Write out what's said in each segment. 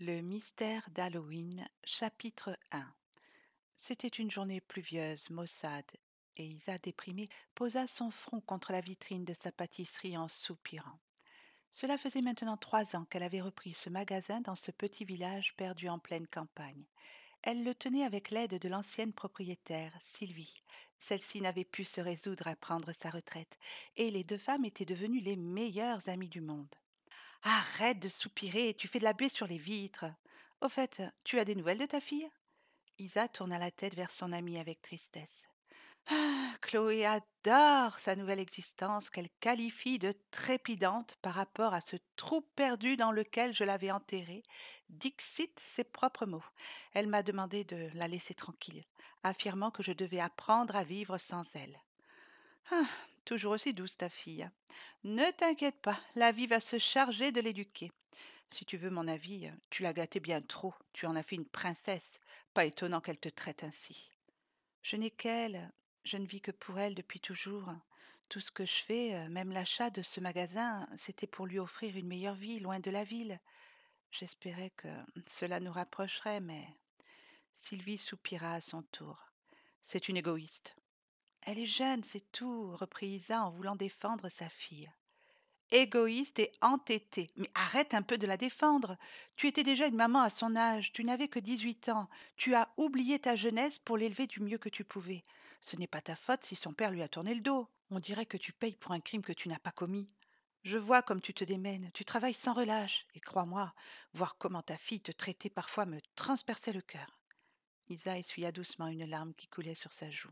Le mystère d'Halloween, chapitre 1 C'était une journée pluvieuse, maussade, et Isa, déprimée, posa son front contre la vitrine de sa pâtisserie en soupirant. Cela faisait maintenant trois ans qu'elle avait repris ce magasin dans ce petit village perdu en pleine campagne. Elle le tenait avec l'aide de l'ancienne propriétaire, Sylvie. Celle-ci n'avait pu se résoudre à prendre sa retraite, et les deux femmes étaient devenues les meilleures amies du monde. Arrête de soupirer, tu fais de la baie sur les vitres. Au fait, tu as des nouvelles de ta fille Isa tourna la tête vers son amie avec tristesse. Ah, Chloé adore sa nouvelle existence qu'elle qualifie de trépidante par rapport à ce trou perdu dans lequel je l'avais enterrée. Dixit ses propres mots. Elle m'a demandé de la laisser tranquille, affirmant que je devais apprendre à vivre sans elle. Ah, toujours aussi douce ta fille. Ne t'inquiète pas, la vie va se charger de l'éduquer. Si tu veux mon avis, euh, tu l'as gâtée bien trop, tu en as fait une princesse, pas étonnant qu'elle te traite ainsi. Je n'ai qu'elle, je ne vis que pour elle depuis toujours. Tout ce que je fais, euh, même l'achat de ce magasin, c'était pour lui offrir une meilleure vie, loin de la ville. J'espérais que hum, cela nous rapprocherait, mais. Sylvie soupira à son tour. C'est une égoïste, elle est jeune, c'est tout, reprit Isa en voulant défendre sa fille. Égoïste et entêtée. Mais arrête un peu de la défendre. Tu étais déjà une maman à son âge, tu n'avais que dix-huit ans. Tu as oublié ta jeunesse pour l'élever du mieux que tu pouvais. Ce n'est pas ta faute si son père lui a tourné le dos. On dirait que tu payes pour un crime que tu n'as pas commis. Je vois comme tu te démènes, tu travailles sans relâche, et crois-moi, voir comment ta fille te traitait parfois me transperçait le cœur. Isa essuya doucement une larme qui coulait sur sa joue.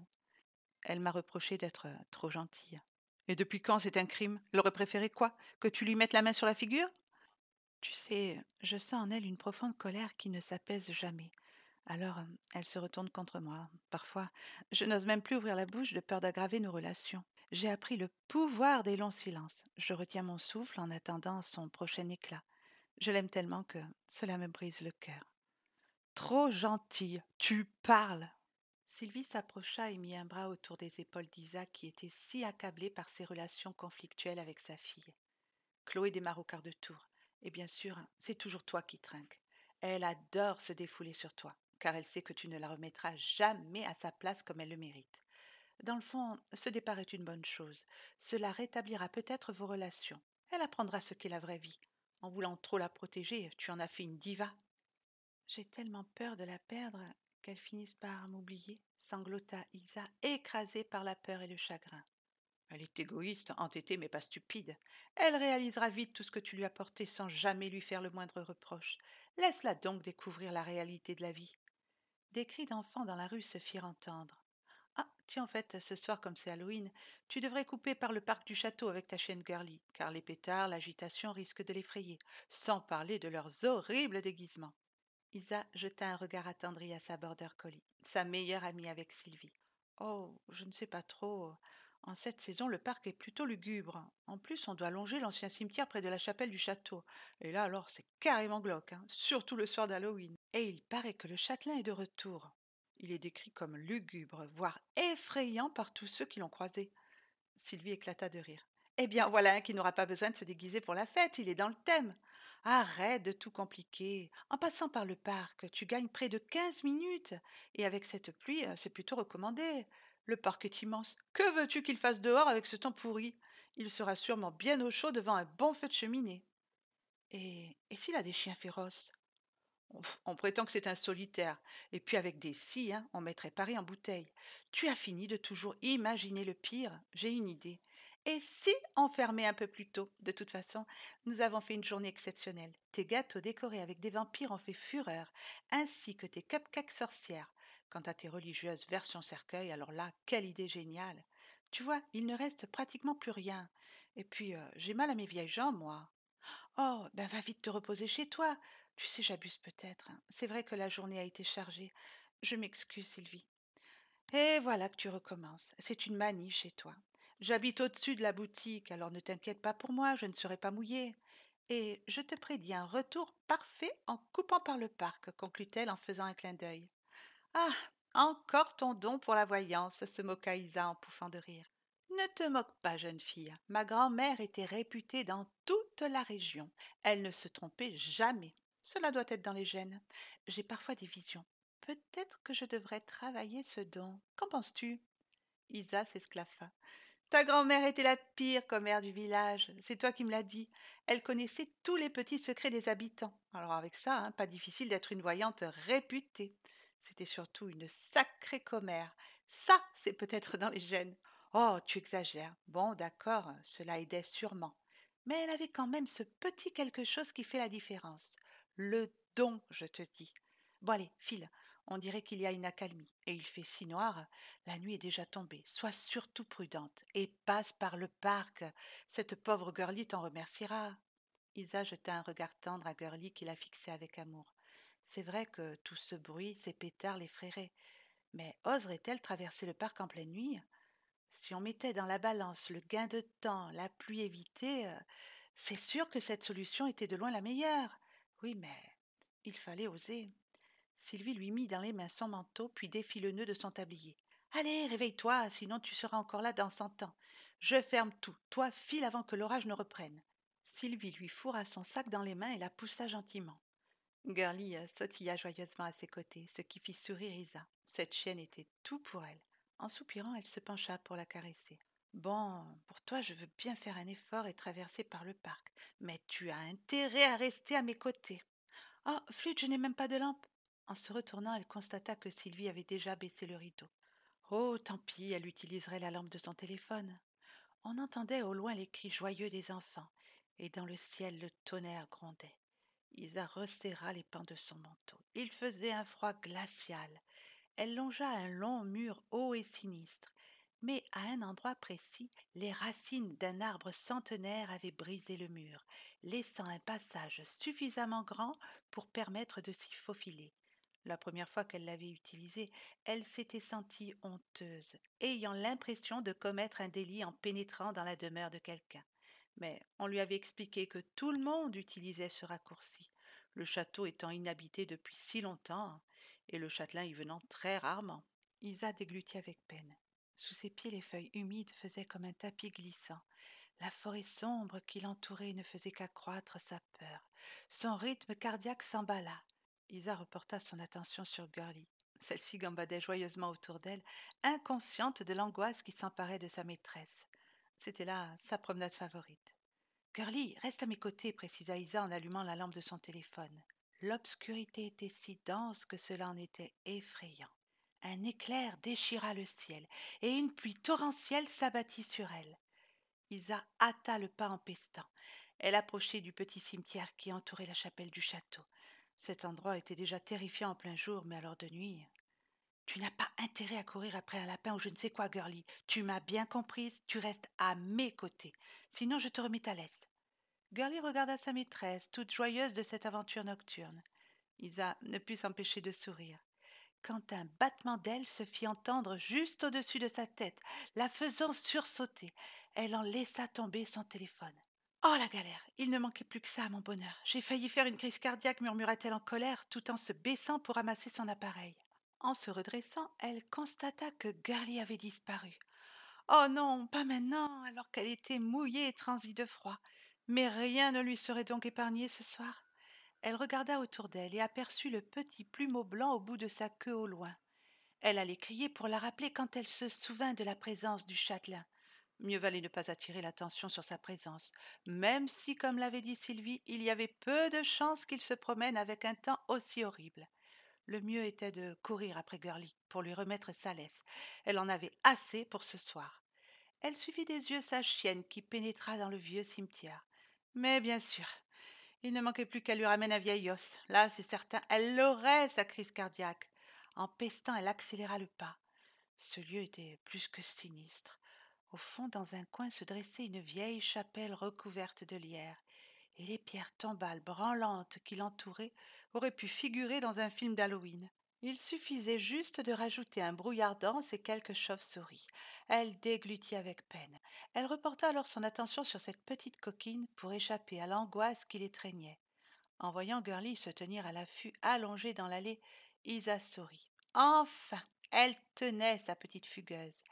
Elle m'a reproché d'être trop gentille. Et depuis quand c'est un crime Elle aurait préféré quoi Que tu lui mettes la main sur la figure Tu sais, je sens en elle une profonde colère qui ne s'apaise jamais. Alors, elle se retourne contre moi. Parfois, je n'ose même plus ouvrir la bouche de peur d'aggraver nos relations. J'ai appris le pouvoir des longs silences. Je retiens mon souffle en attendant son prochain éclat. Je l'aime tellement que cela me brise le cœur. Trop gentille, tu parles, Sylvie s'approcha et mit un bras autour des épaules d'Isa qui était si accablée par ses relations conflictuelles avec sa fille. Chloé démarre au quart de tour. Et bien sûr, hein, c'est toujours toi qui trinques. Elle adore se défouler sur toi, car elle sait que tu ne la remettras jamais à sa place comme elle le mérite. Dans le fond, ce départ est une bonne chose. Cela rétablira peut-être vos relations. Elle apprendra ce qu'est la vraie vie. En voulant trop la protéger, tu en as fait une diva. J'ai tellement peur de la perdre qu'elle finisse par m'oublier sanglota Isa, écrasée par la peur et le chagrin. Elle est égoïste, entêtée, mais pas stupide. Elle réalisera vite tout ce que tu lui as porté sans jamais lui faire le moindre reproche. Laisse-la donc découvrir la réalité de la vie. Des cris d'enfants dans la rue se firent entendre. Ah, tiens, en fait, ce soir, comme c'est Halloween, tu devrais couper par le parc du château avec ta chaîne girly, car les pétards, l'agitation risquent de l'effrayer, sans parler de leurs horribles déguisements. Isa jeta un regard attendri à sa border collie, sa meilleure amie avec Sylvie. Oh, je ne sais pas trop. En cette saison, le parc est plutôt lugubre. En plus, on doit longer l'ancien cimetière près de la chapelle du château. Et là, alors, c'est carrément glauque, hein, surtout le soir d'Halloween. Et il paraît que le châtelain est de retour. Il est décrit comme lugubre, voire effrayant par tous ceux qui l'ont croisé. Sylvie éclata de rire. Eh bien, voilà un qui n'aura pas besoin de se déguiser pour la fête, il est dans le thème. Arrête de tout compliquer. En passant par le parc, tu gagnes près de quinze minutes. Et avec cette pluie, euh, c'est plutôt recommandé. Le parc est immense. Que veux-tu qu'il fasse dehors avec ce temps pourri Il sera sûrement bien au chaud devant un bon feu de cheminée. Et, et s'il a des chiens féroces on prétend que c'est un solitaire. Et puis avec des scies, hein, on mettrait Paris en bouteille. Tu as fini de toujours imaginer le pire. J'ai une idée. Et si on un peu plus tôt De toute façon, nous avons fait une journée exceptionnelle. Tes gâteaux décorés avec des vampires ont fait fureur, ainsi que tes cupcakes sorcières. Quant à tes religieuses versions cercueil, alors là, quelle idée géniale Tu vois, il ne reste pratiquement plus rien. Et puis, euh, j'ai mal à mes vieilles jambes, moi. Oh, ben va vite te reposer chez toi. Tu sais, j'abuse peut-être. Hein. C'est vrai que la journée a été chargée. Je m'excuse, Sylvie. Et voilà que tu recommences. C'est une manie chez toi. J'habite au-dessus de la boutique, alors ne t'inquiète pas pour moi, je ne serai pas mouillée. Et je te prédis un retour parfait en coupant par le parc, conclut-elle en faisant un clin d'œil. Ah, encore ton don pour la voyance, se moqua Isa en pouffant de rire. Ne te moque pas, jeune fille. Ma grand-mère était réputée dans toute la région. Elle ne se trompait jamais. Cela doit être dans les gènes. J'ai parfois des visions. Peut-être que je devrais travailler ce don. Qu'en penses-tu Isa s'esclaffa. Ta grand-mère était la pire commère du village, c'est toi qui me l'as dit. Elle connaissait tous les petits secrets des habitants. Alors avec ça, hein, pas difficile d'être une voyante réputée. C'était surtout une sacrée commère. Ça, c'est peut-être dans les gènes. Oh, tu exagères. Bon, d'accord, cela aidait sûrement. Mais elle avait quand même ce petit quelque chose qui fait la différence. Le don, je te dis. Bon allez, file. On dirait qu'il y a une accalmie, et il fait si noir, la nuit est déjà tombée. Sois surtout prudente, et passe par le parc. Cette pauvre Gurly t'en remerciera. Isa jeta un regard tendre à Girlie qui la fixait avec amour. C'est vrai que tout ce bruit, ces pétards l'effraieraient. Mais oserait-elle traverser le parc en pleine nuit Si on mettait dans la balance le gain de temps, la pluie évitée, euh, c'est sûr que cette solution était de loin la meilleure. Oui, mais il fallait oser. Sylvie lui mit dans les mains son manteau, puis défit le nœud de son tablier. Allez, réveille-toi, sinon tu seras encore là dans cent ans. Je ferme tout. Toi, file avant que l'orage ne reprenne. Sylvie lui fourra son sac dans les mains et la poussa gentiment. Girlie euh, sautilla joyeusement à ses côtés, ce qui fit sourire Isa. Cette chienne était tout pour elle. En soupirant, elle se pencha pour la caresser. Bon, pour toi, je veux bien faire un effort et traverser par le parc, mais tu as intérêt à rester à mes côtés. Oh, flûte, je n'ai même pas de lampe. En se retournant, elle constata que Sylvie avait déjà baissé le rideau. Oh, tant pis, elle utiliserait la lampe de son téléphone. On entendait au loin les cris joyeux des enfants, et dans le ciel le tonnerre grondait. Isa resserra les pans de son manteau. Il faisait un froid glacial. Elle longea un long mur haut et sinistre, mais à un endroit précis, les racines d'un arbre centenaire avaient brisé le mur, laissant un passage suffisamment grand pour permettre de s'y faufiler la première fois qu'elle l'avait utilisé, elle s'était sentie honteuse, ayant l'impression de commettre un délit en pénétrant dans la demeure de quelqu'un. Mais on lui avait expliqué que tout le monde utilisait ce raccourci, le château étant inhabité depuis si longtemps, hein, et le châtelain y venant très rarement. Isa déglutit avec peine. Sous ses pieds les feuilles humides faisaient comme un tapis glissant. La forêt sombre qui l'entourait ne faisait qu'accroître sa peur. Son rythme cardiaque s'emballa. Isa reporta son attention sur Gurley. Celle-ci gambadait joyeusement autour d'elle, inconsciente de l'angoisse qui s'emparait de sa maîtresse. C'était là sa promenade favorite. Gurley, reste à mes côtés, précisa Isa en allumant la lampe de son téléphone. L'obscurité était si dense que cela en était effrayant. Un éclair déchira le ciel, et une pluie torrentielle s'abattit sur elle. Isa hâta le pas en pestant. Elle approchait du petit cimetière qui entourait la chapelle du château. Cet endroit était déjà terrifiant en plein jour, mais alors de nuit. Tu n'as pas intérêt à courir après un lapin ou je ne sais quoi, Girlie. Tu m'as bien comprise, tu restes à mes côtés. Sinon, je te remets à l'est. Girlie regarda sa maîtresse, toute joyeuse de cette aventure nocturne. Isa ne put s'empêcher de sourire. Quand un battement d'ailes se fit entendre juste au-dessus de sa tête, la faisant sursauter, elle en laissa tomber son téléphone. Oh la galère Il ne manquait plus que ça à mon bonheur. J'ai failli faire une crise cardiaque, murmura-t-elle en colère, tout en se baissant pour ramasser son appareil. En se redressant, elle constata que Gurley avait disparu. Oh non, pas maintenant, alors qu'elle était mouillée et transie de froid. Mais rien ne lui serait donc épargné ce soir. Elle regarda autour d'elle et aperçut le petit plumeau blanc au bout de sa queue au loin. Elle allait crier pour la rappeler quand elle se souvint de la présence du châtelain. Mieux valait ne pas attirer l'attention sur sa présence, même si, comme l'avait dit Sylvie, il y avait peu de chances qu'il se promène avec un temps aussi horrible. Le mieux était de courir après Gurley pour lui remettre sa laisse. Elle en avait assez pour ce soir. Elle suivit des yeux sa chienne qui pénétra dans le vieux cimetière. Mais bien sûr, il ne manquait plus qu'elle lui ramène un vieil os. Là, c'est certain, elle l'aurait, sa crise cardiaque. En pestant, elle accéléra le pas. Ce lieu était plus que sinistre. Au fond, dans un coin, se dressait une vieille chapelle recouverte de lierre, et les pierres tombales branlantes qui l'entouraient auraient pu figurer dans un film d'Halloween. Il suffisait juste de rajouter un brouillard dense et quelques chauves-souris. Elle déglutit avec peine. Elle reporta alors son attention sur cette petite coquine pour échapper à l'angoisse qui l'étreignait. En voyant Gurley se tenir à l'affût allongé dans l'allée, Isa sourit. Enfin Elle tenait sa petite fugueuse.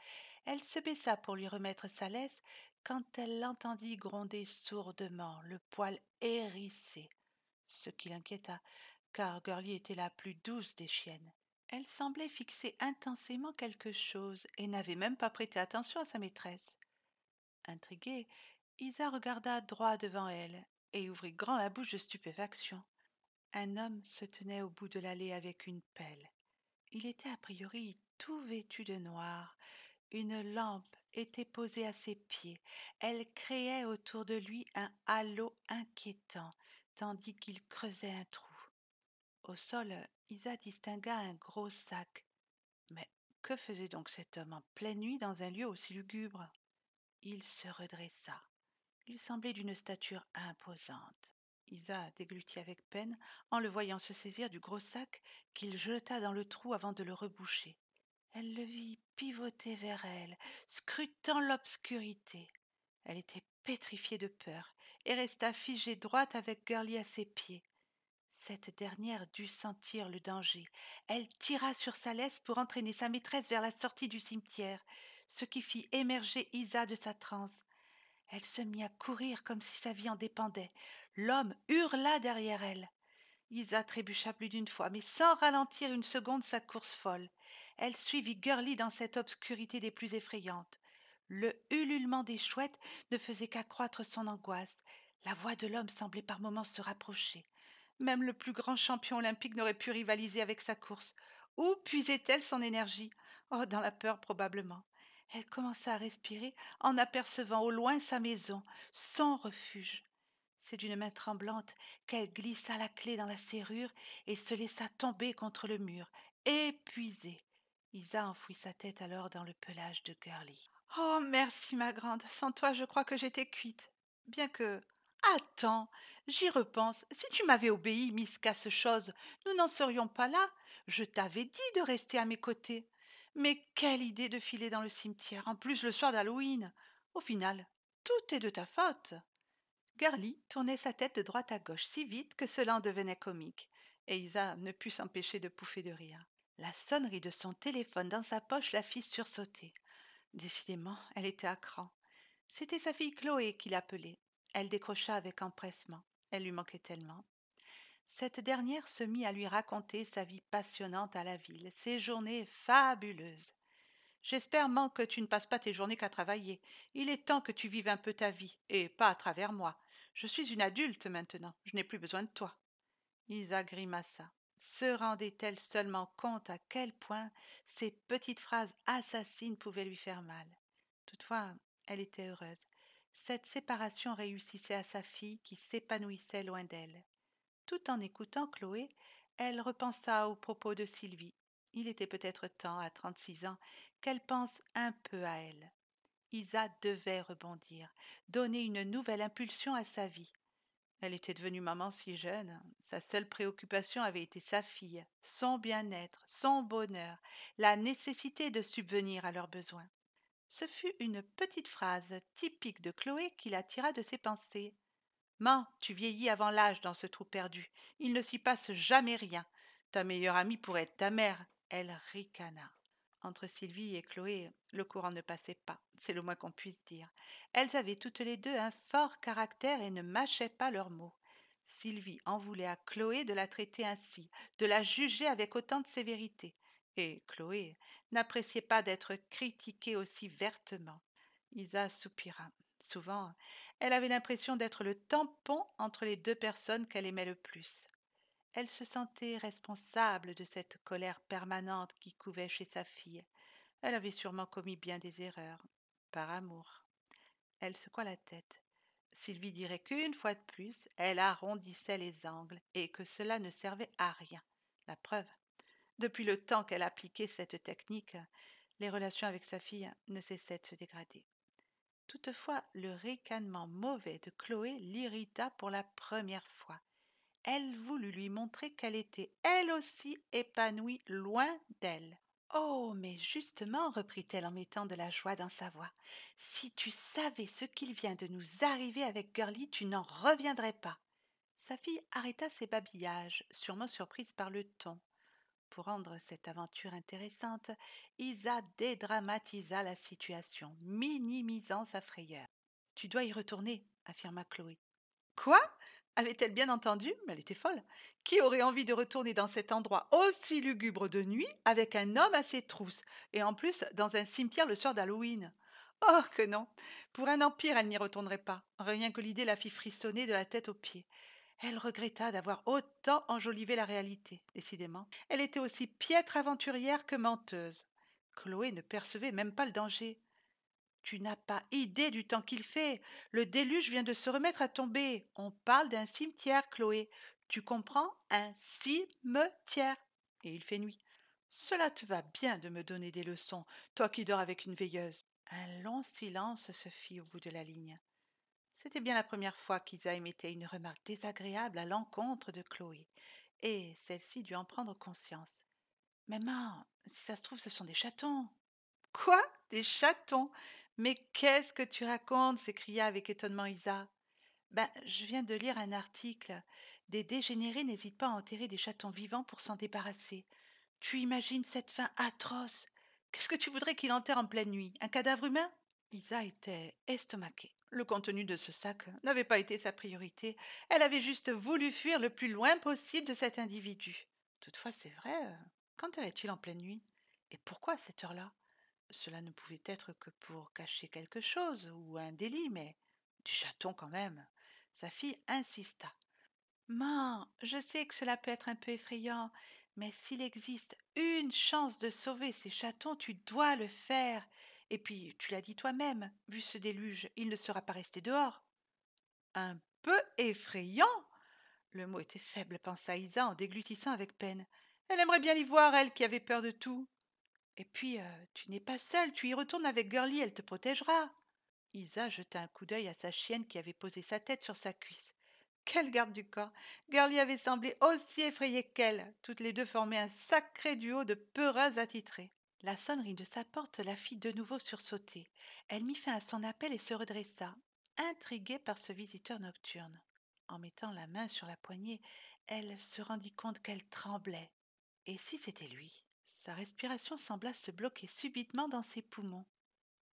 Elle se baissa pour lui remettre sa laisse quand elle l'entendit gronder sourdement, le poil hérissé, ce qui l'inquiéta, car girlie était la plus douce des chiennes. Elle semblait fixer intensément quelque chose et n'avait même pas prêté attention à sa maîtresse. Intriguée, Isa regarda droit devant elle et ouvrit grand la bouche de stupéfaction. Un homme se tenait au bout de l'allée avec une pelle. Il était a priori tout vêtu de noir, une lampe était posée à ses pieds. Elle créait autour de lui un halo inquiétant, tandis qu'il creusait un trou. Au sol, Isa distingua un gros sac. Mais que faisait donc cet homme en pleine nuit dans un lieu aussi lugubre Il se redressa. Il semblait d'une stature imposante. Isa déglutit avec peine en le voyant se saisir du gros sac qu'il jeta dans le trou avant de le reboucher. Elle le vit pivoter vers elle, scrutant l'obscurité. Elle était pétrifiée de peur et resta figée droite avec Gurley à ses pieds. Cette dernière dut sentir le danger. Elle tira sur sa laisse pour entraîner sa maîtresse vers la sortie du cimetière, ce qui fit émerger Isa de sa transe. Elle se mit à courir comme si sa vie en dépendait. L'homme hurla derrière elle. Lisa trébucha plus d'une fois, mais sans ralentir une seconde sa course folle. Elle suivit girly dans cette obscurité des plus effrayantes. Le ululement des chouettes ne faisait qu'accroître son angoisse. La voix de l'homme semblait par moments se rapprocher. Même le plus grand champion olympique n'aurait pu rivaliser avec sa course. Où puisait-elle son énergie Oh, dans la peur probablement. Elle commença à respirer en apercevant au loin sa maison, son refuge. C'est d'une main tremblante qu'elle glissa la clé dans la serrure et se laissa tomber contre le mur, épuisée. Isa enfouit sa tête alors dans le pelage de Curly. Oh, merci, ma grande. Sans toi, je crois que j'étais cuite. Bien que. Attends, j'y repense. Si tu m'avais obéi, Miss Casse-Chose, nous n'en serions pas là. Je t'avais dit de rester à mes côtés. Mais quelle idée de filer dans le cimetière, en plus le soir d'Halloween. Au final, tout est de ta faute. Garly tournait sa tête de droite à gauche si vite que cela en devenait comique, et Isa ne put s'empêcher de pouffer de rire. La sonnerie de son téléphone dans sa poche la fit sursauter. Décidément, elle était à cran. C'était sa fille Chloé qui l'appelait. Elle décrocha avec empressement. Elle lui manquait tellement. Cette dernière se mit à lui raconter sa vie passionnante à la ville, ses journées fabuleuses. J'espère, Man, que tu ne passes pas tes journées qu'à travailler. Il est temps que tu vives un peu ta vie, et pas à travers moi. Je suis une adulte maintenant, je n'ai plus besoin de toi. Isa grimaça. Se rendait-elle seulement compte à quel point ces petites phrases assassines pouvaient lui faire mal Toutefois, elle était heureuse. Cette séparation réussissait à sa fille qui s'épanouissait loin d'elle. Tout en écoutant Chloé, elle repensa aux propos de Sylvie il était peut-être temps, à trente-six ans, qu'elle pense un peu à elle. Isa devait rebondir, donner une nouvelle impulsion à sa vie. Elle était devenue maman si jeune. Sa seule préoccupation avait été sa fille, son bien-être, son bonheur, la nécessité de subvenir à leurs besoins. Ce fut une petite phrase typique de Chloé qui l'attira de ses pensées. Maman, tu vieillis avant l'âge dans ce trou perdu. Il ne s'y passe jamais rien. Ta meilleure amie pourrait être ta mère. Elle ricana. Entre Sylvie et Chloé, le courant ne passait pas, c'est le moins qu'on puisse dire. Elles avaient toutes les deux un fort caractère et ne mâchaient pas leurs mots. Sylvie en voulait à Chloé de la traiter ainsi, de la juger avec autant de sévérité. Et Chloé n'appréciait pas d'être critiquée aussi vertement. Isa soupira. Souvent, elle avait l'impression d'être le tampon entre les deux personnes qu'elle aimait le plus. Elle se sentait responsable de cette colère permanente qui couvait chez sa fille. Elle avait sûrement commis bien des erreurs, par amour. Elle secoua la tête. Sylvie dirait qu'une fois de plus, elle arrondissait les angles et que cela ne servait à rien. La preuve. Depuis le temps qu'elle appliquait cette technique, les relations avec sa fille ne cessaient de se dégrader. Toutefois, le ricanement mauvais de Chloé l'irrita pour la première fois elle voulut lui montrer qu'elle était elle aussi épanouie loin d'elle. Oh. Mais justement, reprit elle en mettant de la joie dans sa voix, si tu savais ce qu'il vient de nous arriver avec girlie, tu n'en reviendrais pas. Sa fille arrêta ses babillages, sûrement surprise par le ton. Pour rendre cette aventure intéressante, Isa dédramatisa la situation, minimisant sa frayeur. Tu dois y retourner, affirma Chloé. Quoi avait-elle bien entendu Elle était folle. Qui aurait envie de retourner dans cet endroit aussi lugubre de nuit avec un homme à ses trousses, et en plus dans un cimetière le soir d'Halloween Oh que non Pour un empire, elle n'y retournerait pas. Rien que l'idée la fit frissonner de la tête aux pieds. Elle regretta d'avoir autant enjolivé la réalité, décidément. Elle était aussi piètre aventurière que menteuse. Chloé ne percevait même pas le danger. Tu n'as pas idée du temps qu'il fait. Le déluge vient de se remettre à tomber. On parle d'un cimetière, Chloé. Tu comprends Un cimetière. Et il fait nuit. Cela te va bien de me donner des leçons, toi qui dors avec une veilleuse. Un long silence se fit au bout de la ligne. C'était bien la première fois qu'Isa émettait une remarque désagréable à l'encontre de Chloé, et celle-ci dut en prendre conscience. Maman, si ça se trouve, ce sont des chatons. Quoi Des chatons mais qu'est-ce que tu racontes s'écria avec étonnement Isa. Ben, je viens de lire un article. Des dégénérés n'hésitent pas à enterrer des chatons vivants pour s'en débarrasser. Tu imagines cette fin atroce Qu'est-ce que tu voudrais qu'il enterre en pleine nuit Un cadavre humain Isa était estomaquée. Le contenu de ce sac n'avait pas été sa priorité. Elle avait juste voulu fuir le plus loin possible de cet individu. Toutefois, c'est vrai, quand est il en pleine nuit Et pourquoi à cette heure-là cela ne pouvait être que pour cacher quelque chose ou un délit, mais du chaton quand même. Sa fille insista. Maman, je sais que cela peut être un peu effrayant, mais s'il existe une chance de sauver ces chatons, tu dois le faire. Et puis, tu l'as dit toi-même, vu ce déluge, il ne sera pas resté dehors. Un peu effrayant Le mot était faible, pensa Isa en déglutissant avec peine. Elle aimerait bien l'y voir, elle qui avait peur de tout. Et puis, euh, tu n'es pas seule, tu y retournes avec Gurley, elle te protégera. Isa jeta un coup d'œil à sa chienne qui avait posé sa tête sur sa cuisse. Quelle garde du corps Gurley avait semblé aussi effrayée qu'elle. Toutes les deux formaient un sacré duo de peureuses attitrées. La sonnerie de sa porte la fit de nouveau sursauter. Elle mit fin à son appel et se redressa, intriguée par ce visiteur nocturne. En mettant la main sur la poignée, elle se rendit compte qu'elle tremblait. Et si c'était lui sa respiration sembla se bloquer subitement dans ses poumons.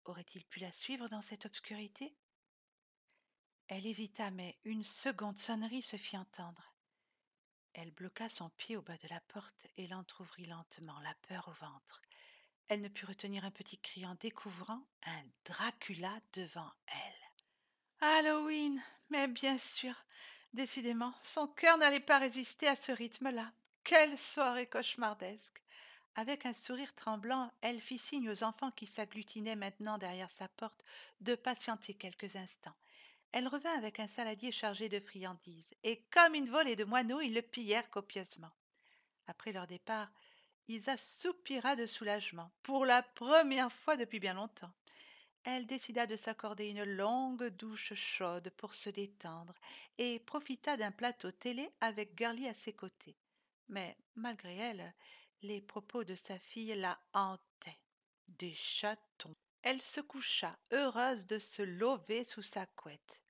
Aurait-il pu la suivre dans cette obscurité Elle hésita, mais une seconde sonnerie se fit entendre. Elle bloqua son pied au bas de la porte et l'entr'ouvrit lentement, la peur au ventre. Elle ne put retenir un petit cri en découvrant un Dracula devant elle. Halloween Mais bien sûr Décidément, son cœur n'allait pas résister à ce rythme-là. Quelle soirée cauchemardesque avec un sourire tremblant, elle fit signe aux enfants qui s'agglutinaient maintenant derrière sa porte de patienter quelques instants. Elle revint avec un saladier chargé de friandises, et comme une volée de moineaux, ils le pillèrent copieusement. Après leur départ, Isa soupira de soulagement, pour la première fois depuis bien longtemps. Elle décida de s'accorder une longue douche chaude pour se détendre et profita d'un plateau télé avec Garly à ses côtés. Mais malgré elle, les propos de sa fille la hantaient. Des chatons. Elle se coucha, heureuse de se lever sous sa couette.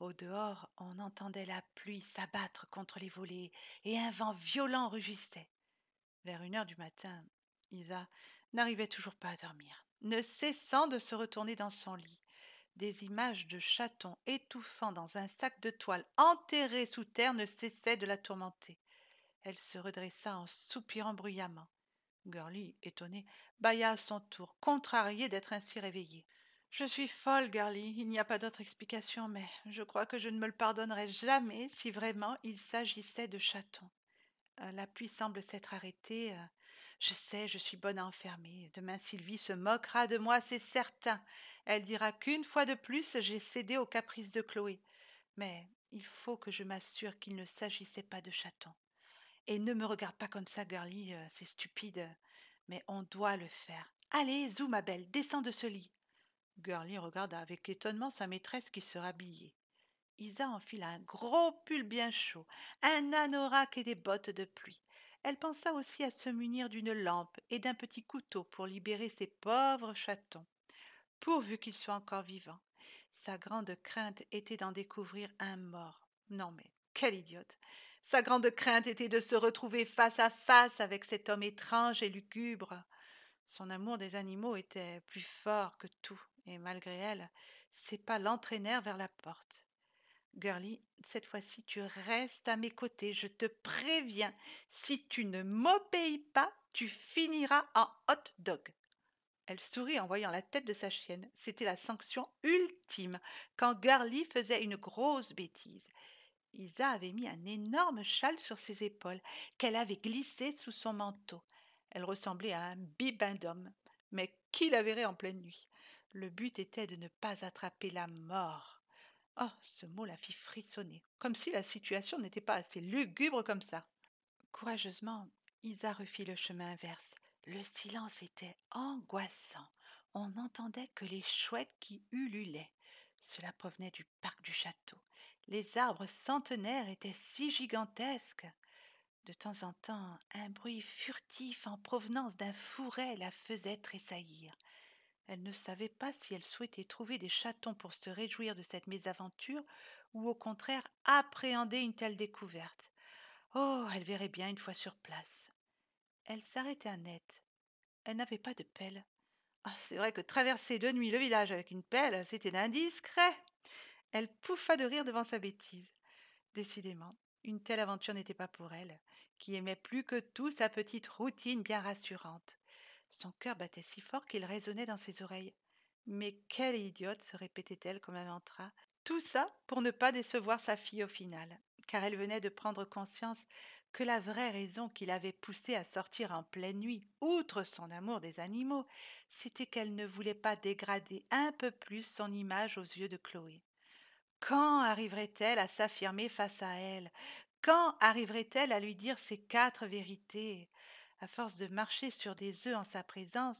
Au dehors, on entendait la pluie s'abattre contre les volets et un vent violent rugissait. Vers une heure du matin, Isa n'arrivait toujours pas à dormir, ne cessant de se retourner dans son lit. Des images de chatons étouffant dans un sac de toile enterré sous terre ne cessaient de la tourmenter. Elle se redressa en soupirant bruyamment. Gurly, étonnée, bâilla à son tour, contrariée d'être ainsi réveillée. « Je suis folle, Gurly, il n'y a pas d'autre explication, mais je crois que je ne me le pardonnerai jamais si vraiment il s'agissait de chatons. Euh, la pluie semble s'être arrêtée. Euh, je sais, je suis bonne à enfermer. Demain, Sylvie se moquera de moi, c'est certain. Elle dira qu'une fois de plus, j'ai cédé aux caprices de Chloé. Mais il faut que je m'assure qu'il ne s'agissait pas de chatons. Et ne me regarde pas comme ça, Girlie, euh, c'est stupide. Euh, mais on doit le faire. Allez, Zou, ma belle, descends de ce lit. Girlie regarda avec étonnement sa maîtresse qui se rhabillait. Isa enfila un gros pull bien chaud, un anorak et des bottes de pluie. Elle pensa aussi à se munir d'une lampe et d'un petit couteau pour libérer ses pauvres chatons, pourvu qu'ils soient encore vivants. Sa grande crainte était d'en découvrir un mort. Non mais quelle idiote. Sa grande crainte était de se retrouver face à face avec cet homme étrange et lugubre. Son amour des animaux était plus fort que tout, et malgré elle, ses pas l'entraînèrent vers la porte. Girlie, cette fois-ci, tu restes à mes côtés, je te préviens. Si tu ne m'obéis pas, tu finiras en hot dog. Elle sourit en voyant la tête de sa chienne. C'était la sanction ultime quand Girlie faisait une grosse bêtise. Isa avait mis un énorme châle sur ses épaules, qu'elle avait glissé sous son manteau. Elle ressemblait à un bibin mais qui la verrait en pleine nuit Le but était de ne pas attraper la mort. Oh, ce mot la fit frissonner, comme si la situation n'était pas assez lugubre comme ça. Courageusement, Isa refit le chemin inverse. Le silence était angoissant. On n'entendait que les chouettes qui ululaient. Cela provenait du parc du château. Les arbres centenaires étaient si gigantesques. De temps en temps, un bruit furtif en provenance d'un fourré la faisait tressaillir. Elle ne savait pas si elle souhaitait trouver des chatons pour se réjouir de cette mésaventure ou au contraire appréhender une telle découverte. Oh, elle verrait bien une fois sur place. Elle s'arrêtait net. Elle n'avait pas de pelle. Ah, c'est vrai que traverser de nuit le village avec une pelle, c'était indiscret. Elle pouffa de rire devant sa bêtise. Décidément, une telle aventure n'était pas pour elle, qui aimait plus que tout sa petite routine bien rassurante. Son cœur battait si fort qu'il résonnait dans ses oreilles. Mais quelle idiote se répétait-elle comme un mantra. Tout ça pour ne pas décevoir sa fille au final, car elle venait de prendre conscience que la vraie raison qui l'avait poussée à sortir en pleine nuit, outre son amour des animaux, c'était qu'elle ne voulait pas dégrader un peu plus son image aux yeux de Chloé. Quand arriverait-elle à s'affirmer face à elle Quand arriverait-elle à lui dire ces quatre vérités À force de marcher sur des œufs en sa présence,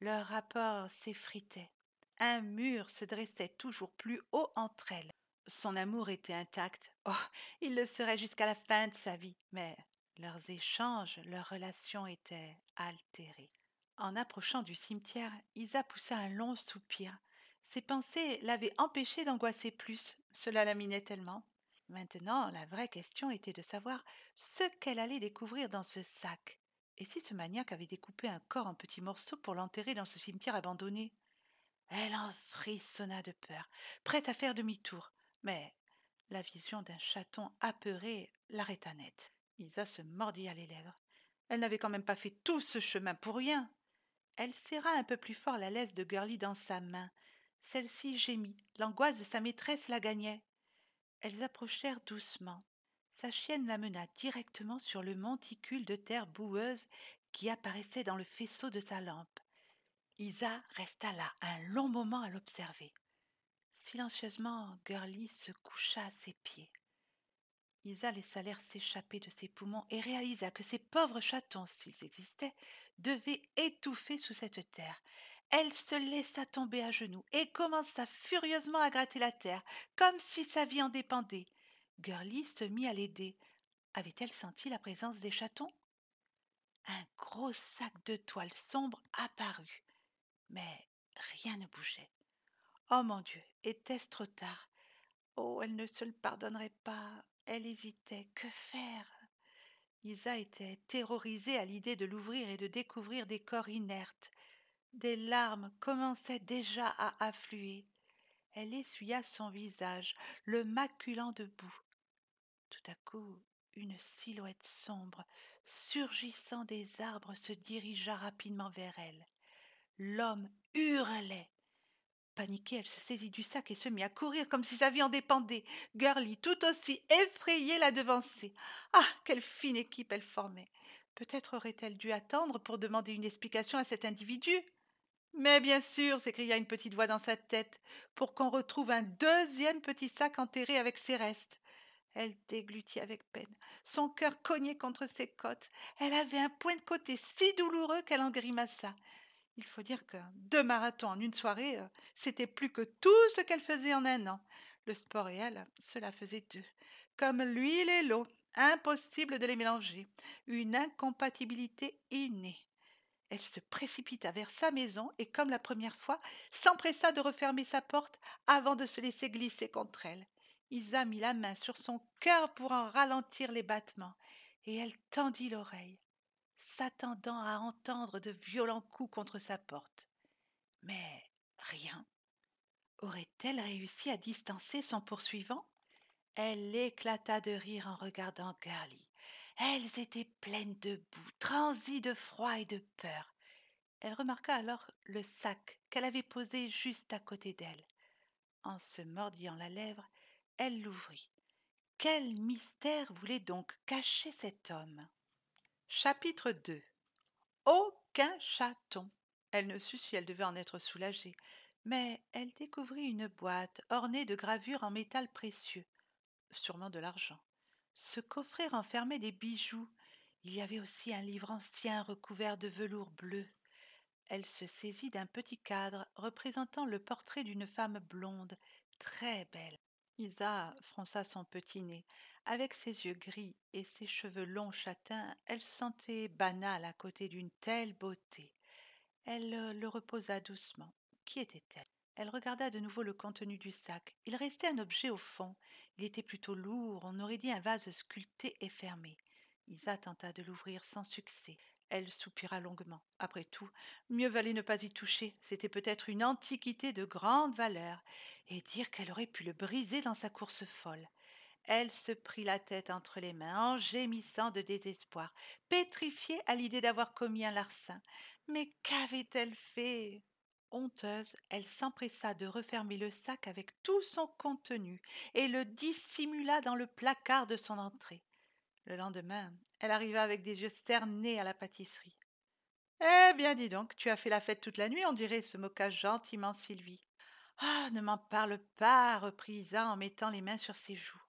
leur rapport s'effritait. Un mur se dressait toujours plus haut entre elles. Son amour était intact. Oh, il le serait jusqu'à la fin de sa vie. Mais leurs échanges, leurs relations étaient altérées. En approchant du cimetière, Isa poussa un long soupir. Ses pensées l'avaient empêchée d'angoisser plus, cela la minait tellement. Maintenant, la vraie question était de savoir ce qu'elle allait découvrir dans ce sac. Et si ce maniaque avait découpé un corps en petits morceaux pour l'enterrer dans ce cimetière abandonné Elle en frissonna de peur, prête à faire demi-tour. Mais la vision d'un chaton apeuré l'arrêta net. Isa se mordit à les lèvres. Elle n'avait quand même pas fait tout ce chemin pour rien. Elle serra un peu plus fort la laisse de Gurly dans sa main, celle-ci gémit. L'angoisse de sa maîtresse la gagnait. Elles approchèrent doucement. Sa chienne l'amena directement sur le monticule de terre boueuse qui apparaissait dans le faisceau de sa lampe. Isa resta là un long moment à l'observer. Silencieusement, Gurly se coucha à ses pieds. Isa laissa l'air s'échapper de ses poumons et réalisa que ces pauvres chatons, s'ils existaient, devaient étouffer sous cette terre elle se laissa tomber à genoux et commença furieusement à gratter la terre, comme si sa vie en dépendait. Gurly se mit à l'aider. Avait-elle senti la présence des chatons Un gros sac de toile sombre apparut, mais rien ne bougeait. Oh mon Dieu, était-ce trop tard Oh, elle ne se le pardonnerait pas. Elle hésitait. Que faire Isa était terrorisée à l'idée de l'ouvrir et de découvrir des corps inertes. Des larmes commençaient déjà à affluer. Elle essuya son visage, le maculant debout. Tout à coup, une silhouette sombre, surgissant des arbres, se dirigea rapidement vers elle. L'homme hurlait. Paniquée, elle se saisit du sac et se mit à courir comme si sa vie en dépendait. Gurley, tout aussi effrayée, la devançait. Ah, quelle fine équipe elle formait Peut-être aurait-elle dû attendre pour demander une explication à cet individu mais bien sûr, s'écria une petite voix dans sa tête, pour qu'on retrouve un deuxième petit sac enterré avec ses restes. Elle déglutit avec peine. Son cœur cognait contre ses côtes. Elle avait un point de côté si douloureux qu'elle en grimaça. Il faut dire que deux marathons en une soirée, euh, c'était plus que tout ce qu'elle faisait en un an. Le sport et elle, cela faisait deux. Comme l'huile et l'eau, impossible de les mélanger. Une incompatibilité innée. Elle se précipita vers sa maison et, comme la première fois, s'empressa de refermer sa porte avant de se laisser glisser contre elle. Isa mit la main sur son cœur pour en ralentir les battements, et elle tendit l'oreille, s'attendant à entendre de violents coups contre sa porte. Mais rien. Aurait-elle réussi à distancer son poursuivant Elle éclata de rire en regardant Curly. Elles étaient pleines de boue, transies de froid et de peur. Elle remarqua alors le sac qu'elle avait posé juste à côté d'elle. En se mordillant la lèvre, elle l'ouvrit. Quel mystère voulait donc cacher cet homme Chapitre 2 Aucun chaton Elle ne sut si elle devait en être soulagée, mais elle découvrit une boîte ornée de gravures en métal précieux, sûrement de l'argent. Ce coffret renfermait des bijoux. Il y avait aussi un livre ancien recouvert de velours bleu. Elle se saisit d'un petit cadre représentant le portrait d'une femme blonde, très belle. Isa fronça son petit nez. Avec ses yeux gris et ses cheveux longs châtains, elle se sentait banale à côté d'une telle beauté. Elle le reposa doucement. Qui était-elle elle regarda de nouveau le contenu du sac. Il restait un objet au fond. Il était plutôt lourd, on aurait dit un vase sculpté et fermé. Isa tenta de l'ouvrir sans succès. Elle soupira longuement. Après tout, mieux valait ne pas y toucher. C'était peut-être une antiquité de grande valeur, et dire qu'elle aurait pu le briser dans sa course folle. Elle se prit la tête entre les mains en gémissant de désespoir, pétrifiée à l'idée d'avoir commis un larcin. Mais qu'avait-elle fait Honteuse, elle s'empressa de refermer le sac avec tout son contenu et le dissimula dans le placard de son entrée. Le lendemain, elle arriva avec des yeux cernés à la pâtisserie. Eh bien, dis donc, tu as fait la fête toute la nuit, on dirait, se moqua gentiment Sylvie. Ah, oh, ne m'en parle pas, reprit Isa en mettant les mains sur ses joues.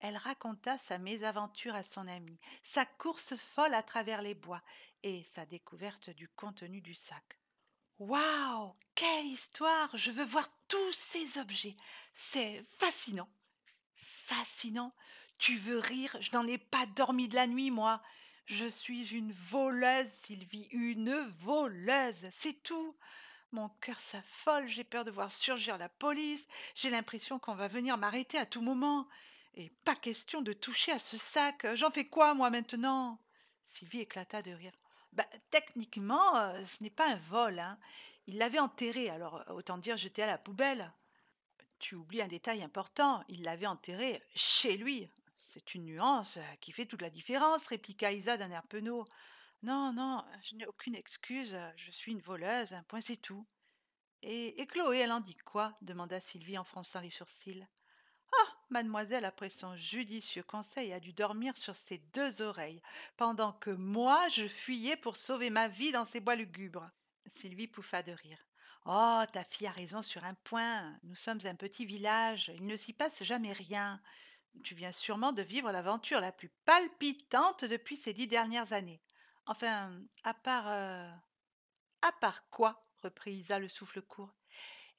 Elle raconta sa mésaventure à son amie, sa course folle à travers les bois et sa découverte du contenu du sac. Waouh Quelle histoire Je veux voir tous ces objets. C'est fascinant. Fascinant. Tu veux rire Je n'en ai pas dormi de la nuit, moi. Je suis une voleuse, Sylvie, une voleuse, c'est tout. Mon cœur s'affole, j'ai peur de voir surgir la police, j'ai l'impression qu'on va venir m'arrêter à tout moment. Et pas question de toucher à ce sac, j'en fais quoi, moi, maintenant Sylvie éclata de rire bah, techniquement, ce n'est pas un vol. Hein. Il l'avait enterré, alors autant dire jeté à la poubelle. Tu oublies un détail important, il l'avait enterré chez lui. C'est une nuance euh, qui fait toute la différence, répliqua Isa d'un air penaud. Non, non, je n'ai aucune excuse, je suis une voleuse, un point c'est tout. Et, et Chloé, elle en dit quoi demanda Sylvie en fronçant les sourcils. Oh, mademoiselle, après son judicieux conseil, a dû dormir sur ses deux oreilles, pendant que moi je fuyais pour sauver ma vie dans ces bois lugubres. Sylvie pouffa de rire. Oh, ta fille a raison sur un point. Nous sommes un petit village, il ne s'y passe jamais rien. Tu viens sûrement de vivre l'aventure la plus palpitante depuis ces dix dernières années. Enfin, à part. Euh, à part quoi reprit Isa le souffle court.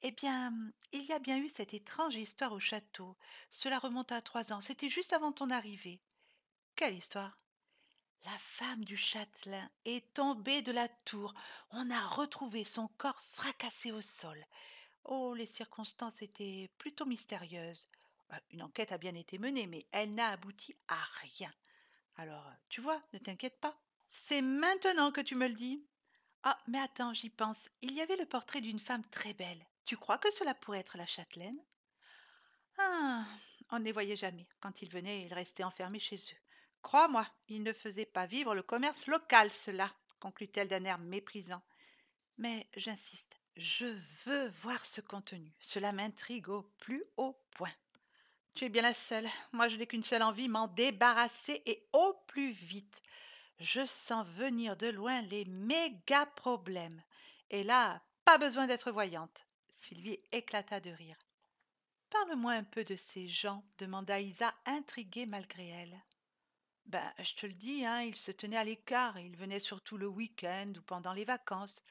Eh bien, mmh, il y a bien eu cette étrange histoire au château. Cela remonte à trois ans. C'était juste avant ton arrivée. Quelle histoire La femme du châtelain est tombée de la tour. On a retrouvé son corps fracassé au sol. Oh, les circonstances étaient plutôt mystérieuses. Bah, une enquête a bien été menée, mais elle n'a abouti à rien. Alors, tu vois, ne t'inquiète pas. C'est maintenant que tu me le dis. Ah, mais attends, j'y pense. Il y avait le portrait d'une femme très belle. Tu crois que cela pourrait être la châtelaine Ah, on ne les voyait jamais. Quand ils venaient, ils restaient enfermés chez eux. Crois-moi, ils ne faisaient pas vivre le commerce local, cela, conclut-elle d'un air méprisant. Mais j'insiste, je veux voir ce contenu. Cela m'intrigue au plus haut point. Tu es bien la seule. Moi, je n'ai qu'une seule envie, m'en débarrasser et au plus vite. Je sens venir de loin les méga problèmes. Et là, pas besoin d'être voyante. Sylvie éclata de rire. Parle-moi un peu de ces gens, demanda Isa, intriguée malgré elle. Ben, je te le dis, hein, ils se tenaient à l'écart, ils venaient surtout le week-end ou pendant les vacances.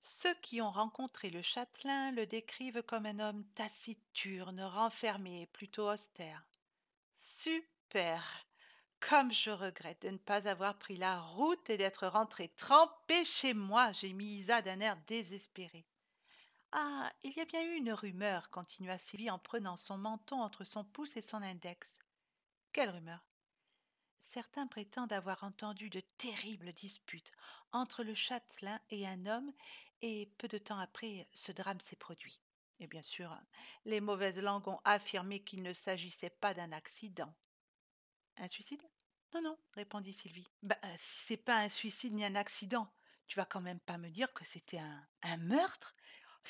Ceux qui ont rencontré le châtelain le décrivent comme un homme taciturne, renfermé, plutôt austère. Super. Comme je regrette de ne pas avoir pris la route et d'être rentrée trempée chez moi, gémit Isa d'un air désespéré. Ah. Il y a bien eu une rumeur, continua Sylvie en prenant son menton entre son pouce et son index. Quelle rumeur? Certains prétendent avoir entendu de terribles disputes entre le châtelain et un homme, et peu de temps après ce drame s'est produit. Et bien sûr, les mauvaises langues ont affirmé qu'il ne s'agissait pas d'un accident. Un suicide? Non, non, répondit Sylvie. Ben, si c'est pas un suicide ni un accident, tu vas quand même pas me dire que c'était un, un meurtre?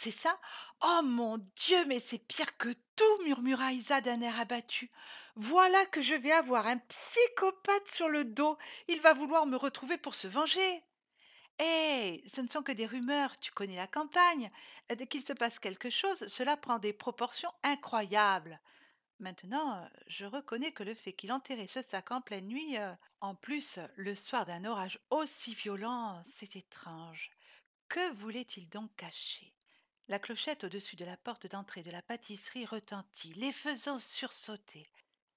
C'est ça Oh mon Dieu, mais c'est pire que tout murmura Isa d'un air abattu. Voilà que je vais avoir un psychopathe sur le dos. Il va vouloir me retrouver pour se venger. Eh, ce ne sont que des rumeurs, tu connais la campagne. Euh, dès qu'il se passe quelque chose, cela prend des proportions incroyables. Maintenant, euh, je reconnais que le fait qu'il enterrait ce sac en pleine nuit, euh, en plus le soir d'un orage aussi violent, c'est étrange. Que voulait-il donc cacher la clochette au-dessus de la porte d'entrée de la pâtisserie retentit, les faisant sursauter.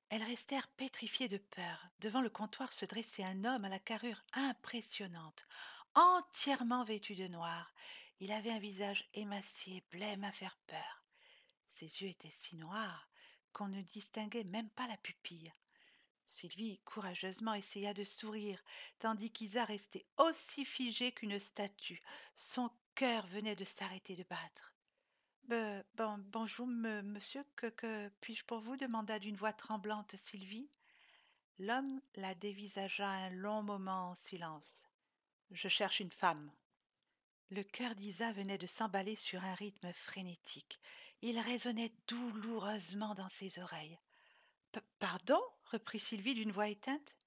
Elles restèrent pétrifiées de peur. Devant le comptoir se dressait un homme à la carrure impressionnante, entièrement vêtu de noir. Il avait un visage émacié, blême à faire peur. Ses yeux étaient si noirs qu'on ne distinguait même pas la pupille. Sylvie courageusement essaya de sourire, tandis qu'Isa restait aussi figée qu'une statue. Son cœur venait de s'arrêter de battre. bonjour, monsieur, que, puis-je pour vous demanda d'une voix tremblante Sylvie. L'homme la dévisagea un long moment en silence. Je cherche une femme. Le cœur d'Isa venait de s'emballer sur un rythme frénétique. Il résonnait douloureusement dans ses oreilles. Pardon reprit Sylvie d'une voix éteinte.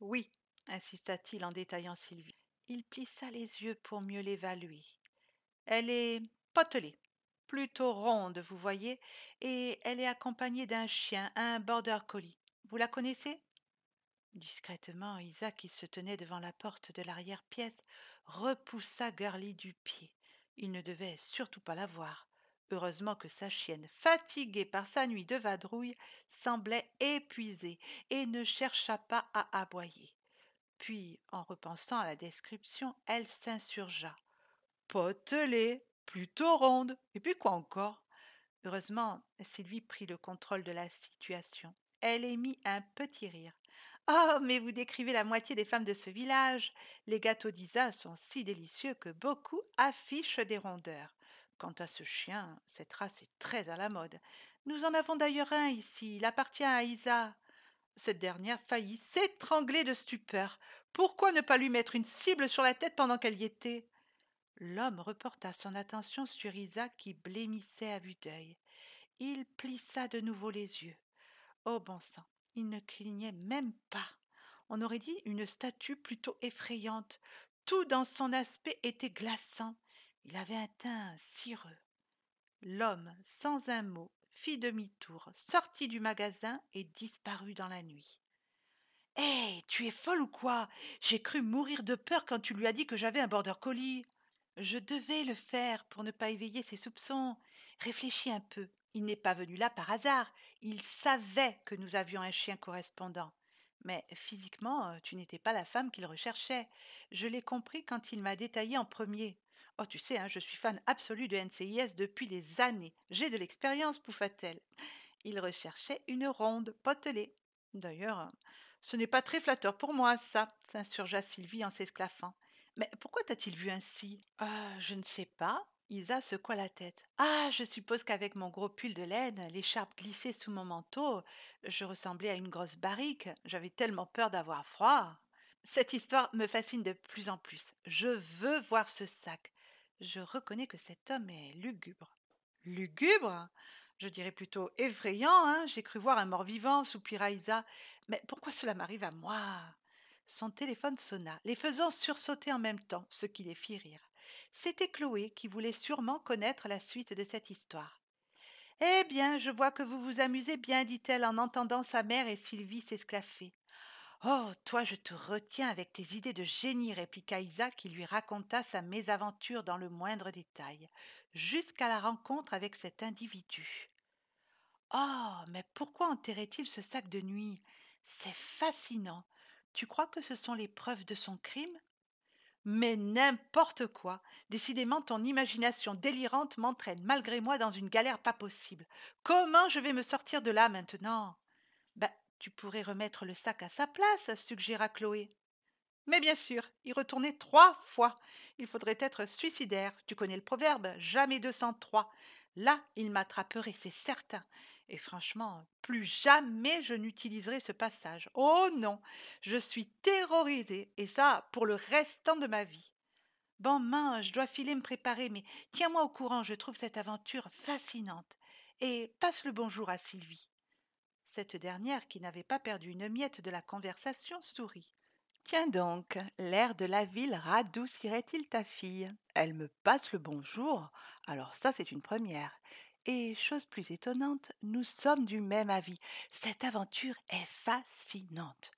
Oui, insista-t-il en détaillant Sylvie. Il plissa les yeux pour mieux l'évaluer. Elle est potelée, plutôt ronde, vous voyez, et elle est accompagnée d'un chien, un border collie. Vous la connaissez Discrètement, Isaac, qui se tenait devant la porte de l'arrière-pièce, repoussa Gurly du pied. Il ne devait surtout pas la voir. Heureusement que sa chienne, fatiguée par sa nuit de vadrouille, semblait épuisée et ne chercha pas à aboyer. Puis, en repensant à la description, elle s'insurgea. Potelée, plutôt ronde, et puis quoi encore Heureusement, Sylvie prit le contrôle de la situation. Elle émit un petit rire. Oh, mais vous décrivez la moitié des femmes de ce village. Les gâteaux d'Isa sont si délicieux que beaucoup affichent des rondeurs. Quant à ce chien, cette race est très à la mode. Nous en avons d'ailleurs un ici, il appartient à Isa. Cette dernière faillit s'étrangler de stupeur. Pourquoi ne pas lui mettre une cible sur la tête pendant qu'elle y était L'homme reporta son attention sur Isa qui blêmissait à vue d'œil. Il plissa de nouveau les yeux. Oh bon sang, il ne clignait même pas. On aurait dit une statue plutôt effrayante. Tout dans son aspect était glaçant. Il avait un teint cireux. L'homme, sans un mot, fit demi-tour, sortit du magasin et disparut dans la nuit. Hé, eh, tu es folle ou quoi J'ai cru mourir de peur quand tu lui as dit que j'avais un border colis. Je devais le faire pour ne pas éveiller ses soupçons. Réfléchis un peu. Il n'est pas venu là par hasard. Il savait que nous avions un chien correspondant. Mais physiquement, tu n'étais pas la femme qu'il recherchait. Je l'ai compris quand il m'a détaillé en premier. Oh, tu sais, hein, je suis fan absolu de NCIS depuis des années. J'ai de l'expérience, pouffa Il recherchait une ronde potelée. D'ailleurs, hein, ce n'est pas très flatteur pour moi, ça, s'insurgea Sylvie en s'esclaffant. Mais pourquoi tas t il vu ainsi euh, Je ne sais pas. Isa secoua la tête. Ah, je suppose qu'avec mon gros pull de laine, l'écharpe glissée sous mon manteau, je ressemblais à une grosse barrique. J'avais tellement peur d'avoir froid. Cette histoire me fascine de plus en plus. Je veux voir ce sac. Je reconnais que cet homme est lugubre. Lugubre Je dirais plutôt effrayant, hein j'ai cru voir un mort-vivant, soupira Isa. Mais pourquoi cela m'arrive à moi Son téléphone sonna, les faisant sursauter en même temps, ce qui les fit rire. C'était Chloé qui voulait sûrement connaître la suite de cette histoire. Eh bien, je vois que vous vous amusez bien, dit-elle en entendant sa mère et Sylvie s'esclaffer. Oh, toi, je te retiens avec tes idées de génie, répliqua Isa, qui lui raconta sa mésaventure dans le moindre détail, jusqu'à la rencontre avec cet individu. Oh, mais pourquoi enterrait-il ce sac de nuit C'est fascinant. Tu crois que ce sont les preuves de son crime mais n'importe quoi. Décidément, ton imagination délirante m'entraîne malgré moi dans une galère pas possible. Comment je vais me sortir de là maintenant tu pourrais remettre le sac à sa place, suggéra Chloé. Mais bien sûr, y retourner trois fois. Il faudrait être suicidaire. Tu connais le proverbe, jamais deux sans trois. Là, il m'attraperait, c'est certain. Et franchement, plus jamais je n'utiliserai ce passage. Oh non, je suis terrorisée, et ça pour le restant de ma vie. Bon, mince, je dois filer me préparer, mais tiens-moi au courant, je trouve cette aventure fascinante. Et passe le bonjour à Sylvie. Cette dernière, qui n'avait pas perdu une miette de la conversation, sourit. Tiens donc, l'air de la ville radoucirait-il ta fille Elle me passe le bonjour. Alors ça, c'est une première. Et chose plus étonnante, nous sommes du même avis. Cette aventure est fascinante.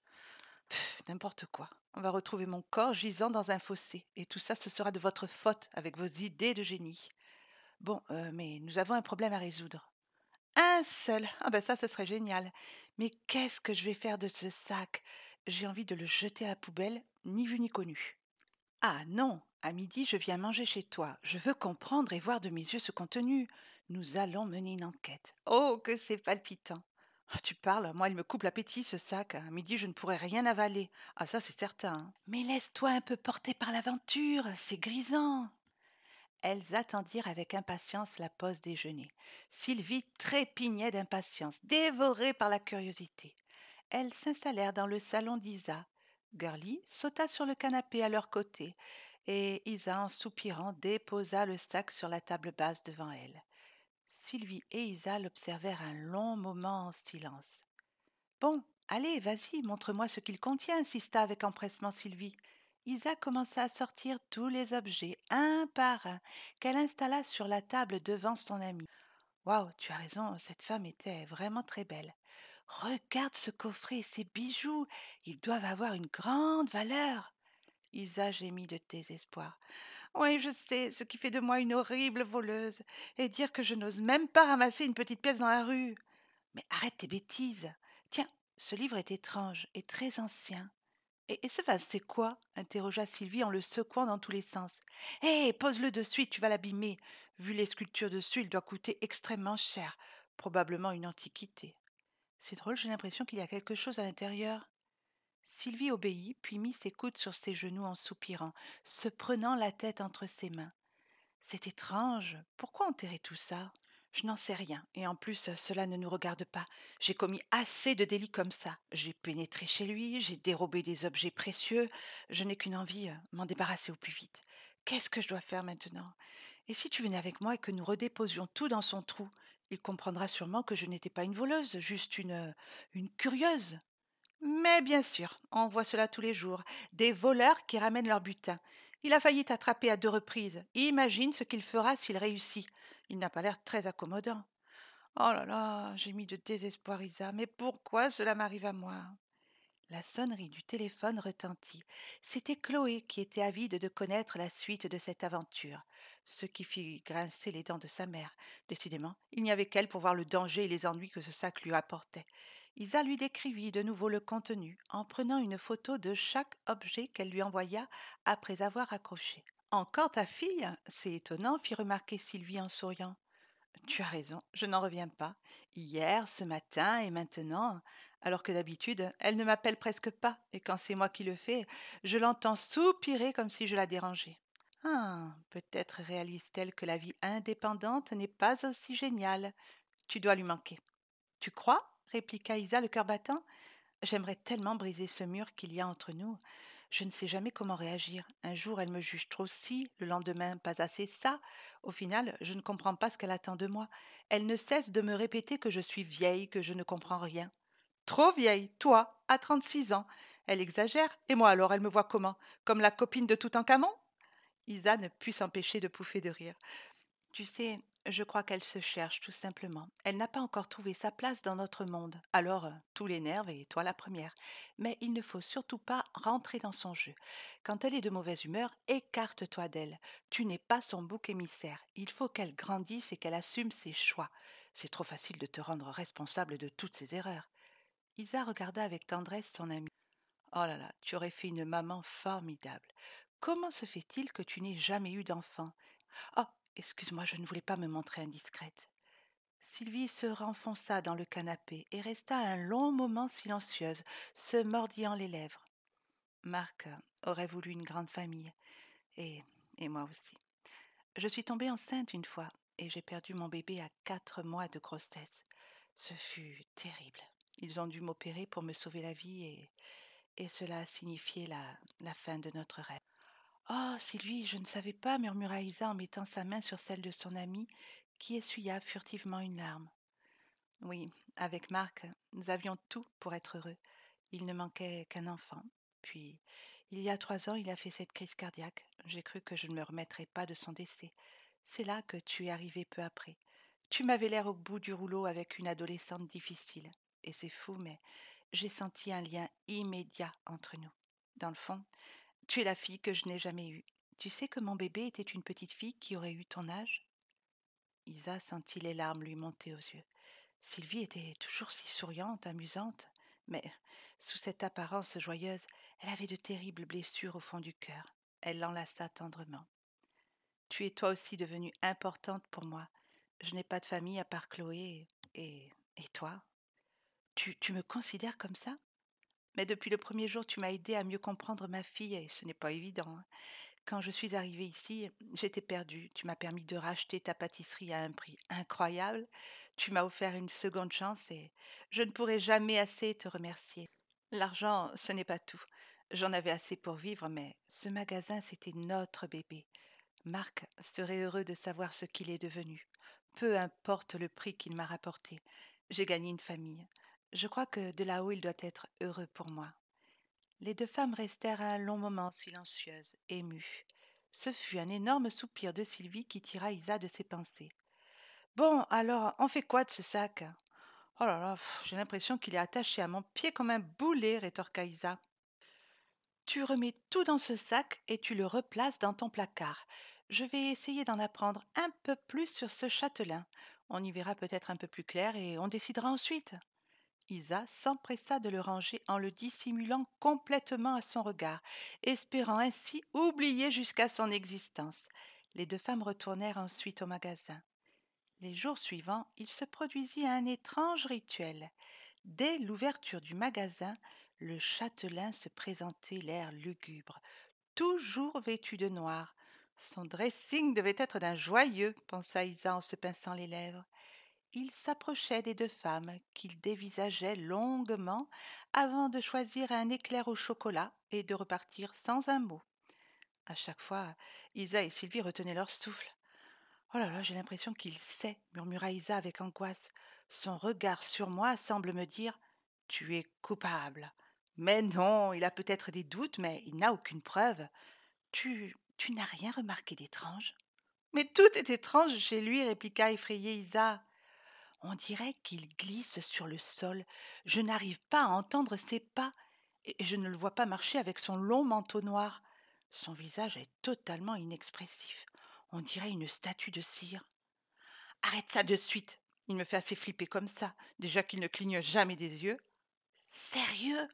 N'importe quoi. On va retrouver mon corps gisant dans un fossé. Et tout ça, ce sera de votre faute avec vos idées de génie. Bon, euh, mais nous avons un problème à résoudre. Un seul. Ah ben ça, ce serait génial. Mais qu'est-ce que je vais faire de ce sac J'ai envie de le jeter à la poubelle, ni vu ni connu. Ah non, à midi, je viens manger chez toi. Je veux comprendre et voir de mes yeux ce contenu. Nous allons mener une enquête. Oh, que c'est palpitant. Ah, tu parles, moi, il me coupe l'appétit, ce sac. À midi, je ne pourrai rien avaler. Ah, ça, c'est certain. Hein. Mais laisse-toi un peu porter par l'aventure, c'est grisant. Elles attendirent avec impatience la pause déjeuner. Sylvie trépignait d'impatience, dévorée par la curiosité. Elles s'installèrent dans le salon d'Isa. Gurly sauta sur le canapé à leur côté, et Isa, en soupirant, déposa le sac sur la table basse devant elle. Sylvie et Isa l'observèrent un long moment en silence. Bon, allez, vas-y, montre-moi ce qu'il contient, insista avec empressement Sylvie. Isa commença à sortir tous les objets, un par un, qu'elle installa sur la table devant son amie. « Waouh, tu as raison, cette femme était vraiment très belle. Regarde ce coffret et ces bijoux, ils doivent avoir une grande valeur. Isa gémit de désespoir. Oui, je sais, ce qui fait de moi une horrible voleuse, et dire que je n'ose même pas ramasser une petite pièce dans la rue. Mais arrête tes bêtises. Tiens, ce livre est étrange et très ancien. Et, ce vase, c'est quoi interrogea Sylvie en le secouant dans tous les sens. Hé, pose-le de suite, tu vas l'abîmer. Vu les sculptures dessus, il doit coûter extrêmement cher, probablement une antiquité. C'est drôle, j'ai l'impression qu'il y a quelque chose à l'intérieur. Sylvie obéit, puis mit ses coudes sur ses genoux en soupirant, se prenant la tête entre ses mains. C'est étrange. Pourquoi enterrer tout ça je n'en sais rien, et en plus cela ne nous regarde pas. J'ai commis assez de délits comme ça. J'ai pénétré chez lui, j'ai dérobé des objets précieux, je n'ai qu'une envie, m'en débarrasser au plus vite. Qu'est-ce que je dois faire maintenant Et si tu venais avec moi et que nous redéposions tout dans son trou, il comprendra sûrement que je n'étais pas une voleuse, juste une une curieuse. Mais bien sûr, on voit cela tous les jours, des voleurs qui ramènent leur butin. Il a failli t'attraper à deux reprises. Imagine ce qu'il fera s'il réussit. Il n'a pas l'air très accommodant. Oh là là, j'ai mis de désespoir Isa, mais pourquoi cela m'arrive à moi La sonnerie du téléphone retentit. C'était Chloé qui était avide de connaître la suite de cette aventure, ce qui fit grincer les dents de sa mère. Décidément, il n'y avait qu'elle pour voir le danger et les ennuis que ce sac lui apportait. Isa lui décrivit de nouveau le contenu en prenant une photo de chaque objet qu'elle lui envoya après avoir accroché. Encore ta fille? C'est étonnant, fit remarquer Sylvie en souriant. Mmh. Tu as raison, je n'en reviens pas. Hier, ce matin et maintenant, alors que d'habitude, elle ne m'appelle presque pas, et quand c'est moi qui le fais, je l'entends soupirer comme si je la dérangeais. Ah, peut-être réalise-t-elle que la vie indépendante n'est pas aussi géniale. Tu dois lui manquer. Tu crois répliqua Isa le cœur battant. J'aimerais tellement briser ce mur qu'il y a entre nous. Je ne sais jamais comment réagir. Un jour, elle me juge trop si, le lendemain, pas assez ça. Au final, je ne comprends pas ce qu'elle attend de moi. Elle ne cesse de me répéter que je suis vieille, que je ne comprends rien. Trop vieille, toi, à 36 ans. Elle exagère, et moi alors, elle me voit comment Comme la copine de tout Toutankhamon Isa ne put s'empêcher de pouffer de rire. Tu sais, je crois qu'elle se cherche tout simplement. Elle n'a pas encore trouvé sa place dans notre monde. Alors, euh, tout l'énerve et toi la première. Mais il ne faut surtout pas rentrer dans son jeu. Quand elle est de mauvaise humeur, écarte-toi d'elle. Tu n'es pas son bouc émissaire. Il faut qu'elle grandisse et qu'elle assume ses choix. C'est trop facile de te rendre responsable de toutes ses erreurs. Isa regarda avec tendresse son amie. Oh là là, tu aurais fait une maman formidable. Comment se fait-il que tu n'aies jamais eu d'enfant Oh, Excuse-moi, je ne voulais pas me montrer indiscrète. Sylvie se renfonça dans le canapé et resta un long moment silencieuse, se mordillant les lèvres. Marc aurait voulu une grande famille, et, et moi aussi. Je suis tombée enceinte une fois, et j'ai perdu mon bébé à quatre mois de grossesse. Ce fut terrible. Ils ont dû m'opérer pour me sauver la vie, et, et cela a signifié la fin de notre rêve. Oh, ah, Sylvie, je ne savais pas, murmura Isa en mettant sa main sur celle de son amie, qui essuya furtivement une larme. Oui, avec Marc, nous avions tout pour être heureux. Il ne manquait qu'un enfant. Puis, il y a trois ans, il a fait cette crise cardiaque. J'ai cru que je ne me remettrais pas de son décès. C'est là que tu es arrivé peu après. Tu m'avais l'air au bout du rouleau avec une adolescente difficile. Et c'est fou, mais j'ai senti un lien immédiat entre nous. Dans le fond, tu es la fille que je n'ai jamais eue. Tu sais que mon bébé était une petite fille qui aurait eu ton âge Isa sentit les larmes lui monter aux yeux. Sylvie était toujours si souriante, amusante, mais sous cette apparence joyeuse, elle avait de terribles blessures au fond du cœur. Elle l'enlaça tendrement. Tu es toi aussi devenue importante pour moi. Je n'ai pas de famille à part Chloé et. et toi tu, tu me considères comme ça mais depuis le premier jour, tu m'as aidé à mieux comprendre ma fille, et ce n'est pas évident. Hein. Quand je suis arrivée ici, j'étais perdue. Tu m'as permis de racheter ta pâtisserie à un prix incroyable. Tu m'as offert une seconde chance et je ne pourrai jamais assez te remercier. L'argent, ce n'est pas tout. J'en avais assez pour vivre, mais ce magasin, c'était notre bébé. Marc serait heureux de savoir ce qu'il est devenu. Peu importe le prix qu'il m'a rapporté, j'ai gagné une famille. Je crois que de là-haut il doit être heureux pour moi. Les deux femmes restèrent un long moment silencieuses, émues. Ce fut un énorme soupir de Sylvie qui tira Isa de ses pensées. Bon, alors, on fait quoi de ce sac Oh là là, j'ai l'impression qu'il est attaché à mon pied comme un boulet, rétorqua Isa. Tu remets tout dans ce sac et tu le replaces dans ton placard. Je vais essayer d'en apprendre un peu plus sur ce châtelain. On y verra peut-être un peu plus clair et on décidera ensuite. Isa s'empressa de le ranger en le dissimulant complètement à son regard, espérant ainsi oublier jusqu'à son existence. Les deux femmes retournèrent ensuite au magasin. Les jours suivants, il se produisit un étrange rituel. Dès l'ouverture du magasin, le châtelain se présentait l'air lugubre, toujours vêtu de noir. Son dressing devait être d'un joyeux, pensa Isa en se pinçant les lèvres. Il s'approchait des deux femmes, qu'il dévisageait longuement avant de choisir un éclair au chocolat et de repartir sans un mot. À chaque fois, Isa et Sylvie retenaient leur souffle. Oh là là, j'ai l'impression qu'il sait, murmura Isa avec angoisse. Son regard sur moi semble me dire Tu es coupable. Mais non, il a peut-être des doutes, mais il n'a aucune preuve. Tu. tu n'as rien remarqué d'étrange Mais tout est étrange chez lui, répliqua effrayée Isa. On dirait qu'il glisse sur le sol. Je n'arrive pas à entendre ses pas et je ne le vois pas marcher avec son long manteau noir. Son visage est totalement inexpressif. On dirait une statue de cire. Arrête ça de suite. Il me fait assez flipper comme ça, déjà qu'il ne cligne jamais des yeux. Sérieux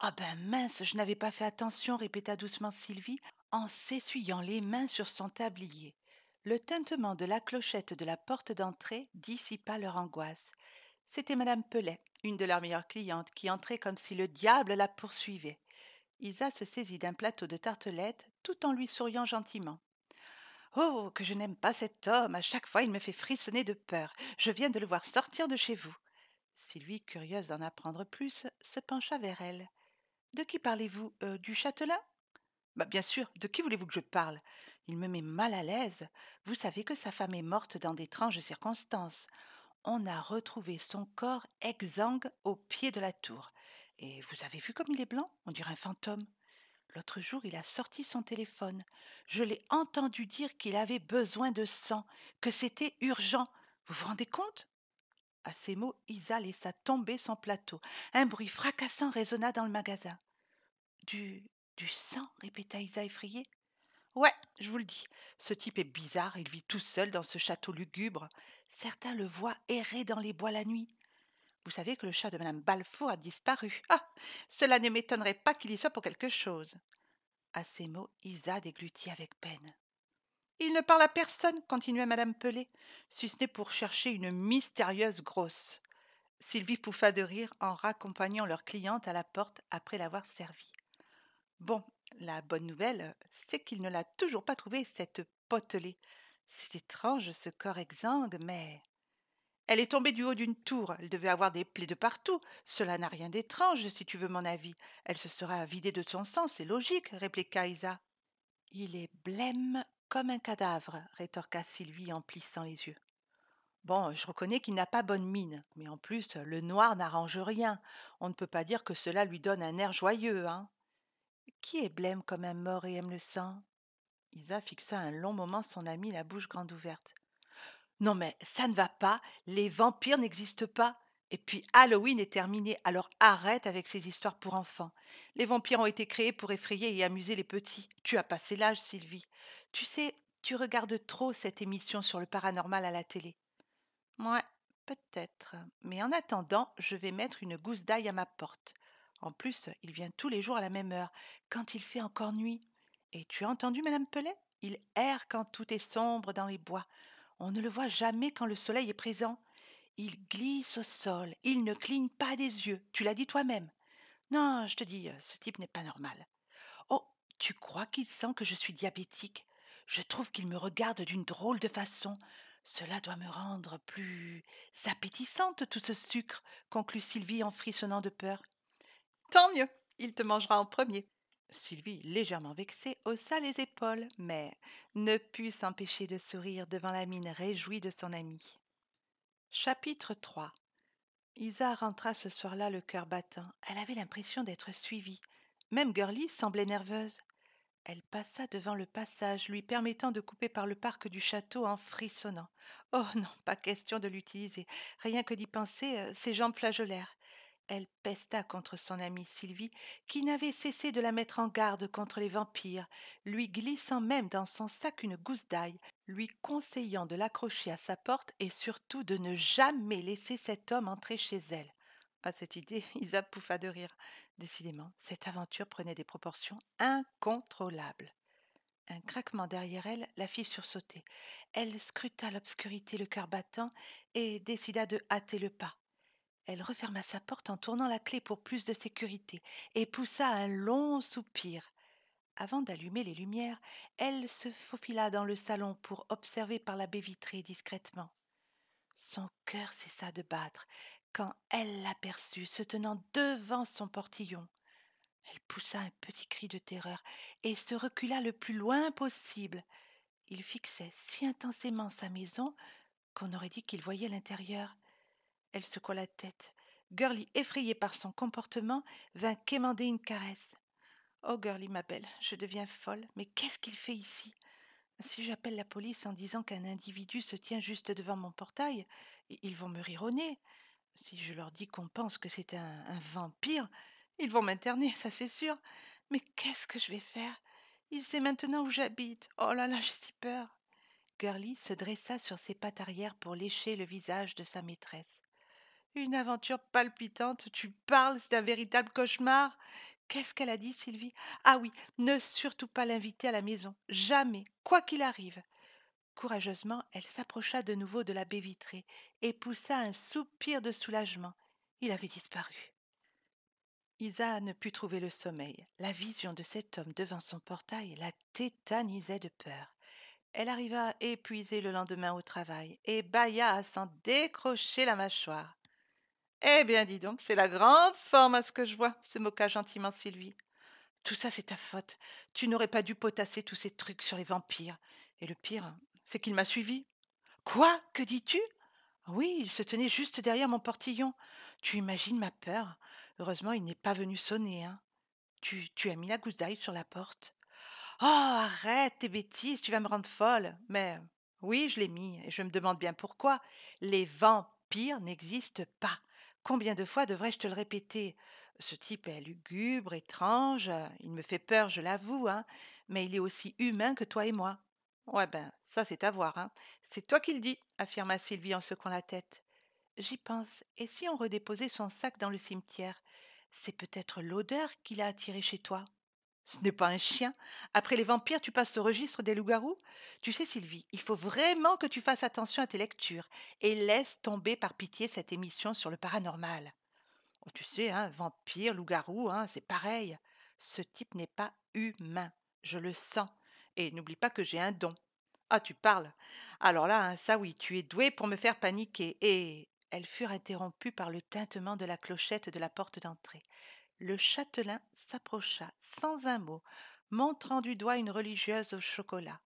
Ah ben mince, je n'avais pas fait attention, répéta doucement Sylvie en s'essuyant les mains sur son tablier. Le tintement de la clochette de la porte d'entrée dissipa leur angoisse. C'était Madame Pelet, une de leurs meilleures clientes, qui entrait comme si le diable la poursuivait. Isa se saisit d'un plateau de tartelettes tout en lui souriant gentiment. Oh, que je n'aime pas cet homme, à chaque fois il me fait frissonner de peur. Je viens de le voir sortir de chez vous. Sylvie, curieuse d'en apprendre plus, se pencha vers elle. De qui parlez-vous euh, Du châtelain bah, Bien sûr, de qui voulez-vous que je parle il me met mal à l'aise. Vous savez que sa femme est morte dans d'étranges circonstances. On a retrouvé son corps exsangue au pied de la tour. Et vous avez vu comme il est blanc On dirait un fantôme. L'autre jour, il a sorti son téléphone. Je l'ai entendu dire qu'il avait besoin de sang, que c'était urgent. Vous vous rendez compte À ces mots, Isa laissa tomber son plateau. Un bruit fracassant résonna dans le magasin. Du du sang répéta Isa effrayée. Ouais, je vous le dis. Ce type est bizarre, il vit tout seul dans ce château lugubre. Certains le voient errer dans les bois la nuit. Vous savez que le chat de madame Balfour a disparu. Ah. Cela ne m'étonnerait pas qu'il y soit pour quelque chose. À ces mots, Isa déglutit avec peine. Il ne parle à personne, continuait madame Pelé, si ce n'est pour chercher une mystérieuse grosse. Sylvie pouffa de rire en raccompagnant leur cliente à la porte après l'avoir servie. Bon, la bonne nouvelle, c'est qu'il ne l'a toujours pas trouvée, cette potelée. C'est étrange ce corps exsangue, mais. Elle est tombée du haut d'une tour. Elle devait avoir des plaies de partout. Cela n'a rien d'étrange, si tu veux mon avis. Elle se sera vidée de son sang, c'est logique, répliqua Isa. Il est blême comme un cadavre, rétorqua Sylvie en plissant les yeux. Bon, je reconnais qu'il n'a pas bonne mine, mais en plus, le noir n'arrange rien. On ne peut pas dire que cela lui donne un air joyeux, hein. Qui est blême comme un mort et aime le sang Isa fixa un long moment son ami, la bouche grande ouverte. Non mais ça ne va pas, les vampires n'existent pas. Et puis Halloween est terminé, alors arrête avec ces histoires pour enfants. Les vampires ont été créés pour effrayer et amuser les petits. Tu as passé l'âge, Sylvie. Tu sais, tu regardes trop cette émission sur le paranormal à la télé. Moi, peut-être. Mais en attendant, je vais mettre une gousse d'ail à ma porte. En plus, il vient tous les jours à la même heure, quand il fait encore nuit. Et tu as entendu, madame Pelet Il erre quand tout est sombre dans les bois. On ne le voit jamais quand le soleil est présent. Il glisse au sol, il ne cligne pas des yeux, tu l'as dit toi-même. Non, je te dis, ce type n'est pas normal. Oh, tu crois qu'il sent que je suis diabétique Je trouve qu'il me regarde d'une drôle de façon. Cela doit me rendre plus appétissante, tout ce sucre, conclut Sylvie en frissonnant de peur. Tant mieux, il te mangera en premier. Sylvie, légèrement vexée, haussa les épaules, mais ne put s'empêcher de sourire devant la mine réjouie de son amie. Chapitre 3 Isa rentra ce soir-là le cœur battant. Elle avait l'impression d'être suivie. Même Girlie semblait nerveuse. Elle passa devant le passage, lui permettant de couper par le parc du château en frissonnant. Oh non, pas question de l'utiliser. Rien que d'y penser, euh, ses jambes flageolèrent elle pesta contre son amie Sylvie, qui n'avait cessé de la mettre en garde contre les vampires, lui glissant même dans son sac une gousse d'ail, lui conseillant de l'accrocher à sa porte et surtout de ne jamais laisser cet homme entrer chez elle. À cette idée, Isa pouffa de rire. Décidément, cette aventure prenait des proportions incontrôlables. Un craquement derrière elle la fit sursauter. Elle scruta l'obscurité le cœur battant et décida de hâter le pas. Elle referma sa porte en tournant la clé pour plus de sécurité et poussa un long soupir. Avant d'allumer les lumières, elle se faufila dans le salon pour observer par la baie vitrée discrètement. Son cœur cessa de battre quand elle l'aperçut se tenant devant son portillon. Elle poussa un petit cri de terreur et se recula le plus loin possible. Il fixait si intensément sa maison qu'on aurait dit qu'il voyait l'intérieur. Elle secoua la tête. Gurly, effrayée par son comportement, vint quémander une caresse. Oh, Gurly, ma belle, je deviens folle, mais qu'est-ce qu'il fait ici Si j'appelle la police en disant qu'un individu se tient juste devant mon portail, ils vont me rire au nez. Si je leur dis qu'on pense que c'est un, vampire, ils vont m'interner, ça c'est sûr. Mais qu'est-ce que je vais faire Il sait maintenant où j'habite. Oh là là, j'ai si peur. Gurly se dressa sur ses pattes arrière pour lécher le visage de sa maîtresse. Une aventure palpitante, tu parles, c'est un véritable cauchemar. Qu'est-ce qu'elle a dit, Sylvie Ah oui, ne surtout pas l'inviter à la maison, jamais, quoi qu'il arrive. Courageusement, elle s'approcha de nouveau de la baie vitrée et poussa un soupir de soulagement. Il avait disparu. Isa ne put trouver le sommeil. La vision de cet homme devant son portail la tétanisait de peur. Elle arriva épuisée le lendemain au travail et bâilla à s'en décrocher la mâchoire. Eh bien, dis donc, c'est la grande forme à ce que je vois, se moqua gentiment Sylvie. Tout ça, c'est ta faute. Tu n'aurais pas dû potasser tous ces trucs sur les vampires. Et le pire, hein, c'est qu'il m'a suivi. Quoi Que dis-tu Oui, il se tenait juste derrière mon portillon. Tu imagines ma peur. Heureusement, il n'est pas venu sonner. Hein. Tu, tu as mis la gousse d'ail sur la porte. Oh, arrête tes bêtises, tu vas me rendre folle. Mais oui, je l'ai mis, et je me demande bien pourquoi. Les vampires n'existent pas. Combien de fois devrais-je te le répéter Ce type est lugubre, étrange, il me fait peur, je l'avoue, hein, mais il est aussi humain que toi et moi. Ouais, ben, ça c'est à voir, hein. C'est toi qui le dis, affirma Sylvie en secouant la tête. J'y pense, et si on redéposait son sac dans le cimetière C'est peut-être l'odeur qui l'a attiré chez toi. Ce n'est pas un chien. Après les vampires, tu passes au registre des loups-garous Tu sais, Sylvie, il faut vraiment que tu fasses attention à tes lectures et laisse tomber par pitié cette émission sur le paranormal. Oh, tu sais, hein, vampire, loup-garou, hein, c'est pareil. Ce type n'est pas humain. Je le sens. Et n'oublie pas que j'ai un don. Ah, tu parles. Alors là, hein, ça oui, tu es doué pour me faire paniquer. Et elles furent interrompues par le tintement de la clochette de la porte d'entrée le châtelain s'approcha sans un mot, montrant du doigt une religieuse au chocolat.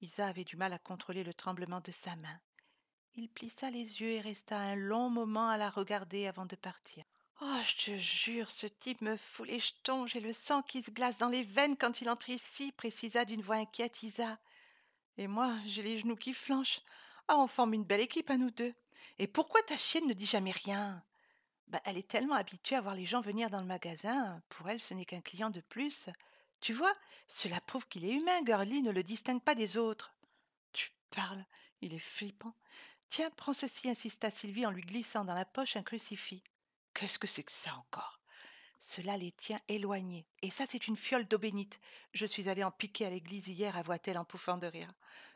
Isa avait du mal à contrôler le tremblement de sa main. Il plissa les yeux et resta un long moment à la regarder avant de partir. Oh, je te jure, ce type me fout les jetons, j'ai le sang qui se glace dans les veines quand il entre ici, précisa d'une voix inquiète Isa. Et moi, j'ai les genoux qui flanchent. Ah, on forme une belle équipe à nous deux. Et pourquoi ta chienne ne dit jamais rien bah, elle est tellement habituée à voir les gens venir dans le magasin, pour elle ce n'est qu'un client de plus. Tu vois, cela prouve qu'il est humain, Girly ne le distingue pas des autres. Tu parles, il est flippant. Tiens, prends ceci, insista Sylvie en lui glissant dans la poche un crucifix. Qu'est-ce que c'est que ça encore Cela les tient éloignés. Et ça, c'est une fiole d'eau bénite. Je suis allée en piquer à l'église hier, avoua-t-elle en pouffant de rire.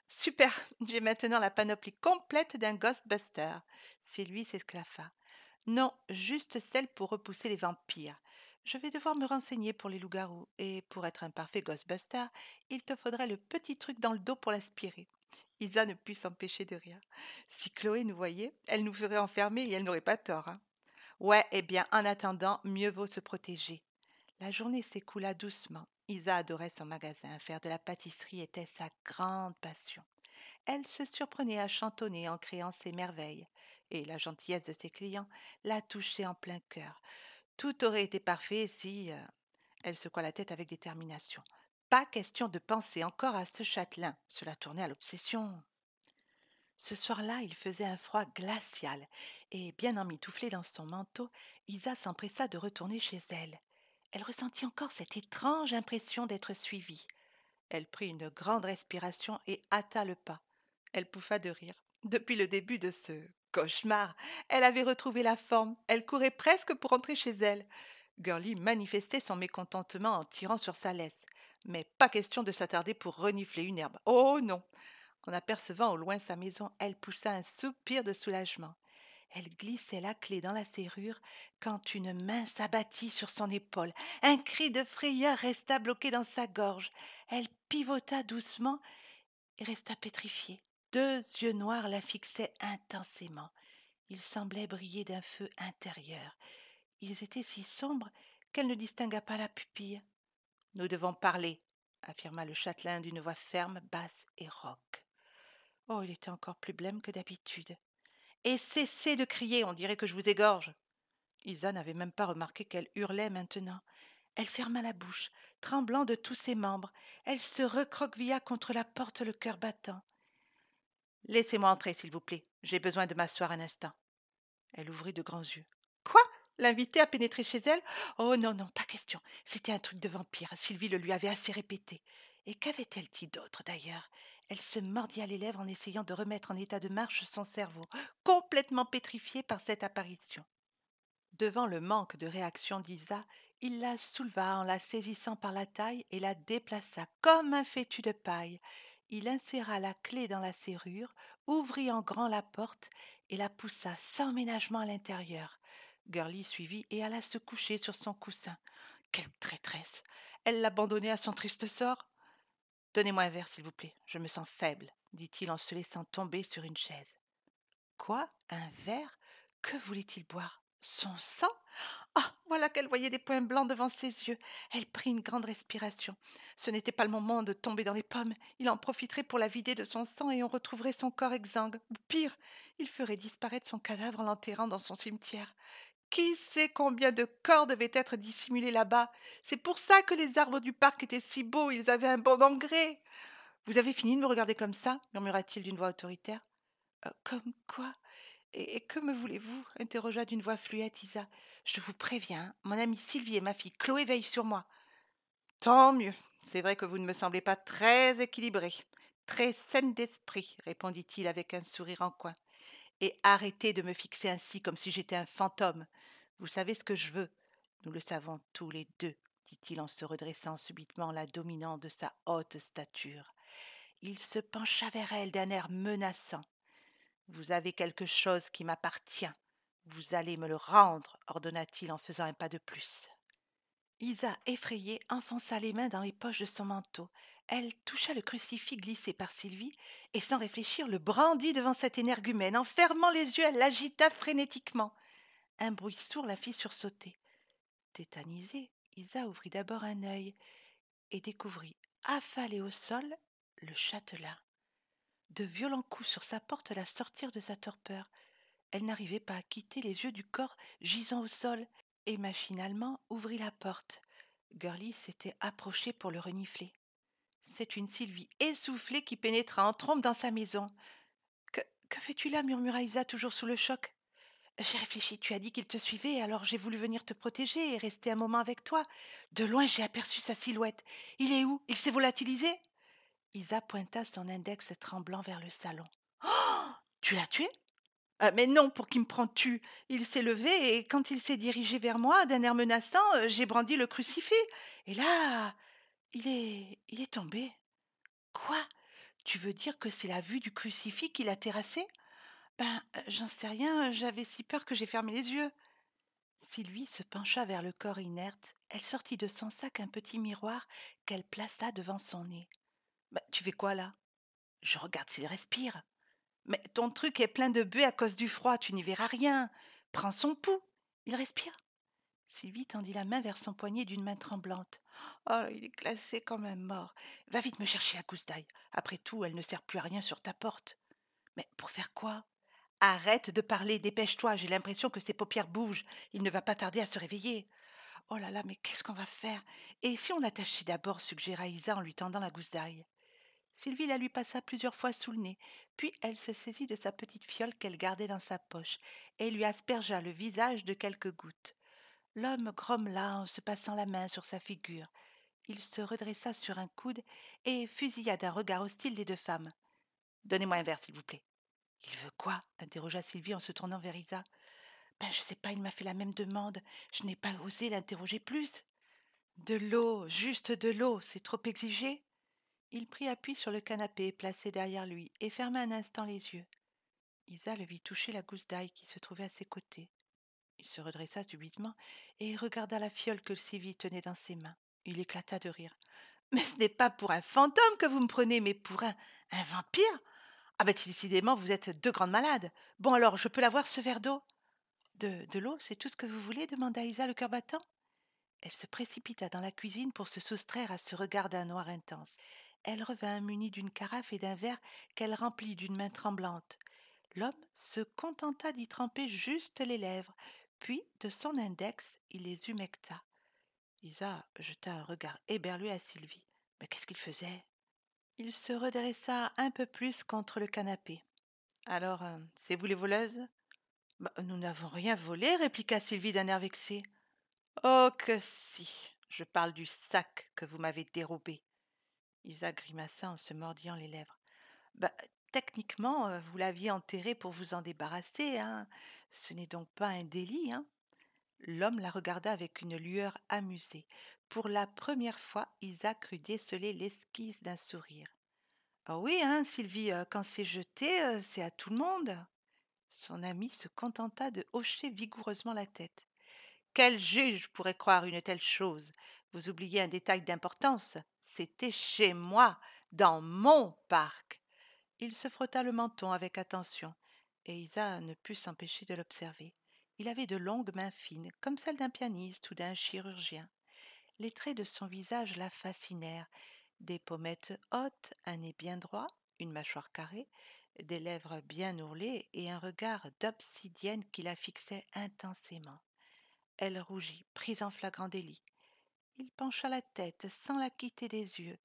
Super J'ai maintenant la panoplie complète d'un Ghostbuster. Sylvie s'esclaffa. Non, juste celle pour repousser les vampires. Je vais devoir me renseigner pour les loups-garous, et pour être un parfait Ghostbuster, il te faudrait le petit truc dans le dos pour l'aspirer. Isa ne put s'empêcher de rire. Si Chloé nous voyait, elle nous ferait enfermer et elle n'aurait pas tort. Hein. Ouais, eh bien, en attendant, mieux vaut se protéger. La journée s'écoula doucement. Isa adorait son magasin. Faire de la pâtisserie était sa grande passion. Elle se surprenait à chantonner en créant ses merveilles et la gentillesse de ses clients la touchait en plein cœur. Tout aurait été parfait si. elle secoua la tête avec détermination. Pas question de penser encore à ce châtelain. Cela tournait à l'obsession. Ce soir-là, il faisait un froid glacial, et bien emmitouflée dans son manteau, Isa s'empressa de retourner chez elle. Elle ressentit encore cette étrange impression d'être suivie. Elle prit une grande respiration et hâta le pas. Elle pouffa de rire. Depuis le début de ce Cauchemar Elle avait retrouvé la forme, elle courait presque pour entrer chez elle. Gurley manifestait son mécontentement en tirant sur sa laisse. Mais pas question de s'attarder pour renifler une herbe. Oh non En apercevant au loin sa maison, elle poussa un soupir de soulagement. Elle glissait la clé dans la serrure quand une main s'abattit sur son épaule. Un cri de frayeur resta bloqué dans sa gorge. Elle pivota doucement et resta pétrifiée. Deux yeux noirs la fixaient intensément. Ils semblaient briller d'un feu intérieur. Ils étaient si sombres qu'elle ne distingua pas la pupille. Nous devons parler, affirma le châtelain d'une voix ferme, basse et rauque. Oh, il était encore plus blême que d'habitude. Et cessez de crier, on dirait que je vous égorge. Isa n'avait même pas remarqué qu'elle hurlait maintenant. Elle ferma la bouche, tremblant de tous ses membres. Elle se recroquevilla contre la porte, le cœur battant. Laissez-moi entrer, s'il vous plaît. J'ai besoin de m'asseoir un instant. Elle ouvrit de grands yeux. Quoi L'inviter à pénétrer chez elle Oh non, non, pas question. C'était un truc de vampire. Sylvie le lui avait assez répété. Et qu'avait-elle dit d'autre d'ailleurs Elle se mordit à les lèvres en essayant de remettre en état de marche son cerveau, complètement pétrifié par cette apparition. Devant le manque de réaction d'Isa, il la souleva en la saisissant par la taille et la déplaça comme un fétu de paille il inséra la clé dans la serrure, ouvrit en grand la porte et la poussa sans ménagement à l'intérieur. Girlie suivit et alla se coucher sur son coussin. Quelle traîtresse Elle l'abandonnait à son triste sort Donnez-moi un verre, s'il vous plaît, je me sens faible, dit-il en se laissant tomber sur une chaise. Quoi Un verre Que voulait-il boire Son sang ah, voilà qu'elle voyait des points blancs devant ses yeux. Elle prit une grande respiration. Ce n'était pas le moment de tomber dans les pommes. Il en profiterait pour la vider de son sang et on retrouverait son corps exsangue. Ou pire, il ferait disparaître son cadavre en l'enterrant dans son cimetière. Qui sait combien de corps devaient être dissimulés là-bas C'est pour ça que les arbres du parc étaient si beaux, ils avaient un bon engrais. Vous avez fini de me regarder comme ça murmura-t-il d'une voix autoritaire. Euh, comme quoi et, que me voulez-vous interrogea d'une voix fluette Isa. Je vous préviens, mon amie Sylvie et ma fille Chloé veillent sur moi. Tant mieux. C'est vrai que vous ne me semblez pas très équilibré, très saine d'esprit, répondit-il avec un sourire en coin. Et arrêtez de me fixer ainsi comme si j'étais un fantôme. Vous savez ce que je veux. Nous le savons tous les deux, dit-il en se redressant subitement la dominant de sa haute stature. Il se pencha vers elle d'un air menaçant. Vous avez quelque chose qui m'appartient. Vous allez me le rendre, ordonna-t-il en faisant un pas de plus. Isa, effrayée, enfonça les mains dans les poches de son manteau. Elle toucha le crucifix glissé par Sylvie et, sans réfléchir, le brandit devant cet énergumène. En fermant les yeux, elle l'agita frénétiquement. Un bruit sourd la fit sursauter. Tétanisée, Isa ouvrit d'abord un œil et découvrit, affalé au sol, le châtelain. De violents coups sur sa porte la sortirent de sa torpeur. Elle n'arrivait pas à quitter les yeux du corps gisant au sol, et machinalement ouvrit la porte. Girlie s'était approchée pour le renifler. C'est une Sylvie essoufflée qui pénétra en trompe dans sa maison. que fais-tu là murmura Isa, toujours sous le choc. J'ai réfléchi, tu as dit qu'il te suivait, alors j'ai voulu venir te protéger et rester un moment avec toi. De loin, j'ai aperçu sa silhouette. Il est où Il s'est volatilisé Isa pointa son index tremblant vers le salon. Oh Tu l'as tué ah, Mais non, pour qui me prends-tu Il s'est levé et quand il s'est dirigé vers moi d'un air menaçant, euh, j'ai brandi le crucifix. Et là, il est, il est tombé. Quoi Tu veux dire que c'est la vue du crucifix qui l'a terrassé Ben, euh, j'en sais rien, j'avais si peur que j'ai fermé les yeux. Sylvie se pencha vers le corps inerte, elle sortit de son sac un petit miroir qu'elle plaça devant son nez. Bah, tu fais quoi là Je regarde s'il respire. Mais ton truc est plein de buée à cause du froid, tu n'y verras rien. Prends son pouls. Il respire. Sylvie tendit la main vers son poignet d'une main tremblante. Oh, il est classé comme un mort. Va vite me chercher la gousse d'ail. Après tout, elle ne sert plus à rien sur ta porte. Mais pour faire quoi Arrête de parler, dépêche-toi, j'ai l'impression que ses paupières bougent. Il ne va pas tarder à se réveiller. Oh là là, mais qu'est-ce qu'on va faire Et si on l'attachait d'abord suggéra Isa en lui tendant la gousse d'ail. Sylvie la lui passa plusieurs fois sous le nez, puis elle se saisit de sa petite fiole qu'elle gardait dans sa poche et lui aspergea le visage de quelques gouttes. L'homme grommela en se passant la main sur sa figure. Il se redressa sur un coude et fusilla d'un regard hostile les deux femmes. Donnez-moi un verre, s'il vous plaît. Il veut quoi interrogea Sylvie en se tournant vers Isa. Ben, je sais pas, il m'a fait la même demande. Je n'ai pas osé l'interroger plus. De l'eau, juste de l'eau, c'est trop exigé il prit appui sur le canapé placé derrière lui et ferma un instant les yeux. Isa le vit toucher la gousse d'ail qui se trouvait à ses côtés. Il se redressa subitement et regarda la fiole que Sylvie tenait dans ses mains. Il éclata de rire. Mais ce n'est pas pour un fantôme que vous me prenez, mais pour un, un vampire Ah ben décidément, vous êtes deux grandes malades. Bon alors, je peux l'avoir ce verre d'eau De, de l'eau, c'est tout ce que vous voulez demanda Isa le cœur battant. Elle se précipita dans la cuisine pour se soustraire à ce regard d'un noir intense elle revint munie d'une carafe et d'un verre qu'elle remplit d'une main tremblante. L'homme se contenta d'y tremper juste les lèvres, puis de son index il les humecta. Isa jeta un regard éberlu à Sylvie. Mais qu'est-ce qu'il faisait Il se redressa un peu plus contre le canapé. Alors, euh, c'est vous les voleuses bah, Nous n'avons rien volé, répliqua Sylvie d'un air vexé. Oh que si Je parle du sac que vous m'avez dérobé. Isa grimaça en se mordillant les lèvres. Bah, techniquement, euh, vous l'aviez enterré pour vous en débarrasser, hein. Ce n'est donc pas un délit, hein. L'homme la regarda avec une lueur amusée. Pour la première fois, Isa crut déceler l'esquisse d'un sourire. Ah oui, hein, Sylvie, euh, quand c'est jeté, euh, c'est à tout le monde. Son ami se contenta de hocher vigoureusement la tête. Quel juge pourrait croire une telle chose Vous oubliez un détail d'importance. C'était chez moi, dans mon parc. Il se frotta le menton avec attention, et Isa ne put s'empêcher de l'observer. Il avait de longues mains fines, comme celles d'un pianiste ou d'un chirurgien. Les traits de son visage la fascinèrent. Des pommettes hautes, un nez bien droit, une mâchoire carrée, des lèvres bien ourlées et un regard d'obsidienne qui la fixait intensément. Elle rougit, prise en flagrant délit. Il pencha la tête sans la quitter des yeux,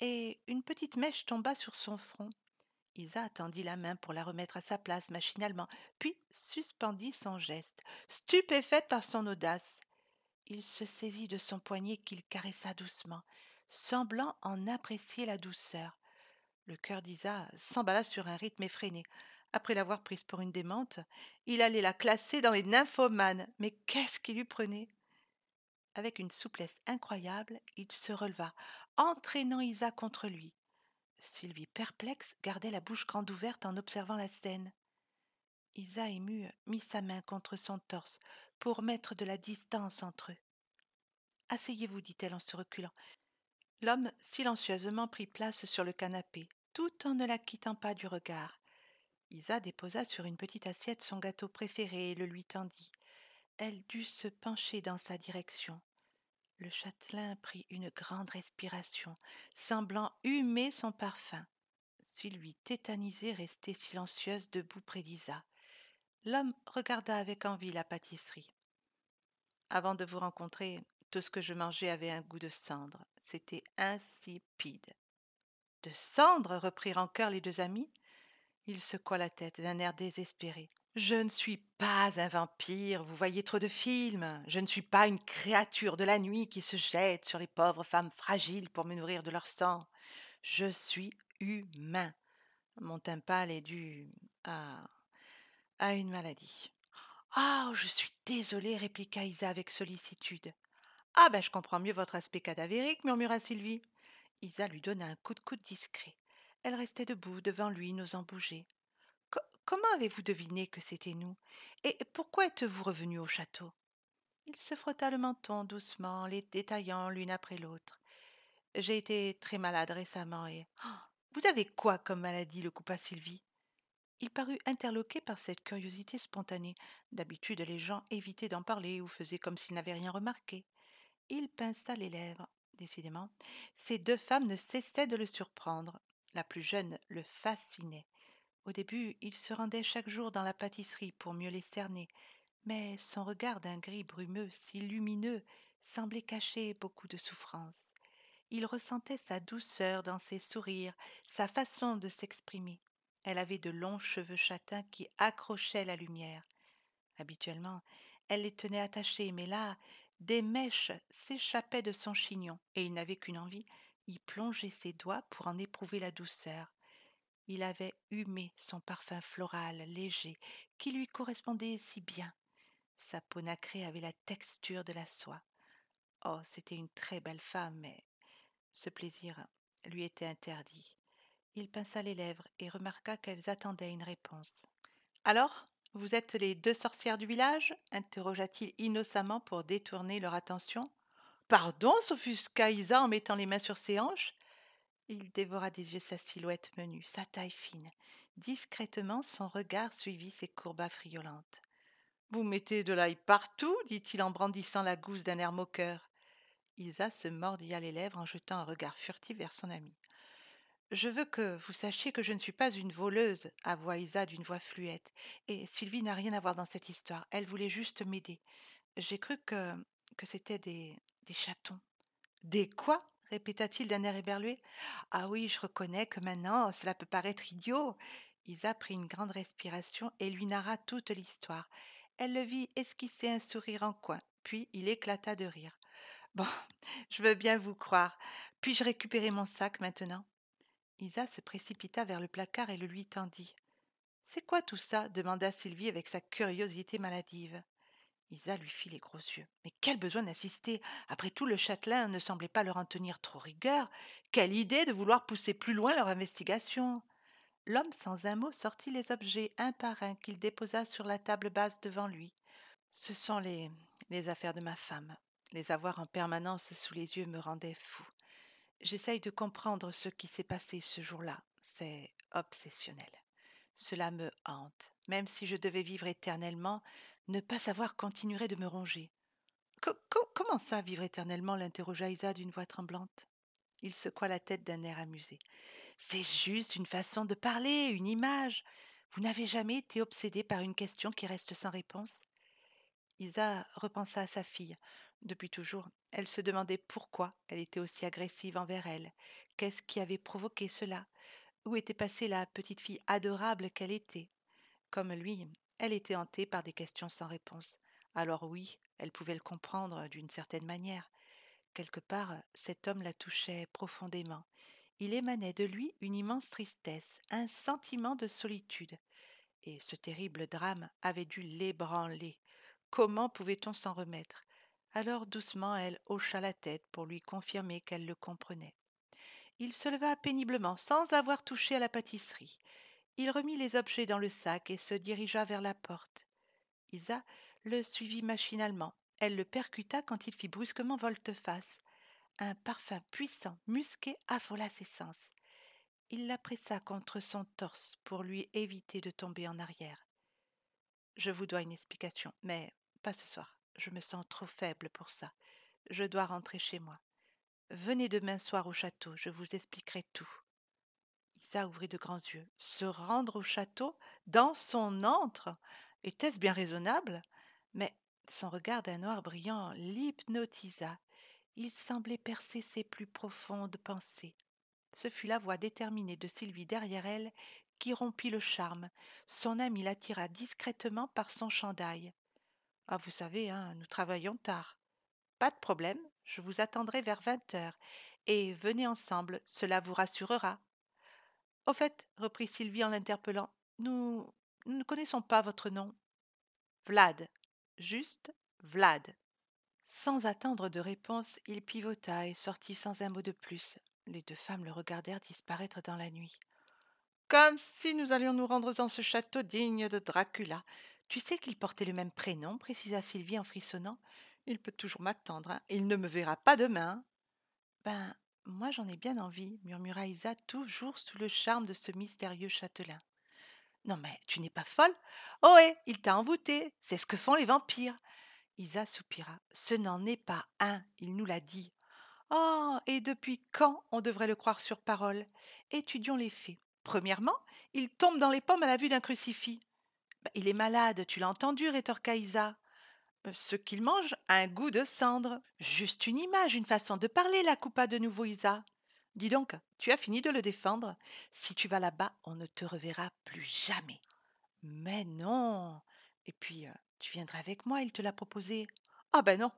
et une petite mèche tomba sur son front. Isa attendit la main pour la remettre à sa place machinalement, puis suspendit son geste, stupéfaite par son audace. Il se saisit de son poignet qu'il caressa doucement, semblant en apprécier la douceur. Le cœur d'Isa s'emballa sur un rythme effréné. Après l'avoir prise pour une démente, il allait la classer dans les nymphomanes. Mais qu'est-ce qui lui prenait avec une souplesse incroyable, il se releva, entraînant Isa contre lui. Sylvie, perplexe, gardait la bouche grande ouverte en observant la scène. Isa, émue, mit sa main contre son torse pour mettre de la distance entre eux. Asseyez-vous, dit-elle en se reculant. L'homme silencieusement prit place sur le canapé, tout en ne la quittant pas du regard. Isa déposa sur une petite assiette son gâteau préféré et le lui tendit elle dut se pencher dans sa direction. Le châtelain prit une grande respiration, semblant humer son parfum. lui tétanisée, restait silencieuse debout près d'Isa. L'homme regarda avec envie la pâtisserie. Avant de vous rencontrer, tout ce que je mangeais avait un goût de cendre. C'était insipide. De cendre reprirent en chœur les deux amis. Il secoua la tête d'un air désespéré. Je ne suis pas un vampire, vous voyez trop de films. Je ne suis pas une créature de la nuit qui se jette sur les pauvres femmes fragiles pour me nourrir de leur sang. Je suis humain. Mon teint pâle est dû à. à une maladie. Oh, je suis désolée, répliqua Isa avec sollicitude. Ah ben, je comprends mieux votre aspect cadavérique, murmura Sylvie. Isa lui donna un coup de coude discret. Elle restait debout devant lui, n'osant bouger comment avez-vous deviné que c'était nous Et pourquoi êtes-vous revenu au château Il se frotta le menton doucement, les détaillant l'une après l'autre. J'ai été très malade récemment et. Oh, vous avez quoi comme maladie le coupa Sylvie. Il parut interloqué par cette curiosité spontanée. D'habitude, les gens évitaient d'en parler ou faisaient comme s'ils n'avaient rien remarqué. Il pinça les lèvres. Décidément, ces deux femmes ne cessaient de le surprendre. La plus jeune le fascinait. Au début, il se rendait chaque jour dans la pâtisserie pour mieux les cerner, mais son regard d'un gris brumeux si lumineux semblait cacher beaucoup de souffrance. Il ressentait sa douceur dans ses sourires, sa façon de s'exprimer. Elle avait de longs cheveux châtains qui accrochaient la lumière. Habituellement, elle les tenait attachés, mais là, des mèches s'échappaient de son chignon, et il n'avait qu'une envie, y plonger ses doigts pour en éprouver la douceur. Il avait humé son parfum floral léger qui lui correspondait si bien. Sa peau nacrée avait la texture de la soie. Oh, c'était une très belle femme, mais ce plaisir lui était interdit. Il pinça les lèvres et remarqua qu'elles attendaient une réponse. Alors, vous êtes les deux sorcières du village interrogea-t-il innocemment pour détourner leur attention. Pardon, s'offusqua Isa en mettant les mains sur ses hanches. Il dévora des yeux sa silhouette menue, sa taille fine. Discrètement, son regard suivit ses courbes friolantes Vous mettez de l'ail partout, dit-il en brandissant la gousse d'un air moqueur. Isa se mordilla les lèvres en jetant un regard furtif vers son amie. « Je veux que vous sachiez que je ne suis pas une voleuse, avoua Isa d'une voix fluette. Et Sylvie n'a rien à voir dans cette histoire. Elle voulait juste m'aider. J'ai cru que, que c'était des, des chatons. Des quoi répéta-t-il d'un air éberlué. Ah oui, je reconnais que maintenant cela peut paraître idiot. Isa prit une grande respiration et lui narra toute l'histoire. Elle le vit esquisser un sourire en coin, puis il éclata de rire. Bon, je veux bien vous croire. Puis-je récupérer mon sac maintenant Isa se précipita vers le placard et le lui tendit. C'est quoi tout ça demanda Sylvie avec sa curiosité maladive. Isa lui fit les gros yeux. Mais quel besoin d'insister Après tout, le châtelain ne semblait pas leur en tenir trop rigueur. Quelle idée de vouloir pousser plus loin leur investigation L'homme, sans un mot, sortit les objets un par un qu'il déposa sur la table basse devant lui. Ce sont les, les affaires de ma femme. Les avoir en permanence sous les yeux me rendait fou. J'essaye de comprendre ce qui s'est passé ce jour-là. C'est obsessionnel. Cela me hante. Même si je devais vivre éternellement, ne pas savoir continuerait de me ronger. comment ça, vivre éternellement l'interrogea Isa d'une voix tremblante. Il secoua la tête d'un air amusé. C'est juste une façon de parler, une image. Vous n'avez jamais été obsédé par une question qui reste sans réponse Isa repensa à sa fille. Depuis toujours, elle se demandait pourquoi elle était aussi agressive envers elle. Qu'est-ce qui avait provoqué cela Où était passée la petite fille adorable qu'elle était Comme lui, elle était hantée par des questions sans réponse. Alors oui, elle pouvait le comprendre d'une certaine manière. Quelque part, cet homme la touchait profondément. Il émanait de lui une immense tristesse, un sentiment de solitude. Et ce terrible drame avait dû l'ébranler. Comment pouvait-on s'en remettre Alors doucement, elle hocha la tête pour lui confirmer qu'elle le comprenait. Il se leva péniblement, sans avoir touché à la pâtisserie. Il remit les objets dans le sac et se dirigea vers la porte. Isa le suivit machinalement. Elle le percuta quand il fit brusquement volte-face. Un parfum puissant, musqué, affola ses sens. Il la pressa contre son torse pour lui éviter de tomber en arrière. Je vous dois une explication, mais pas ce soir. Je me sens trop faible pour ça. Je dois rentrer chez moi. Venez demain soir au château, je vous expliquerai tout. Isa ouvrit de grands yeux. Se rendre au château, dans son antre Était-ce bien raisonnable Mais son regard d'un noir brillant l'hypnotisa. Il semblait percer ses plus profondes pensées. Ce fut la voix déterminée de Sylvie derrière elle qui rompit le charme. Son ami l'attira discrètement par son chandail. Ah, vous savez, hein, nous travaillons tard. Pas de problème, je vous attendrai vers vingt heures. Et venez ensemble, cela vous rassurera. Au fait, reprit Sylvie en l'interpellant, nous, ne connaissons pas votre nom. Vlad. Juste Vlad. Sans attendre de réponse, il pivota et sortit sans un mot de plus. Les deux femmes le regardèrent disparaître dans la nuit. Comme si nous allions nous rendre dans ce château digne de Dracula. Tu sais qu'il portait le même prénom, précisa Sylvie en frissonnant. Il peut toujours m'attendre, hein. il ne me verra pas demain. Ben, moi j'en ai bien envie, murmura Isa, toujours sous le charme de ce mystérieux châtelain. Non mais tu n'es pas folle Ohé, il t'a envoûté, c'est ce que font les vampires. Isa soupira. Ce n'en est pas un, il nous l'a dit. Oh, et depuis quand on devrait le croire sur parole Étudions les faits. Premièrement, il tombe dans les pommes à la vue d'un crucifix. Bah, il est malade, tu l'as entendu, rétorqua Isa. Euh, ce qu'il mange a un goût de cendre. Juste une image, une façon de parler, la coupa de nouveau Isa. Dis donc, tu as fini de le défendre. Si tu vas là-bas, on ne te reverra plus jamais. Mais non. Et puis, euh, tu viendras avec moi, il te l'a proposé. Ah ben non.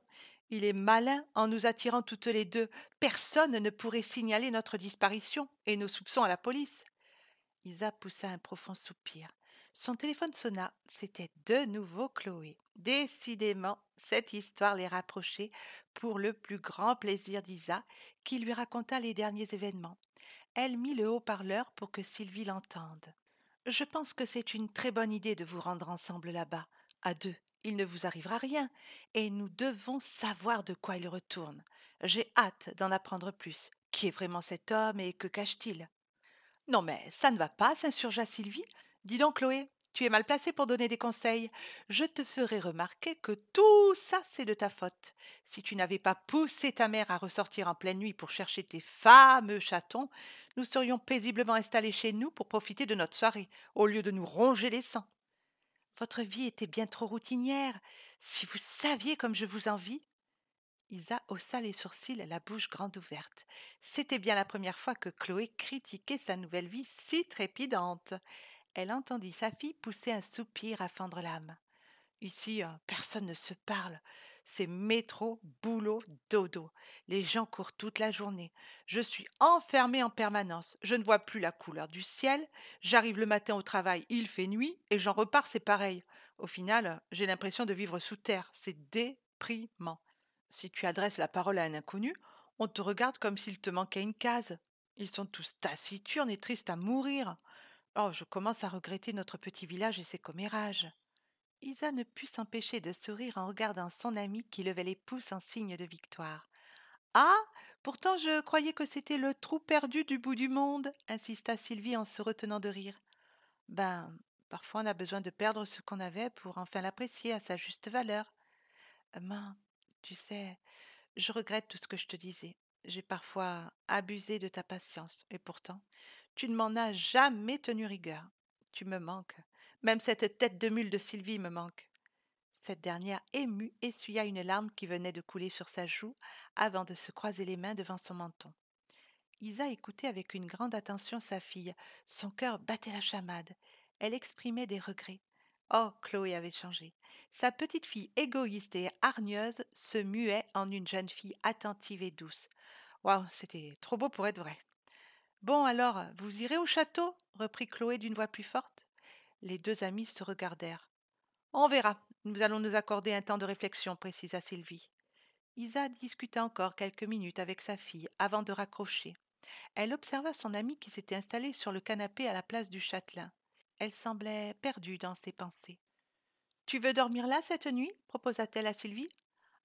Il est malin en nous attirant toutes les deux. Personne ne pourrait signaler notre disparition et nos soupçons à la police. Isa poussa un profond soupir. Son téléphone sonna. C'était de nouveau Chloé. Décidément, cette histoire les rapprochait pour le plus grand plaisir d'Isa, qui lui raconta les derniers événements. Elle mit le haut-parleur pour que Sylvie l'entende. Je pense que c'est une très bonne idée de vous rendre ensemble là-bas, à deux. Il ne vous arrivera rien, et nous devons savoir de quoi il retourne. J'ai hâte d'en apprendre plus. Qui est vraiment cet homme et que cache-t-il Non mais ça ne va pas, s'insurgea Sylvie. Dis donc, Chloé, tu es mal placée pour donner des conseils. Je te ferai remarquer que tout ça, c'est de ta faute. Si tu n'avais pas poussé ta mère à ressortir en pleine nuit pour chercher tes fameux chatons, nous serions paisiblement installés chez nous pour profiter de notre soirée, au lieu de nous ronger les sangs. Votre vie était bien trop routinière. Si vous saviez comme je vous envie. Isa haussa les sourcils, la bouche grande ouverte. C'était bien la première fois que Chloé critiquait sa nouvelle vie si trépidante elle entendit sa fille pousser un soupir à fendre l'âme. Ici, euh, personne ne se parle. C'est métro, boulot, dodo. Les gens courent toute la journée. Je suis enfermée en permanence. Je ne vois plus la couleur du ciel. J'arrive le matin au travail, il fait nuit, et j'en repars, c'est pareil. Au final, euh, j'ai l'impression de vivre sous terre. C'est déprimant. Si tu adresses la parole à un inconnu, on te regarde comme s'il te manquait une case. Ils sont tous taciturnes et tristes à mourir. Oh, je commence à regretter notre petit village et ses commérages. Isa ne put s'empêcher de sourire en regardant son amie qui levait les pouces en signe de victoire. Ah Pourtant, je croyais que c'était le trou perdu du bout du monde, insista Sylvie en se retenant de rire. Ben, parfois on a besoin de perdre ce qu'on avait pour enfin l'apprécier à sa juste valeur. Ben, tu sais, je regrette tout ce que je te disais. J'ai parfois abusé de ta patience, et pourtant, tu ne m'en as jamais tenu rigueur. Tu me manques. Même cette tête de mule de Sylvie me manque. Cette dernière émue essuya une larme qui venait de couler sur sa joue avant de se croiser les mains devant son menton. Isa écoutait avec une grande attention sa fille. Son cœur battait la chamade. Elle exprimait des regrets. Oh, Chloé avait changé. Sa petite fille égoïste et hargneuse se muait en une jeune fille attentive et douce. Waouh, c'était trop beau pour être vrai. Bon alors, euh, vous irez au château reprit Chloé d'une voix plus forte. Les deux amis se regardèrent. On verra. Nous allons nous accorder un temps de réflexion, précisa Sylvie. Isa discuta encore quelques minutes avec sa fille avant de raccrocher. Elle observa son amie qui s'était installée sur le canapé à la place du châtelain. Elle semblait perdue dans ses pensées. Tu veux dormir là cette nuit proposa-t-elle à Sylvie.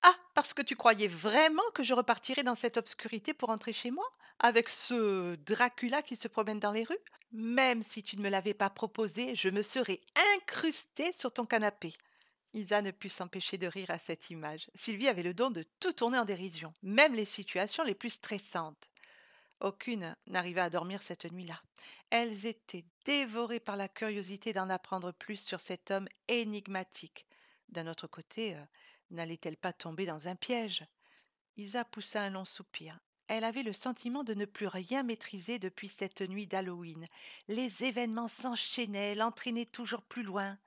Ah, parce que tu croyais vraiment que je repartirais dans cette obscurité pour entrer chez moi avec ce Dracula qui se promène dans les rues Même si tu ne me l'avais pas proposé, je me serais incrustée sur ton canapé. Isa ne put s'empêcher de rire à cette image. Sylvie avait le don de tout tourner en dérision, même les situations les plus stressantes. Aucune n'arriva à dormir cette nuit-là. Elles étaient dévorées par la curiosité d'en apprendre plus sur cet homme énigmatique. D'un autre côté, euh, n'allait-elle pas tomber dans un piège Isa poussa un long soupir. Elle avait le sentiment de ne plus rien maîtriser depuis cette nuit d'Halloween. Les événements s'enchaînaient, l'entraînaient toujours plus loin.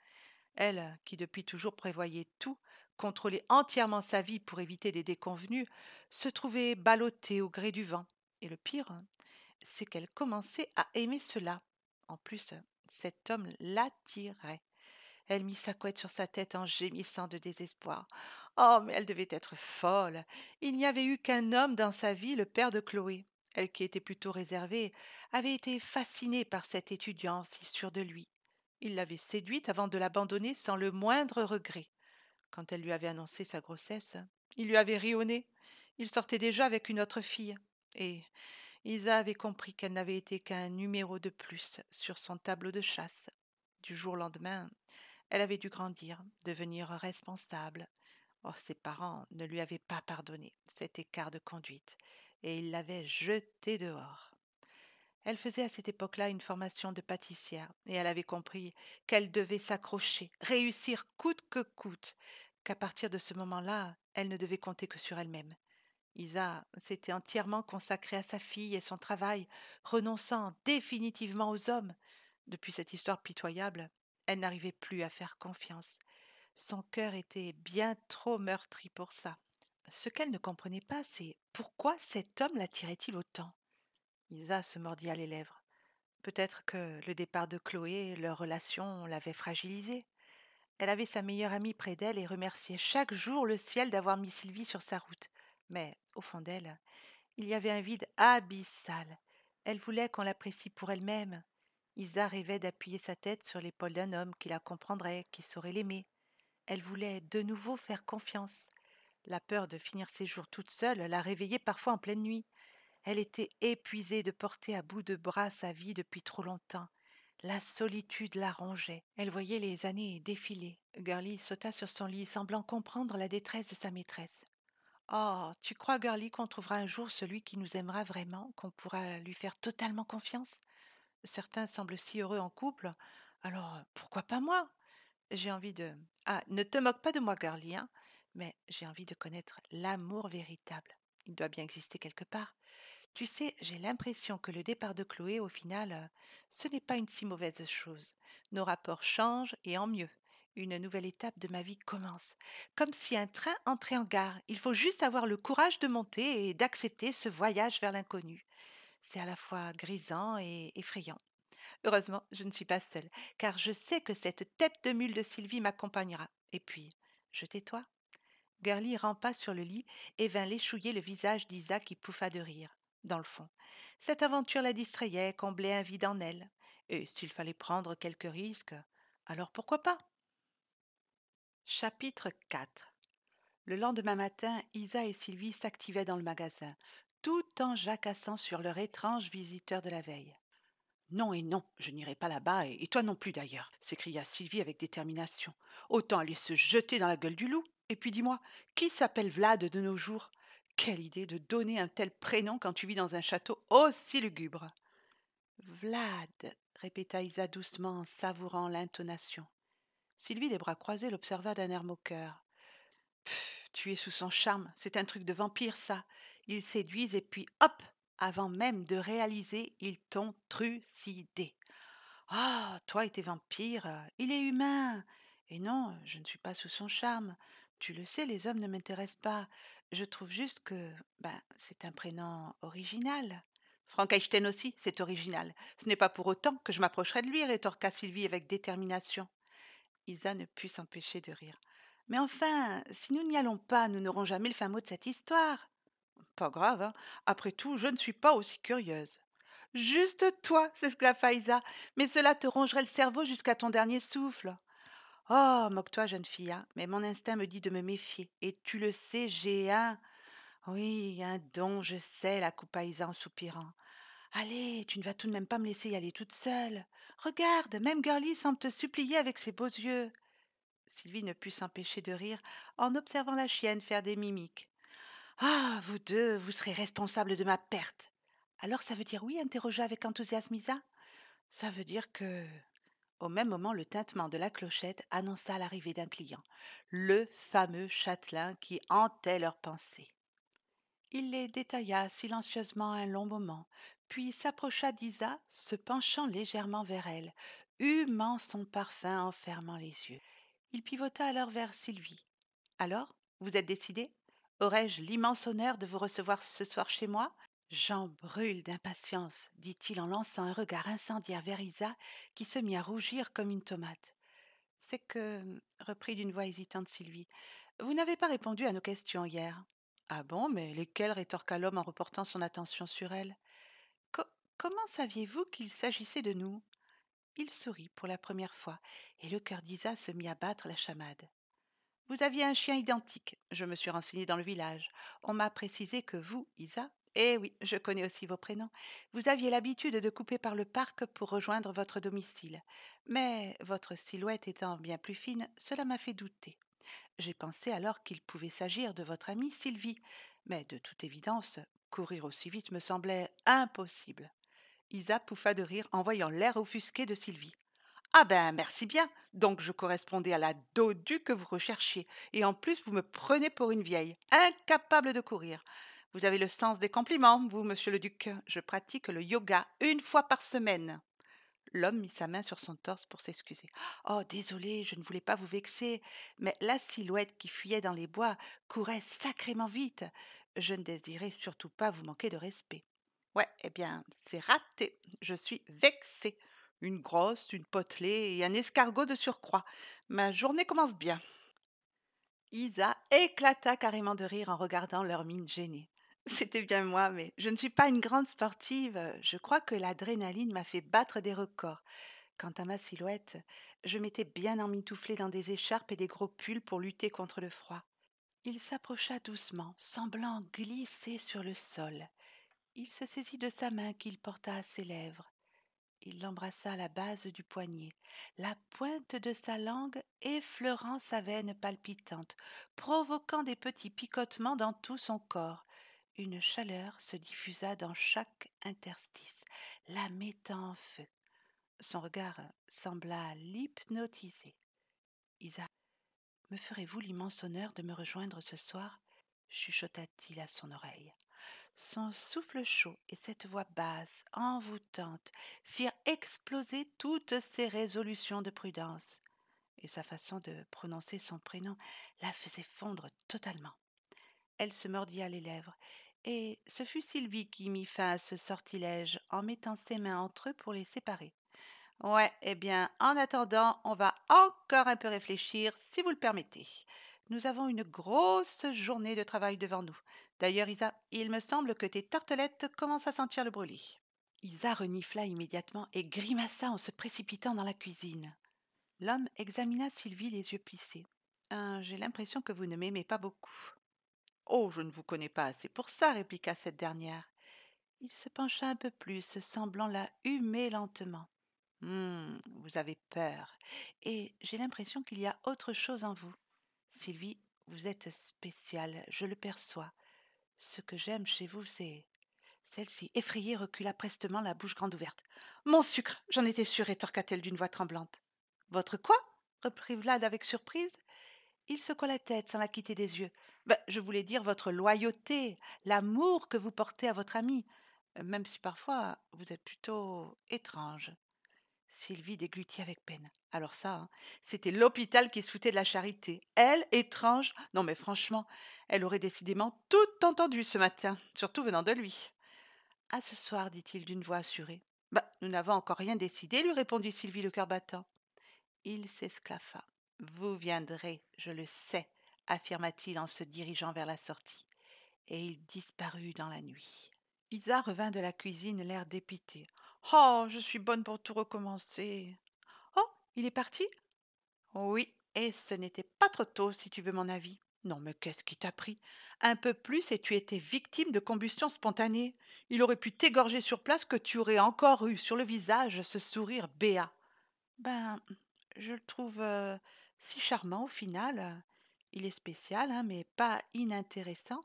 Elle, qui depuis toujours prévoyait tout, contrôlait entièrement sa vie pour éviter des déconvenus, se trouvait ballottée au gré du vent. Et le pire, c'est qu'elle commençait à aimer cela. En plus, cet homme l'attirait. Elle mit sa couette sur sa tête en gémissant de désespoir. Oh, mais elle devait être folle. Il n'y avait eu qu'un homme dans sa vie, le père de Chloé. Elle, qui était plutôt réservée, avait été fascinée par cet étudiant si sûr de lui. Il l'avait séduite avant de l'abandonner sans le moindre regret. Quand elle lui avait annoncé sa grossesse, il lui avait ri Il sortait déjà avec une autre fille. Et Isa avait compris qu'elle n'avait été qu'un numéro de plus sur son tableau de chasse. Du jour au lendemain, elle avait dû grandir, devenir responsable. Or, oh, ses parents ne lui avaient pas pardonné cet écart de conduite et ils l'avaient jetée dehors. Elle faisait à cette époque-là une formation de pâtissière et elle avait compris qu'elle devait s'accrocher, réussir coûte que coûte, qu'à partir de ce moment-là, elle ne devait compter que sur elle-même. Isa s'était entièrement consacrée à sa fille et son travail, renonçant définitivement aux hommes. Depuis cette histoire pitoyable, elle n'arrivait plus à faire confiance. Son cœur était bien trop meurtri pour ça. Ce qu'elle ne comprenait pas, c'est pourquoi cet homme l'attirait-il autant Isa se mordit à les lèvres. Peut-être que le départ de Chloé, leur relation, l'avait fragilisée. Elle avait sa meilleure amie près d'elle et remerciait chaque jour le ciel d'avoir mis Sylvie sur sa route. Mais, au fond d'elle, il y avait un vide abyssal. Elle voulait qu'on l'apprécie pour elle-même, Isa rêvait d'appuyer sa tête sur l'épaule d'un homme qui la comprendrait, qui saurait l'aimer. Elle voulait de nouveau faire confiance. La peur de finir ses jours toute seule la réveillait parfois en pleine nuit. Elle était épuisée de porter à bout de bras sa vie depuis trop longtemps. La solitude la rongeait. Elle voyait les années défiler. Girlie sauta sur son lit, semblant comprendre la détresse de sa maîtresse. Oh, tu crois, girlie, qu'on trouvera un jour celui qui nous aimera vraiment, qu'on pourra lui faire totalement confiance certains semblent si heureux en couple, alors pourquoi pas moi J'ai envie de... Ah, ne te moque pas de moi, Garly, hein, mais j'ai envie de connaître l'amour véritable. Il doit bien exister quelque part. Tu sais, j'ai l'impression que le départ de Chloé, au final, ce n'est pas une si mauvaise chose. Nos rapports changent et en mieux. Une nouvelle étape de ma vie commence. Comme si un train entrait en gare. Il faut juste avoir le courage de monter et d'accepter ce voyage vers l'inconnu. C'est à la fois grisant et effrayant. Heureusement, je ne suis pas seule, car je sais que cette tête de mule de Sylvie m'accompagnera. Et puis, je tais-toi. Garly rampa sur le lit et vint l'échouiller le visage d'Isa qui pouffa de rire. Dans le fond, cette aventure la distrayait, comblait un vide en elle. Et s'il fallait prendre quelques risques, alors pourquoi pas Chapitre 4 Le lendemain matin, Isa et Sylvie s'activaient dans le magasin tout en jacassant sur leur étrange visiteur de la veille. Non et non, je n'irai pas là-bas, et toi non plus d'ailleurs, s'écria Sylvie avec détermination. Autant aller se jeter dans la gueule du loup. Et puis dis-moi, qui s'appelle Vlad de nos jours Quelle idée de donner un tel prénom quand tu vis dans un château aussi lugubre Vlad, répéta Isa doucement en savourant l'intonation. Sylvie, les bras croisés, l'observa d'un air moqueur. Tu es sous son charme, c'est un truc de vampire, ça ils séduisent et puis hop, avant même de réaliser, ils t'ont trucidé. Ah, toi et tes vampires, euh, il est humain. Et non, je ne suis pas sous son charme. Tu le sais, les hommes ne m'intéressent pas. Je trouve juste que ben, c'est un prénom original. Frankenstein aussi, c'est original. Ce n'est pas pour autant que je m'approcherai de lui, rétorqua Sylvie avec détermination. Isa ne put s'empêcher de rire. Mais enfin, si nous n'y allons pas, nous n'aurons jamais le fin mot de cette histoire. Pas grave, hein. après tout, je ne suis pas aussi curieuse. Juste toi, s'esclaffa Isa, mais cela te rongerait le cerveau jusqu'à ton dernier souffle. Oh, moque-toi, jeune fille, hein, mais mon instinct me dit de me méfier, et tu le sais, j'ai un. Oui, un don, je sais, la coupa Isa en soupirant. Allez, tu ne vas tout de même pas me laisser y aller toute seule. Regarde, même Gurly semble te supplier avec ses beaux yeux. Sylvie ne put s'empêcher de rire en observant la chienne faire des mimiques. Ah, vous deux, vous serez responsables de ma perte. Alors ça veut dire oui interrogea avec enthousiasme Isa. Ça veut dire que. Au même moment, le tintement de la clochette annonça l'arrivée d'un client, le fameux châtelain qui hantait leurs pensées. Il les détailla silencieusement un long moment, puis s'approcha d'Isa, se penchant légèrement vers elle, humant son parfum en fermant les yeux. Il pivota alors vers Sylvie. Alors, vous êtes décidé? Aurais-je l'immense honneur de vous recevoir ce soir chez moi J'en brûle d'impatience, dit-il en lançant un regard incendiaire vers Isa, qui se mit à rougir comme une tomate. C'est que, reprit d'une voix hésitante Sylvie, vous n'avez pas répondu à nos questions hier. Ah bon, mais lesquelles rétorqua l'homme en reportant son attention sur elle. comment saviez-vous qu'il s'agissait de nous Il sourit pour la première fois, et le cœur d'Isa se mit à battre la chamade. Vous aviez un chien identique. Je me suis renseignée dans le village. On m'a précisé que vous, Isa, eh oui, je connais aussi vos prénoms, vous aviez l'habitude de couper par le parc pour rejoindre votre domicile. Mais votre silhouette étant bien plus fine, cela m'a fait douter. J'ai pensé alors qu'il pouvait s'agir de votre amie Sylvie, mais de toute évidence, courir aussi vite me semblait impossible. Isa pouffa de rire en voyant l'air offusqué de Sylvie. Ah ben merci bien. Donc je correspondais à la dodu que vous recherchiez. Et en plus, vous me prenez pour une vieille, incapable de courir. Vous avez le sens des compliments, vous, monsieur le duc. Je pratique le yoga une fois par semaine. L'homme mit sa main sur son torse pour s'excuser. Oh, désolé, je ne voulais pas vous vexer, mais la silhouette qui fuyait dans les bois courait sacrément vite. Je ne désirais surtout pas vous manquer de respect. Ouais, eh bien, c'est raté. Je suis vexé. Une grosse, une potelée et un escargot de surcroît. Ma journée commence bien. Isa éclata carrément de rire en regardant leur mine gênée. C'était bien moi, mais je ne suis pas une grande sportive. Je crois que l'adrénaline m'a fait battre des records. Quant à ma silhouette, je m'étais bien emmitouflée dans des écharpes et des gros pulls pour lutter contre le froid. Il s'approcha doucement, semblant glisser sur le sol. Il se saisit de sa main qu'il porta à ses lèvres. Il l'embrassa à la base du poignet, la pointe de sa langue effleurant sa veine palpitante, provoquant des petits picotements dans tout son corps. Une chaleur se diffusa dans chaque interstice, la mettant en feu. Son regard sembla l'hypnotiser. Isa, me ferez-vous l'immense honneur de me rejoindre ce soir chuchota-t-il à son oreille. Son souffle chaud et cette voix basse, envoûtante, firent exploser toutes ses résolutions de prudence. Et sa façon de prononcer son prénom la faisait fondre totalement. Elle se mordit à les lèvres, et ce fut Sylvie qui mit fin à ce sortilège en mettant ses mains entre eux pour les séparer. Ouais, eh bien, en attendant, on va encore un peu réfléchir, si vous le permettez. Nous avons une grosse journée de travail devant nous. D'ailleurs, Isa, il me semble que tes tartelettes commencent à sentir le brûlis. Isa renifla immédiatement et grimaça en se précipitant dans la cuisine. L'homme examina Sylvie les yeux plissés. Ah, j'ai l'impression que vous ne m'aimez pas beaucoup. Oh, je ne vous connais pas assez pour ça, répliqua cette dernière. Il se pencha un peu plus, semblant la humer lentement. Hum, vous avez peur, et j'ai l'impression qu'il y a autre chose en vous. Sylvie, vous êtes spéciale, je le perçois. Ce que j'aime chez vous, c'est. Celle-ci, effrayée, recula prestement la bouche grande ouverte. Mon sucre J'en étais sûre, rétorqua-t-elle d'une voix tremblante. Votre quoi reprit Vlad avec surprise. Il secoua la tête sans la quitter des yeux. Ben, je voulais dire votre loyauté, l'amour que vous portez à votre ami, même si parfois vous êtes plutôt étrange. Sylvie déglutit avec peine. Alors ça, hein, c'était l'hôpital qui soutait de la charité. Elle, étrange. Non mais franchement, elle aurait décidément tout entendu ce matin, surtout venant de lui. À ce soir, dit-il d'une voix assurée. Bah, nous n'avons encore rien décidé, lui répondit Sylvie le cœur battant. Il s'esclaffa. Vous viendrez, je le sais, affirma-t-il en se dirigeant vers la sortie. Et il disparut dans la nuit. Isa revint de la cuisine l'air dépité. Oh, je suis bonne pour tout recommencer. Oh, il est parti Oui, et ce n'était pas trop tôt, si tu veux mon avis. Non, mais qu'est-ce qui t'a pris Un peu plus et tu étais victime de combustion spontanée. Il aurait pu t'égorger sur place que tu aurais encore eu sur le visage ce sourire béat. Ben, je le trouve euh, si charmant au final. Il est spécial, hein, mais pas inintéressant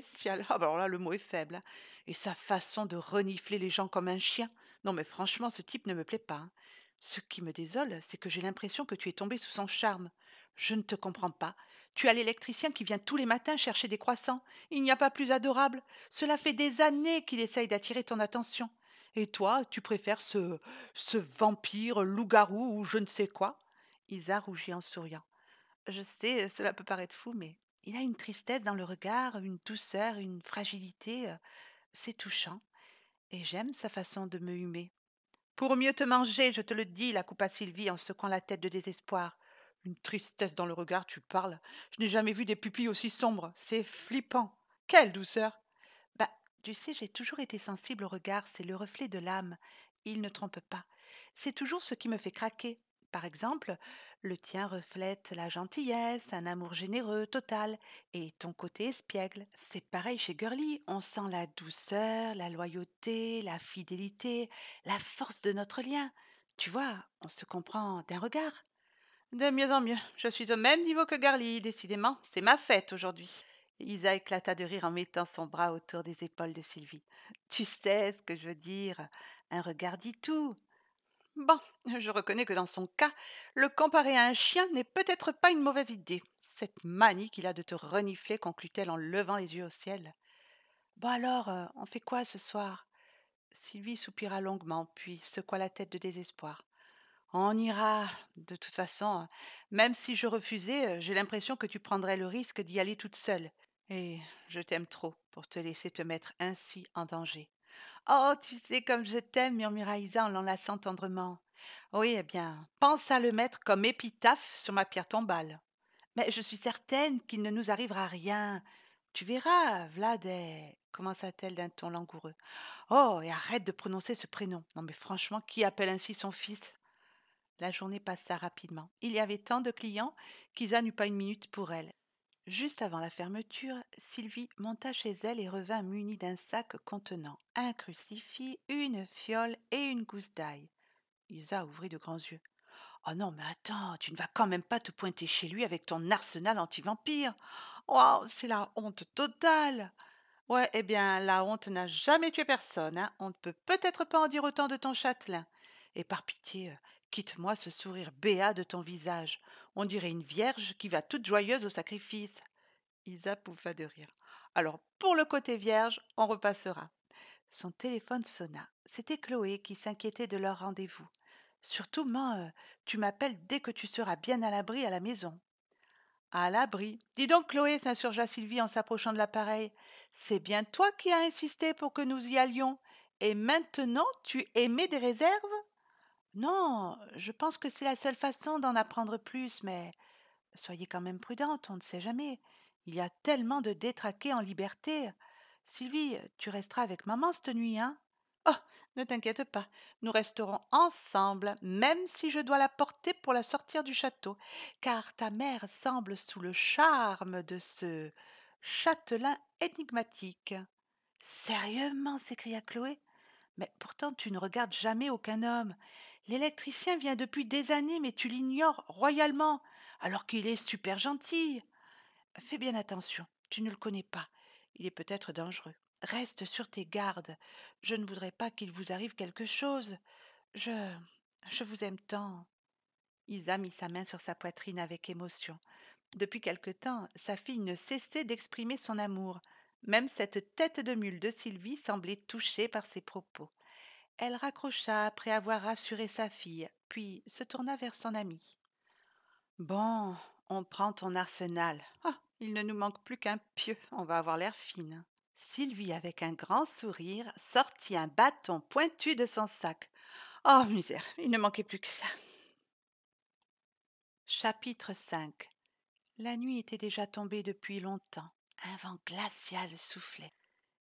spécial. Ah, bah, alors là, le mot est faible. Hein. Et sa façon de renifler les gens comme un chien. Non, mais franchement, ce type ne me plaît pas. Hein. Ce qui me désole, c'est que j'ai l'impression que tu es tombé sous son charme. Je ne te comprends pas. Tu as l'électricien qui vient tous les matins chercher des croissants. Il n'y a pas plus adorable. Cela fait des années qu'il essaye d'attirer ton attention. Et toi, tu préfères ce, ce vampire, loup-garou ou je ne sais quoi Isa rougit en souriant. Je sais, cela peut paraître fou, mais il a une tristesse dans le regard, une douceur, une fragilité. Euh, c'est touchant. Et j'aime sa façon de me humer. Pour mieux te manger, je te le dis, la coupa Sylvie en secouant la tête de désespoir. Une tristesse dans le regard, tu parles. Je n'ai jamais vu des pupilles aussi sombres. C'est flippant. Quelle douceur. Bah, tu sais, j'ai toujours été sensible au regard, c'est le reflet de l'âme. Il ne trompe pas. C'est toujours ce qui me fait craquer. Par exemple, le tien reflète la gentillesse, un amour généreux, total, et ton côté espiègle. C'est pareil chez Girlie, on sent la douceur, la loyauté, la fidélité, la force de notre lien. Tu vois, on se comprend d'un regard. De mieux en mieux, je suis au même niveau que Girlie, décidément, c'est ma fête aujourd'hui. Isa éclata de rire en mettant son bras autour des épaules de Sylvie. Tu sais ce que je veux dire. Un regard dit tout. Bon, je reconnais que dans son cas, le comparer à un chien n'est peut-être pas une mauvaise idée. Cette manie qu'il a de te renifler, conclut-elle en levant les yeux au ciel. Bon alors, euh, on fait quoi ce soir Sylvie soupira longuement, puis secoua la tête de désespoir. On ira. De toute façon, même si je refusais, euh, j'ai l'impression que tu prendrais le risque d'y aller toute seule. Et je t'aime trop pour te laisser te mettre ainsi en danger. Oh, tu sais comme je t'aime, murmura Isa en l'enlaçant tendrement. Oui, eh bien, pense à le mettre comme épitaphe sur ma pierre tombale. Mais je suis certaine qu'il ne nous arrivera rien. Tu verras, Vlad commença-t-elle d'un ton langoureux. Oh, et arrête de prononcer ce prénom. Non, mais franchement, qui appelle ainsi son fils La journée passa rapidement. Il y avait tant de clients qu'Isa n'eut pas une minute pour elle. Juste avant la fermeture, Sylvie monta chez elle et revint munie d'un sac contenant un crucifix, une fiole et une gousse d'ail. Isa ouvrit de grands yeux. Oh non, mais attends, tu ne vas quand même pas te pointer chez lui avec ton arsenal anti-vampire. Oh, c'est la honte totale. Ouais, eh bien, la honte n'a jamais tué personne. Hein. On ne peut peut-être pas en dire autant de ton châtelain. Et par pitié, euh, Quitte-moi ce sourire béat de ton visage. On dirait une vierge qui va toute joyeuse au sacrifice. Isa pouffa de rire. Alors, pour le côté vierge, on repassera. Son téléphone sonna. C'était Chloé qui s'inquiétait de leur rendez-vous. Surtout, main, euh, tu m'appelles dès que tu seras bien à l'abri à la maison. À l'abri. Dis donc, Chloé, s'insurgea Sylvie en s'approchant de l'appareil. C'est bien toi qui as insisté pour que nous y allions. Et maintenant, tu émets des réserves non, je pense que c'est la seule façon d'en apprendre plus, mais soyez quand même prudente, on ne sait jamais. Il y a tellement de détraqués en liberté. Sylvie, tu resteras avec maman cette nuit, hein? Oh. Ne t'inquiète pas, nous resterons ensemble, même si je dois la porter pour la sortir du château, car ta mère semble sous le charme de ce châtelain énigmatique. Sérieusement? s'écria Chloé. Mais pourtant tu ne regardes jamais aucun homme. L'électricien vient depuis des années, mais tu l'ignores royalement, alors qu'il est super gentil. Fais bien attention, tu ne le connais pas. Il est peut-être dangereux. Reste sur tes gardes. Je ne voudrais pas qu'il vous arrive quelque chose. Je. je vous aime tant. Isa mit sa main sur sa poitrine avec émotion. Depuis quelque temps, sa fille ne cessait d'exprimer son amour. Même cette tête de mule de Sylvie semblait touchée par ses propos. Elle raccrocha après avoir rassuré sa fille, puis se tourna vers son amie. Bon, on prend ton arsenal. Ah, il ne nous manque plus qu'un pieu, on va avoir l'air fine. Sylvie, avec un grand sourire, sortit un bâton pointu de son sac. Oh, misère, il ne manquait plus que ça. Chapitre 5 La nuit était déjà tombée depuis longtemps. Un vent glacial soufflait.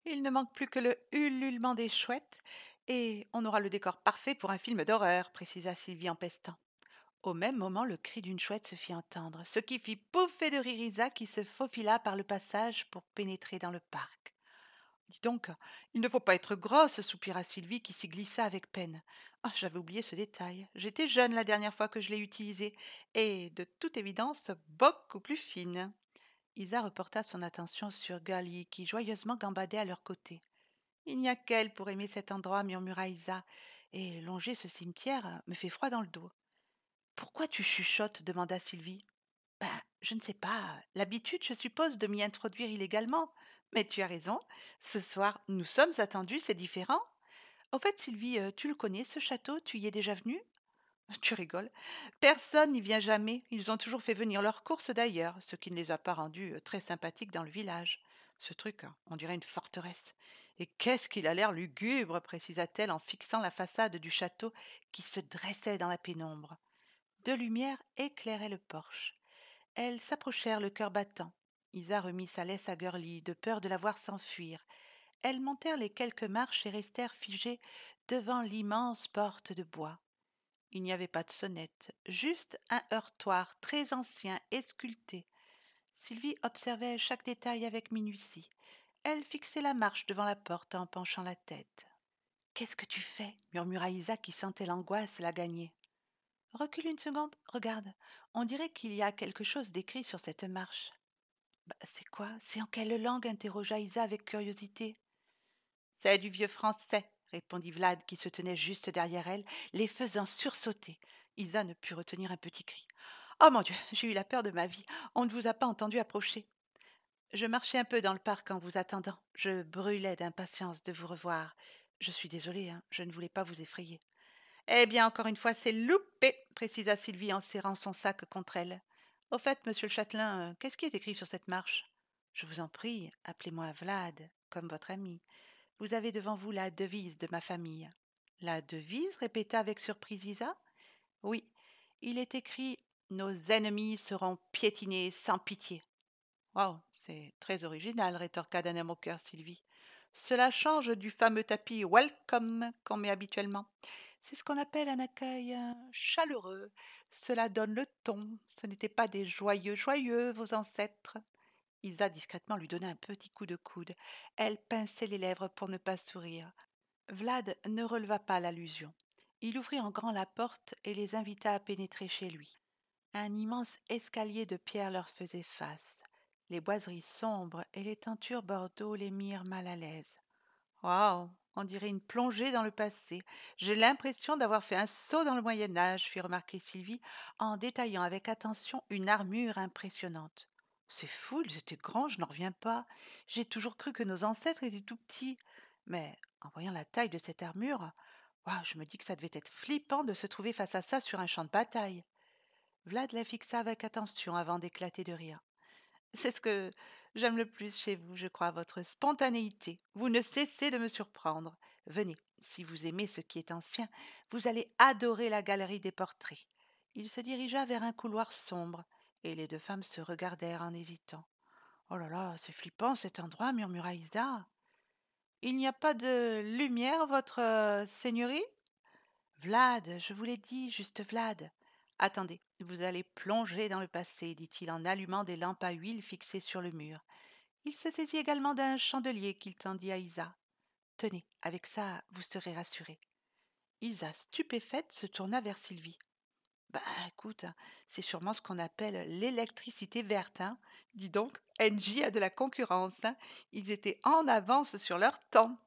Il ne manque plus que le hullulement des chouettes et on aura le décor parfait pour un film d'horreur, précisa Sylvie en pestant. Au même moment, le cri d'une chouette se fit entendre, ce qui fit pouffer de rire Isa qui se faufila par le passage pour pénétrer dans le parc. Dis donc, il ne faut pas être grosse, soupira Sylvie qui s'y glissa avec peine. Ah, j'avais oublié ce détail. J'étais jeune la dernière fois que je l'ai utilisé, et de toute évidence beaucoup plus fine. Isa reporta son attention sur Gali qui joyeusement gambadait à leur côté. Il n'y a qu'elle pour aimer cet endroit, murmura Isa, et longer ce cimetière euh, me fait froid dans le dos. Pourquoi tu chuchotes demanda Sylvie. Ben, je ne sais pas. L'habitude, je suppose, de m'y introduire illégalement. Mais tu as raison. Ce soir, nous sommes attendus, c'est différent. Au fait, Sylvie, euh, tu le connais, ce château Tu y es déjà venue Tu rigoles. Personne n'y vient jamais. Ils ont toujours fait venir leurs courses d'ailleurs, ce qui ne les a pas rendus euh, très sympathiques dans le village. Ce truc, hein, on dirait une forteresse. Et qu'est-ce qu'il a l'air lugubre, précisa-t-elle en fixant la façade du château qui se dressait dans la pénombre. Deux lumières éclairaient le porche. Elles s'approchèrent le cœur battant. Isa remit sa laisse à Gurley, de peur de la voir s'enfuir. Elles montèrent les quelques marches et restèrent figées devant l'immense porte de bois. Il n'y avait pas de sonnette, juste un heurtoir très ancien et sculpté. Sylvie observait chaque détail avec minutie elle fixait la marche devant la porte en penchant la tête. Qu'est-ce que tu fais murmura Isa qui sentait l'angoisse la gagner. Recule une seconde, regarde. On dirait qu'il y a quelque chose d'écrit sur cette marche. Bah, c'est quoi C'est en quelle langue interrogea Isa avec curiosité. C'est du vieux français, répondit Vlad qui se tenait juste derrière elle, les faisant sursauter. Isa ne put retenir un petit cri. Oh mon Dieu, j'ai eu la peur de ma vie. On ne vous a pas entendu approcher. Je marchais un peu dans le parc en vous attendant. Je brûlais d'impatience de vous revoir. Je suis désolée, hein, je ne voulais pas vous effrayer. Eh bien, encore une fois, c'est loupé, précisa Sylvie en serrant son sac contre elle. Au fait, monsieur le châtelain, euh, qu'est-ce qui est écrit sur cette marche Je vous en prie, appelez-moi Vlad, comme votre ami. Vous avez devant vous la devise de ma famille. La devise répéta avec surprise Isa. Oui, il est écrit Nos ennemis seront piétinés sans pitié c'est très original, rétorqua d'un air moqueur Sylvie. Cela change du fameux tapis welcome qu'on met habituellement. C'est ce qu'on appelle un accueil euh, chaleureux. Cela donne le ton. Ce n'étaient pas des joyeux joyeux, vos ancêtres. Isa discrètement lui donna un petit coup de coude. Elle pinçait les lèvres pour ne pas sourire. Vlad ne releva pas l'allusion. Il ouvrit en grand la porte et les invita à pénétrer chez lui. Un immense escalier de pierre leur faisait face. Les boiseries sombres et les teintures bordeaux les mirent mal à l'aise. Waouh On dirait une plongée dans le passé. J'ai l'impression d'avoir fait un saut dans le Moyen Âge, fit remarquer Sylvie en détaillant avec attention une armure impressionnante. C'est fou, ils étaient grands, je n'en reviens pas. J'ai toujours cru que nos ancêtres étaient tout petits. Mais en voyant la taille de cette armure, wow, je me dis que ça devait être flippant de se trouver face à ça sur un champ de bataille. Vlad la fixa avec attention avant d'éclater de rire. C'est ce que j'aime le plus chez vous, je crois, votre spontanéité. Vous ne cessez de me surprendre. Venez, si vous aimez ce qui est ancien, vous allez adorer la galerie des portraits. Il se dirigea vers un couloir sombre, et les deux femmes se regardèrent en hésitant. Oh là là, c'est flippant cet endroit, murmura Isa. Il n'y a pas de lumière, votre euh, seigneurie Vlad, je vous l'ai dit, juste Vlad. Attendez, vous allez plonger dans le passé, dit-il en allumant des lampes à huile fixées sur le mur. Il se saisit également d'un chandelier qu'il tendit à Isa. Tenez, avec ça, vous serez rassuré. » Isa, stupéfaite, se tourna vers Sylvie. Ben, écoute, c'est sûrement ce qu'on appelle l'électricité verte. Hein. Dis donc, NJ a de la concurrence. Hein. Ils étaient en avance sur leur temps.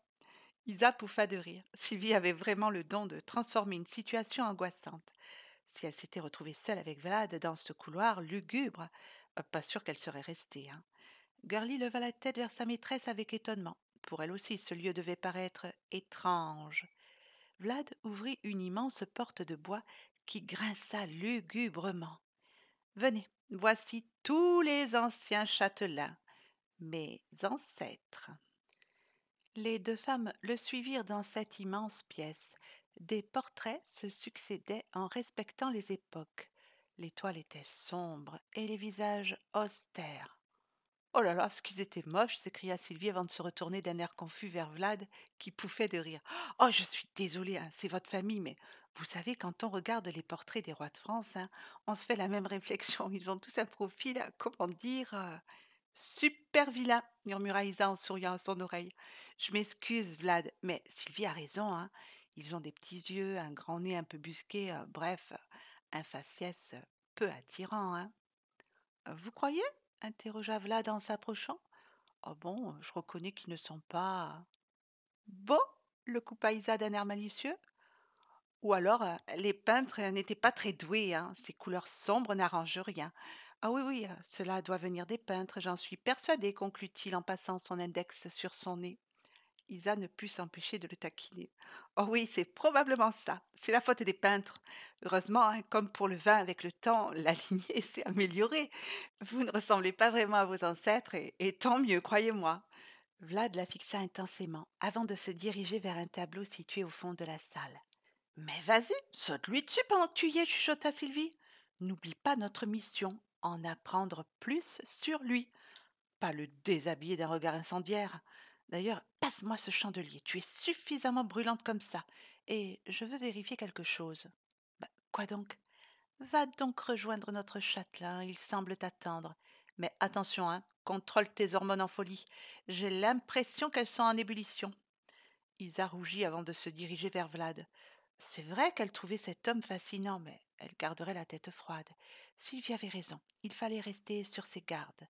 Isa pouffa de rire. Sylvie avait vraiment le don de transformer une situation angoissante. Si elle s'était retrouvée seule avec Vlad dans ce couloir lugubre, euh, pas sûr qu'elle serait restée. Hein. leva la tête vers sa maîtresse avec étonnement. Pour elle aussi, ce lieu devait paraître étrange. Vlad ouvrit une immense porte de bois qui grinça lugubrement. Venez, voici tous les anciens châtelains, mes ancêtres. Les deux femmes le suivirent dans cette immense pièce, des portraits se succédaient en respectant les époques. Les toiles étaient sombres et les visages austères. Oh là là, ce qu'ils étaient moches, s'écria Sylvie avant de se retourner d'un air confus vers Vlad, qui pouffait de rire. Oh, je suis désolée, hein, c'est votre famille, mais vous savez, quand on regarde les portraits des rois de France, hein, on se fait la même réflexion. Ils ont tous un profil, comment dire, euh, super vilain, murmura Isa en souriant à son oreille. Je m'excuse, Vlad, mais Sylvie a raison, hein. Ils ont des petits yeux, un grand nez un peu busqué, euh, bref, un faciès euh, peu attirant. Hein. Euh, vous croyez interrogea Vlad en s'approchant. Oh bon, je reconnais qu'ils ne sont pas. Beaux le coupa Isa d'un air malicieux. Ou alors, les peintres n'étaient pas très doués, hein, ces couleurs sombres n'arrangent rien. Ah oui, oui, cela doit venir des peintres, j'en suis persuadé, conclut-il en passant son index sur son nez. Isa ne put s'empêcher de le taquiner. Oh oui, c'est probablement ça. C'est la faute des peintres. Heureusement, hein, comme pour le vin avec le temps, la lignée s'est améliorée. Vous ne ressemblez pas vraiment à vos ancêtres et, et tant mieux, croyez-moi. Vlad la fixa intensément avant de se diriger vers un tableau situé au fond de la salle. Mais vas-y, saute-lui dessus pendant que tu chuchota Sylvie. N'oublie pas notre mission, en apprendre plus sur lui. Pas le déshabiller d'un regard incendiaire. D'ailleurs, passe-moi ce chandelier, tu es suffisamment brûlante comme ça, et je veux vérifier quelque chose. Bah, quoi donc Va donc rejoindre notre châtelain, il semble t'attendre. Mais attention, hein, contrôle tes hormones en folie. J'ai l'impression qu'elles sont en ébullition. Isa rougit avant de se diriger vers Vlad. C'est vrai qu'elle trouvait cet homme fascinant, mais elle garderait la tête froide. Sylvie avait raison, il fallait rester sur ses gardes.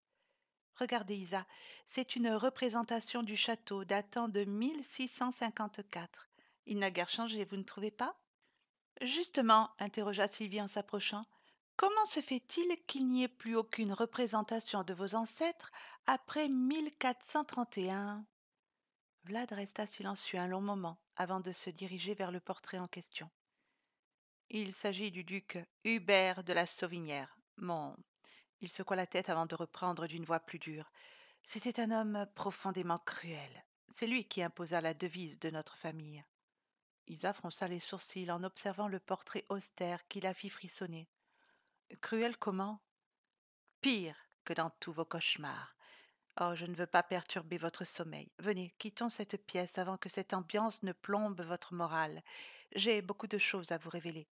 Regardez Isa, c'est une représentation du château datant de 1654. Il n'a guère changé, vous ne trouvez pas Justement, interrogea Sylvie en s'approchant, comment se fait-il qu'il n'y ait plus aucune représentation de vos ancêtres après 1431 Vlad resta silencieux un long moment avant de se diriger vers le portrait en question. Il s'agit du duc Hubert de la Sauvinière, mon il secoua la tête avant de reprendre d'une voix plus dure. C'était un homme profondément cruel. C'est lui qui imposa la devise de notre famille. Isa fronça les sourcils en observant le portrait austère qui la fit frissonner. Cruel comment Pire que dans tous vos cauchemars. Oh, je ne veux pas perturber votre sommeil. Venez, quittons cette pièce avant que cette ambiance ne plombe votre morale. J'ai beaucoup de choses à vous révéler.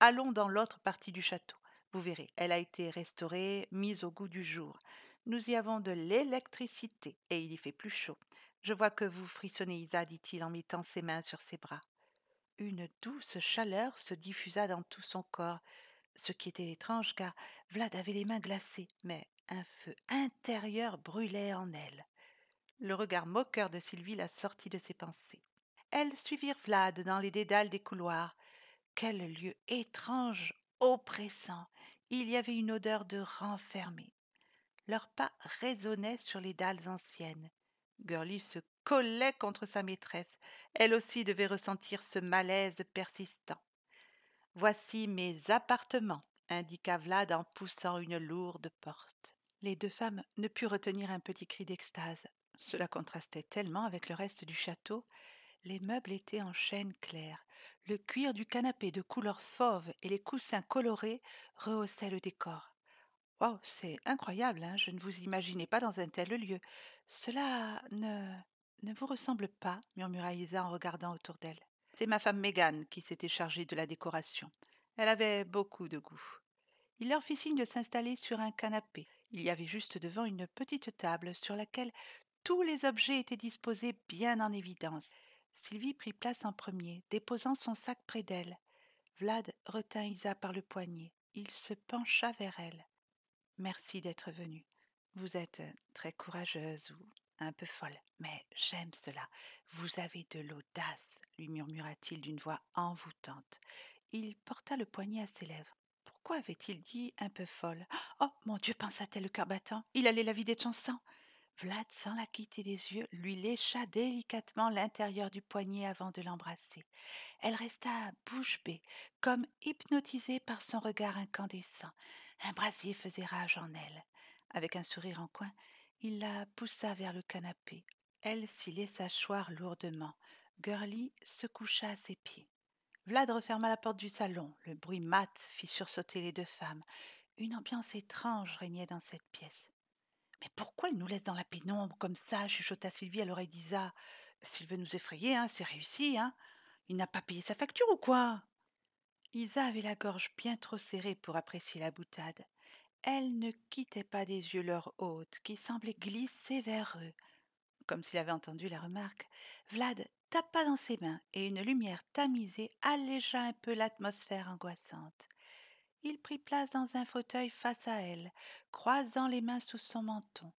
Allons dans l'autre partie du château. Vous verrez, elle a été restaurée, mise au goût du jour. Nous y avons de l'électricité et il y fait plus chaud. Je vois que vous frissonnez, Isa, dit-il en mettant ses mains sur ses bras. Une douce chaleur se diffusa dans tout son corps, ce qui était étrange car Vlad avait les mains glacées, mais un feu intérieur brûlait en elle. Le regard moqueur de Sylvie la sortit de ses pensées. Elles suivirent Vlad dans les dédales des couloirs. Quel lieu étrange, oppressant. Il y avait une odeur de renfermé. Leurs pas résonnaient sur les dalles anciennes. Girlie se collait contre sa maîtresse. Elle aussi devait ressentir ce malaise persistant. Voici mes appartements, indiqua Vlad en poussant une lourde porte. Les deux femmes ne purent retenir un petit cri d'extase. Cela contrastait tellement avec le reste du château. Les meubles étaient en chêne clair, le cuir du canapé de couleur fauve et les coussins colorés rehaussaient le décor. Wow, c'est incroyable, hein, je ne vous imaginais pas dans un tel lieu. Cela ne. ne vous ressemble pas, murmura Isa en regardant autour d'elle. C'est ma femme Megan qui s'était chargée de la décoration. Elle avait beaucoup de goût. Il leur fit signe de s'installer sur un canapé. Il y avait juste devant une petite table sur laquelle tous les objets étaient disposés bien en évidence. Sylvie prit place en premier, déposant son sac près d'elle. Vlad retint Isa par le poignet. Il se pencha vers elle. Merci d'être venue. Vous êtes euh, très courageuse ou un peu folle, mais j'aime cela. Vous avez de l'audace, lui murmura-t-il d'une voix envoûtante. Il porta le poignet à ses lèvres. Pourquoi avait-il dit un peu folle Oh mon Dieu, pensa-t-elle le cœur battant, il allait la vider de son sang. Vlad, sans la quitter des yeux, lui lécha délicatement l'intérieur du poignet avant de l'embrasser. Elle resta bouche bée, comme hypnotisée par son regard incandescent. Un brasier faisait rage en elle. Avec un sourire en coin, il la poussa vers le canapé. Elle s'y laissa choir lourdement. Gurly se coucha à ses pieds. Vlad referma la porte du salon. Le bruit mat fit sursauter les deux femmes. Une ambiance étrange régnait dans cette pièce. Mais pourquoi il nous laisse dans la pénombre comme ça chuchota Sylvie à l'oreille d'Isa. S'il veut nous effrayer, hein, c'est réussi. Hein. Il n'a pas payé sa facture ou quoi Isa avait la gorge bien trop serrée pour apprécier la boutade. Elle ne quittait pas des yeux leur hôte, qui semblait glisser vers eux. Comme s'il avait entendu la remarque, Vlad tapa dans ses mains et une lumière tamisée allégea un peu l'atmosphère angoissante. Il prit place dans un fauteuil face à elle, croisant les mains sous son menton.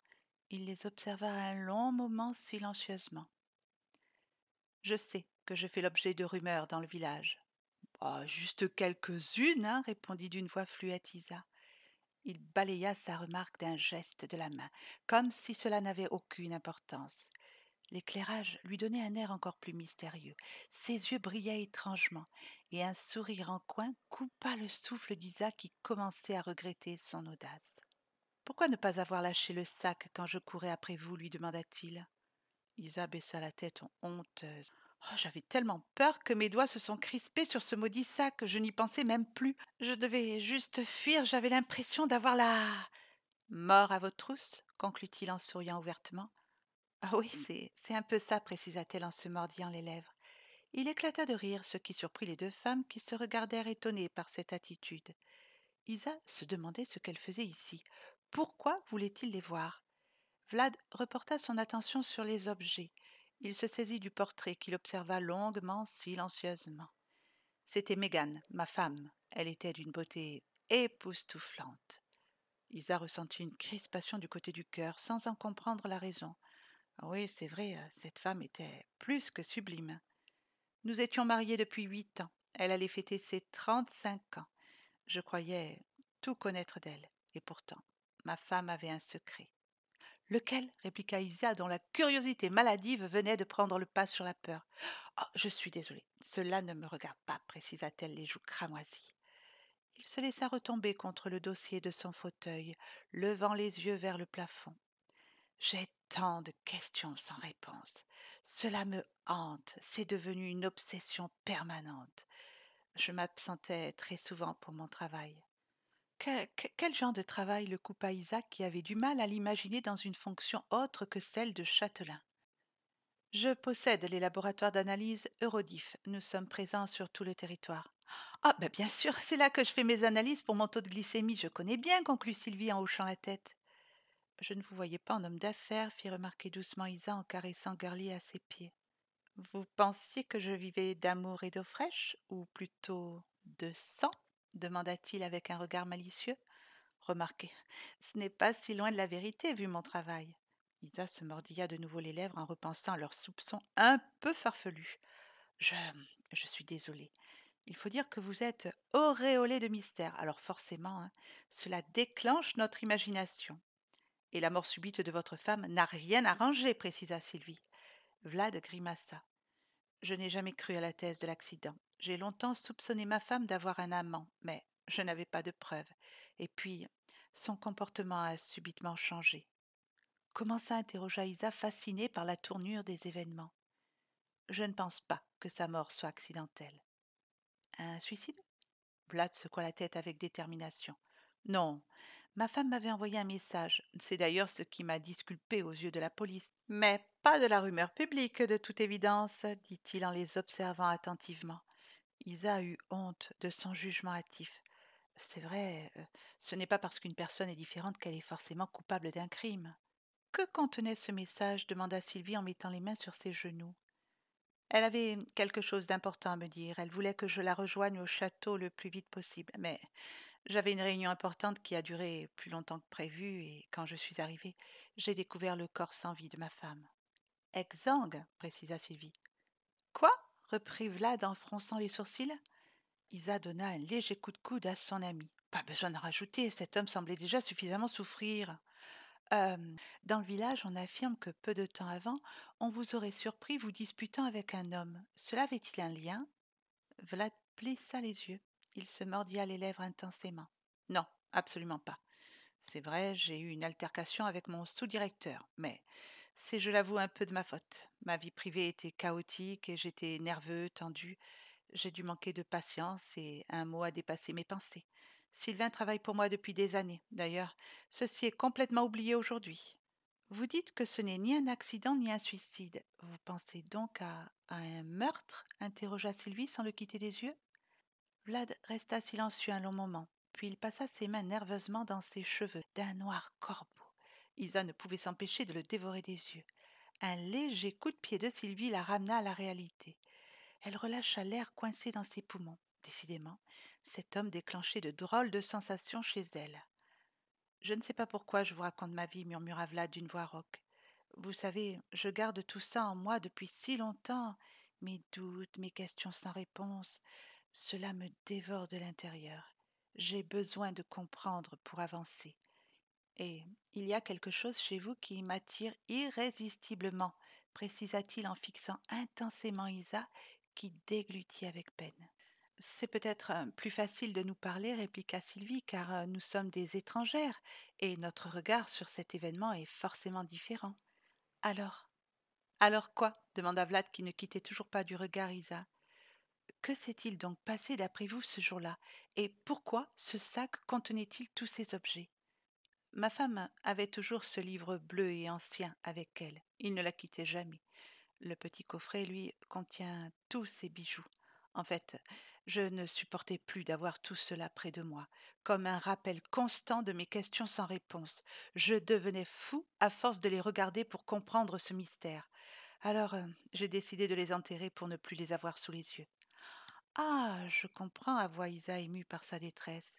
Il les observa un long moment silencieusement. Je sais que je fais l'objet de rumeurs dans le village. Bah, juste quelques-unes, hein, répondit d'une voix fluette Il balaya sa remarque d'un geste de la main, comme si cela n'avait aucune importance. L'éclairage lui donnait un air encore plus mystérieux. Ses yeux brillaient étrangement, et un sourire en coin coupa le souffle d'Isa qui commençait à regretter son audace. Pourquoi ne pas avoir lâché le sac quand je courais après vous lui demanda-t-il. Isa baissa la tête honteuse. Oh, j'avais tellement peur que mes doigts se sont crispés sur ce maudit sac, je n'y pensais même plus. Je devais juste fuir, j'avais l'impression d'avoir la. Mort à votre trousses, conclut-il en souriant ouvertement. Ah oui, c'est, un peu ça, précisa-t-elle en se mordillant les lèvres. Il éclata de rire, ce qui surprit les deux femmes qui se regardèrent étonnées par cette attitude. Isa se demandait ce qu'elle faisait ici. Pourquoi voulait-il les voir Vlad reporta son attention sur les objets. Il se saisit du portrait qu'il observa longuement, silencieusement. C'était Mégane, ma femme. Elle était d'une beauté époustouflante. Isa ressentit une crispation du côté du cœur, sans en comprendre la raison. Ah oui, c'est vrai, euh, cette femme était plus que sublime. Nous étions mariés depuis huit ans. Elle allait fêter ses trente-cinq ans. Je croyais tout connaître d'elle, et pourtant, ma femme avait un secret. Lequel répliqua Isa, dont la curiosité maladive venait de prendre le pas sur la peur. Oh, je suis désolée, cela ne me regarde pas, précisa-t-elle les joues cramoisies. Il se laissa retomber contre le dossier de son fauteuil, levant les yeux vers le plafond. J'ai tant de questions sans réponse. Cela me hante, c'est devenu une obsession permanente. Je m'absentais très souvent pour mon travail. Quel, genre de travail le coupa Isaac qui avait du mal à l'imaginer dans une fonction autre que celle de châtelain. Je possède les laboratoires d'analyse Eurodif. Nous sommes présents sur tout le territoire. Ah, ben, bien sûr, c'est là que je fais mes analyses pour mon taux de glycémie. Je connais bien, conclut Sylvie en hochant la tête. Je ne vous voyais pas en homme d'affaires, fit remarquer doucement Isa en caressant Gurley à ses pieds. Vous pensiez que je vivais d'amour et d'eau fraîche, ou plutôt de sang demanda-t-il avec un regard malicieux. Remarquez, ce n'est pas si loin de la vérité, vu mon travail. Isa se mordilla de nouveau les lèvres en repensant à leurs soupçons un peu farfelus. Je. je suis désolée. Il faut dire que vous êtes auréolé de mystère, alors forcément, hein, cela déclenche notre imagination. Et la mort subite de votre femme n'a rien arrangé, précisa Sylvie. Vlad grimaça. Je n'ai jamais cru à la thèse de l'accident. J'ai longtemps soupçonné ma femme d'avoir un amant, mais je n'avais pas de preuves. Et puis, son comportement a subitement changé. Comment ça interrogea Isa, fascinée par la tournure des événements. Je ne pense pas que sa mort soit accidentelle. Un suicide Vlad secoua la tête avec détermination. Non, Ma femme m'avait envoyé un message. C'est d'ailleurs ce qui m'a disculpé aux yeux de la police. Mais pas de la rumeur publique, de toute évidence, dit-il en les observant attentivement. Isa eut honte de son jugement hâtif. C'est vrai, euh, ce n'est pas parce qu'une personne est différente qu'elle est forcément coupable d'un crime. Que contenait ce message demanda Sylvie en mettant les mains sur ses genoux. Elle avait quelque chose d'important à me dire. Elle voulait que je la rejoigne au château le plus vite possible. Mais j'avais une réunion importante qui a duré plus longtemps que prévu et quand je suis arrivée, j'ai découvert le corps sans vie de ma femme. Exsangue, précisa Sylvie. Quoi reprit Vlad en fronçant les sourcils. Isa donna un léger coup de coude à son ami. Pas besoin de rajouter, cet homme semblait déjà suffisamment souffrir. dans le village, on affirme que peu de temps avant, on vous aurait surpris vous disputant avec un homme. Cela avait-il un lien Vlad plissa les yeux. Il se mordit les lèvres intensément. Non, absolument pas. C'est vrai, j'ai eu une altercation avec mon sous-directeur, mais c'est, je l'avoue, un peu de ma faute. Ma vie privée était chaotique et j'étais nerveux, tendu. J'ai dû manquer de patience et un mot a dépassé mes pensées. Sylvain travaille pour moi depuis des années. D'ailleurs, ceci est complètement oublié aujourd'hui. Vous dites que ce n'est ni un accident ni un suicide. Vous pensez donc à, à un meurtre interrogea Sylvie sans le quitter des yeux. Vlad resta silencieux un long moment, puis il passa ses mains nerveusement dans ses cheveux, d'un noir corbeau. Isa ne pouvait s'empêcher de le dévorer des yeux. Un léger coup de pied de Sylvie la ramena à la réalité. Elle relâcha l'air coincé dans ses poumons. Décidément, cet homme déclenchait de drôles de sensations chez elle. Je ne sais pas pourquoi je vous raconte ma vie, murmura Vlad d'une voix rauque. Vous savez, je garde tout ça en moi depuis si longtemps, mes doutes, mes questions sans réponse. Cela me dévore de l'intérieur. J'ai besoin de comprendre pour avancer. Et il y a quelque chose chez vous qui m'attire irrésistiblement, précisa-t-il en fixant intensément Isa, qui déglutit avec peine. C'est peut-être euh, plus facile de nous parler, répliqua Sylvie, car euh, nous sommes des étrangères, et notre regard sur cet événement est forcément différent. Alors Alors quoi demanda Vlad, qui ne quittait toujours pas du regard Isa. Que s'est-il donc passé d'après vous ce jour-là Et pourquoi ce sac contenait-il tous ces objets Ma femme avait toujours ce livre bleu et ancien avec elle. Il ne la quittait jamais. Le petit coffret, lui, contient tous ses bijoux. En fait, je ne supportais plus d'avoir tout cela près de moi, comme un rappel constant de mes questions sans réponse. Je devenais fou à force de les regarder pour comprendre ce mystère. Alors, euh, j'ai décidé de les enterrer pour ne plus les avoir sous les yeux. Ah, je comprends, avoua Isa émue par sa détresse.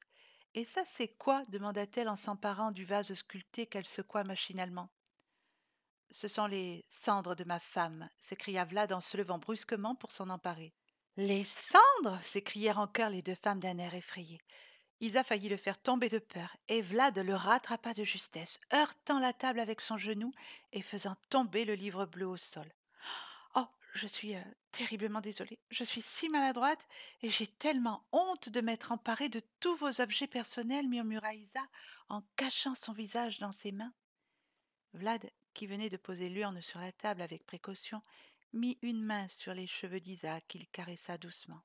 Et ça, c'est quoi demanda-t-elle en s'emparant du vase sculpté qu'elle secoua machinalement. Ce sont les cendres de ma femme, s'écria Vlad en se levant brusquement pour s'en emparer. Les cendres s'écrièrent en chœur les deux femmes d'un air effrayé. Isa faillit le faire tomber de peur, et Vlad le rattrapa de justesse, heurtant la table avec son genou et faisant tomber le livre bleu au sol je suis terriblement désolée. Je suis si maladroite et j'ai tellement honte de m'être emparée de tous vos objets personnels, murmura Isa en cachant son visage dans ses mains. Vlad, qui venait de poser l'urne sur la table avec précaution, mit une main sur les cheveux d'Isa qu'il caressa doucement.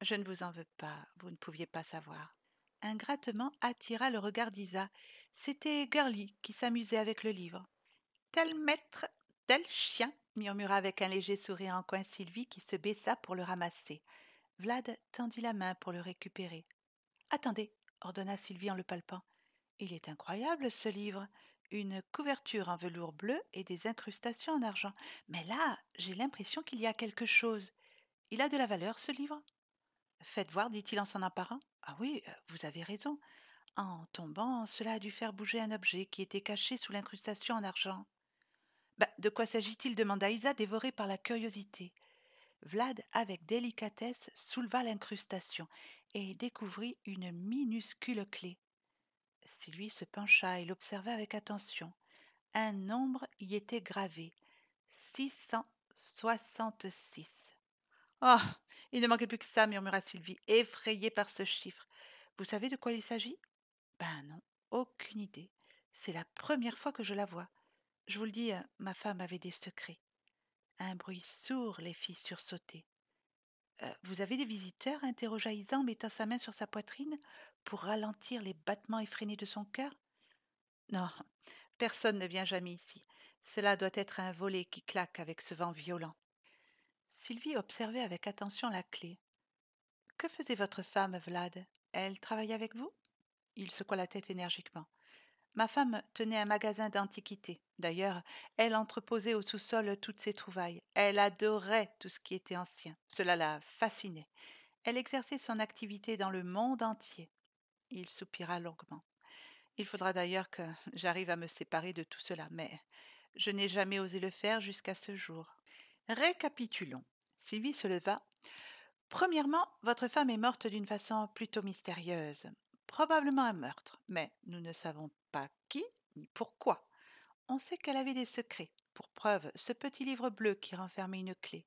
Je ne vous en veux pas, vous ne pouviez pas savoir. Un grattement attira le regard d'Isa. C'était Gurly qui s'amusait avec le livre. Tel maître, tel chien, murmura avec un léger sourire en coin Sylvie qui se baissa pour le ramasser. Vlad tendit la main pour le récupérer. Attendez, ordonna Sylvie en le palpant. Il est incroyable ce livre. Une couverture en velours bleu et des incrustations en argent. Mais là, j'ai l'impression qu'il y a quelque chose. Il a de la valeur ce livre Faites voir, dit-il en s'en emparant. Ah oui, vous avez raison. En tombant, cela a dû faire bouger un objet qui était caché sous l'incrustation en argent. Bah, de quoi s'agit-il demanda Isa, dévorée par la curiosité. Vlad, avec délicatesse, souleva l'incrustation et découvrit une minuscule clé. Sylvie se pencha et l'observa avec attention. Un nombre y était gravé. 666. Oh Il ne manquait plus que ça, murmura Sylvie, effrayée par ce chiffre. Vous savez de quoi il s'agit Ben non, aucune idée. C'est la première fois que je la vois. Je vous le dis, hein, ma femme avait des secrets. Un bruit sourd les fit sursauter. Euh, vous avez des visiteurs interrogea Isa mettant sa main sur sa poitrine pour ralentir les battements effrénés de son cœur. Non, personne ne vient jamais ici. Cela doit être un volet qui claque avec ce vent violent. Sylvie observait avec attention la clé. Que faisait votre femme, Vlad Elle travaillait avec vous Il secoua la tête énergiquement. Ma femme tenait un magasin d'antiquités. D'ailleurs, elle entreposait au sous-sol toutes ses trouvailles. Elle adorait tout ce qui était ancien. Cela la fascinait. Elle exerçait son activité dans le monde entier. Il soupira longuement. Il faudra d'ailleurs que j'arrive à me séparer de tout cela, mais je n'ai jamais osé le faire jusqu'à ce jour. Récapitulons. Sylvie se leva. Premièrement, votre femme est morte d'une façon plutôt mystérieuse probablement un meurtre, mais nous ne savons pas qui ni pourquoi. On sait qu'elle avait des secrets, pour preuve ce petit livre bleu qui renfermait une clé.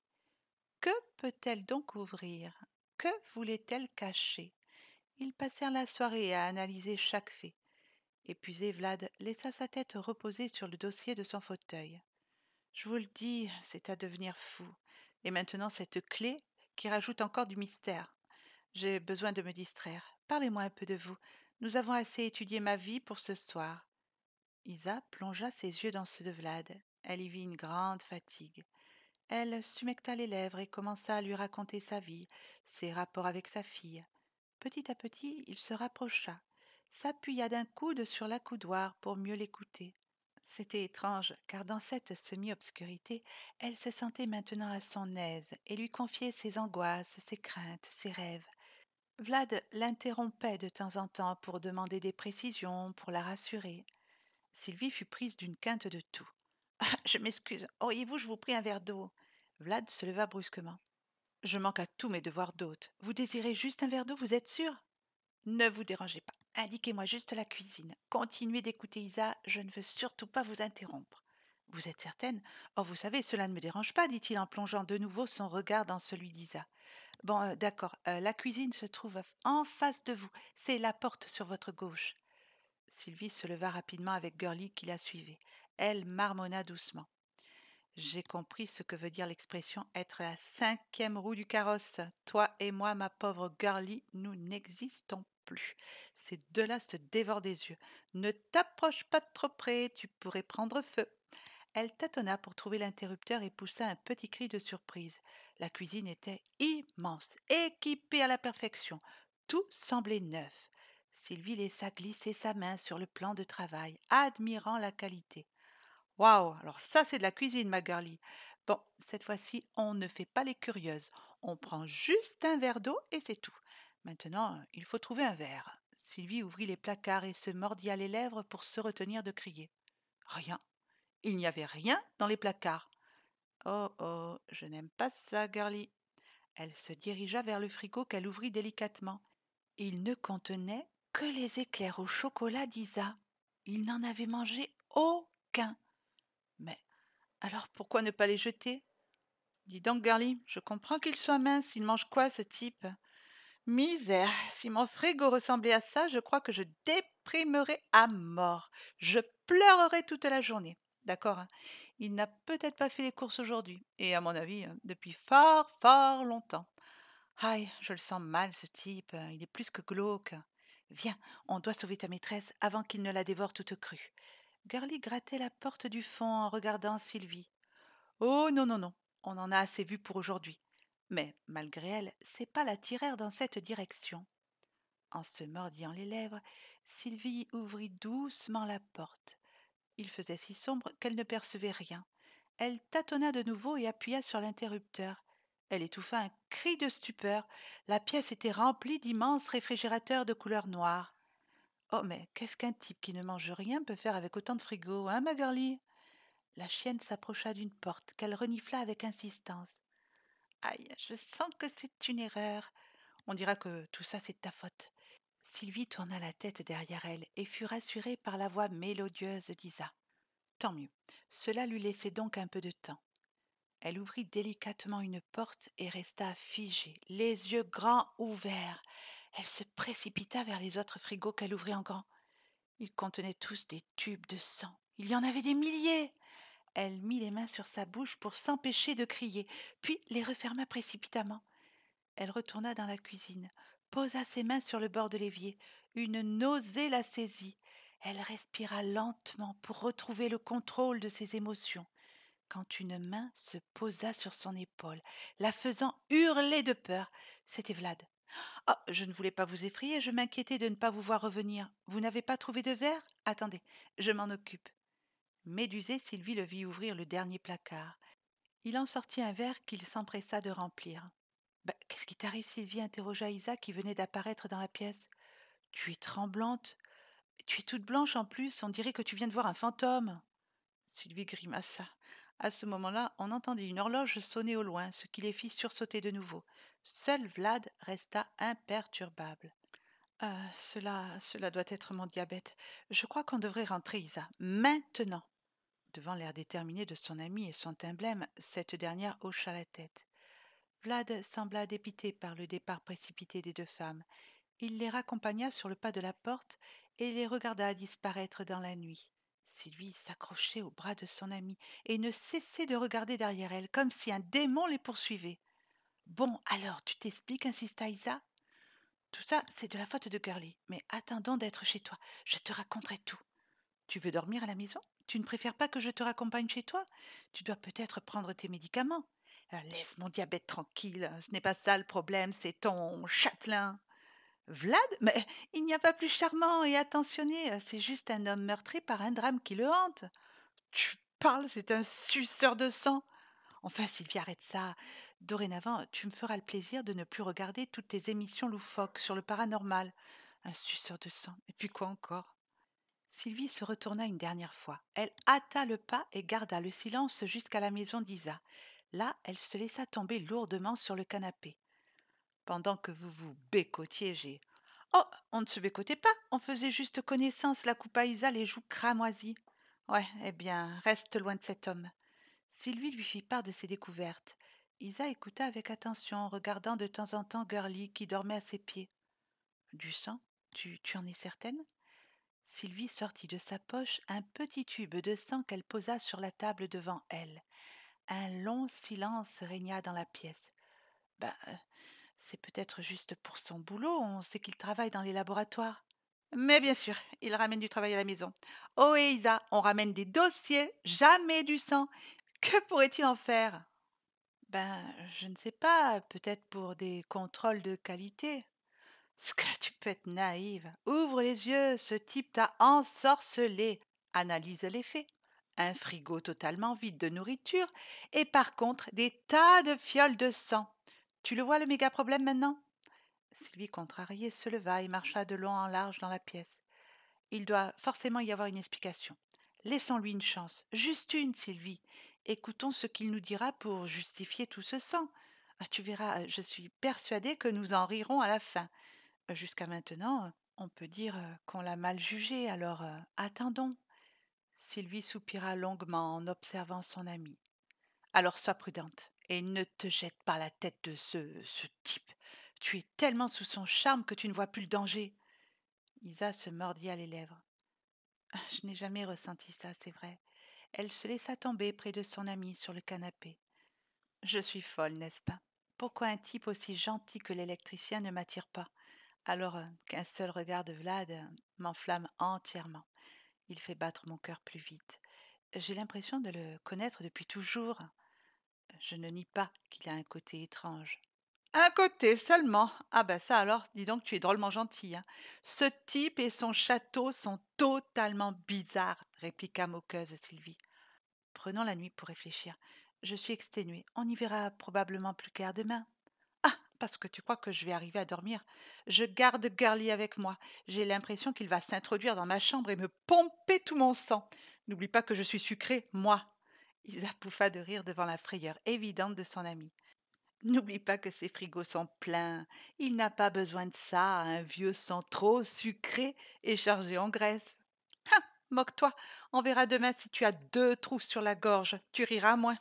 Que peut-elle donc ouvrir Que voulait-elle cacher Ils passèrent la soirée à analyser chaque fait. Épuisé, Vlad laissa sa tête reposer sur le dossier de son fauteuil. Je vous le dis, c'est à devenir fou. Et maintenant cette clé qui rajoute encore du mystère. J'ai besoin de me distraire. Parlez-moi un peu de vous. Nous avons assez étudié ma vie pour ce soir. Isa plongea ses yeux dans ceux de Vlad. Elle y vit une grande fatigue. Elle sumecta les lèvres et commença à lui raconter sa vie, ses rapports avec sa fille. Petit à petit, il se rapprocha, s'appuya d'un coude sur l'accoudoir pour mieux l'écouter. C'était étrange, car dans cette semi-obscurité, elle se sentait maintenant à son aise et lui confiait ses angoisses, ses craintes, ses rêves. Vlad l'interrompait de temps en temps pour demander des précisions, pour la rassurer. Sylvie fut prise d'une quinte de tout. Je m'excuse, auriez-vous, je vous prie, un verre d'eau Vlad se leva brusquement. Je manque à tous mes devoirs d'hôte. Vous désirez juste un verre d'eau, vous êtes sûr Ne vous dérangez pas. Indiquez-moi juste la cuisine. Continuez d'écouter Isa, je ne veux surtout pas vous interrompre. Vous êtes certaine Oh, vous savez, cela ne me dérange pas, dit-il en plongeant de nouveau son regard dans celui d'Isa. Bon, euh, d'accord, euh, la cuisine se trouve en face de vous. C'est la porte sur votre gauche. Sylvie se leva rapidement avec Gurley qui la suivait. Elle marmonna doucement. J'ai compris ce que veut dire l'expression être la cinquième roue du carrosse. Toi et moi, ma pauvre Gurley, nous n'existons plus. Ces deux-là se dévorent des yeux. Ne t'approche pas trop près, tu pourrais prendre feu. Elle tâtonna pour trouver l'interrupteur et poussa un petit cri de surprise. La cuisine était immense, équipée à la perfection. Tout semblait neuf. Sylvie laissa glisser sa main sur le plan de travail, admirant la qualité. Waouh, alors ça c'est de la cuisine, ma girlie. Bon, cette fois-ci, on ne fait pas les curieuses. On prend juste un verre d'eau et c'est tout. Maintenant, il faut trouver un verre. Sylvie ouvrit les placards et se mordit à les lèvres pour se retenir de crier. Rien, il n'y avait rien dans les placards. Oh oh, je n'aime pas ça, girlie. Elle se dirigea vers le frigo qu'elle ouvrit délicatement. Il ne contenait que les éclairs au chocolat d'Isa. Il n'en avait mangé aucun. Mais alors pourquoi ne pas les jeter Dis donc, Garly, je comprends qu'il soit mince. Il mange quoi, ce type Misère Si mon frigo ressemblait à ça, je crois que je déprimerais à mort. Je pleurerais toute la journée. D'accord hein. Il n'a peut-être pas fait les courses aujourd'hui, et à mon avis, hein, depuis fort, fort longtemps. Aïe, je le sens mal, ce type, hein, il est plus que glauque. Viens, on doit sauver ta maîtresse avant qu'il ne la dévore toute crue. Garly grattait la porte du fond en regardant Sylvie. Oh non, non, non, on en a assez vu pour aujourd'hui. Mais, malgré elle, ses pas la tirèrent dans cette direction. En se mordillant les lèvres, Sylvie ouvrit doucement la porte. Il faisait si sombre qu'elle ne percevait rien. Elle tâtonna de nouveau et appuya sur l'interrupteur. Elle étouffa un cri de stupeur. La pièce était remplie d'immenses réfrigérateurs de couleur noire. Oh, mais qu'est-ce qu'un type qui ne mange rien peut faire avec autant de frigos, hein, ma girlie La chienne s'approcha d'une porte qu'elle renifla avec insistance. Aïe, je sens que c'est une erreur. On dira que tout ça, c'est ta faute. Sylvie tourna la tête derrière elle et fut rassurée par la voix mélodieuse d'Isa. Tant mieux. Cela lui laissait donc un peu de temps. Elle ouvrit délicatement une porte et resta figée, les yeux grands ouverts. Elle se précipita vers les autres frigos qu'elle ouvrit en grand. Ils contenaient tous des tubes de sang. Il y en avait des milliers. Elle mit les mains sur sa bouche pour s'empêcher de crier, puis les referma précipitamment. Elle retourna dans la cuisine posa ses mains sur le bord de l'évier. Une nausée la saisit. Elle respira lentement pour retrouver le contrôle de ses émotions, quand une main se posa sur son épaule, la faisant hurler de peur. C'était Vlad. Oh, je ne voulais pas vous effrayer, je m'inquiétais de ne pas vous voir revenir. Vous n'avez pas trouvé de verre Attendez, je m'en occupe. Médusée, Sylvie le vit ouvrir le dernier placard. Il en sortit un verre qu'il s'empressa de remplir. Bah, qu'est-ce qui t'arrive, Sylvie interrogea Isa qui venait d'apparaître dans la pièce. Tu es tremblante. Tu es toute blanche en plus, on dirait que tu viens de voir un fantôme. Sylvie grimaça. À ce moment-là, on entendit une horloge sonner au loin, ce qui les fit sursauter de nouveau. Seul Vlad resta imperturbable. Euh, cela, cela doit être mon diabète. Je crois qu'on devrait rentrer, Isa. Maintenant. Devant l'air déterminé de son amie et son emblème, cette dernière hocha la tête. Vlad sembla dépité par le départ précipité des deux femmes. Il les raccompagna sur le pas de la porte et les regarda disparaître dans la nuit. lui s'accrochait au bras de son amie et ne cessait de regarder derrière elle, comme si un démon les poursuivait. Bon, alors, tu t'expliques, insista Isa. Tout ça, c'est de la faute de Curly, mais attendons d'être chez toi. Je te raconterai tout. Tu veux dormir à la maison Tu ne préfères pas que je te raccompagne chez toi Tu dois peut-être prendre tes médicaments. Euh, laisse mon diabète tranquille, ce n'est pas ça le problème, c'est ton châtelain. Vlad Mais il n'y a pas plus charmant et attentionné, euh, c'est juste un homme meurtri par un drame qui le hante. Tu parles, c'est un suceur de sang. Enfin, Sylvie, arrête ça. Dorénavant, tu me feras le plaisir de ne plus regarder toutes tes émissions loufoques sur le paranormal. Un suceur de sang. Et puis quoi encore Sylvie se retourna une dernière fois. Elle hâta le pas et garda le silence jusqu'à la maison d'Isa. Là, elle se laissa tomber lourdement sur le canapé. Pendant que vous vous bécotiez, j'ai. Oh, on ne se bécotait pas, on faisait juste connaissance, la coupa Isa les joues cramoisies. Ouais, eh bien, reste loin de cet homme. Sylvie lui fit part de ses découvertes. Isa écouta avec attention, regardant de temps en temps Gurly qui dormait à ses pieds. Du sang tu, tu en es certaine Sylvie sortit de sa poche un petit tube de sang qu'elle posa sur la table devant elle. Un long silence régna dans la pièce. Ben, euh, c'est peut-être juste pour son boulot, on sait qu'il travaille dans les laboratoires. Mais bien sûr, il ramène du travail à la maison. Oh Isa, on ramène des dossiers, jamais du sang. Que pourrait-il en faire Ben, je ne sais pas, peut-être pour des contrôles de qualité. Ce que tu peux être naïve. Ouvre les yeux, ce type t'a ensorcelé. Analyse les faits un frigo totalement vide de nourriture et par contre des tas de fioles de sang. Tu le vois le méga problème maintenant Sylvie, contrariée, se leva et marcha de long en large dans la pièce. Il doit forcément y avoir une explication. Laissons-lui une chance, juste une, Sylvie. Écoutons ce qu'il nous dira pour justifier tout ce sang. Ah, tu verras, euh, je suis persuadée que nous en rirons à la fin. Euh, jusqu'à maintenant, euh, on peut dire qu'on l'a mal jugé, alors attendons. Sylvie soupira longuement en observant son amie. Alors sois prudente et ne te jette pas la tête de ce, ce type. Tu es tellement sous son charme que tu ne vois plus le danger. Isa se mordit à les lèvres. Ah, je n'ai jamais ressenti ça, c'est vrai. Elle se laissa tomber près de son amie sur le canapé. Je suis folle, n'est-ce pas Pourquoi un type aussi gentil que l'électricien ne m'attire pas, alors euh, qu'un seul regard de Vlad euh, m'enflamme entièrement il fait battre mon cœur plus vite. J'ai l'impression de le connaître depuis toujours. Je ne nie pas qu'il a un côté étrange. Un côté seulement. Ah ben ça alors, dis donc, tu es drôlement gentil. Hein. Ce type et son château sont totalement bizarres, répliqua moqueuse Sylvie. Prenons la nuit pour réfléchir. Je suis exténuée. On y verra probablement plus clair demain parce que tu crois que je vais arriver à dormir. Je garde Garly avec moi. J'ai l'impression qu'il va s'introduire dans ma chambre et me pomper tout mon sang. N'oublie pas que je suis sucrée, moi. Isa pouffa de rire devant la frayeur évidente de son ami. N'oublie pas que ses frigos sont pleins. Il n'a pas besoin de ça, un vieux sang trop sucré et chargé en graisse. Ha hein, Moque-toi, on verra demain si tu as deux trous sur la gorge. Tu riras moins.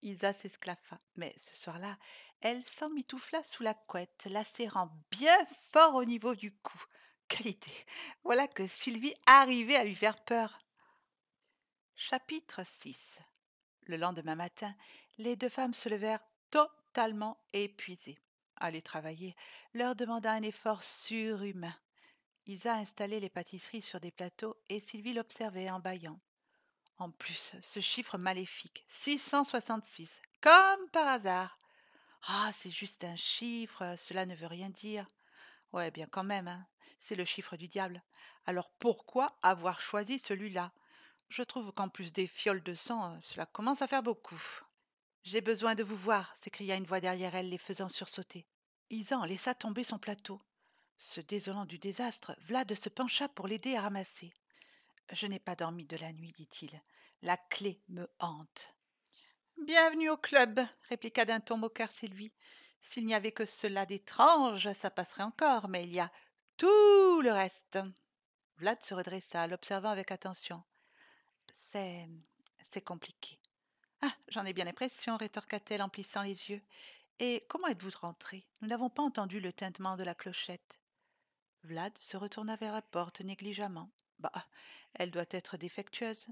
Isa s'esclaffa. Mais ce soir-là, elle s'en s'emmitoufla sous la couette, la serrant bien fort au niveau du cou. Qualité Voilà que Sylvie arrivait à lui faire peur. Chapitre 6 Le lendemain matin, les deux femmes se levèrent totalement épuisées. Aller travailler leur demanda un effort surhumain. Isa installait les pâtisseries sur des plateaux et Sylvie l'observait en bâillant. En plus, ce chiffre maléfique, 666, comme par hasard. Ah, c'est juste un chiffre, cela ne veut rien dire. Ouais, bien quand même, hein, c'est le chiffre du diable. Alors pourquoi avoir choisi celui-là Je trouve qu'en plus des fioles de sang, cela commence à faire beaucoup. J'ai besoin de vous voir, s'écria une voix derrière elle, les faisant sursauter. Isan laissa tomber son plateau. Se désolant du désastre, Vlad se pencha pour l'aider à ramasser. Je n'ai pas dormi de la nuit, dit-il. La clé me hante. Bienvenue au club, répliqua d'un ton moqueur Sylvie. S'il n'y avait que cela d'étrange, ça passerait encore, mais il y a tout le reste. Vlad se redressa, l'observant avec attention. C'est. c'est compliqué. Ah, j'en ai bien l'impression, rétorqua-t-elle en plissant les yeux. Et comment êtes-vous rentré Nous n'avons pas entendu le tintement de la clochette. Vlad se retourna vers la porte négligemment. Bah, elle doit être défectueuse.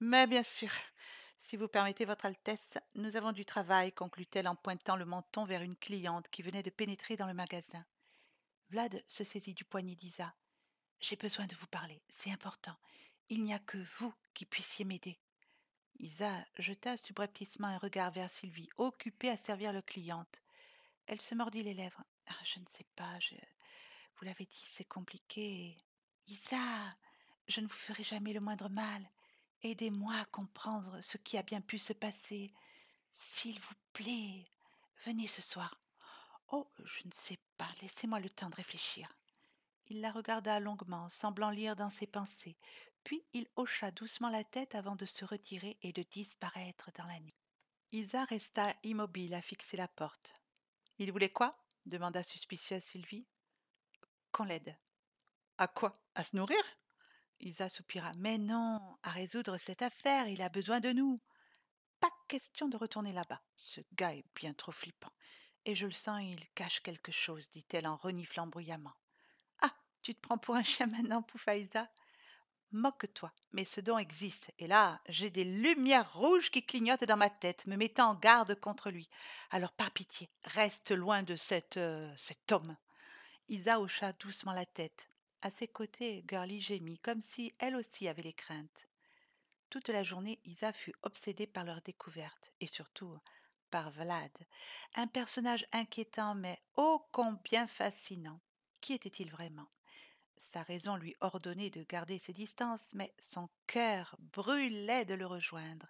Mais bien sûr, si vous permettez, Votre Altesse, nous avons du travail, conclut-elle en pointant le menton vers une cliente qui venait de pénétrer dans le magasin. Vlad se saisit du poignet d'Isa. J'ai besoin de vous parler, c'est important. Il n'y a que vous qui puissiez m'aider. Isa jeta subrepticement un regard vers Sylvie, occupée à servir le cliente. Elle se mordit les lèvres. Ah, je ne sais pas, je. Vous l'avez dit, c'est compliqué. Isa, je ne vous ferai jamais le moindre mal. Aidez-moi à comprendre ce qui a bien pu se passer. S'il vous plaît, venez ce soir. Oh, je ne sais pas, laissez-moi le temps de réfléchir. Il la regarda longuement, semblant lire dans ses pensées, puis il hocha doucement la tête avant de se retirer et de disparaître dans la nuit. Isa resta immobile à fixer la porte. Il voulait quoi demanda suspicieuse Sylvie. Qu'on l'aide. À quoi À se nourrir Isa soupira. Mais non, à résoudre cette affaire, il a besoin de nous. Pas question de retourner là-bas. Ce gars est bien trop flippant. Et je le sens, il cache quelque chose, dit-elle en reniflant bruyamment. Ah, tu te prends pour un chien maintenant, pouffa Isa. Moque-toi, mais ce don existe, et là, j'ai des lumières rouges qui clignotent dans ma tête, me mettant en garde contre lui. Alors, par pitié, reste loin de cet euh, cet homme. Isa hocha doucement la tête. À ses côtés, Girly gémit, comme si elle aussi avait les craintes. Toute la journée, Isa fut obsédée par leur découverte, et surtout par Vlad, un personnage inquiétant mais ô combien fascinant. Qui était-il vraiment Sa raison lui ordonnait de garder ses distances, mais son cœur brûlait de le rejoindre.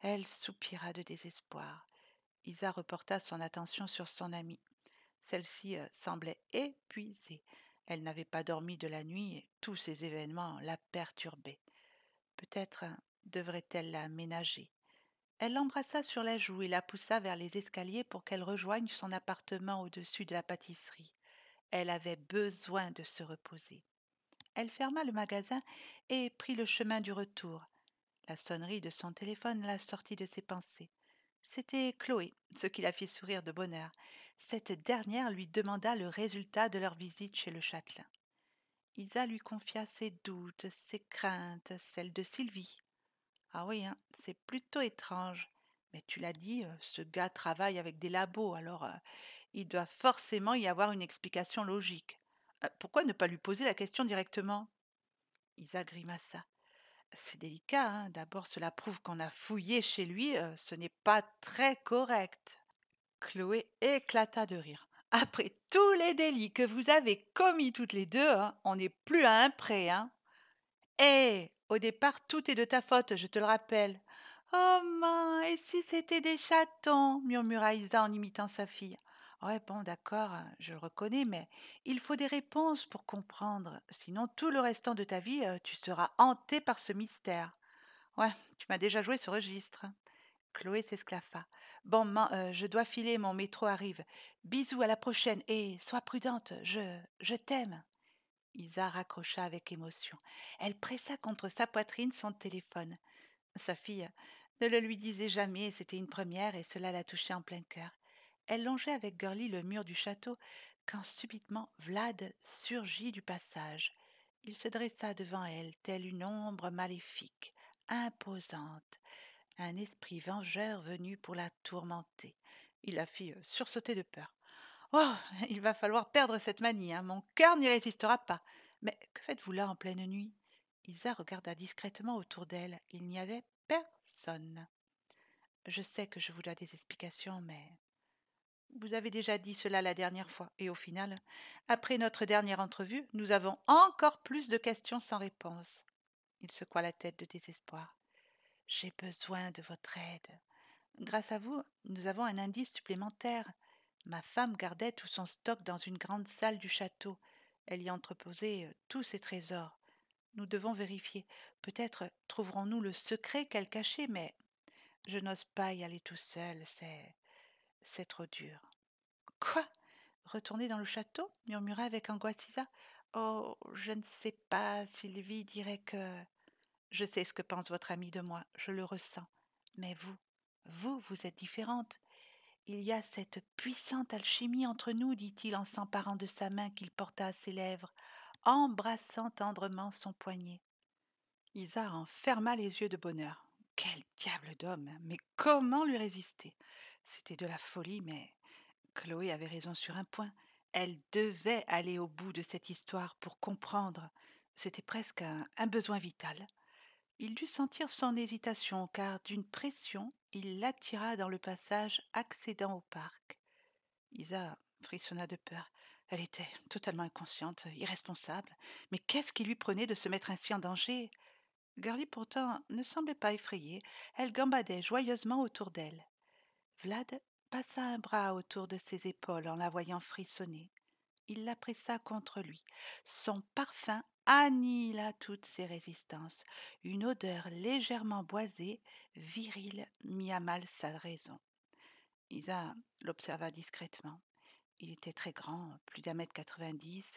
Elle soupira de désespoir. Isa reporta son attention sur son amie. Celle-ci euh, semblait épuisée. Elle n'avait pas dormi de la nuit et tous ces événements la perturbaient. Peut-être hein, devrait-elle la ménager. Elle l'embrassa sur la joue et la poussa vers les escaliers pour qu'elle rejoigne son appartement au-dessus de la pâtisserie. Elle avait besoin de se reposer. Elle ferma le magasin et prit le chemin du retour. La sonnerie de son téléphone la sortit de ses pensées. C'était Chloé, ce qui la fit sourire de bonheur. Cette dernière lui demanda le résultat de leur visite chez le châtelain. Isa lui confia ses doutes, ses craintes, celles de Sylvie. Ah oui, hein, c'est plutôt étrange. Mais tu l'as dit, euh, ce gars travaille avec des labos, alors euh, il doit forcément y avoir une explication logique. Euh, pourquoi ne pas lui poser la question directement Isa grimaça c'est délicat. Hein. D'abord, cela prouve qu'on a fouillé chez lui. Euh, ce n'est pas très correct. Chloé éclata de rire. Après tous les délits que vous avez commis toutes les deux, hein, on n'est plus à un prêt. Hein. Hé, eh, au départ, tout est de ta faute, je te le rappelle. Oh, main, et si c'était des chatons murmura Isa en imitant sa fille. Ah ouais, bon, d'accord, hein, je le reconnais, mais il faut des réponses pour comprendre. Sinon, tout le restant de ta vie, euh, tu seras hanté par ce mystère. Ouais, tu m'as déjà joué ce registre. Hein. Chloé s'esclaffa. Bon, euh, je dois filer, mon métro arrive. Bisous, à la prochaine, et sois prudente, je, je t'aime. Isa raccrocha avec émotion. Elle pressa contre sa poitrine son téléphone. Sa fille euh, ne le lui disait jamais, c'était une première, et cela la touchait en plein cœur. Elle longeait avec Gurly le mur du château quand subitement Vlad surgit du passage. Il se dressa devant elle, telle une ombre maléfique, imposante, un esprit vengeur venu pour la tourmenter. Il la fit euh, sursauter de peur. Oh il va falloir perdre cette manie, hein, mon cœur n'y résistera pas. Mais que faites-vous là en pleine nuit Isa regarda discrètement autour d'elle. Il n'y avait personne. Je sais que je vous dois des explications, mais vous avez déjà dit cela la dernière fois, et au final, après notre dernière entrevue, nous avons encore plus de questions sans réponse. Il secoua la tête de désespoir. J'ai besoin de votre aide. Grâce à vous, nous avons un indice supplémentaire. Ma femme gardait tout son stock dans une grande salle du château. Elle y entreposait euh, tous ses trésors. Nous devons vérifier. Peut-être trouverons-nous le secret qu'elle cachait, mais je n'ose pas y aller tout seul. C'est c'est trop dur. Quoi Retourner dans le château murmura avec angoisse Isa. Oh, je ne sais pas, Sylvie dirait que. Je sais ce que pense votre ami de moi, je le ressens. Mais vous, vous, vous êtes différente. Il y a cette puissante alchimie entre nous, dit-il en s'emparant de sa main qu'il porta à ses lèvres, embrassant tendrement son poignet. Isa en ferma les yeux de bonheur. Quel diable d'homme hein. Mais comment lui résister c'était de la folie, mais Chloé avait raison sur un point. Elle devait aller au bout de cette histoire pour comprendre. C'était presque un, besoin vital. Il dut sentir son hésitation, car d'une pression, il l'attira dans le passage accédant au parc. Isa frissonna de peur. Elle était totalement inconsciente, irresponsable. Mais qu'est-ce qui lui prenait de se mettre ainsi en danger Garly pourtant ne semblait pas effrayée. Elle gambadait joyeusement autour d'elle. Vlad passa un bras autour de ses épaules en la voyant frissonner. Il la pressa contre lui. Son parfum annihila toutes ses résistances. Une odeur légèrement boisée, virile, mit à mal sa raison. Isa l'observa discrètement. Il était très grand, plus d'un mètre quatre-vingt-dix.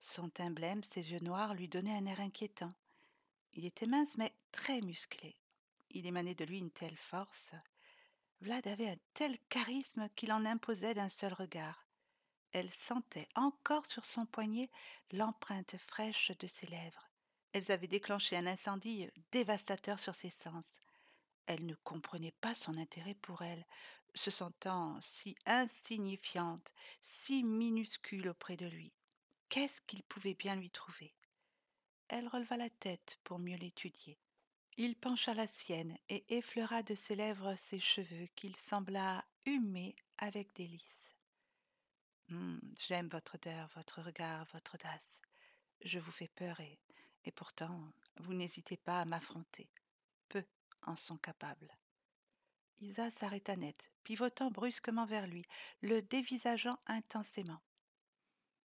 Son teint blême, ses yeux noirs lui donnaient un air inquiétant. Il était mince mais très musclé. Il émanait de lui une telle force, Vlad avait un tel charisme qu'il en imposait d'un seul regard. Elle sentait encore sur son poignet l'empreinte fraîche de ses lèvres. Elles avaient déclenché un incendie dévastateur sur ses sens. Elle ne comprenait pas son intérêt pour elle, se sentant si insignifiante, si minuscule auprès de lui. Qu'est-ce qu'il pouvait bien lui trouver Elle releva la tête pour mieux l'étudier. Il pencha la sienne et effleura de ses lèvres ses cheveux qu'il sembla humer avec délice. Hum, « J'aime votre odeur, votre regard, votre audace. Je vous fais peur et, et pourtant vous n'hésitez pas à m'affronter. Peu en sont capables. Isa s'arrêta net, pivotant brusquement vers lui, le dévisageant intensément.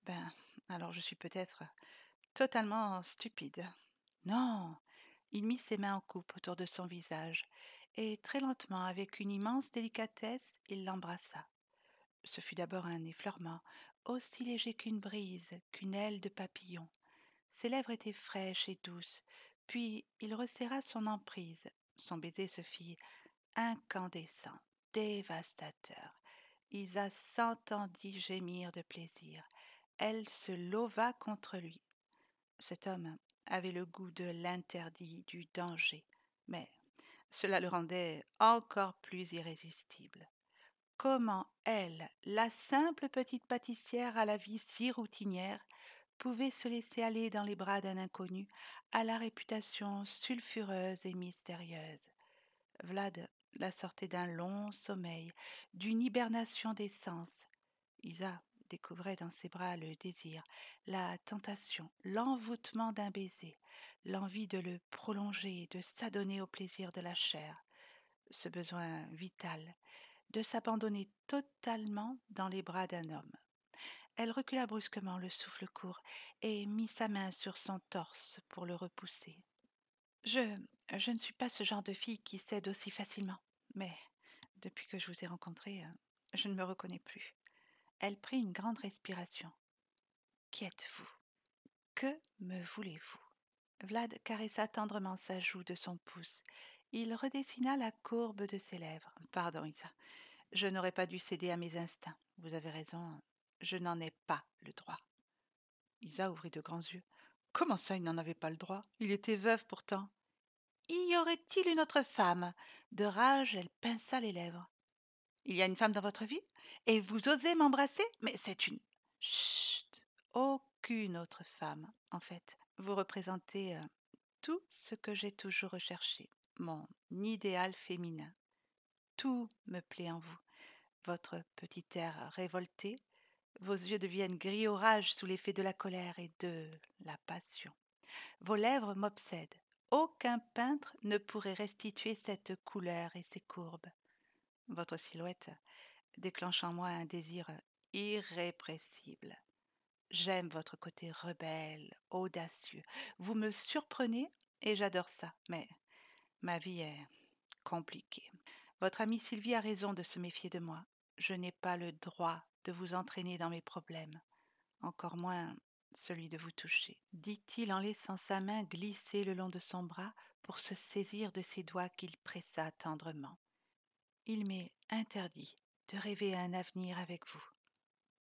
Ben, alors je suis peut-être totalement stupide. Non, il mit ses mains en coupe autour de son visage, et très lentement, avec une immense délicatesse, il l'embrassa. Ce fut d'abord un effleurement, aussi léger qu'une brise, qu'une aile de papillon. Ses lèvres étaient fraîches et douces, puis il resserra son emprise. Son baiser se fit incandescent, dévastateur. Isa s'entendit gémir de plaisir. Elle se lova contre lui. Cet homme avait le goût de l'interdit, du danger, mais cela le rendait encore plus irrésistible. Comment elle, la simple petite pâtissière à la vie si routinière, pouvait se laisser aller dans les bras d'un inconnu à la réputation sulfureuse et mystérieuse. Vlad la sortait d'un long sommeil, d'une hibernation des sens. Isa découvrait dans ses bras le désir, la tentation, l'envoûtement d'un baiser, l'envie de le prolonger, de s'adonner au plaisir de la chair, ce besoin vital, de s'abandonner totalement dans les bras d'un homme. Elle recula brusquement le souffle court et mit sa main sur son torse pour le repousser. Je je ne suis pas ce genre de fille qui cède aussi facilement, mais depuis que je vous ai rencontré, euh, je ne me reconnais plus elle prit une grande respiration. Qui êtes-vous Que me voulez-vous Vlad caressa tendrement sa joue de son pouce. Il redessina la courbe de ses lèvres. Pardon, Isa. Je n'aurais pas dû céder à mes instincts. Vous avez raison, je n'en ai pas le droit. Isa ouvrit de grands yeux. Comment ça, il n'en avait pas le droit Il était veuve pourtant. Y aurait-il une autre femme De rage, elle pinça les lèvres il y a une femme dans votre vie et vous osez m'embrasser Mais c'est une... Chut Aucune autre femme, en fait. Vous représentez tout ce que j'ai toujours recherché, mon idéal féminin. Tout me plaît en vous. Votre petit air révolté, vos yeux deviennent gris orage sous l'effet de la colère et de la passion. Vos lèvres m'obsèdent. Aucun peintre ne pourrait restituer cette couleur et ces courbes votre silhouette déclenche en moi un désir euh, irrépressible. J'aime votre côté rebelle, audacieux. Vous me surprenez et j'adore ça, mais ma vie est compliquée. Votre amie Sylvie a raison de se méfier de moi. Je n'ai pas le droit de vous entraîner dans mes problèmes, encore moins celui de vous toucher. Dit-il en laissant sa main glisser le long de son bras pour se saisir de ses doigts qu'il pressa tendrement. Il m'est interdit de rêver un avenir avec vous.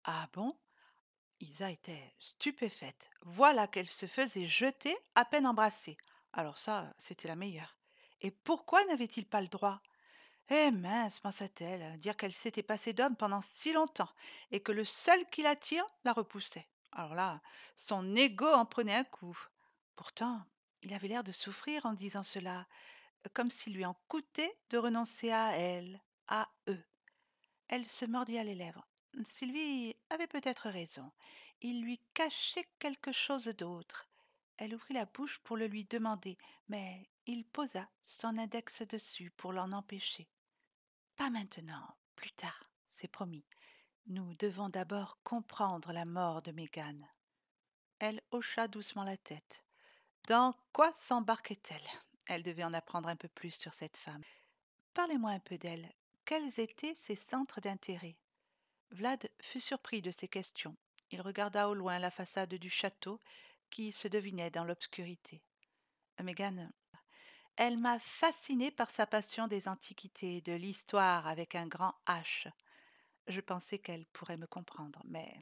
Ah bon Isa était stupéfaite. Voilà qu'elle se faisait jeter à peine embrassée. Alors ça, c'était la meilleure. Et pourquoi n'avait-il pas le droit Eh mince, pensa-t-elle, dire qu'elle s'était passée d'homme pendant si longtemps et que le seul qui l'attire la repoussait. Alors là, son égo en prenait un coup. Pourtant, il avait l'air de souffrir en disant cela, comme s'il lui en coûtait de renoncer à elle, à eux. Elle se mordit à les lèvres. Sylvie avait peut-être raison. Il lui cachait quelque chose d'autre. Elle ouvrit la bouche pour le lui demander, mais il posa son index dessus pour l'en empêcher. Pas maintenant, plus tard, c'est promis. Nous devons d'abord comprendre la mort de Mégane. Elle hocha doucement la tête. Dans quoi s'embarquait-elle elle devait en apprendre un peu plus sur cette femme. Parlez-moi un peu d'elle. Quels étaient ses centres d'intérêt Vlad fut surpris de ces questions. Il regarda au loin la façade du château qui se devinait dans l'obscurité. Euh, megan elle m'a fasciné par sa passion des antiquités de l'histoire avec un grand H. Je pensais qu'elle pourrait me comprendre, mais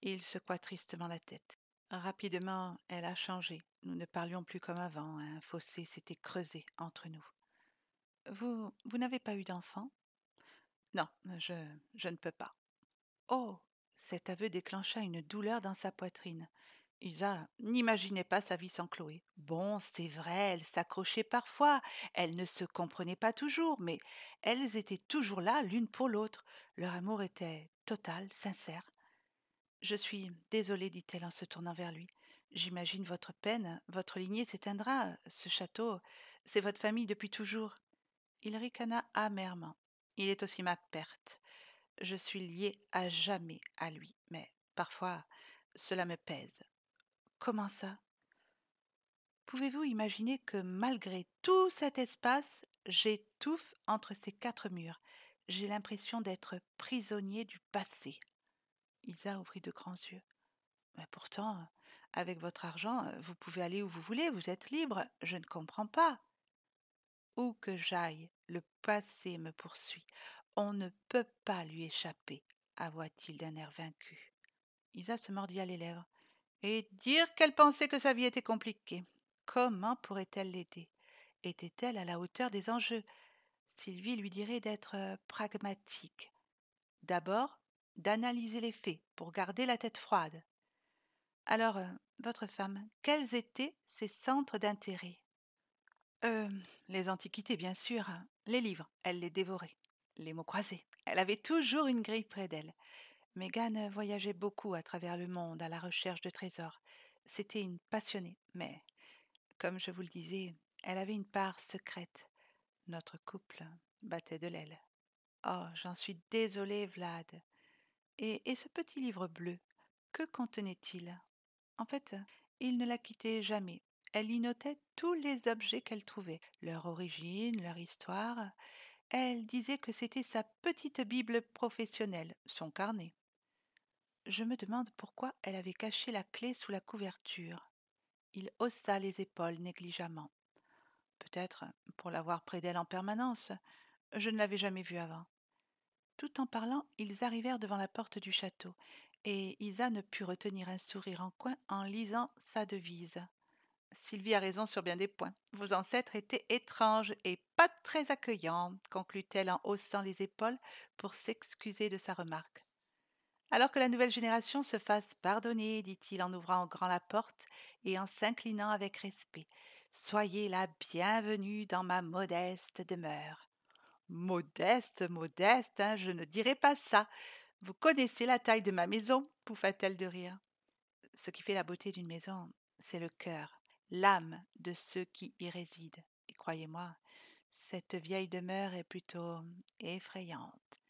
il secoua tristement la tête. Rapidement, elle a changé. Nous ne parlions plus comme avant. Hein, un fossé s'était creusé entre nous. Vous, vous n'avez pas eu d'enfant Non, je, je ne peux pas. Oh Cet aveu déclencha une douleur dans sa poitrine. Isa n'imaginait pas sa vie sans Chloé. Bon, c'est vrai, elles s'accrochaient parfois, elles ne se comprenaient pas toujours, mais elles étaient toujours là l'une pour l'autre. Leur amour était total, sincère. Je suis désolée, dit-elle en se tournant vers lui. J'imagine votre peine, votre lignée s'éteindra, ce château, c'est votre famille depuis toujours. Il ricana amèrement. Il est aussi ma perte. Je suis liée à jamais à lui, mais parfois cela me pèse. Comment ça Pouvez-vous imaginer que malgré tout cet espace, j'étouffe entre ces quatre murs J'ai l'impression d'être prisonnier du passé. Isa ouvrit de grands yeux. Mais pourtant, euh, avec votre argent, euh, vous pouvez aller où vous voulez, vous êtes libre, je ne comprends pas. Où que j'aille, le passé me poursuit. On ne peut pas lui échapper, avoua-t-il d'un air vaincu. Isa se mordit les lèvres. Et dire qu'elle pensait que sa vie était compliquée. Comment pourrait-elle l'aider Était-elle à la hauteur des enjeux Sylvie lui dirait d'être euh, pragmatique. D'abord, d'analyser les faits pour garder la tête froide. Alors, euh, votre femme, quels étaient ses centres d'intérêt euh, Les antiquités, bien sûr. Hein. Les livres, elle les dévorait. Les mots croisés. Elle avait toujours une grille près d'elle. Megan euh, voyageait beaucoup à travers le monde à la recherche de trésors. C'était une passionnée, mais, comme je vous le disais, elle avait une part secrète. Notre couple battait de l'aile. Oh, j'en suis désolée, Vlad. Et, ce petit livre bleu, que contenait-il En fait, il ne la quittait jamais. Elle y notait tous les objets qu'elle trouvait, leur origine, leur histoire. Elle disait que c'était sa petite Bible professionnelle, son carnet. Je me demande pourquoi elle avait caché la clé sous la couverture. Il haussa les épaules négligemment. Peut-être pour l'avoir près d'elle en permanence. Je ne l'avais jamais vue avant. Tout en parlant, ils arrivèrent devant la porte du château, et Isa ne put retenir un sourire en coin en lisant sa devise. Sylvie a raison sur bien des points. Vos ancêtres étaient étranges et pas très accueillants, conclut-elle en haussant les épaules pour s'excuser de sa remarque. Alors que la nouvelle génération se fasse pardonner, dit-il en ouvrant grand la porte et en s'inclinant avec respect. Soyez la bienvenue dans ma modeste demeure. Modeste, modeste, hein, je ne dirai pas ça. Vous connaissez la taille de ma maison, pouffa-t-elle de rire. Ce qui fait la beauté d'une maison, c'est le cœur, l'âme de ceux qui y résident. Et croyez-moi, cette vieille demeure est plutôt effrayante.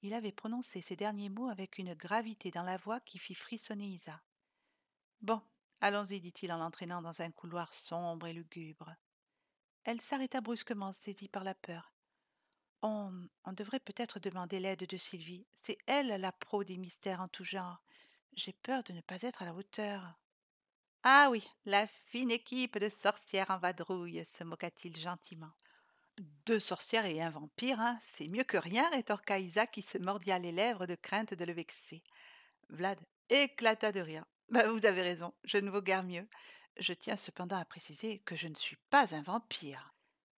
Il avait prononcé ces derniers mots avec une gravité dans la voix qui fit frissonner Isa. Bon, allons-y, dit-il en l'entraînant dans un couloir sombre et lugubre. Elle s'arrêta brusquement, saisie par la peur. On, devrait peut-être demander l'aide de Sylvie. C'est elle la pro des mystères en tout genre. J'ai peur de ne pas être à la hauteur. Ah oui, la fine équipe de sorcières en vadrouille, se moqua-t-il gentiment. Deux sorcières et un vampire, hein, c'est mieux que rien, rétorqua Isaac qui se mordia les lèvres de crainte de le vexer. Vlad éclata de rire. Bah, vous avez raison, je ne vaux guère mieux. Je tiens cependant à préciser que je ne suis pas un vampire.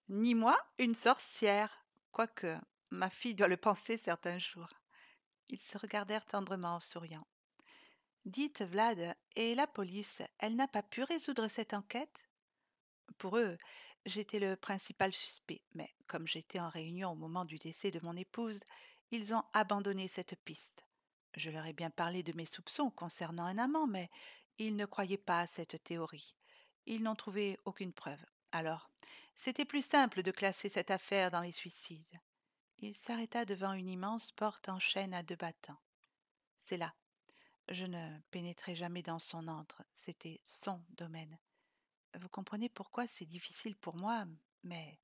Ni moi, une sorcière, quoique ma fille doit le penser certains jours. Ils se regardèrent tendrement en souriant. Dites, Vlad, et la police, elle n'a pas pu résoudre cette enquête Pour eux, j'étais le principal suspect, mais comme j'étais en réunion au moment du décès de mon épouse, ils ont abandonné cette piste. Je leur ai bien parlé de mes soupçons concernant un amant, mais ils ne croyaient pas à cette théorie. Ils n'ont trouvé aucune preuve. Alors, c'était plus simple de classer cette affaire dans les suicides. Il s'arrêta devant une immense porte en chêne à deux battants. C'est là. Je ne pénétrai jamais dans son antre, c'était son domaine. Vous comprenez pourquoi c'est difficile pour moi, mais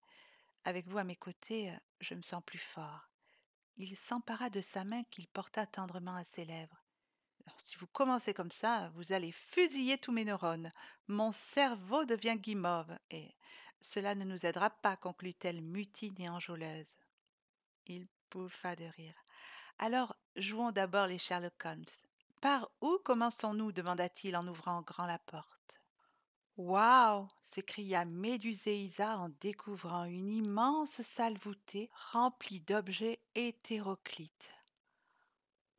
avec vous à mes côtés, euh, je me sens plus fort. Il s'empara de sa main qu'il porta tendrement à ses lèvres si vous commencez comme ça, vous allez fusiller tous mes neurones. Mon cerveau devient guimauve et cela ne nous aidera pas, conclut-elle mutine et enjôleuse. Il pouffa de rire. Alors, jouons d'abord les Sherlock Holmes. Par où commençons-nous demanda-t-il en ouvrant grand la porte. Waouh s'écria Isa en découvrant une immense salle voûtée remplie d'objets hétéroclites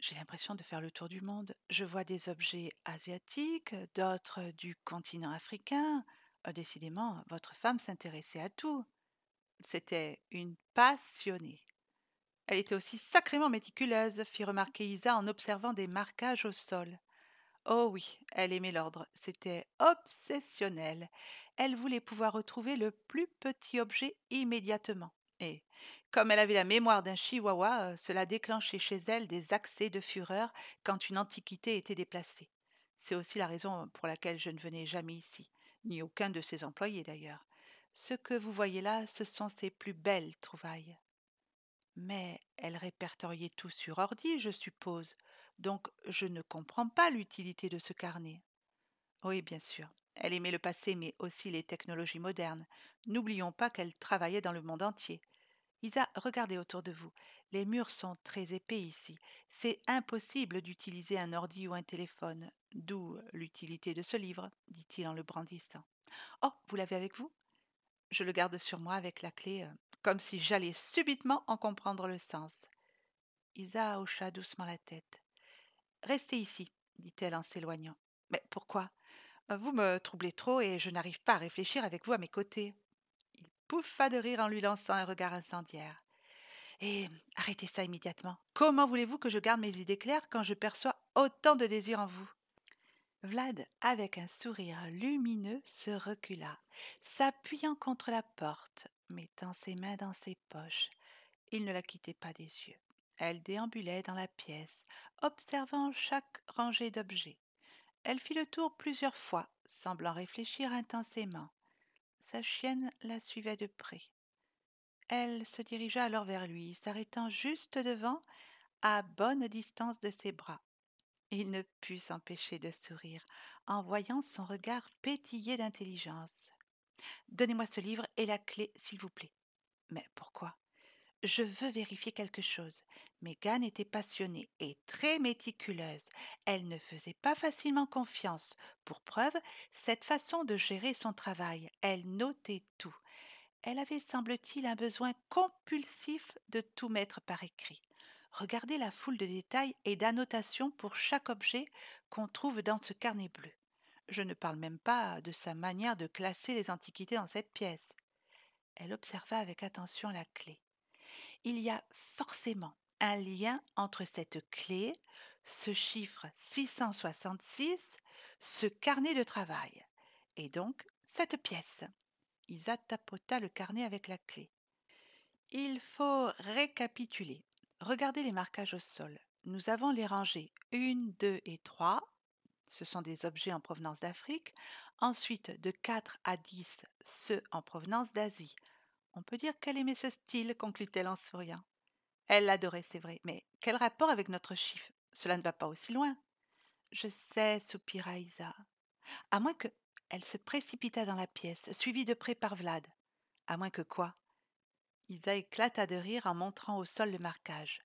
j'ai l'impression de faire le tour du monde. Je vois des objets asiatiques, d'autres du continent africain. Euh, décidément, votre femme s'intéressait à tout. C'était une passionnée. Elle était aussi sacrément méticuleuse, fit remarquer Isa en observant des marquages au sol. Oh oui, elle aimait l'ordre, c'était obsessionnel. Elle voulait pouvoir retrouver le plus petit objet immédiatement. Et comme elle avait la mémoire d'un chihuahua, euh, cela déclenchait chez elle des accès de fureur quand une antiquité était déplacée. C'est aussi la raison pour laquelle je ne venais jamais ici, ni aucun de ses employés d'ailleurs. Ce que vous voyez là, ce sont ses plus belles trouvailles. Mais elle répertoriait tout sur ordi, je suppose, donc je ne comprends pas l'utilité de ce carnet. Oui, bien sûr. Elle aimait le passé, mais aussi les technologies modernes. N'oublions pas qu'elle travaillait dans le monde entier. Isa, regardez autour de vous. Les murs sont très épais ici. C'est impossible d'utiliser un ordi ou un téléphone, d'où l'utilité de ce livre, dit-il en le brandissant. Oh, vous l'avez avec vous Je le garde sur moi avec la clé, euh, comme si j'allais subitement en comprendre le sens. Isa hocha doucement la tête. Restez ici, dit-elle en s'éloignant. Mais pourquoi ah, vous me troublez trop et je n'arrive pas à réfléchir avec vous à mes côtés. Il pouffa de rire en lui lançant un regard incendiaire. Et arrêtez ça immédiatement. Comment voulez-vous que je garde mes idées claires quand je perçois autant de désir en vous Vlad, avec un sourire lumineux, se recula, s'appuyant contre la porte, mettant ses mains dans ses poches. Il ne la quittait pas des yeux. Elle déambulait dans la pièce, observant chaque rangée d'objets. Elle fit le tour plusieurs fois, semblant réfléchir intensément. Sa chienne la suivait de près. Elle se dirigea alors vers lui, s'arrêtant juste devant, à bonne distance de ses bras. Il ne put s'empêcher de sourire en voyant son regard pétiller d'intelligence. Donnez-moi ce livre et la clé, s'il vous plaît. Mais pourquoi je veux vérifier quelque chose. Megan était passionnée et très méticuleuse. Elle ne faisait pas facilement confiance. Pour preuve, cette façon de gérer son travail. Elle notait tout. Elle avait, semble-t-il, un besoin compulsif de tout mettre par écrit. Regardez la foule de détails et d'annotations pour chaque objet qu'on trouve dans ce carnet bleu. Je ne parle même pas de sa manière de classer les antiquités dans cette pièce. Elle observa avec attention la clé il y a forcément un lien entre cette clé, ce chiffre 666, ce carnet de travail, et donc cette pièce. Isa tapota le carnet avec la clé. Il faut récapituler. Regardez les marquages au sol. Nous avons les rangées 1, 2 et 3. Ce sont des objets en provenance d'Afrique. Ensuite, de 4 à 10, ceux en provenance d'Asie. On peut dire qu'elle aimait ce style, conclut-elle en souriant. Elle l'adorait, c'est vrai, mais quel rapport avec notre chiffre Cela ne va pas aussi loin. Je sais, soupira Isa. À moins que. Elle se précipita dans la pièce, suivie de près par Vlad. À moins que quoi Isa éclata de rire en montrant au sol le marquage.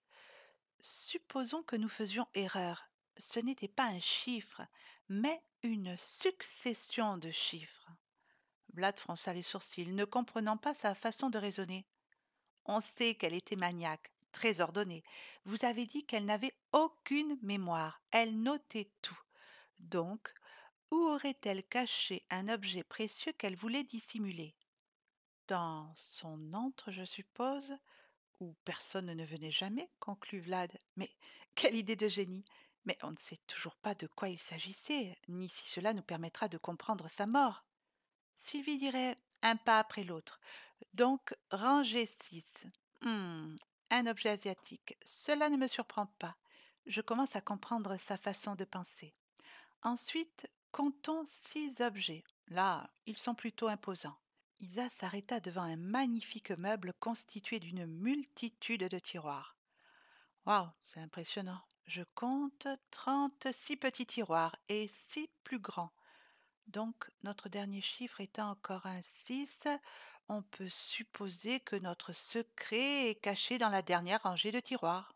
Supposons que nous faisions erreur. Ce n'était pas un chiffre, mais une succession de chiffres. Vlad fronça les sourcils, ne comprenant pas sa façon de raisonner. On sait qu'elle était maniaque, très ordonnée. Vous avez dit qu'elle n'avait aucune mémoire. Elle notait tout. Donc, où aurait-elle caché un objet précieux qu'elle voulait dissimuler Dans son antre, je suppose, où personne ne venait jamais, conclut Vlad. Mais quelle idée de génie Mais on ne sait toujours pas de quoi il s'agissait, ni si cela nous permettra de comprendre sa mort. Sylvie dirait un pas après l'autre. Donc, rangez 6. Hum, un objet asiatique. Cela ne me surprend pas. Je commence à comprendre sa façon de penser. Ensuite, comptons six objets. Là, ils sont plutôt imposants. Isa s'arrêta devant un magnifique meuble constitué d'une multitude de tiroirs. Waouh, c'est impressionnant. Je compte trente-six petits tiroirs et six plus grands. Donc notre dernier chiffre étant encore un 6, on peut supposer que notre secret est caché dans la dernière rangée de tiroirs.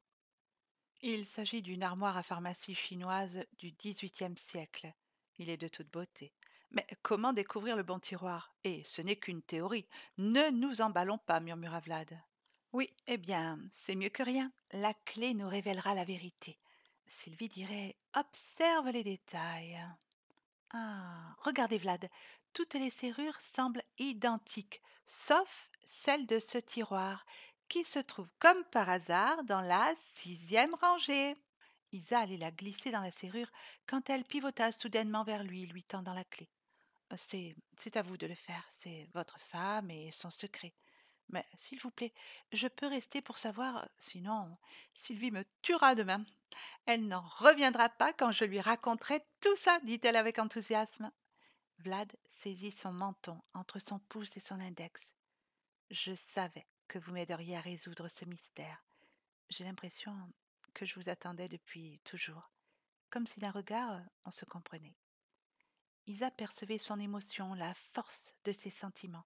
Il s'agit d'une armoire à pharmacie chinoise du XVIIIe siècle. Il est de toute beauté. Mais comment découvrir le bon tiroir Et ce n'est qu'une théorie. Ne nous emballons pas, murmura Vlad. Oui, eh bien, c'est mieux que rien. La clé nous révélera la vérité. Sylvie dirait Observe les détails. Ah, regardez Vlad, toutes les serrures semblent identiques, sauf celle de ce tiroir, qui se trouve comme par hasard dans la sixième rangée. Isa allait la glisser dans la serrure quand elle pivota soudainement vers lui, lui tendant la clé. Euh, c'est, c'est à vous de le faire, c'est votre femme et son secret. Mais s'il vous plaît, je peux rester pour savoir, sinon Sylvie me tuera demain. Elle n'en reviendra pas quand je lui raconterai tout ça, dit-elle avec enthousiasme. Vlad saisit son menton entre son pouce et son index. Je savais que vous m'aideriez à résoudre ce mystère. J'ai l'impression que je vous attendais depuis toujours, comme si d'un regard on se comprenait. Isa percevait son émotion, la force de ses sentiments.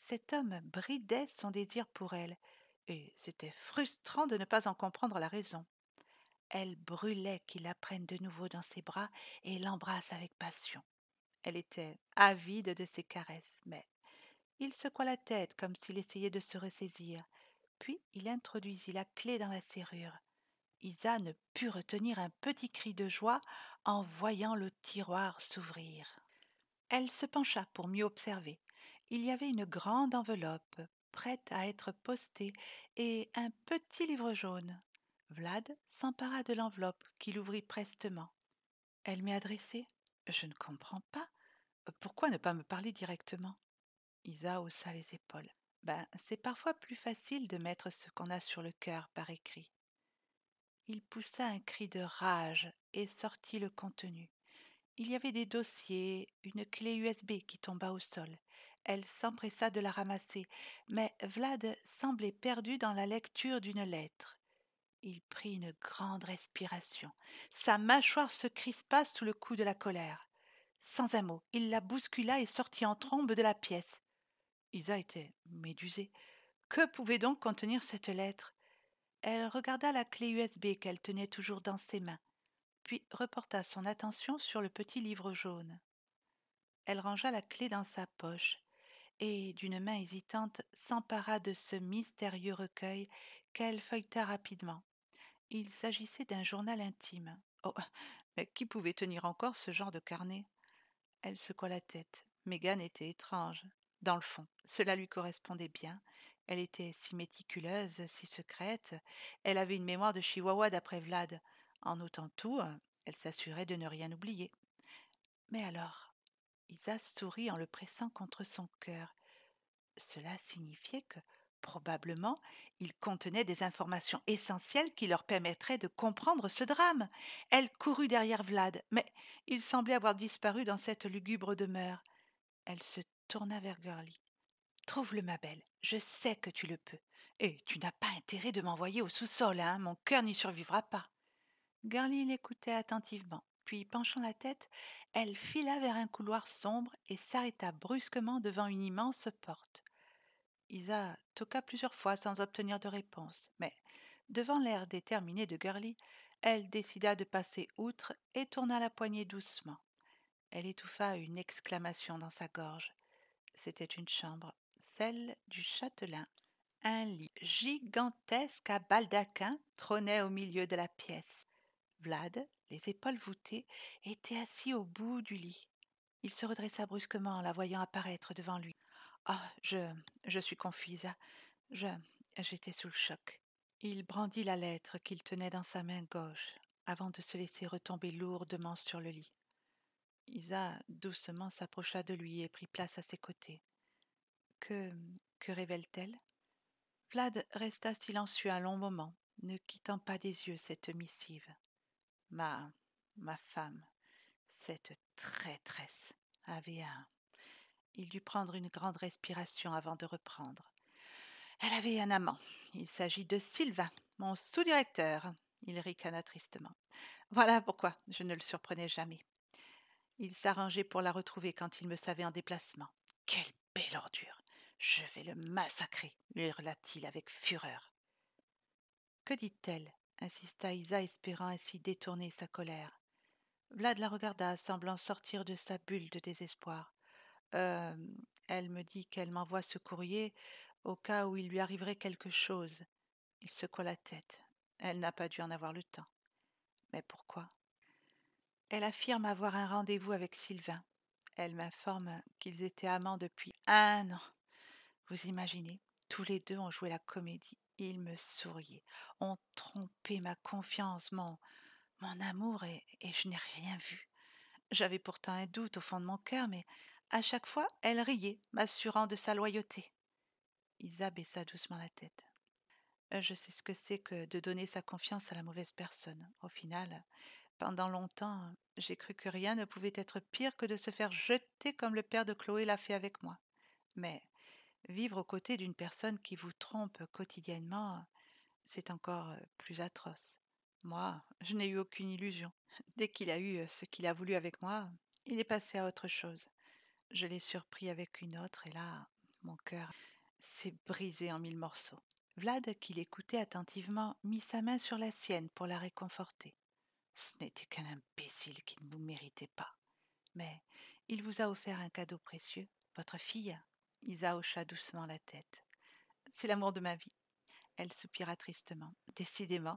Cet homme bridait son désir pour elle, et c'était frustrant de ne pas en comprendre la raison. Elle brûlait qu'il la prenne de nouveau dans ses bras et l'embrasse avec passion. Elle était avide de ses caresses, mais il secoua la tête comme s'il essayait de se ressaisir, puis il introduisit la clé dans la serrure. Isa ne put retenir un petit cri de joie en voyant le tiroir s'ouvrir. Elle se pencha pour mieux observer il y avait une grande enveloppe prête à être postée et un petit livre jaune. Vlad s'empara de l'enveloppe qu'il ouvrit prestement. Elle m'est adressée Je ne comprends pas. Pourquoi ne pas me parler directement Isa haussa les épaules. Ben, c'est parfois plus facile de mettre ce qu'on a sur le cœur par écrit. Il poussa un cri de rage et sortit le contenu. Il y avait des dossiers, une clé USB qui tomba au sol, elle s'empressa de la ramasser, mais Vlad semblait perdu dans la lecture d'une lettre. Il prit une grande respiration. Sa mâchoire se crispa sous le coup de la colère. Sans un mot, il la bouscula et sortit en trombe de la pièce. Isa était médusée. Que pouvait donc contenir cette lettre Elle regarda la clé USB qu'elle tenait toujours dans ses mains, puis reporta son attention sur le petit livre jaune. Elle rangea la clé dans sa poche et d'une main hésitante s'empara de ce mystérieux recueil qu'elle feuilleta rapidement. Il s'agissait d'un journal intime. Oh. Mais qui pouvait tenir encore ce genre de carnet? Elle secoua la tête. Megan était étrange. Dans le fond, cela lui correspondait bien. Elle était si méticuleuse, si secrète. Elle avait une mémoire de chihuahua d'après Vlad. En notant tout, elle s'assurait de ne rien oublier. Mais alors, Isa sourit en le pressant contre son cœur. Cela signifiait que, probablement, il contenait des informations essentielles qui leur permettraient de comprendre ce drame. Elle courut derrière Vlad, mais il semblait avoir disparu dans cette lugubre demeure. Elle se tourna vers Gurley. Trouve-le, ma belle. Je sais que tu le peux. Et tu n'as pas intérêt de m'envoyer au sous-sol, hein. Mon cœur n'y survivra pas. Gurley l'écoutait attentivement puis penchant la tête, elle fila vers un couloir sombre et s'arrêta brusquement devant une immense porte. Isa toqua plusieurs fois sans obtenir de réponse, mais devant l'air déterminé de Gurley, elle décida de passer outre et tourna la poignée doucement. Elle étouffa une exclamation dans sa gorge. C'était une chambre, celle du châtelain. Un lit gigantesque à baldaquin trônait au milieu de la pièce. Vlad, les épaules voûtées, était assis au bout du lit. Il se redressa brusquement en la voyant apparaître devant lui. Ah, je, je suis confuse. Ah, je, j'étais sous le choc. Il brandit la lettre qu'il tenait dans sa main gauche avant de se laisser retomber lourdement sur le lit. Isa doucement s'approcha de lui et prit place à ses côtés. Que, que révèle-t-elle Vlad resta silencieux un long moment, ne quittant pas des yeux cette missive ma, ma femme, cette traîtresse, avait un. Il dut prendre une grande respiration avant de reprendre. Elle avait un amant. Il s'agit de Sylvain, mon sous-directeur. Il ricana tristement. Voilà pourquoi je ne le surprenais jamais. Il s'arrangeait pour la retrouver quand il me savait en déplacement. Quelle belle ordure. Je vais le massacrer, hurla t-il avec fureur. Que dit elle? insista Isa, espérant ainsi détourner sa colère. Vlad la regarda, semblant sortir de sa bulle de désespoir. elle me dit qu'elle m'envoie ce courrier au cas où il lui arriverait quelque chose. Il secoua la tête. Elle n'a pas dû en avoir le temps. Mais pourquoi Elle affirme avoir un rendez-vous avec Sylvain. Elle m'informe qu'ils étaient amants depuis un an. Vous imaginez, tous les deux ont joué la comédie il me souriaient, ont trompé ma confiance, mon, mon amour, et, et je n'ai rien vu. J'avais pourtant un doute au fond de mon cœur, mais à chaque fois, elle riait, m'assurant de sa loyauté. Isa baissa doucement la tête. Euh, je sais ce que c'est que de donner sa confiance à la mauvaise personne. Au final, pendant longtemps, j'ai cru que rien ne pouvait être pire que de se faire jeter comme le père de Chloé l'a fait avec moi. Mais vivre aux côtés d'une personne qui vous trompe quotidiennement, c'est encore plus atroce. Moi, je n'ai eu aucune illusion. Dès qu'il a eu ce qu'il a voulu avec moi, il est passé à autre chose. Je l'ai surpris avec une autre et là, mon cœur s'est brisé en mille morceaux. Vlad, qui l'écoutait attentivement, mit sa main sur la sienne pour la réconforter. Ce n'était qu'un imbécile qui ne vous méritait pas. Mais il vous a offert un cadeau précieux, votre fille, Isa hocha doucement la tête. C'est l'amour de ma vie. Elle soupira tristement. Décidément,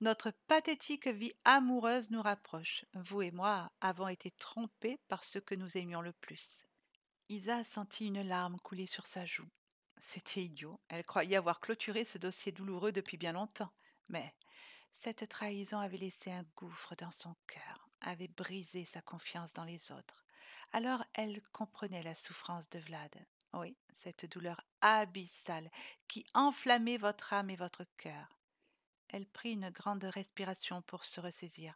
notre pathétique vie amoureuse nous rapproche. Vous et moi avons été trompés par ce que nous aimions le plus. Isa sentit une larme couler sur sa joue. C'était idiot. Elle croyait avoir clôturé ce dossier douloureux depuis bien longtemps. Mais cette trahison avait laissé un gouffre dans son cœur, avait brisé sa confiance dans les autres. Alors elle comprenait la souffrance de Vlad, oui, cette douleur abyssale qui enflammait votre âme et votre cœur. Elle prit une grande respiration pour se ressaisir.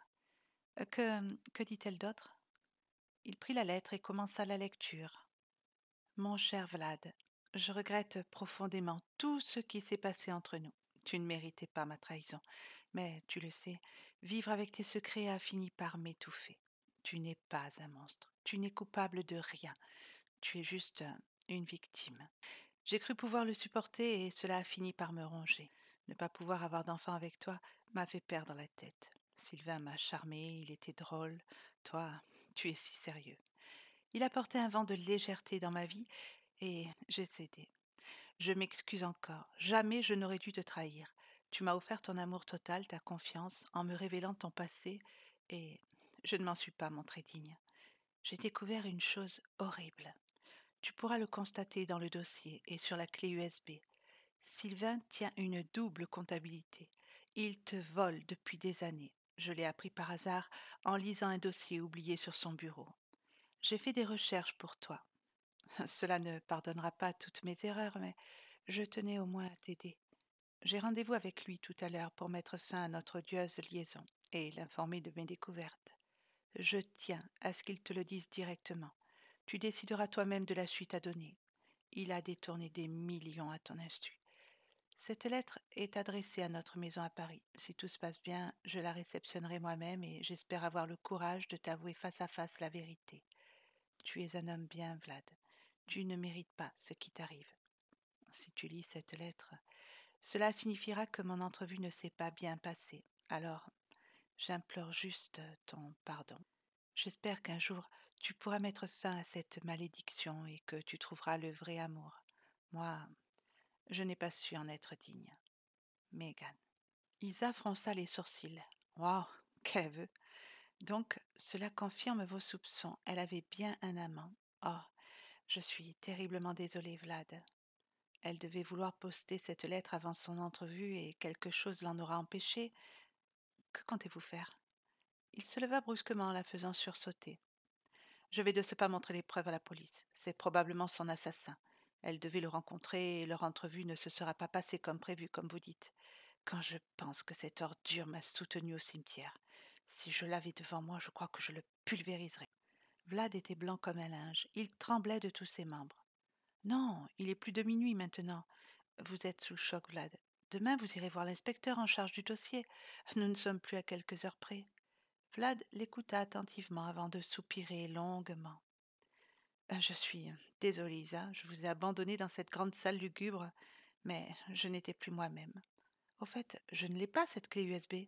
Euh, que, mmh, que dit-elle d'autre Il prit la lettre et commença la lecture. Mon cher Vlad, je regrette profondément tout ce qui s'est passé entre nous. Tu ne méritais pas ma trahison, mais tu le sais, vivre avec tes secrets a fini par m'étouffer. Tu n'es pas un monstre, tu n'es coupable de rien. Tu es juste euh, une victime. J'ai cru pouvoir le supporter et cela a fini par me ronger. Ne pas pouvoir avoir d'enfant avec toi m'a fait perdre la tête. Sylvain m'a charmé, il était drôle. Toi, tu es si sérieux. Il apportait un vent de légèreté dans ma vie et j'ai cédé. Je m'excuse encore. Jamais je n'aurais dû te trahir. Tu m'as offert ton amour total, ta confiance, en me révélant ton passé et je ne m'en suis pas montré digne. J'ai découvert une chose horrible. Tu pourras le constater dans le dossier et sur la clé USB. Sylvain tient une double comptabilité. Il te vole depuis des années. Je l'ai appris par hasard en lisant un dossier oublié sur son bureau. J'ai fait des recherches pour toi. Cela ne pardonnera pas toutes mes erreurs, mais je tenais au moins à t'aider. J'ai rendez-vous avec lui tout à l'heure pour mettre fin à notre odieuse liaison et l'informer de mes découvertes. Je tiens à ce qu'il te le dise directement. Tu décideras toi-même de la suite à donner. Il a détourné des millions à ton insu. Cette lettre est adressée à notre maison à Paris. Si tout se passe bien, je la réceptionnerai moi-même et j'espère avoir le courage de t'avouer face à face la vérité. Tu es un homme bien, Vlad. Tu ne mérites pas ce qui t'arrive. Si tu lis cette lettre, cela signifiera que mon entrevue ne s'est pas bien passée. Alors, j'implore juste ton pardon. J'espère qu'un jour tu pourras mettre fin à cette malédiction et que tu trouveras le vrai amour. Moi, je n'ai pas su en être digne. Megan. Isa fronça les sourcils. Waouh, qu'elle aveu Donc, cela confirme vos soupçons. Elle avait bien un amant. Oh, je suis terriblement désolée, Vlad. Elle devait vouloir poster cette lettre avant son entrevue et quelque chose l'en aura empêché. Que comptez-vous faire Il se leva brusquement en la faisant sursauter. Je vais de ce pas montrer les preuves à la police. C'est probablement son assassin. Elle devait le rencontrer et leur entrevue ne se sera pas passée comme prévu, comme vous dites. Quand je pense que cette ordure m'a soutenu au cimetière. Si je l'avais devant moi, je crois que je le pulvériserais. Vlad était blanc comme un linge. Il tremblait de tous ses membres. Non, il est plus de minuit maintenant. Vous êtes sous choc, Vlad. Demain, vous irez voir l'inspecteur en charge du dossier. Nous ne sommes plus à quelques heures près. Vlad l'écouta attentivement avant de soupirer longuement. Euh, je suis euh, désolée, Isa, je vous ai abandonné dans cette grande salle lugubre, mais je n'étais plus moi-même. Au fait, je ne l'ai pas, cette clé USB.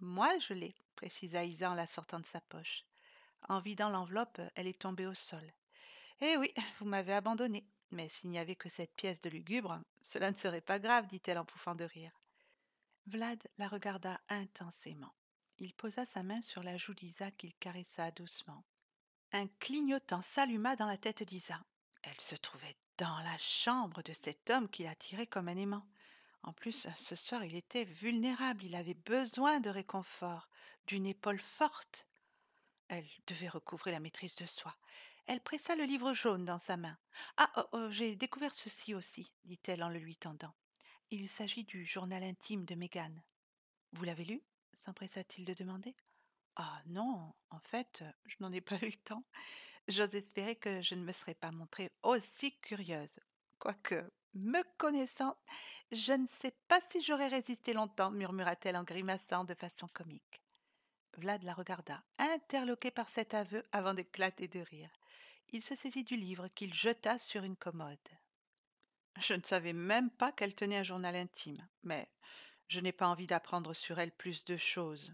Moi, je l'ai, précisa Isa en la sortant de sa poche. En vidant l'enveloppe, elle est tombée au sol. Eh oui, vous m'avez abandonné. Mais s'il n'y avait que cette pièce de lugubre, cela ne serait pas grave, dit-elle en pouffant de rire. Vlad la regarda intensément. Il posa sa main sur la joue d'Isa qu'il caressa doucement. Un clignotant s'alluma dans la tête d'Isa. Elle se trouvait dans la chambre de cet homme qui l'attirait comme un aimant. En plus, ce soir, il était vulnérable, il avait besoin de réconfort, d'une épaule forte. Elle devait recouvrer la maîtrise de soi. Elle pressa le livre jaune dans sa main. Ah, oh, oh, j'ai découvert ceci aussi, dit-elle en le lui tendant. Il s'agit du journal intime de Megan. Vous l'avez lu s'empressa-t-il de demander. Ah non, en fait, euh, je n'en ai pas eu le temps. J'ose espérer que je ne me serais pas montrée aussi curieuse. Quoique, me connaissant, je ne sais pas si j'aurais résisté longtemps, murmura-t-elle en grimaçant de façon comique. Vlad la regarda, interloqué par cet aveu, avant d'éclater de rire. Il se saisit du livre qu'il jeta sur une commode. Je ne savais même pas qu'elle tenait un journal intime, mais je n'ai pas envie d'apprendre sur elle plus de choses.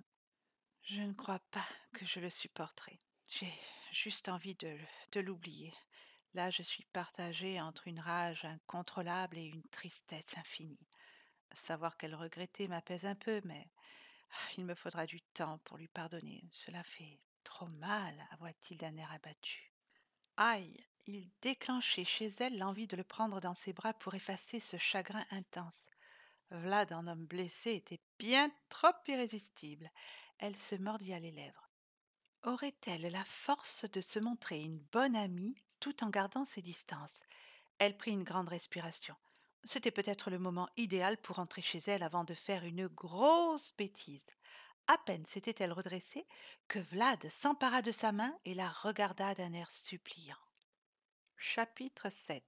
Je ne crois pas que je le supporterai. J'ai juste envie de, l'oublier. Là, je suis partagée entre une rage incontrôlable et une tristesse infinie. Savoir qu'elle regrettait m'apaise un peu, mais il me faudra du temps pour lui pardonner. Cela fait trop mal, avoua-t-il d'un air abattu. Aïe Il déclenchait chez elle l'envie de le prendre dans ses bras pour effacer ce chagrin intense. Vlad, un homme blessé, était bien trop irrésistible. Elle se mordit à les lèvres. Aurait-elle la force de se montrer une bonne amie tout en gardant ses distances Elle prit une grande respiration. C'était peut-être le moment idéal pour entrer chez elle avant de faire une grosse bêtise. À peine s'était-elle redressée que Vlad s'empara de sa main et la regarda d'un air suppliant. Chapitre 7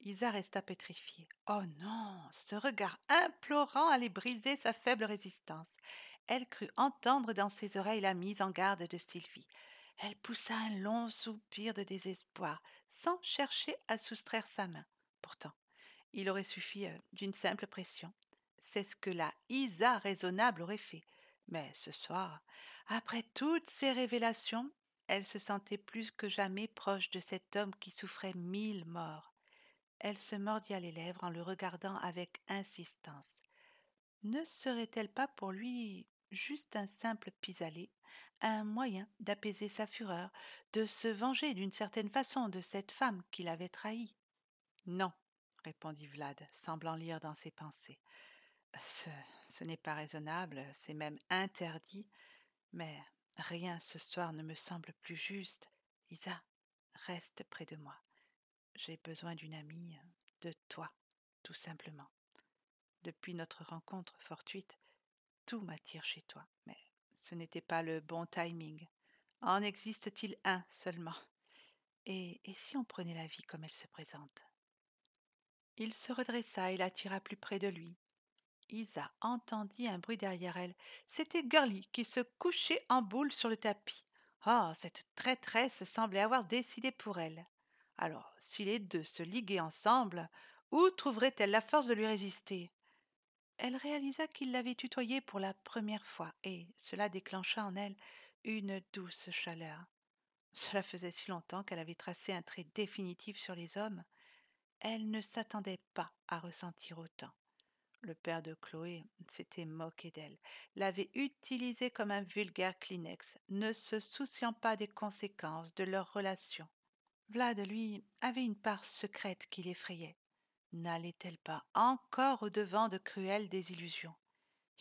Isa resta pétrifiée. Oh non Ce regard implorant allait briser sa faible résistance. Elle crut entendre dans ses oreilles la mise en garde de Sylvie. Elle poussa un long soupir de désespoir, sans chercher à soustraire sa main. Pourtant, il aurait suffi euh, d'une simple pression. C'est ce que la Isa raisonnable aurait fait. Mais ce soir, après toutes ces révélations, elle se sentait plus que jamais proche de cet homme qui souffrait mille morts. Elle se mordit les lèvres en le regardant avec insistance. Ne serait-elle pas pour lui juste un simple pis-aller, un moyen d'apaiser sa fureur, de se venger d'une certaine façon de cette femme qu'il avait trahie Non, répondit Vlad, semblant lire dans ses pensées. Ce, ce n'est pas raisonnable, c'est même interdit, mais rien ce soir ne me semble plus juste. Isa, reste près de moi j'ai besoin d'une amie, de toi, tout simplement. Depuis notre rencontre fortuite, tout m'attire chez toi, mais ce n'était pas le bon timing. En existe-t-il un seulement et, et si on prenait la vie comme elle se présente Il se redressa et l'attira plus près de lui. Isa entendit un bruit derrière elle. C'était Girlie qui se couchait en boule sur le tapis. Oh, cette traîtresse semblait avoir décidé pour elle. Alors, si les deux se liguaient ensemble, où trouverait-elle la force de lui résister Elle réalisa qu'il l'avait tutoyée pour la première fois, et cela déclencha en elle une douce chaleur. Cela faisait si longtemps qu'elle avait tracé un trait définitif sur les hommes. Elle ne s'attendait pas à ressentir autant. Le père de Chloé s'était moqué d'elle, l'avait utilisée comme un vulgaire Kleenex, ne se souciant pas des conséquences de leur relation. Vlad, lui, avait une part secrète qui l'effrayait. N'allait-elle pas encore au-devant de cruelles désillusions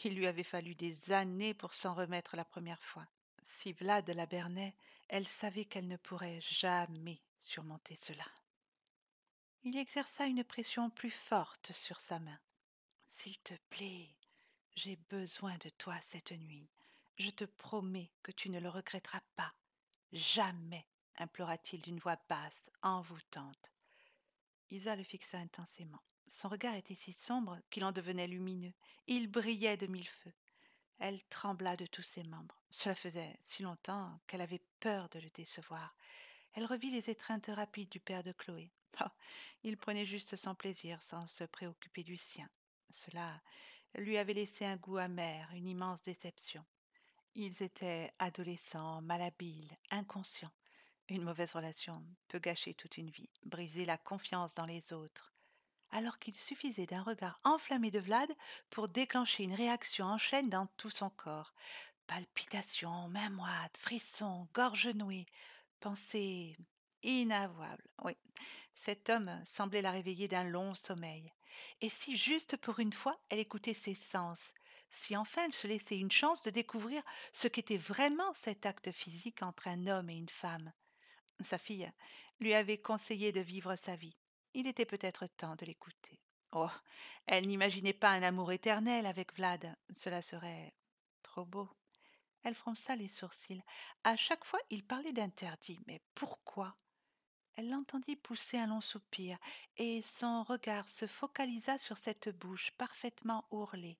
Il lui avait fallu des années pour s'en remettre la première fois. Si Vlad la bernait, elle savait qu'elle ne pourrait jamais surmonter cela. Il exerça une pression plus forte sur sa main. S'il te plaît, j'ai besoin de toi cette nuit. Je te promets que tu ne le regretteras pas. Jamais implora-t-il d'une voix basse, envoûtante. Isa le fixa intensément. Son regard était si sombre qu'il en devenait lumineux. Il brillait de mille feux. Elle trembla de tous ses membres. Cela faisait si longtemps qu'elle avait peur de le décevoir. Elle revit les étreintes rapides du père de Chloé. Oh, il prenait juste son plaisir sans se préoccuper du sien. Cela lui avait laissé un goût amer, une immense déception. Ils étaient adolescents, malhabiles, inconscients. Une mauvaise relation peut gâcher toute une vie, briser la confiance dans les autres, alors qu'il suffisait d'un regard enflammé de Vlad pour déclencher une réaction en chaîne dans tout son corps. Palpitations, mains moites, frissons, gorge nouée, pensées inavouables. Oui, cet homme semblait la réveiller d'un long sommeil. Et si juste pour une fois elle écoutait ses sens, si enfin elle se laissait une chance de découvrir ce qu'était vraiment cet acte physique entre un homme et une femme sa fille, lui avait conseillé de vivre sa vie. Il était peut-être temps de l'écouter. Oh, elle n'imaginait pas un amour éternel avec Vlad. Cela serait trop beau. Elle fronça les sourcils. À chaque fois, il parlait d'interdit. Mais pourquoi Elle l'entendit pousser un long soupir, et son regard se focalisa sur cette bouche parfaitement ourlée.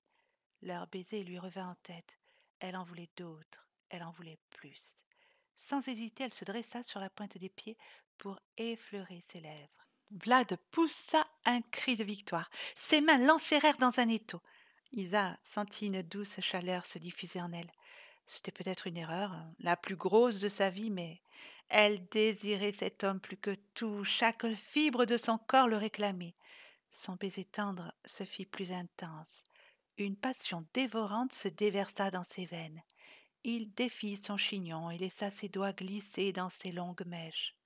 Leur baiser lui revint en tête. Elle en voulait d'autres, elle en voulait plus. Sans hésiter, elle se dressa sur la pointe des pieds pour effleurer ses lèvres. Vlad poussa un cri de victoire. Ses mains l'enserrèrent dans un étau. Isa sentit une douce chaleur se diffuser en elle. C'était peut-être une erreur, hein, la plus grosse de sa vie, mais elle désirait cet homme plus que tout. Chaque fibre de son corps le réclamait. Son baiser tendre se fit plus intense. Une passion dévorante se déversa dans ses veines. Il défit son chignon et laissa ses doigts glisser dans ses longues mèches.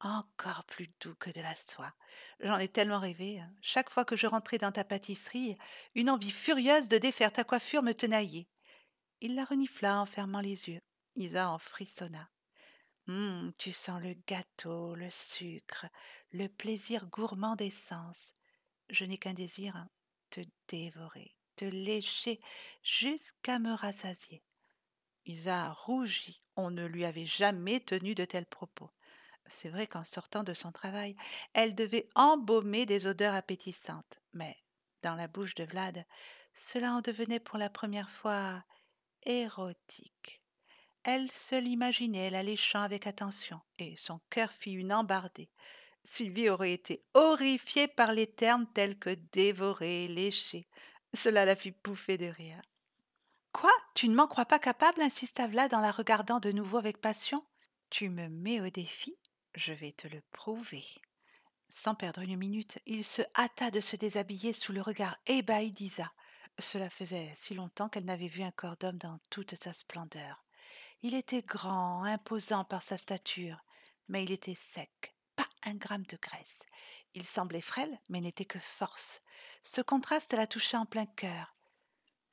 Encore plus doux que de la soie. J'en ai tellement rêvé. Hein. Chaque fois que je rentrais dans ta pâtisserie, une envie furieuse de défaire ta coiffure me tenaillait. Il la renifla en fermant les yeux. Isa en frissonna. Hum, tu sens le gâteau, le sucre, le plaisir gourmand des sens. Je n'ai qu'un désir, hein, te dévorer, te lécher jusqu'à me rassasier. Isa rougit. On ne lui avait jamais tenu de tels propos. C'est vrai qu'en sortant de son travail, elle devait embaumer des odeurs appétissantes. Mais dans la bouche de Vlad, cela en devenait pour la première fois érotique. Elle se l'imaginait l'alléchant avec attention, et son cœur fit une embardée. Sylvie aurait été horrifiée par les termes tels que dévorer, lécher. Cela la fit pouffer de rire. Quoi Tu ne m'en crois pas capable insista Vlad en la regardant de nouveau avec passion. Tu me mets au défi Je vais te le prouver. Sans perdre une minute, il se hâta de se déshabiller sous le regard ébahi d'Isa. Cela faisait si longtemps qu'elle n'avait vu un corps d'homme dans toute sa splendeur. Il était grand, imposant par sa stature, mais il était sec, pas un gramme de graisse. Il semblait frêle, mais n'était que force. Ce contraste la toucha en plein cœur.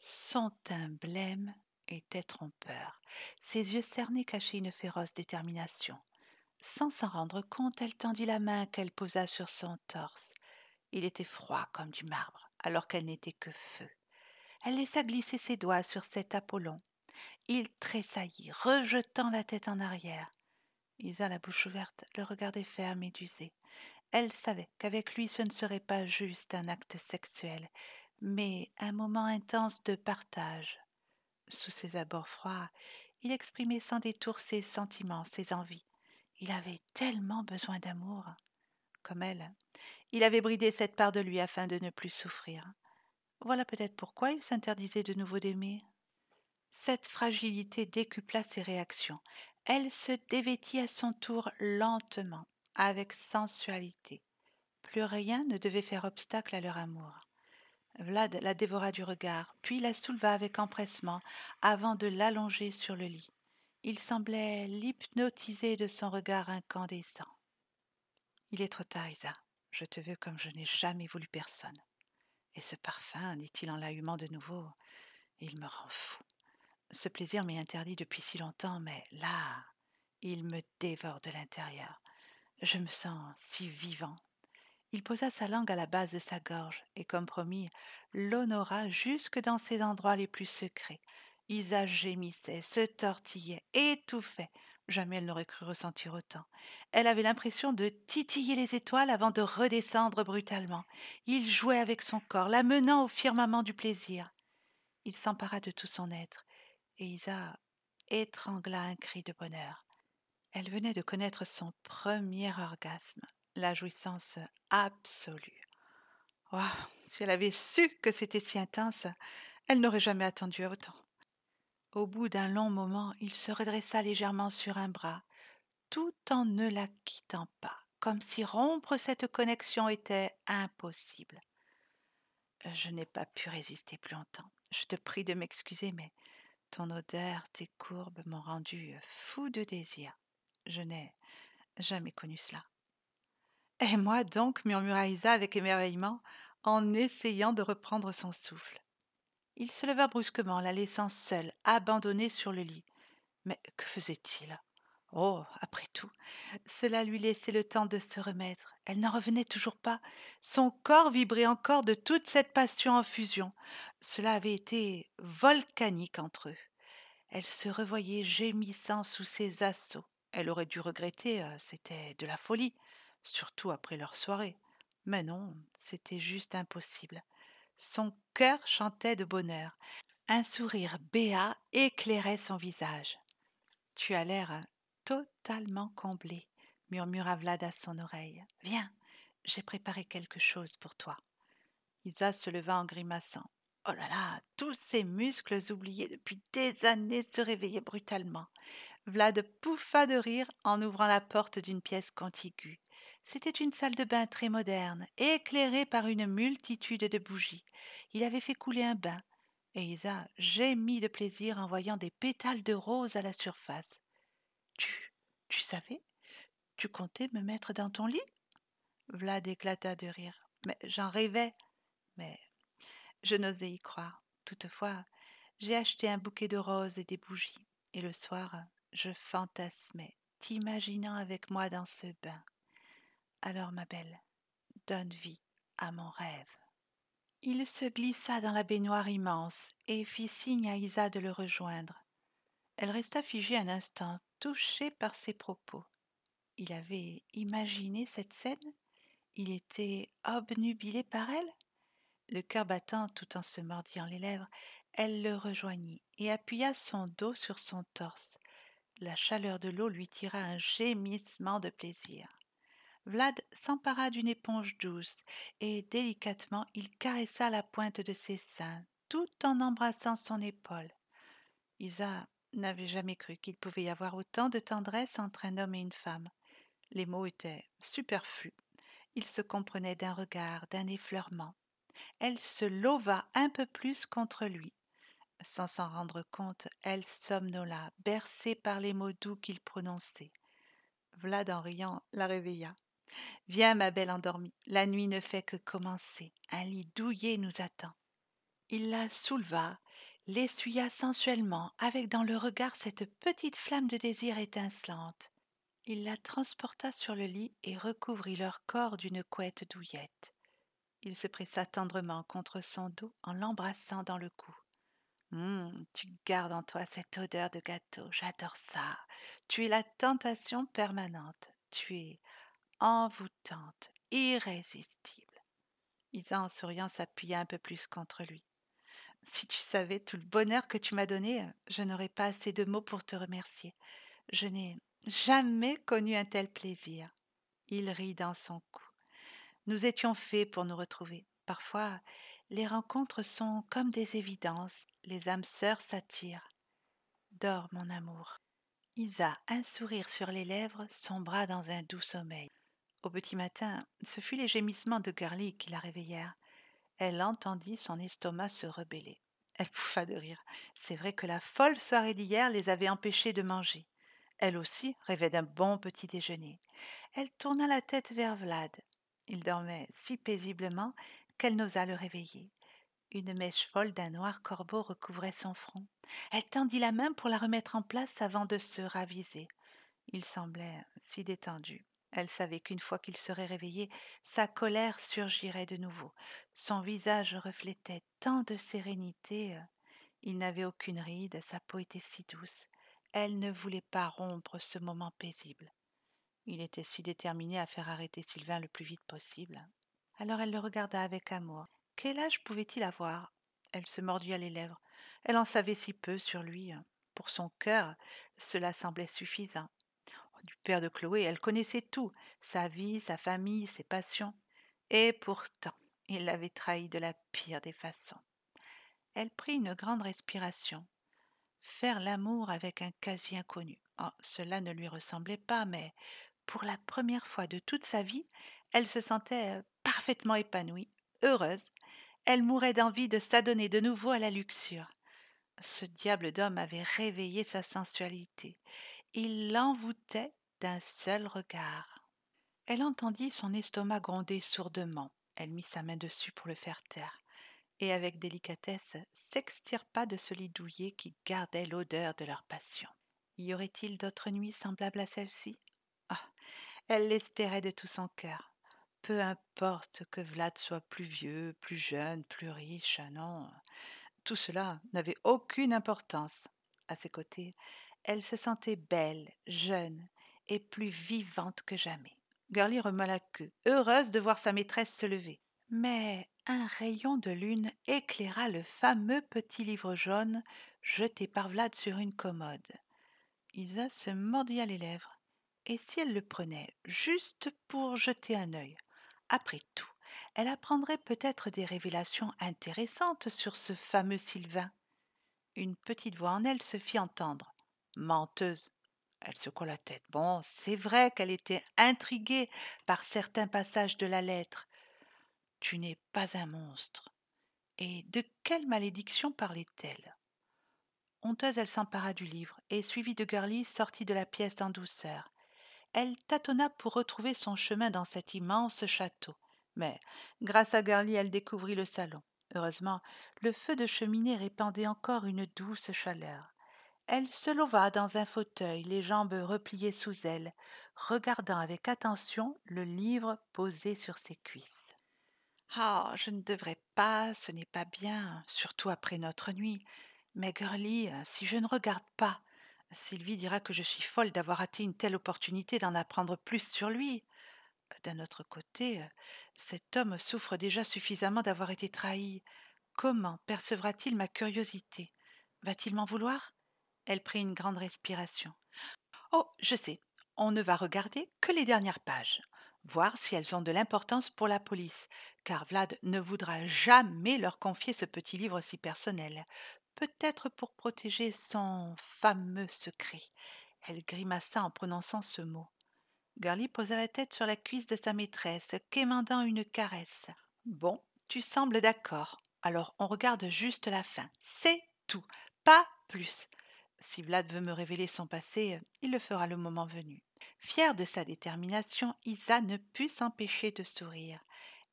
Son teint blême était trompeur. Ses yeux cernés cachaient une féroce détermination. Sans s'en rendre compte, elle tendit la main qu'elle posa sur son torse. Il était froid comme du marbre, alors qu'elle n'était que feu. Elle laissa glisser ses doigts sur cet Apollon. Il tressaillit, rejetant la tête en arrière. Isa, la bouche ouverte, le regardait ferme et d'usé. Elle savait qu'avec lui ce ne serait pas juste un acte sexuel mais un moment intense de partage. Sous ses abords froids, il exprimait sans détour ses sentiments, ses envies. Il avait tellement besoin d'amour. Comme elle, il avait bridé cette part de lui afin de ne plus souffrir. Voilà peut-être pourquoi il s'interdisait de nouveau d'aimer. Cette fragilité décupla ses réactions. Elle se dévêtit à son tour lentement, avec sensualité. Plus rien ne devait faire obstacle à leur amour. Vlad la dévora du regard, puis la souleva avec empressement, avant de l'allonger sur le lit. Il semblait l'hypnotiser de son regard incandescent. Il est trop tard, Isa. Je te veux comme je n'ai jamais voulu personne. Et ce parfum, dit-il en humant de nouveau, il me rend fou. Ce plaisir m'est interdit depuis si longtemps, mais là, il me dévore de l'intérieur. Je me sens si vivant, il posa sa langue à la base de sa gorge et, comme promis, l'honora jusque dans ses endroits les plus secrets. Isa gémissait, se tortillait, étouffait. Jamais elle n'aurait cru ressentir autant. Elle avait l'impression de titiller les étoiles avant de redescendre brutalement. Il jouait avec son corps, l'amenant au firmament du plaisir. Il s'empara de tout son être, et Isa étrangla un cri de bonheur. Elle venait de connaître son premier orgasme la jouissance absolue. si elle avait su que c'était si intense, elle n'aurait jamais attendu autant. Au bout d'un long moment, il se redressa légèrement sur un bras, tout en ne la quittant pas, comme si rompre cette connexion était impossible. Je n'ai pas pu résister plus longtemps. Je te prie de m'excuser, mais ton odeur, tes courbes m'ont rendu fou de désir. Je n'ai jamais connu cela. Et moi donc, murmura Isa avec émerveillement, en essayant de reprendre son souffle. Il se leva brusquement, la laissant seule, abandonnée sur le lit. Mais que faisait-il Oh, après tout, cela lui laissait le temps de se remettre. Elle n'en revenait toujours pas. Son corps vibrait encore de toute cette passion en fusion. Cela avait été volcanique entre eux. Elle se revoyait gémissant sous ses assauts. Elle aurait dû regretter, euh, c'était de la folie surtout après leur soirée. Mais non, c'était juste impossible. Son cœur chantait de bonheur. Un sourire béat éclairait son visage. Tu as l'air hein, totalement comblé, murmura Vlad à son oreille. Viens, j'ai préparé quelque chose pour toi. Isa se leva en grimaçant. Oh là là, tous ses muscles oubliés depuis des années se réveillaient brutalement. Vlad pouffa de rire en ouvrant la porte d'une pièce contiguë. C'était une salle de bain très moderne, éclairée par une multitude de bougies. Il avait fait couler un bain, et Isa gémit de plaisir en voyant des pétales de roses à la surface. Tu tu savais Tu comptais me mettre dans ton lit Vlad éclata de rire. Mais j'en rêvais. Mais je n'osais y croire. Toutefois, j'ai acheté un bouquet de roses et des bougies, et le soir, je fantasmais, t'imaginant avec moi dans ce bain. Alors, ma belle, donne vie à mon rêve. Il se glissa dans la baignoire immense et fit signe à Isa de le rejoindre. Elle resta figée un instant, touchée par ses propos. Il avait imaginé cette scène Il était obnubilé par elle Le cœur battant tout en se mordillant les lèvres, elle le rejoignit et appuya son dos sur son torse. La chaleur de l'eau lui tira un gémissement de plaisir. Vlad s'empara d'une éponge douce et délicatement il caressa la pointe de ses seins, tout en embrassant son épaule. Isa n'avait jamais cru qu'il pouvait y avoir autant de tendresse entre un homme et une femme. Les mots étaient superflus. Ils se comprenaient d'un regard, d'un effleurement. Elle se lova un peu plus contre lui. Sans s'en rendre compte, elle somnola, bercée par les mots doux qu'il prononçait. Vlad en riant la réveilla. Viens, ma belle endormie, la nuit ne fait que commencer. Un lit douillet nous attend. Il la souleva, l'essuya sensuellement, avec dans le regard cette petite flamme de désir étincelante. Il la transporta sur le lit et recouvrit leur corps d'une couette douillette. Il se pressa tendrement contre son dos en l'embrassant dans le cou. Hum, tu gardes en toi cette odeur de gâteau, j'adore ça. Tu es la tentation permanente. Tu es envoûtante, irrésistible. Isa, en souriant, s'appuya un peu plus contre lui. Si tu savais tout le bonheur que tu m'as donné, euh, je n'aurais pas assez de mots pour te remercier. Je n'ai jamais connu un tel plaisir. Il rit dans son cou. Nous étions faits pour nous retrouver. Parfois, les rencontres sont comme des évidences, les âmes sœurs s'attirent. Dors, mon amour. Isa, un sourire sur les lèvres, sombra dans un doux sommeil. Au petit matin, ce fut les gémissements de Garlic qui la réveillèrent. Elle entendit son estomac se rebeller. Elle pouffa de rire. C'est vrai que la folle soirée d'hier les avait empêchés de manger. Elle aussi rêvait d'un bon petit déjeuner. Elle tourna la tête vers Vlad. Il dormait si paisiblement qu'elle n'osa le réveiller. Une mèche folle d'un noir corbeau recouvrait son front. Elle tendit la main pour la remettre en place avant de se raviser. Il semblait si détendu. Elle savait qu'une fois qu'il serait réveillé, sa colère surgirait de nouveau. Son visage reflétait tant de sérénité. Euh, il n'avait aucune ride, sa peau était si douce. Elle ne voulait pas rompre ce moment paisible. Il était si déterminé à faire arrêter Sylvain le plus vite possible. Alors elle le regarda avec amour. Quel âge pouvait-il avoir Elle se mordit à les lèvres. Elle en savait si peu sur lui. Hein. Pour son cœur, cela semblait suffisant du père de Chloé, elle connaissait tout, sa vie, sa famille, ses passions. Et pourtant, il l'avait trahie de la pire des façons. Elle prit une grande respiration. Faire l'amour avec un quasi inconnu. Oh, cela ne lui ressemblait pas, mais pour la première fois de toute sa vie, elle se sentait parfaitement épanouie, heureuse. Elle mourait d'envie de s'adonner de nouveau à la luxure. Ce diable d'homme avait réveillé sa sensualité. Il l'envoûtait d'un seul regard. Elle entendit son estomac gronder sourdement. Elle mit sa main dessus pour le faire taire, et avec délicatesse s'extirpa de ce lit douillet qui gardait l'odeur de leur passion. Y aurait-il d'autres nuits semblables à celle-ci Ah Elle l'espérait de tout son cœur. Peu importe que Vlad soit plus vieux, plus jeune, plus riche, ah non. Tout cela n'avait aucune importance. À ses côtés, elle se sentait belle, jeune et plus vivante que jamais. Girlie remua la queue, heureuse de voir sa maîtresse se lever. Mais un rayon de lune éclaira le fameux petit livre jaune jeté par Vlad sur une commode. Isa se mordilla les lèvres. Et si elle le prenait, juste pour jeter un œil Après tout, elle apprendrait peut-être des révélations intéressantes sur ce fameux Sylvain. Une petite voix en elle se fit entendre menteuse. Elle secoua la tête. Bon, c'est vrai qu'elle était intriguée par certains passages de la lettre. Tu n'es pas un monstre. Et de quelle malédiction parlait-elle Honteuse, elle s'empara du livre et, suivie de Gurley, sortit de la pièce en douceur. Elle tâtonna pour retrouver son chemin dans cet immense château. Mais, grâce à Gurley, elle découvrit le salon. Heureusement, le feu de cheminée répandait encore une douce chaleur. Elle se leva dans un fauteuil, les jambes repliées sous elle, regardant avec attention le livre posé sur ses cuisses. Ah, je ne devrais pas, ce n'est pas bien, surtout après notre nuit. Mais Girlie, si je ne regarde pas, Sylvie dira que je suis folle d'avoir raté une telle opportunité d'en apprendre plus sur lui. D'un autre côté, cet homme souffre déjà suffisamment d'avoir été trahi. Comment percevra-t-il ma curiosité Va-t-il m'en vouloir elle prit une grande respiration. Oh, je sais, on ne va regarder que les dernières pages, voir si elles ont de l'importance pour la police, car Vlad ne voudra jamais leur confier ce petit livre si personnel, peut-être pour protéger son fameux secret. Elle grimaça en prononçant ce mot. Garly posa la tête sur la cuisse de sa maîtresse, quémandant une caresse. Bon, tu sembles d'accord. Alors on regarde juste la fin. C'est tout, pas plus. Si Vlad veut me révéler son passé, euh, il le fera le moment venu. Fière de sa détermination, Isa ne put s'empêcher de sourire.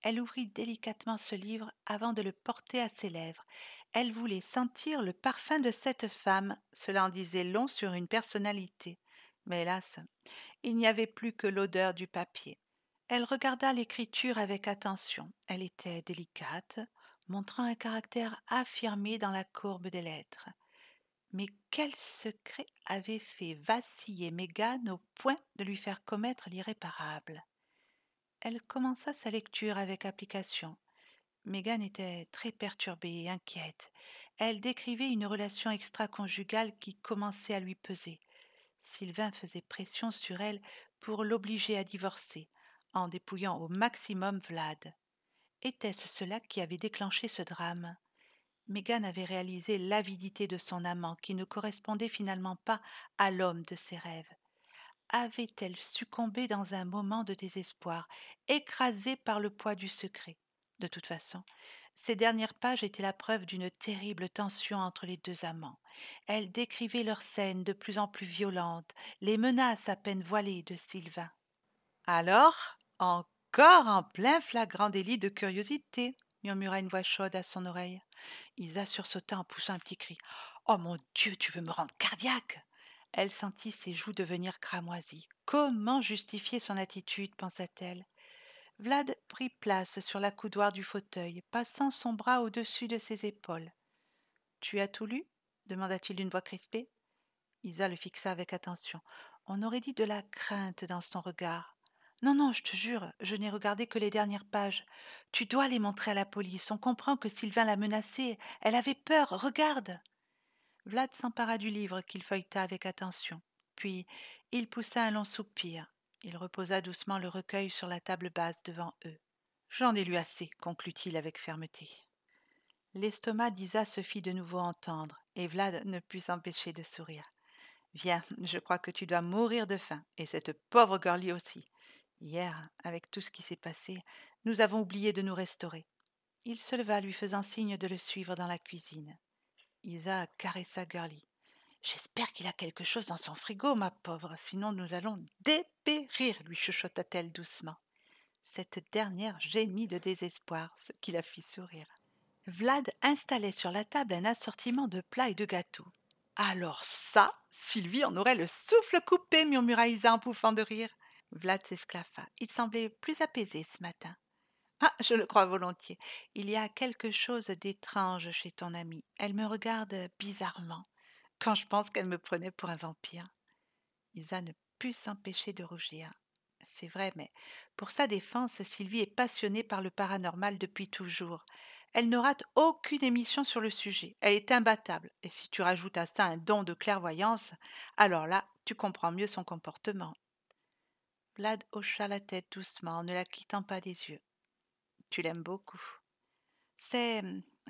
Elle ouvrit délicatement ce livre avant de le porter à ses lèvres. Elle voulait sentir le parfum de cette femme. Cela en disait long sur une personnalité. Mais hélas, il n'y avait plus que l'odeur du papier. Elle regarda l'écriture avec attention. Elle était délicate, montrant un caractère affirmé dans la courbe des lettres. Mais quel secret avait fait vaciller Mégane au point de lui faire commettre l'irréparable Elle commença sa lecture avec application. Mégane était très perturbée et inquiète. Elle décrivait une relation extra-conjugale qui commençait à lui peser. Sylvain faisait pression sur elle pour l'obliger à divorcer, en dépouillant au maximum Vlad. Était-ce cela qui avait déclenché ce drame Mégane avait réalisé l'avidité de son amant qui ne correspondait finalement pas à l'homme de ses rêves. Avait-elle succombé dans un moment de désespoir, écrasée par le poids du secret De toute façon, ces dernières pages étaient la preuve d'une terrible tension entre les deux amants. Elles décrivaient leurs scènes de plus en plus violentes, les menaces à peine voilées de Sylvain. Alors, encore en plein flagrant délit de curiosité murmura une voix chaude à son oreille. Isa sursauta en poussant un petit cri. Oh mon Dieu, tu veux me rendre cardiaque Elle sentit ses joues devenir cramoisies. Comment justifier son attitude pensa-t-elle. Vlad prit place sur la du fauteuil, passant son bras au-dessus de ses épaules. Tu as tout lu demanda-t-il d'une voix crispée. Isa le fixa avec attention. On aurait dit de la crainte dans son regard. Non, non, je te jure, je n'ai regardé que les dernières pages. Tu dois les montrer à la police. On comprend que Sylvain l'a menacée. Elle avait peur. Regarde. Vlad s'empara du livre qu'il feuilleta avec attention. Puis il poussa un long soupir. Il reposa doucement le recueil sur la table basse devant eux. J'en ai lu assez, conclut-il avec fermeté. L'estomac d'Isa se fit de nouveau entendre, et Vlad ne put s'empêcher de sourire. Viens, je crois que tu dois mourir de faim, et cette pauvre Gorlie aussi. Hier, avec tout ce qui s'est passé, nous avons oublié de nous restaurer. Il se leva, lui faisant signe de le suivre dans la cuisine. Isa caressa Gurley. « J'espère qu'il a quelque chose dans son frigo, ma pauvre, sinon nous allons dépérir, lui chuchota-t-elle doucement. Cette dernière gémit de désespoir, ce qui la fit sourire. Vlad installait sur la table un assortiment de plats et de gâteaux. Alors ça, Sylvie en aurait le souffle coupé, murmura Isa en pouffant de rire. Vlad s'esclaffa. Il semblait plus apaisé ce matin. Ah, je le crois volontiers. Il y a quelque chose d'étrange chez ton amie. Elle me regarde bizarrement, quand je pense qu'elle me prenait pour un vampire. Isa ne put s'empêcher de rougir. C'est vrai, mais pour sa défense, Sylvie est passionnée par le paranormal depuis toujours. Elle ne rate aucune émission sur le sujet. Elle est imbattable. Et si tu rajoutes à ça un don de clairvoyance, alors là, tu comprends mieux son comportement. Vlad hocha la tête doucement en ne la quittant pas des yeux. Tu l'aimes beaucoup. C'est.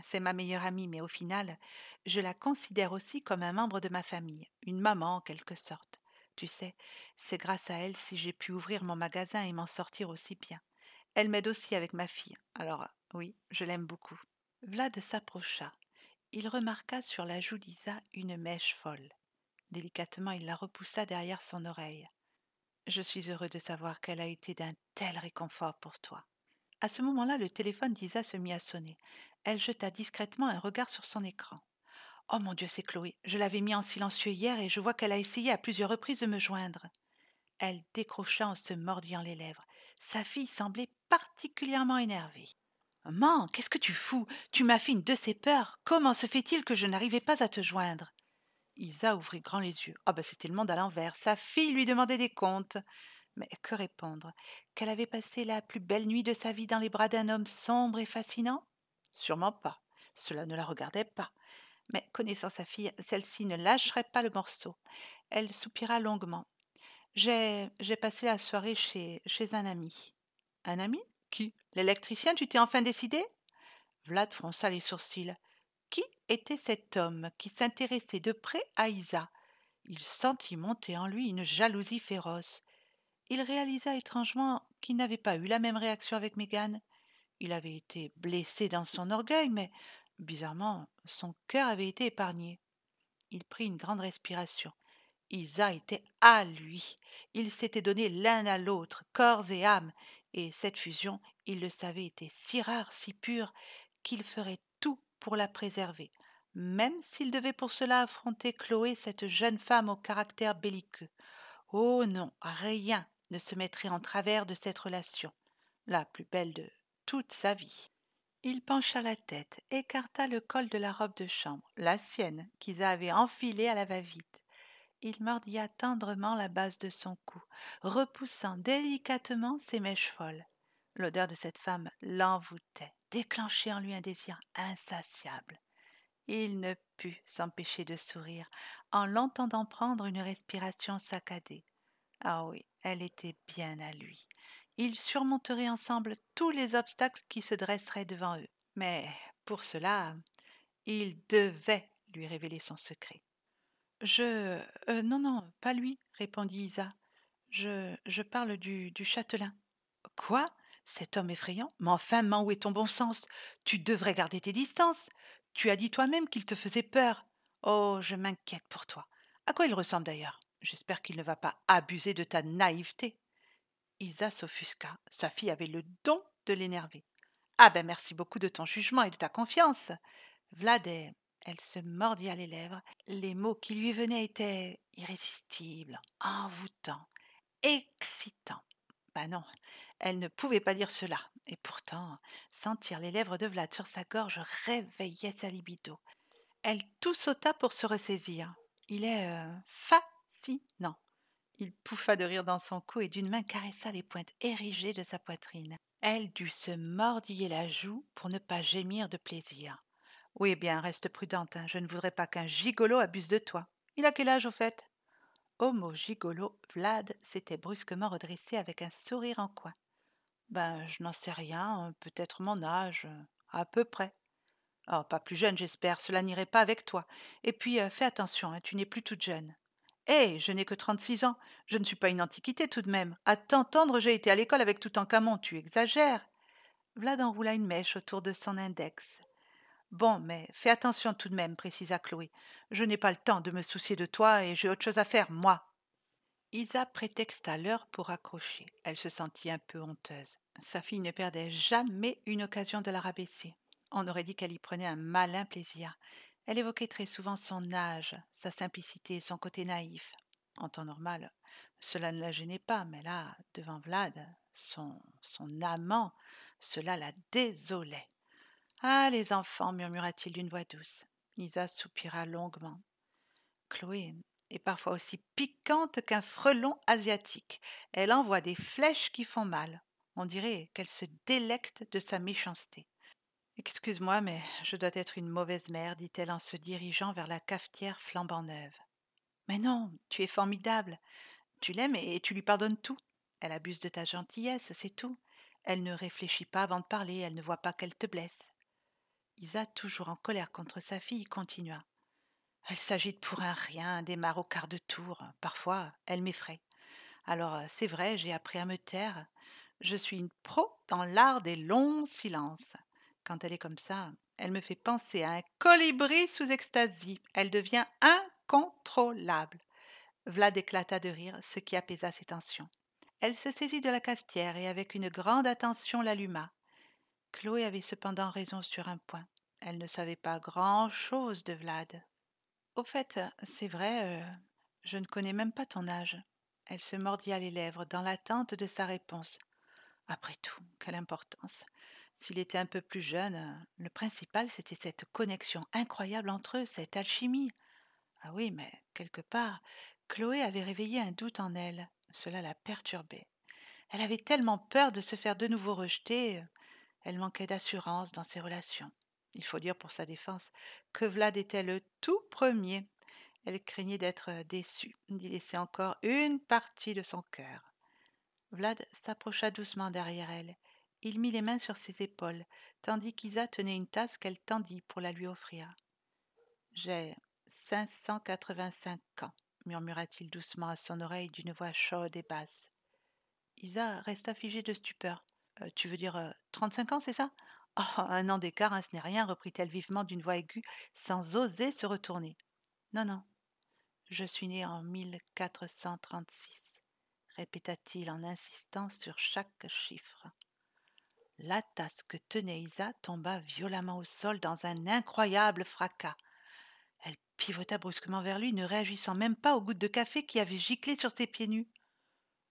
c'est ma meilleure amie, mais au final, je la considère aussi comme un membre de ma famille, une maman en quelque sorte. Tu sais, c'est grâce à elle si j'ai pu ouvrir mon magasin et m'en sortir aussi bien. Elle m'aide aussi avec ma fille, alors oui, je l'aime beaucoup. Vlad s'approcha. Il remarqua sur la joue d'Isa une mèche folle. Délicatement, il la repoussa derrière son oreille. Je suis heureux de savoir qu'elle a été d'un tel réconfort pour toi. À ce moment-là, le téléphone d'Isa se mit à sonner. Elle jeta discrètement un regard sur son écran. Oh mon Dieu, c'est Chloé. Je l'avais mis en silencieux hier et je vois qu'elle a essayé à plusieurs reprises de me joindre. Elle décrocha en se mordillant les lèvres. Sa fille semblait particulièrement énervée. Maman, qu'est-ce que tu fous Tu m'as de ces peurs. Comment se fait-il que je n'arrivais pas à te joindre Isa ouvrit grand les yeux. Ah, ben c'était le monde à l'envers. Sa fille lui demandait des comptes. Mais que répondre Qu'elle avait passé la plus belle nuit de sa vie dans les bras d'un homme sombre et fascinant Sûrement pas. Cela ne la regardait pas. Mais connaissant sa fille, celle-ci ne lâcherait pas le morceau. Elle soupira longuement. J'ai, j'ai passé la soirée chez, chez un ami. Un ami Qui L'électricien, tu t'es enfin décidé Vlad fronça les sourcils. Qui était cet homme qui s'intéressait de près à Isa Il sentit monter en lui une jalousie féroce. Il réalisa étrangement qu'il n'avait pas eu la même réaction avec Megan. Il avait été blessé dans son orgueil, mais bizarrement, son cœur avait été épargné. Il prit une grande respiration. Isa était à lui. Ils s'étaient donnés l'un à l'autre, corps et âme, et cette fusion, il le savait, était si rare, si pure, qu'il ferait pour la préserver, même s'il devait pour cela affronter Chloé, cette jeune femme au caractère belliqueux. Oh non, rien ne se mettrait en travers de cette relation, la plus belle de toute sa vie. Il pencha la tête, écarta le col de la robe de chambre, la sienne, qu'ils avaient enfilée à la va-vite. Il mordilla tendrement la base de son cou, repoussant délicatement ses mèches folles. L'odeur de cette femme l'envoûtait. Déclencher en lui un désir insatiable. Il ne put s'empêcher de sourire en l'entendant prendre une respiration saccadée. Ah oui, elle était bien à lui. Ils surmonteraient ensemble tous les obstacles qui se dresseraient devant eux. Mais pour cela, il devait lui révéler son secret. Je. Euh, non, non, pas lui, répondit Isa. Je. je parle du, du châtelain. Quoi cet homme effrayant Mais enfin, où est ton bon sens Tu devrais garder tes distances. Tu as dit toi-même qu'il te faisait peur. Oh, je m'inquiète pour toi. À quoi il ressemble d'ailleurs J'espère qu'il ne va pas abuser de ta naïveté. Isa s'offusqua. Sa fille avait le don de l'énerver. Ah ben merci beaucoup de ton jugement et de ta confiance. Vlad Elle se mordit à les lèvres. Les mots qui lui venaient étaient irrésistibles, envoûtants, excitants. Bah non, elle ne pouvait pas dire cela. Et pourtant, sentir les lèvres de Vlad sur sa gorge réveillait sa libido. Elle tout sauta pour se ressaisir. Il est euh, fascinant. Il pouffa de rire dans son cou et d'une main caressa les pointes érigées de sa poitrine. Elle dut se mordiller la joue pour ne pas gémir de plaisir. Oui, bien, reste prudente, hein, je ne voudrais pas qu'un gigolo abuse de toi. Il a quel âge au fait Homo gigolo, Vlad s'était brusquement redressé avec un sourire en coin. Ben, je n'en sais rien, peut-être mon âge, à peu près. Oh, pas plus jeune, j'espère, cela n'irait pas avec toi. Et puis, euh, fais attention, hein, tu n'es plus toute jeune. Hé, je n'ai que trente-six ans, je ne suis pas une antiquité tout de même. À t'entendre, j'ai été à l'école avec tout camon, tu exagères. Vlad enroula une mèche autour de son index. Bon, mais fais attention tout de même, précisa Chloé. Je n'ai pas le temps de me soucier de toi et j'ai autre chose à faire, moi. Isa prétexta l'heure pour accrocher. Elle se sentit un peu honteuse. Sa fille ne perdait jamais une occasion de la rabaisser. On aurait dit qu'elle y prenait un malin plaisir. Elle évoquait très souvent son âge, sa simplicité son côté naïf. En temps normal, cela ne la gênait pas, mais là, devant Vlad, son, son amant, cela la désolait. Ah, les enfants, murmura-t-il d'une voix douce, soupira longuement. Chloé est parfois aussi piquante qu'un frelon asiatique. Elle envoie des flèches qui font mal. On dirait qu'elle se délecte de sa méchanceté. Excuse-moi, mais je dois être une mauvaise mère, dit-elle en se dirigeant vers la cafetière flambant neuve. Mais non, tu es formidable. Tu l'aimes et tu lui pardonnes tout. Elle abuse de ta gentillesse, c'est tout. Elle ne réfléchit pas avant de parler, elle ne voit pas qu'elle te blesse. Isa, toujours en colère contre sa fille, continua. Elle s'agite pour un rien, démarre au quart de tour. Parfois, elle m'effraie. Alors, euh, c'est vrai, j'ai appris à me taire. Je suis une pro dans l'art des longs silences. Quand elle est comme ça, elle me fait penser à un colibri sous extasie. Elle devient incontrôlable. Vlad éclata de rire, ce qui apaisa ses tensions. Elle se saisit de la cafetière et avec une grande attention l'alluma. Chloé avait cependant raison sur un point. Elle ne savait pas grand-chose de Vlad. Au fait, c'est vrai, euh, je ne connais même pas ton âge. Elle se mordit les lèvres dans l'attente de sa réponse. Après tout, quelle importance. S'il était un peu plus jeune, le principal c'était cette connexion incroyable entre eux, cette alchimie. Ah oui, mais quelque part, Chloé avait réveillé un doute en elle. Cela la perturbait. Elle avait tellement peur de se faire de nouveau rejeter. Elle manquait d'assurance dans ses relations. Il faut dire pour sa défense que Vlad était le tout premier. Elle craignait d'être euh, déçue, d'y laisser encore une partie de son cœur. Vlad s'approcha doucement derrière elle. Il mit les mains sur ses épaules, tandis qu'Isa tenait une tasse qu'elle tendit pour la lui offrir. J'ai 585 ans, murmura-t-il doucement à son oreille d'une voix chaude et basse. Isa resta figée de stupeur. Euh, tu veux dire euh, trente 35 ans, c'est ça Oh, un an d'écart, hein, ce n'est rien, reprit-elle vivement d'une voix aiguë, sans oser se retourner. Non, non, je suis née en 1436, répéta-t-il en insistant sur chaque chiffre. La tasse que tenait Isa tomba violemment au sol dans un incroyable fracas. Elle pivota brusquement vers lui, ne réagissant même pas aux gouttes de café qui avaient giclé sur ses pieds nus.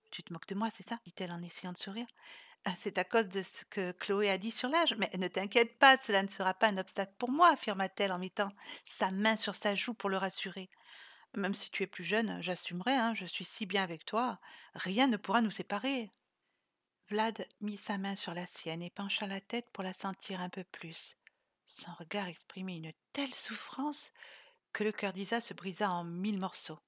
Tu te moques de moi, c'est ça dit-elle en essayant de sourire. Ah, c'est à cause de ce que Chloé a dit sur l'âge. Mais ne t'inquiète pas, cela ne sera pas un obstacle pour moi, affirma-t-elle en mettant sa main sur sa joue pour le rassurer. Même si tu es plus jeune, j'assumerai, hein, je suis si bien avec toi, rien ne pourra nous séparer. Vlad mit sa main sur la sienne et pencha la tête pour la sentir un peu plus. Son regard exprimait une telle souffrance que le cœur d'Isa se brisa en mille morceaux.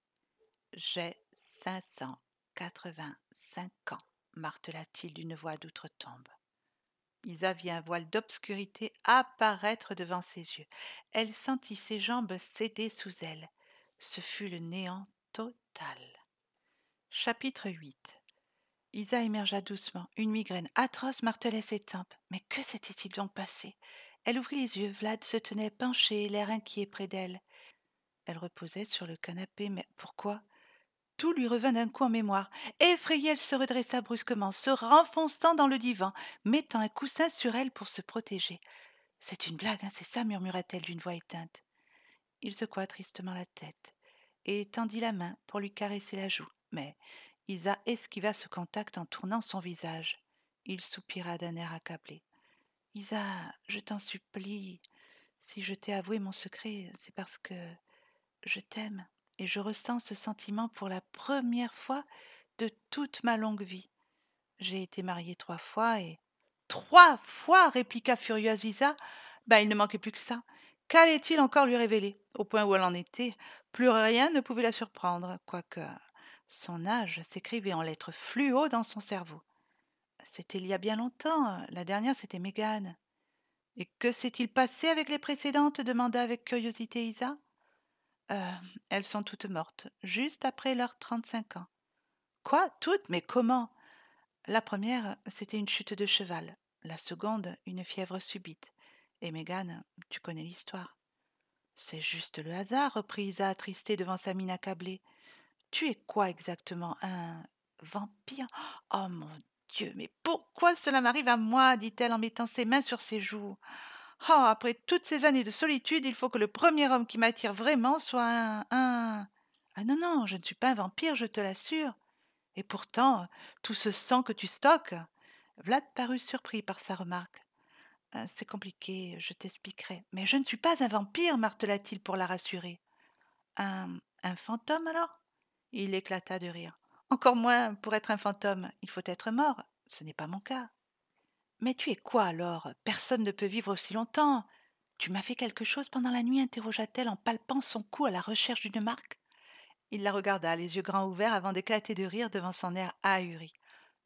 J'ai cinq cent quatre-vingt-cinq ans martela-t-il d'une voix d'outre-tombe. Isa vit un voile d'obscurité apparaître devant ses yeux. Elle sentit ses jambes céder sous elle. Ce fut le néant total. Chapitre 8 Isa émergea doucement. Une migraine atroce martelait ses tempes. Mais que s'était-il donc passé Elle ouvrit les yeux. Vlad se tenait penché, l'air inquiet près d'elle. Elle reposait sur le canapé. Mais pourquoi tout lui revint d'un coup en mémoire. Effrayée, elle se redressa brusquement, se renfonçant dans le divan, mettant un coussin sur elle pour se protéger. C'est une blague, hein, c'est ça, murmura-t-elle d'une voix éteinte. Il secoua tristement la tête et tendit la main pour lui caresser la joue, mais Isa esquiva ce contact en tournant son visage. Il soupira d'un air accablé. Isa, je t'en supplie, si je t'ai avoué mon secret, c'est parce que je t'aime et je ressens ce sentiment pour la première fois de toute ma longue vie. J'ai été mariée trois fois et. Trois fois répliqua furieuse Isa. Ben, bah, il ne manquait plus que ça. Qu'allait-il encore lui révéler Au point où elle en était, plus rien ne pouvait la surprendre, quoique son âge s'écrivait en lettres fluo dans son cerveau. C'était il y a bien longtemps, la dernière c'était Mégane. Et que s'est-il passé avec les précédentes demanda avec curiosité Isa. Euh, elles sont toutes mortes, juste après leurs 35 ans. Quoi Toutes Mais comment La première, c'était une chute de cheval. La seconde, une fièvre subite. Et Mégane, tu connais l'histoire. C'est juste le hasard, reprit Isa attristée devant sa mine accablée. Tu es quoi exactement Un vampire Oh mon Dieu, mais pourquoi cela m'arrive à moi dit-elle en mettant ses mains sur ses joues oh, après toutes ces années de solitude, il faut que le premier homme qui m'attire vraiment soit un, un. Ah non, non, je ne suis pas un vampire, je te l'assure. Et pourtant, tout ce sang que tu stockes. Vlad parut surpris par sa remarque. Ah, c'est compliqué, je t'expliquerai. Mais je ne suis pas un vampire, martela-t-il pour la rassurer. Un, un fantôme alors Il éclata de rire. Encore moins, pour être un fantôme, il faut être mort. Ce n'est pas mon cas. Mais tu es quoi alors Personne ne peut vivre aussi longtemps. Tu m'as fait quelque chose pendant la nuit interrogea-t-elle en palpant son cou à la recherche d'une marque. Il la regarda, les yeux grands ouverts, avant d'éclater de rire devant son air ahuri.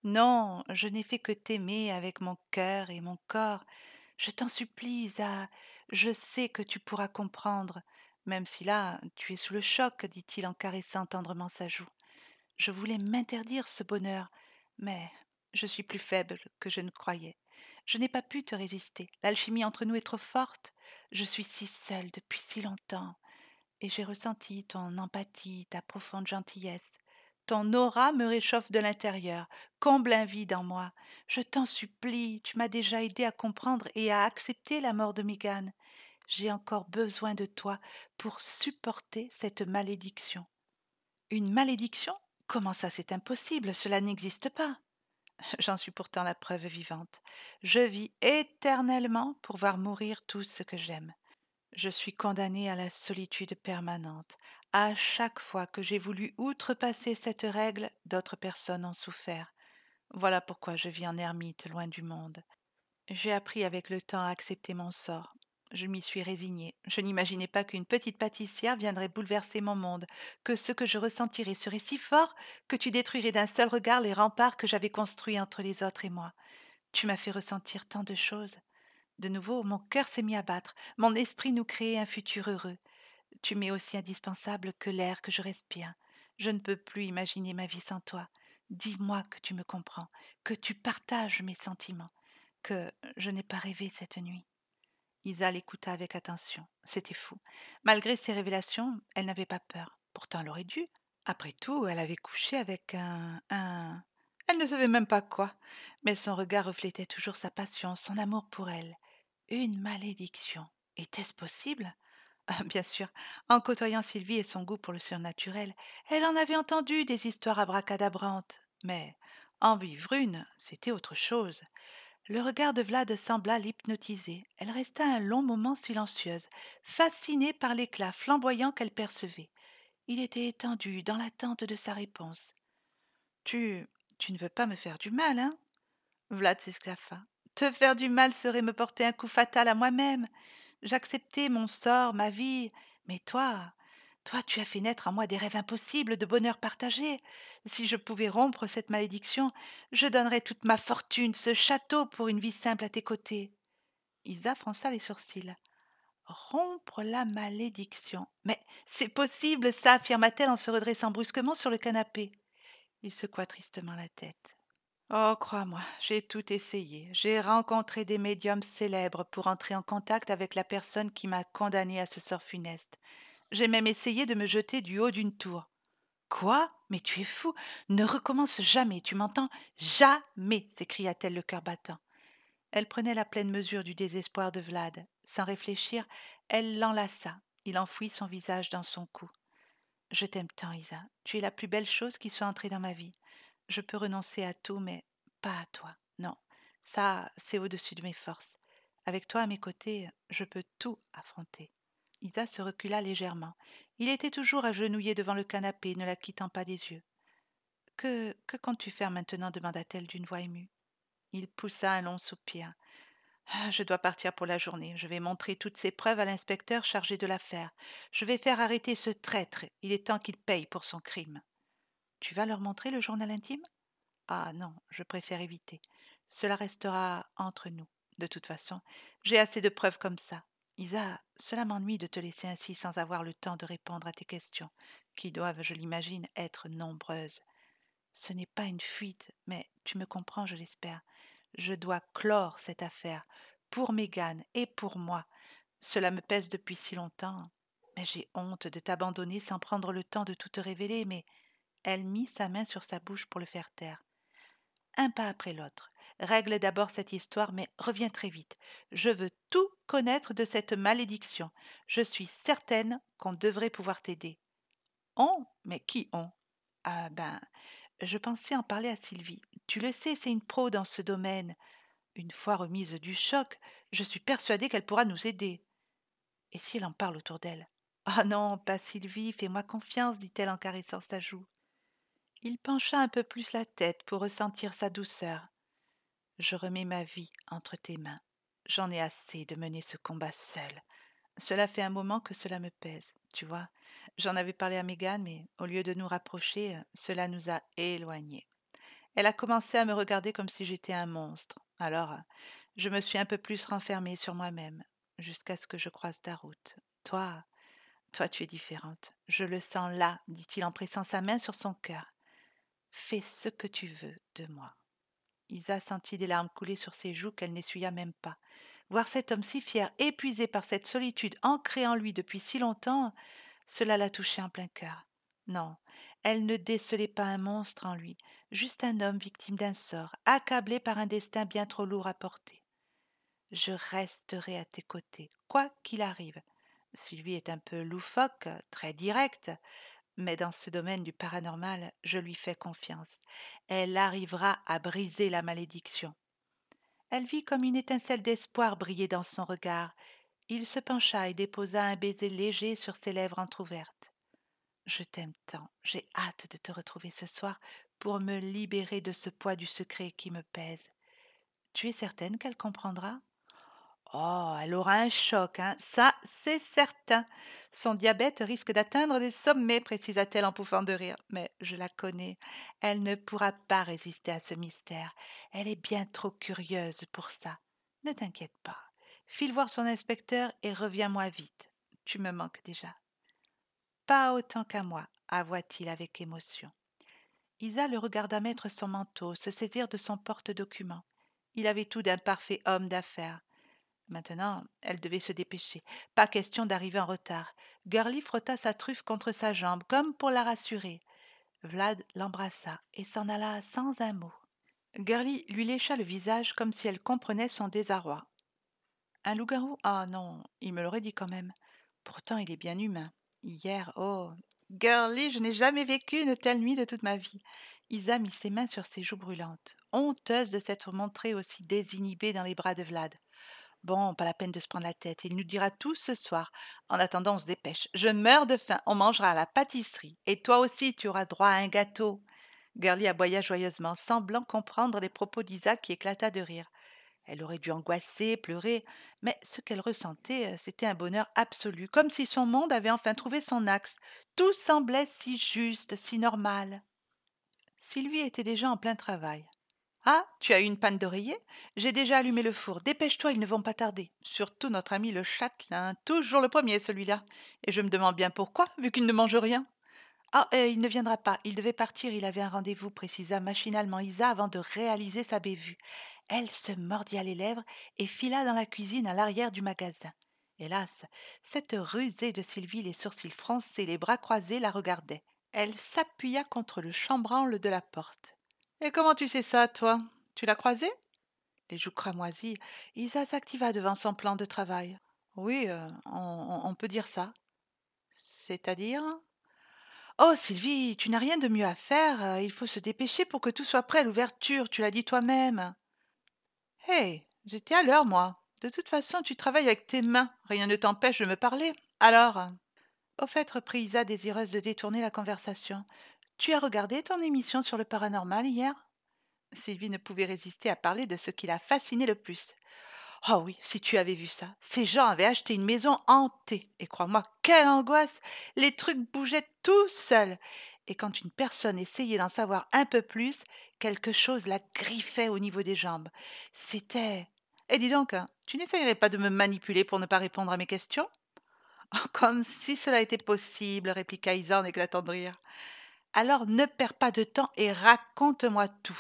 Non, je n'ai fait que t'aimer avec mon cœur et mon corps. Je t'en supplie, Isa. Je sais que tu pourras comprendre, même si là, tu es sous le choc, dit-il en caressant tendrement sa joue. Je voulais m'interdire ce bonheur, mais je suis plus faible que je ne croyais. Je n'ai pas pu te résister. L'alchimie entre nous est trop forte. Je suis si seule depuis si longtemps. Et j'ai ressenti ton empathie, ta profonde gentillesse. Ton aura me réchauffe de l'intérieur, comble un vide en moi. Je t'en supplie, tu m'as déjà aidé à comprendre et à accepter la mort de Megan. J'ai encore besoin de toi pour supporter cette malédiction. Une malédiction Comment ça, c'est impossible, cela n'existe pas. J'en suis pourtant la preuve vivante. Je vis éternellement pour voir mourir tout ce que j'aime. Je suis condamnée à la solitude permanente. À chaque fois que j'ai voulu outrepasser cette règle, d'autres personnes ont souffert. Voilà pourquoi je vis en ermite, loin du monde. J'ai appris avec le temps à accepter mon sort, je m'y suis résignée. Je n'imaginais pas qu'une petite pâtissière viendrait bouleverser mon monde, que ce que je ressentirais serait si fort que tu détruirais d'un seul regard les remparts que j'avais construits entre les autres et moi. Tu m'as fait ressentir tant de choses. De nouveau, mon cœur s'est mis à battre, mon esprit nous crée un futur heureux. Tu m'es aussi indispensable que l'air que je respire. Je ne peux plus imaginer ma vie sans toi. Dis-moi que tu me comprends, que tu partages mes sentiments, que je n'ai pas rêvé cette nuit. Isa l'écouta avec attention. C'était fou. Malgré ses révélations, elle n'avait pas peur. Pourtant, elle aurait dû. Après tout, elle avait couché avec un. un. Elle ne savait même pas quoi. Mais son regard reflétait toujours sa passion, son amour pour elle. Une malédiction. Était-ce possible ah, Bien sûr, en côtoyant Sylvie et son goût pour le surnaturel, elle en avait entendu des histoires abracadabrantes. Mais en vivre une, c'était autre chose. Le regard de Vlad sembla l'hypnotiser. Elle resta un long moment silencieuse, fascinée par l'éclat flamboyant qu'elle percevait. Il était étendu dans l'attente de sa réponse. Tu. tu ne veux pas me faire du mal, hein Vlad s'esclaffa. Te faire du mal serait me porter un coup fatal à moi-même. J'acceptais mon sort, ma vie, mais toi, toi, tu as fait naître en moi des rêves impossibles, de bonheur partagé. Si je pouvais rompre cette malédiction, je donnerais toute ma fortune, ce château, pour une vie simple à tes côtés. Isa fronça les sourcils. Rompre la malédiction. Mais c'est possible, ça, affirma-t-elle en se redressant brusquement sur le canapé. Il secoua tristement la tête. Oh, crois-moi, j'ai tout essayé. J'ai rencontré des médiums célèbres pour entrer en contact avec la personne qui m'a condamnée à ce sort funeste. J'ai même essayé de me jeter du haut d'une tour. Quoi Mais tu es fou. Ne recommence jamais, tu m'entends Jamais. s'écria-t-elle le cœur battant. Elle prenait la pleine mesure du désespoir de Vlad. Sans réfléchir, elle l'enlaça. Il enfouit son visage dans son cou. Je t'aime tant, Isa. Tu es la plus belle chose qui soit entrée dans ma vie. Je peux renoncer à tout, mais pas à toi. Non, ça, c'est au-dessus de mes forces. Avec toi à mes côtés, je peux tout affronter. Isa se recula légèrement. Il était toujours agenouillé devant le canapé, ne la quittant pas des yeux. Que, que comptes-tu faire maintenant demanda-t-elle d'une voix émue. Il poussa un long soupir. Ah, je dois partir pour la journée. Je vais montrer toutes ces preuves à l'inspecteur chargé de l'affaire. Je vais faire arrêter ce traître. Il est temps qu'il paye pour son crime. Tu vas leur montrer le journal intime Ah non, je préfère éviter. Cela restera entre nous. De toute façon, j'ai assez de preuves comme ça. Isa, cela m'ennuie de te laisser ainsi sans avoir le temps de répondre à tes questions, qui doivent, je l'imagine, être nombreuses. Ce n'est pas une fuite, mais tu me comprends, je l'espère. Je dois clore cette affaire, pour Mégane et pour moi. Cela me pèse depuis si longtemps. Mais j'ai honte de t'abandonner sans prendre le temps de tout te révéler, mais elle mit sa main sur sa bouche pour le faire taire. Un pas après l'autre, Règle d'abord cette histoire, mais reviens très vite. Je veux tout connaître de cette malédiction. Je suis certaine qu'on devrait pouvoir t'aider. On Mais qui on Ah ben, je pensais en parler à Sylvie. Tu le sais, c'est une pro dans ce domaine. Une fois remise du choc, je suis persuadée qu'elle pourra nous aider. Et si elle en parle autour d'elle Ah non, pas Sylvie, fais-moi confiance, dit-elle en caressant sa joue. Il pencha un peu plus la tête pour ressentir sa douceur. Je remets ma vie entre tes mains. J'en ai assez de mener ce combat seul. Cela fait un moment que cela me pèse, tu vois. J'en avais parlé à Megan, mais au lieu de nous rapprocher, euh, cela nous a éloignés. Elle a commencé à me regarder comme si j'étais un monstre. Alors, euh, je me suis un peu plus renfermée sur moi-même, jusqu'à ce que je croise ta route. Toi, toi, tu es différente. Je le sens là, dit-il en pressant sa main sur son cœur. Fais ce que tu veux de moi. Isa sentit des larmes couler sur ses joues qu'elle n'essuya même pas. Voir cet homme si fier, épuisé par cette solitude ancrée en lui depuis si longtemps, cela la touchait en plein cœur. Non, elle ne décelait pas un monstre en lui, juste un homme victime d'un sort, accablé par un destin bien trop lourd à porter. Je resterai à tes côtés, quoi qu'il arrive. Sylvie est un peu loufoque, très directe, mais dans ce domaine du paranormal, je lui fais confiance. Elle arrivera à briser la malédiction. Elle vit comme une étincelle d'espoir briller dans son regard. Il se pencha et déposa un baiser léger sur ses lèvres entr'ouvertes. Je t'aime tant, j'ai hâte de te retrouver ce soir pour me libérer de ce poids du secret qui me pèse. Tu es certaine qu'elle comprendra Oh, elle aura un choc, hein. ça c'est certain. Son diabète risque d'atteindre des sommets, précisa-t-elle en pouffant de rire. Mais je la connais, elle ne pourra pas résister à ce mystère. Elle est bien trop curieuse pour ça. Ne t'inquiète pas, file voir son inspecteur et reviens-moi vite. Tu me manques déjà. Pas autant qu'à moi, avoua-t-il avec émotion. Isa le regarda mettre son manteau, se saisir de son porte-document. Il avait tout d'un parfait homme d'affaires Maintenant, elle devait se dépêcher. Pas question d'arriver en retard. Gurly frotta sa truffe contre sa jambe, comme pour la rassurer. Vlad l'embrassa et s'en alla sans un mot. Gurly lui lécha le visage comme si elle comprenait son désarroi. Un loup-garou Ah non, il me l'aurait dit quand même. Pourtant, il est bien humain. Hier, oh Gurly, je n'ai jamais vécu une telle nuit de toute ma vie. Isa mit ses mains sur ses joues brûlantes, honteuse de s'être montrée aussi désinhibée dans les bras de Vlad. Bon, pas la peine de se prendre la tête, il nous dira tout ce soir. En attendant, on se dépêche. Je meurs de faim, on mangera à la pâtisserie. Et toi aussi, tu auras droit à un gâteau. Gurley aboya joyeusement, semblant comprendre les propos d'Isaac qui éclata de rire. Elle aurait dû angoisser, pleurer, mais ce qu'elle ressentait, euh, c'était un bonheur absolu, comme si son monde avait enfin trouvé son axe. Tout semblait si juste, si normal. Sylvie était déjà en plein travail. Ah, tu as eu une panne d'oreiller J'ai déjà allumé le four. Dépêche-toi, ils ne vont pas tarder. Surtout notre ami le châtelain, toujours le premier celui-là. Et je me demande bien pourquoi, vu qu'il ne mange rien. Ah, il ne viendra pas. Il devait partir, il avait un rendez-vous, précisa machinalement Isa avant de réaliser sa bévue. Elle se mordit les lèvres et fila dans la cuisine à l'arrière du magasin. Hélas, cette rusée de Sylvie, les sourcils froncés, les bras croisés, la regardait. Elle s'appuya contre le chambranle de la porte. Et comment tu sais ça, toi Tu l'as croisé Les joues cramoisies, Isa s'activa devant son plan de travail. Oui, euh, on, peut dire ça. C'est-à-dire Oh, Sylvie, tu n'as rien de mieux à faire. Euh, il faut se dépêcher pour que tout soit prêt à l'ouverture. Tu l'as dit toi-même. Hé, j'étais à l'heure, moi. De toute façon, tu travailles avec tes mains. Rien ne t'empêche de me parler. Alors Au fait, reprit Isa, désireuse de détourner la conversation, tu as regardé ton émission sur le paranormal hier Sylvie ne pouvait résister à parler de ce qui la fasciné le plus. Oh oui, si tu avais vu ça. Ces gens avaient acheté une maison hantée. Et crois-moi, quelle angoisse Les trucs bougeaient tout seuls. Et quand une personne essayait d'en savoir un peu plus, quelque chose la griffait au niveau des jambes. C'était. Et eh, dis donc, hein, tu n'essayerais pas de me manipuler pour ne pas répondre à mes questions oh, Comme si cela était possible, répliqua Isa en éclatant de rire. Alors ne perds pas de temps et raconte-moi tout.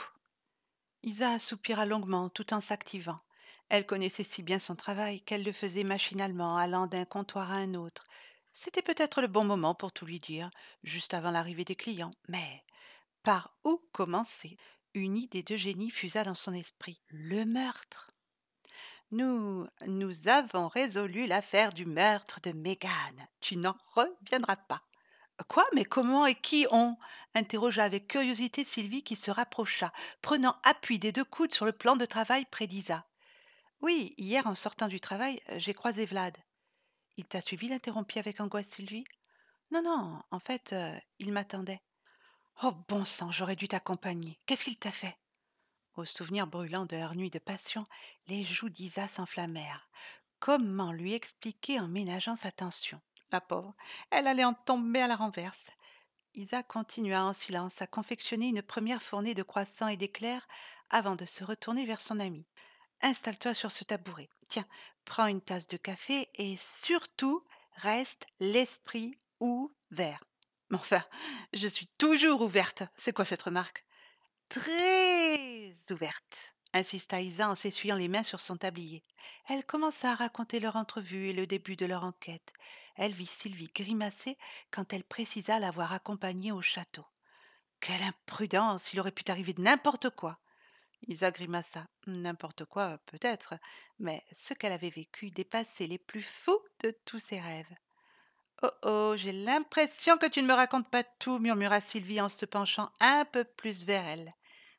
Isa soupira longuement tout en s'activant. Elle connaissait si bien son travail qu'elle le faisait machinalement, allant d'un comptoir à un autre. C'était peut-être le bon moment pour tout lui dire, juste avant l'arrivée des clients. Mais par où commencer Une idée de génie fusa dans son esprit. Le meurtre. Nous, nous avons résolu l'affaire du meurtre de Mégane. Tu n'en reviendras pas. Quoi Mais comment et qui ont interrogea avec curiosité Sylvie qui se rapprocha, prenant appui des deux coudes sur le plan de travail près d'Isa. « Oui, hier en sortant du travail, euh, j'ai croisé Vlad. Il t'a suivi l'interrompit avec angoisse Sylvie. Non, non, en fait, euh, il m'attendait. Oh bon sang, j'aurais dû t'accompagner. Qu'est-ce qu'il t'a fait Au souvenir brûlant de leur nuit de passion, les joues d'Isa s'enflammèrent. Comment lui expliquer en ménageant sa tension la pauvre. Elle allait en tomber à la renverse. Isa continua en silence à confectionner une première fournée de croissants et d'éclairs avant de se retourner vers son amie. Installe-toi sur ce tabouret. Tiens, prends une tasse de café et surtout reste l'esprit ouvert. Mais enfin, je suis toujours ouverte. C'est quoi cette remarque Très ouverte, insista Isa en s'essuyant les mains sur son tablier. Elle commença à raconter leur entrevue et le début de leur enquête. Elle vit Sylvie grimacer quand elle précisa l'avoir accompagnée au château. Quelle imprudence Il aurait pu arriver n'importe quoi Isa grimaça. N'importe quoi, peut-être, mais ce qu'elle avait vécu dépassait les plus fous de tous ses rêves. Oh oh, j'ai l'impression que tu ne me racontes pas tout, murmura Sylvie en se penchant un peu plus vers elle.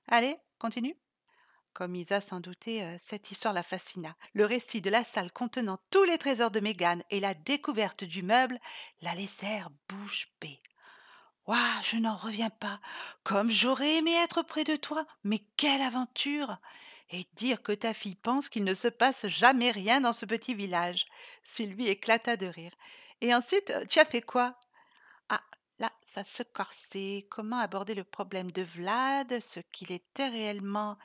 Allez, continue. Comme Isa s'en doutait, euh, cette histoire la fascina. Le récit de la salle contenant tous les trésors de Mégane et la découverte du meuble la laissèrent bouche bée. Ouah, je n'en reviens pas. Comme j'aurais aimé être près de toi. Mais quelle aventure. Et dire que ta fille pense qu'il ne se passe jamais rien dans ce petit village. Sylvie éclata de rire. Et ensuite, euh, tu as fait quoi Ah, là, ça se corsait. Comment aborder le problème de Vlad, ce qu'il était réellement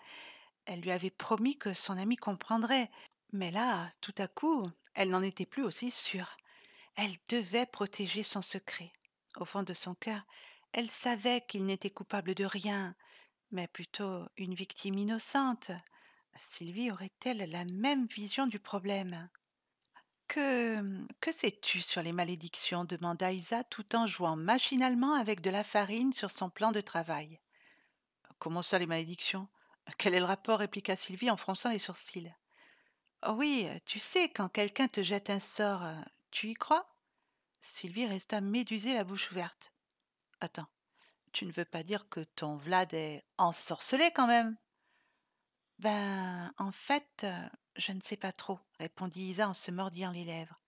elle lui avait promis que son ami comprendrait. Mais là, tout à coup, elle n'en était plus aussi sûre. Elle devait protéger son secret. Au fond de son cœur, elle savait qu'il n'était coupable de rien, mais plutôt une victime innocente. Sylvie aurait-elle la même vision du problème Que que sais-tu sur les malédictions demanda Isa tout en jouant machinalement avec de la farine sur son plan de travail. Comment ça les malédictions quel est le rapport répliqua Sylvie en fronçant les sourcils. Oh oui, euh, tu sais, quand quelqu'un te jette un sort, euh, tu y crois Sylvie resta médusée, la bouche ouverte. Attends, tu ne veux pas dire que ton Vlad est ensorcelé quand même Ben, en fait, euh, je ne sais pas trop, répondit Isa en se mordillant les lèvres.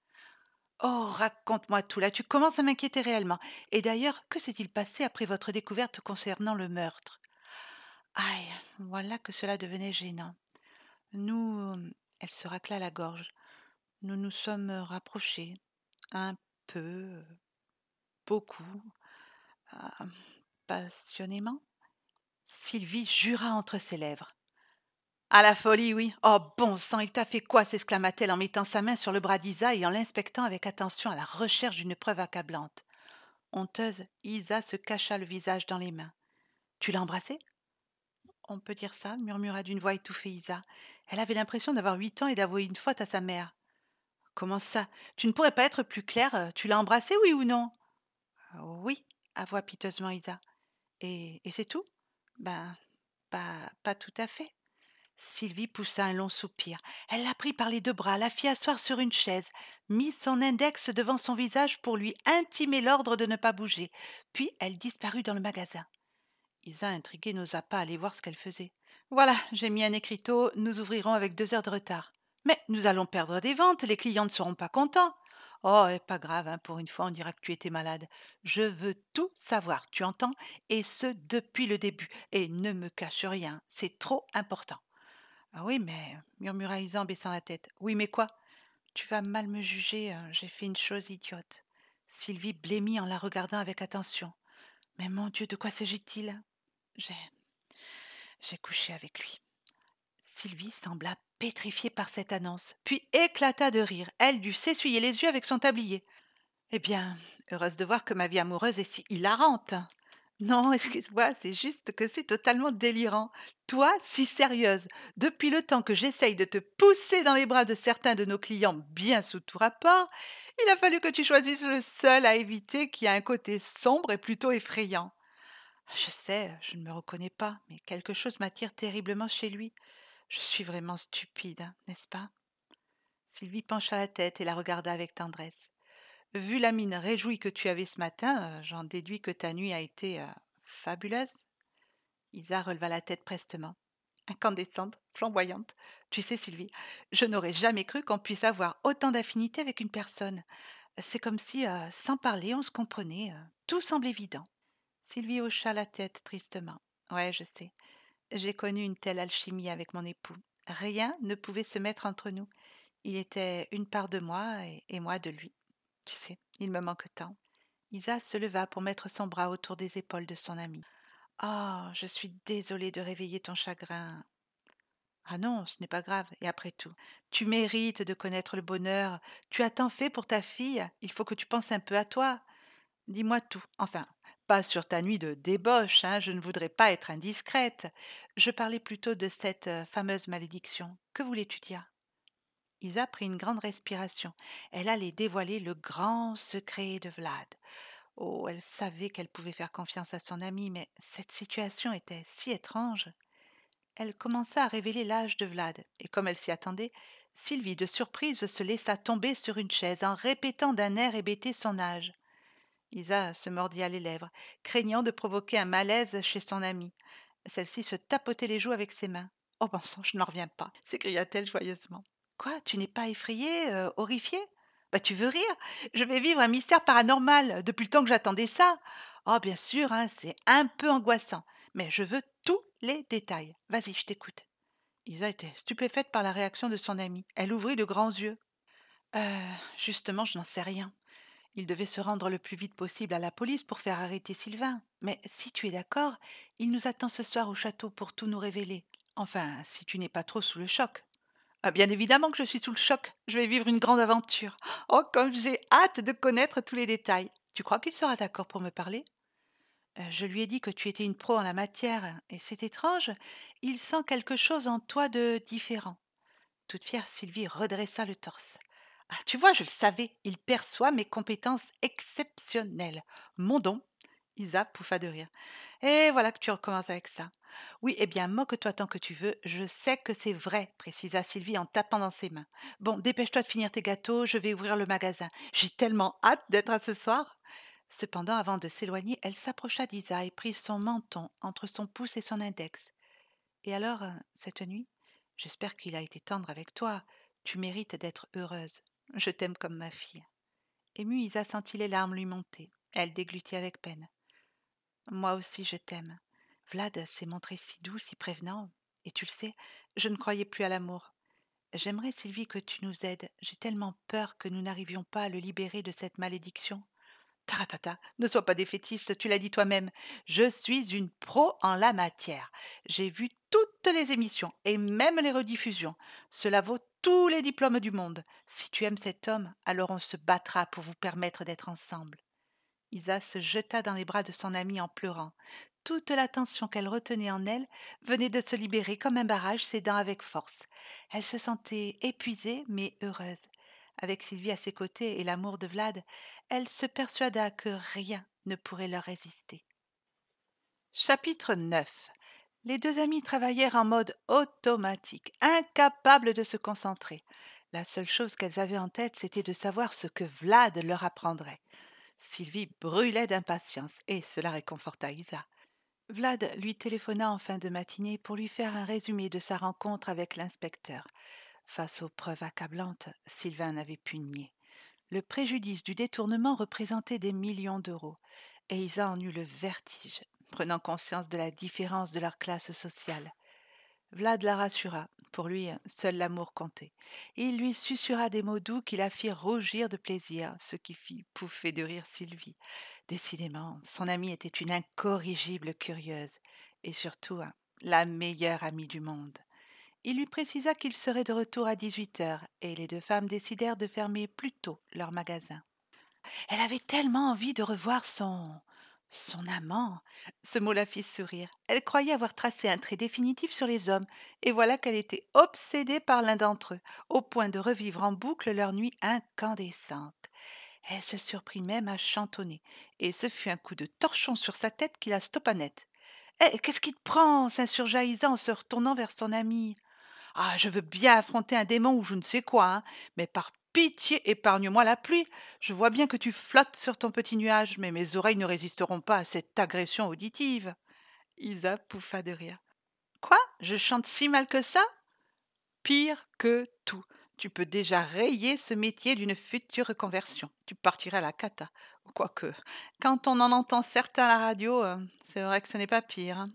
Oh, raconte-moi tout là, tu commences à m'inquiéter réellement. Et d'ailleurs, que s'est-il passé après votre découverte concernant le meurtre Aïe, voilà que cela devenait gênant. Nous, euh, elle se racla la gorge, nous nous sommes rapprochés, un peu, euh, beaucoup, euh, passionnément. Sylvie jura entre ses lèvres. À la folie, oui. Oh bon sang, il t'a fait quoi s'exclama-t-elle en mettant sa main sur le bras d'Isa et en l'inspectant avec attention à la recherche d'une preuve accablante. Honteuse, Isa se cacha le visage dans les mains. Tu l'as embrassée? on peut dire ça, murmura d'une voix étouffée Isa. Elle avait l'impression d'avoir huit ans et d'avouer une faute à sa mère. Comment ça Tu ne pourrais pas être plus claire euh, Tu l'as embrassée, oui ou non Oui, avoua piteusement Isa. Et, c'est tout Ben, pas, pas tout à fait. Sylvie poussa un long soupir. Elle la prit par les deux bras, la fit asseoir sur une chaise, mit son index devant son visage pour lui intimer l'ordre de ne pas bouger. Puis elle disparut dans le magasin. Isa, intriguée, n'osa pas aller voir ce qu'elle faisait. Voilà, j'ai mis un écriteau, nous ouvrirons avec deux heures de retard. Mais nous allons perdre des ventes, les clients ne seront pas contents. Oh, pas grave, hein, pour une fois on dira que tu étais malade. Je veux tout savoir, tu entends, et ce depuis le début, et ne me cache rien, c'est trop important. Ah oui, mais, murmura Isa en baissant la tête. Oui, mais quoi Tu vas mal me juger, hein, j'ai fait une chose idiote. Sylvie blêmit en la regardant avec attention. Mais mon Dieu, de quoi s'agit-il j'ai. J'ai couché avec lui. Sylvie sembla pétrifiée par cette annonce, puis éclata de rire. Elle dut s'essuyer les yeux avec son tablier. Eh bien, heureuse de voir que ma vie amoureuse est si hilarante. Non, excuse-moi, c'est juste que c'est totalement délirant. Toi, si sérieuse, depuis le temps que j'essaye de te pousser dans les bras de certains de nos clients bien sous tout rapport, il a fallu que tu choisisses le seul à éviter qui a un côté sombre et plutôt effrayant. Je sais, je ne me reconnais pas, mais quelque chose m'attire terriblement chez lui. Je suis vraiment stupide, hein, n'est-ce pas Sylvie pencha la tête et la regarda avec tendresse. Vu la mine réjouie que tu avais ce matin, euh, j'en déduis que ta nuit a été euh, fabuleuse. Isa releva la tête prestement. Incandescente, flamboyante. Tu sais, Sylvie, je n'aurais jamais cru qu'on puisse avoir autant d'affinité avec une personne. C'est comme si, euh, sans parler, on se comprenait. tout semble évident. Sylvie hocha la tête tristement. Ouais, je sais. J'ai connu une telle alchimie avec mon époux. Rien ne pouvait se mettre entre nous. Il était une part de moi et, moi de lui. Tu sais, il me manque tant. Isa se leva pour mettre son bras autour des épaules de son ami. Ah, oh, je suis désolée de réveiller ton chagrin. Ah non, ce n'est pas grave, et après tout, tu mérites de connaître le bonheur. Tu as tant fait pour ta fille, il faut que tu penses un peu à toi. Dis-moi tout, enfin, pas sur ta nuit de débauche, hein, je ne voudrais pas être indiscrète. Je parlais plutôt de cette fameuse malédiction. Que vous tu Isa prit une grande respiration. Elle allait dévoiler le grand secret de Vlad. Oh, elle savait qu'elle pouvait faire confiance à son ami, mais cette situation était si étrange. Elle commença à révéler l'âge de Vlad, et comme elle s'y attendait, Sylvie, de surprise, se laissa tomber sur une chaise en répétant d'un air hébété son âge. Isa se mordit à les lèvres, craignant de provoquer un malaise chez son amie. Celle-ci se tapotait les joues avec ses mains. Oh bon sang, je n'en reviens pas, s'écria-t-elle joyeusement. Quoi, tu n'es pas effrayée, euh, horrifiée bah, tu veux rire Je vais vivre un mystère paranormal depuis le temps que j'attendais ça. Oh, bien sûr, hein, c'est un peu angoissant, mais je veux tous les détails. Vas-y, je t'écoute. Isa était stupéfaite par la réaction de son amie. Elle ouvrit de grands yeux. Euh, justement, je n'en sais rien. Il devait se rendre le plus vite possible à la police pour faire arrêter Sylvain. Mais si tu es d'accord, il nous attend ce soir au château pour tout nous révéler. Enfin, si tu n'es pas trop sous le choc. Ah, bien évidemment que je suis sous le choc. Je vais vivre une grande aventure. Oh, comme j'ai hâte de connaître tous les détails. Tu crois qu'il sera d'accord pour me parler euh, je lui ai dit que tu étais une pro en la matière, et c'est étrange, il sent quelque chose en toi de différent. Toute fière, Sylvie redressa le torse. Ah, tu vois, je le savais, il perçoit mes compétences exceptionnelles. Mon don, Isa pouffa de rire. Et voilà que tu recommences avec ça. Oui, eh bien, moque-toi tant que tu veux, je sais que c'est vrai, précisa Sylvie en tapant dans ses mains. Bon, dépêche-toi de finir tes gâteaux, je vais ouvrir le magasin. J'ai tellement hâte d'être à ce soir. Cependant, avant de s'éloigner, elle s'approcha d'Isa et prit son menton entre son pouce et son index. Et alors, euh, cette nuit, j'espère qu'il a été tendre avec toi. Tu mérites d'être heureuse. Je t'aime comme ma fille. Émue, Isa sentit les larmes lui monter. Elle déglutit avec peine. Moi aussi, je t'aime. Vlad s'est montré si doux, si prévenant. Et tu le sais, je ne croyais plus à l'amour. J'aimerais, Sylvie, que tu nous aides. J'ai tellement peur que nous n'arrivions pas à le libérer de cette malédiction. ta, ne sois pas défaitiste, tu l'as dit toi-même. Je suis une pro en la matière. J'ai vu toutes les émissions et même les rediffusions. Cela vaut tous les diplômes du monde. Si tu aimes cet homme, alors on se battra pour vous permettre d'être ensemble. Isa se jeta dans les bras de son amie en pleurant. Toute l'attention qu'elle retenait en elle venait de se libérer comme un barrage cédant avec force. Elle se sentait épuisée mais heureuse. Avec Sylvie à ses côtés et l'amour de Vlad, elle se persuada que rien ne pourrait leur résister. Chapitre 9 les deux amis travaillèrent en mode automatique, incapables de se concentrer. La seule chose qu'elles avaient en tête, c'était de savoir ce que Vlad leur apprendrait. Sylvie brûlait d'impatience, et cela réconforta Isa. Vlad lui téléphona en fin de matinée pour lui faire un résumé de sa rencontre avec l'inspecteur. Face aux preuves accablantes, Sylvain n'avait pu nier. Le préjudice du détournement représentait des millions d'euros, et Isa en eut le vertige prenant conscience de la différence de leur classe sociale. Vlad la rassura. Pour lui, seul l'amour comptait. Il lui susura des mots doux qui la firent rougir de plaisir, ce qui fit pouffer de rire Sylvie. Décidément, son amie était une incorrigible curieuse, et surtout hein, la meilleure amie du monde. Il lui précisa qu'il serait de retour à 18 heures, et les deux femmes décidèrent de fermer plus tôt leur magasin. Elle avait tellement envie de revoir son son amant. Ce mot la fit sourire. Elle croyait avoir tracé un trait définitif sur les hommes, et voilà qu'elle était obsédée par l'un d'entre eux, au point de revivre en boucle leur nuit incandescente. Elle se surprit même à chantonner, et ce fut un coup de torchon sur sa tête qui la stoppa net. Eh, Qu'est-ce qui te prend s'insurgea Isa en se retournant vers son amie. « Ah, je veux bien affronter un démon ou je ne sais quoi, hein, mais par Pitié, épargne-moi la pluie. Je vois bien que tu flottes sur ton petit nuage, mais mes oreilles ne résisteront pas à cette agression auditive. Isa pouffa de rire. Quoi Je chante si mal que ça Pire que tout. Tu peux déjà rayer ce métier d'une future conversion. Tu partirais à la cata. Quoique, quand on en entend certains à la radio, euh, c'est vrai que ce n'est pas pire. Hein.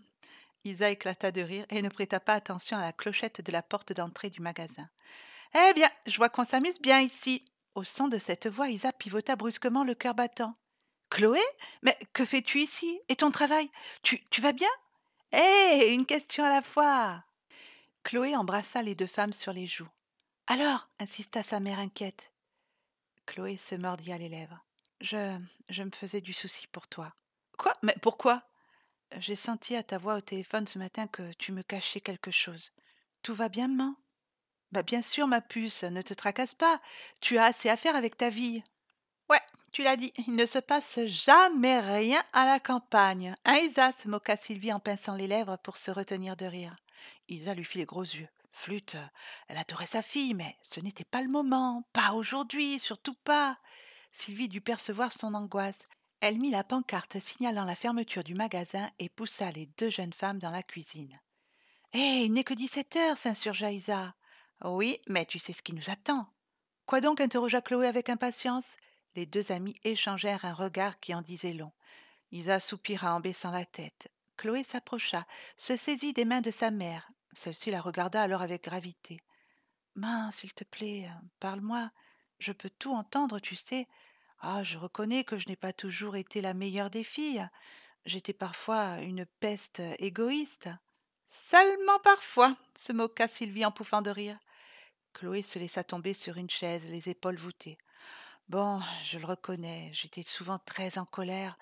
Isa éclata de rire et ne prêta pas attention à la clochette de la porte d'entrée du magasin. Eh bien, je vois qu'on s'amuse bien ici. Au son de cette voix, Isa pivota brusquement le cœur battant. Chloé Mais que fais-tu ici Et ton travail tu, tu vas bien Eh, Une question à la fois Chloé embrassa les deux femmes sur les joues. Alors insista sa mère inquiète. Chloé se mordit les lèvres. Je. je me faisais du souci pour toi. Quoi Mais pourquoi J'ai senti à ta voix au téléphone ce matin que tu me cachais quelque chose. Tout va bien, maman bah bien sûr, ma puce, ne te tracasse pas. Tu as assez à faire avec ta vie. Ouais, tu l'as dit, il ne se passe jamais rien à la campagne. Hein, Isa se moqua Sylvie en pinçant les lèvres pour se retenir de rire. Isa lui fit les gros yeux. Flûte, elle adorait sa fille, mais ce n'était pas le moment, pas aujourd'hui, surtout pas. Sylvie dut percevoir son angoisse. Elle mit la pancarte signalant la fermeture du magasin et poussa les deux jeunes femmes dans la cuisine. Eh il n'est que dix-sept heures, s'insurgea Isa. Oui, mais tu sais ce qui nous attend. Quoi donc interrogea Chloé avec impatience. Les deux amis échangèrent un regard qui en disait long. Isa soupira en baissant la tête. Chloé s'approcha, se saisit des mains de sa mère. Celle-ci la regarda alors avec gravité. Main, s'il te plaît, parle-moi. Je peux tout entendre, tu sais. Ah, je reconnais que je n'ai pas toujours été la meilleure des filles. J'étais parfois une peste égoïste. Seulement parfois, se moqua Sylvie en pouffant de rire. Chloé se laissa tomber sur une chaise, les épaules voûtées. Bon, je le reconnais, j'étais souvent très en colère.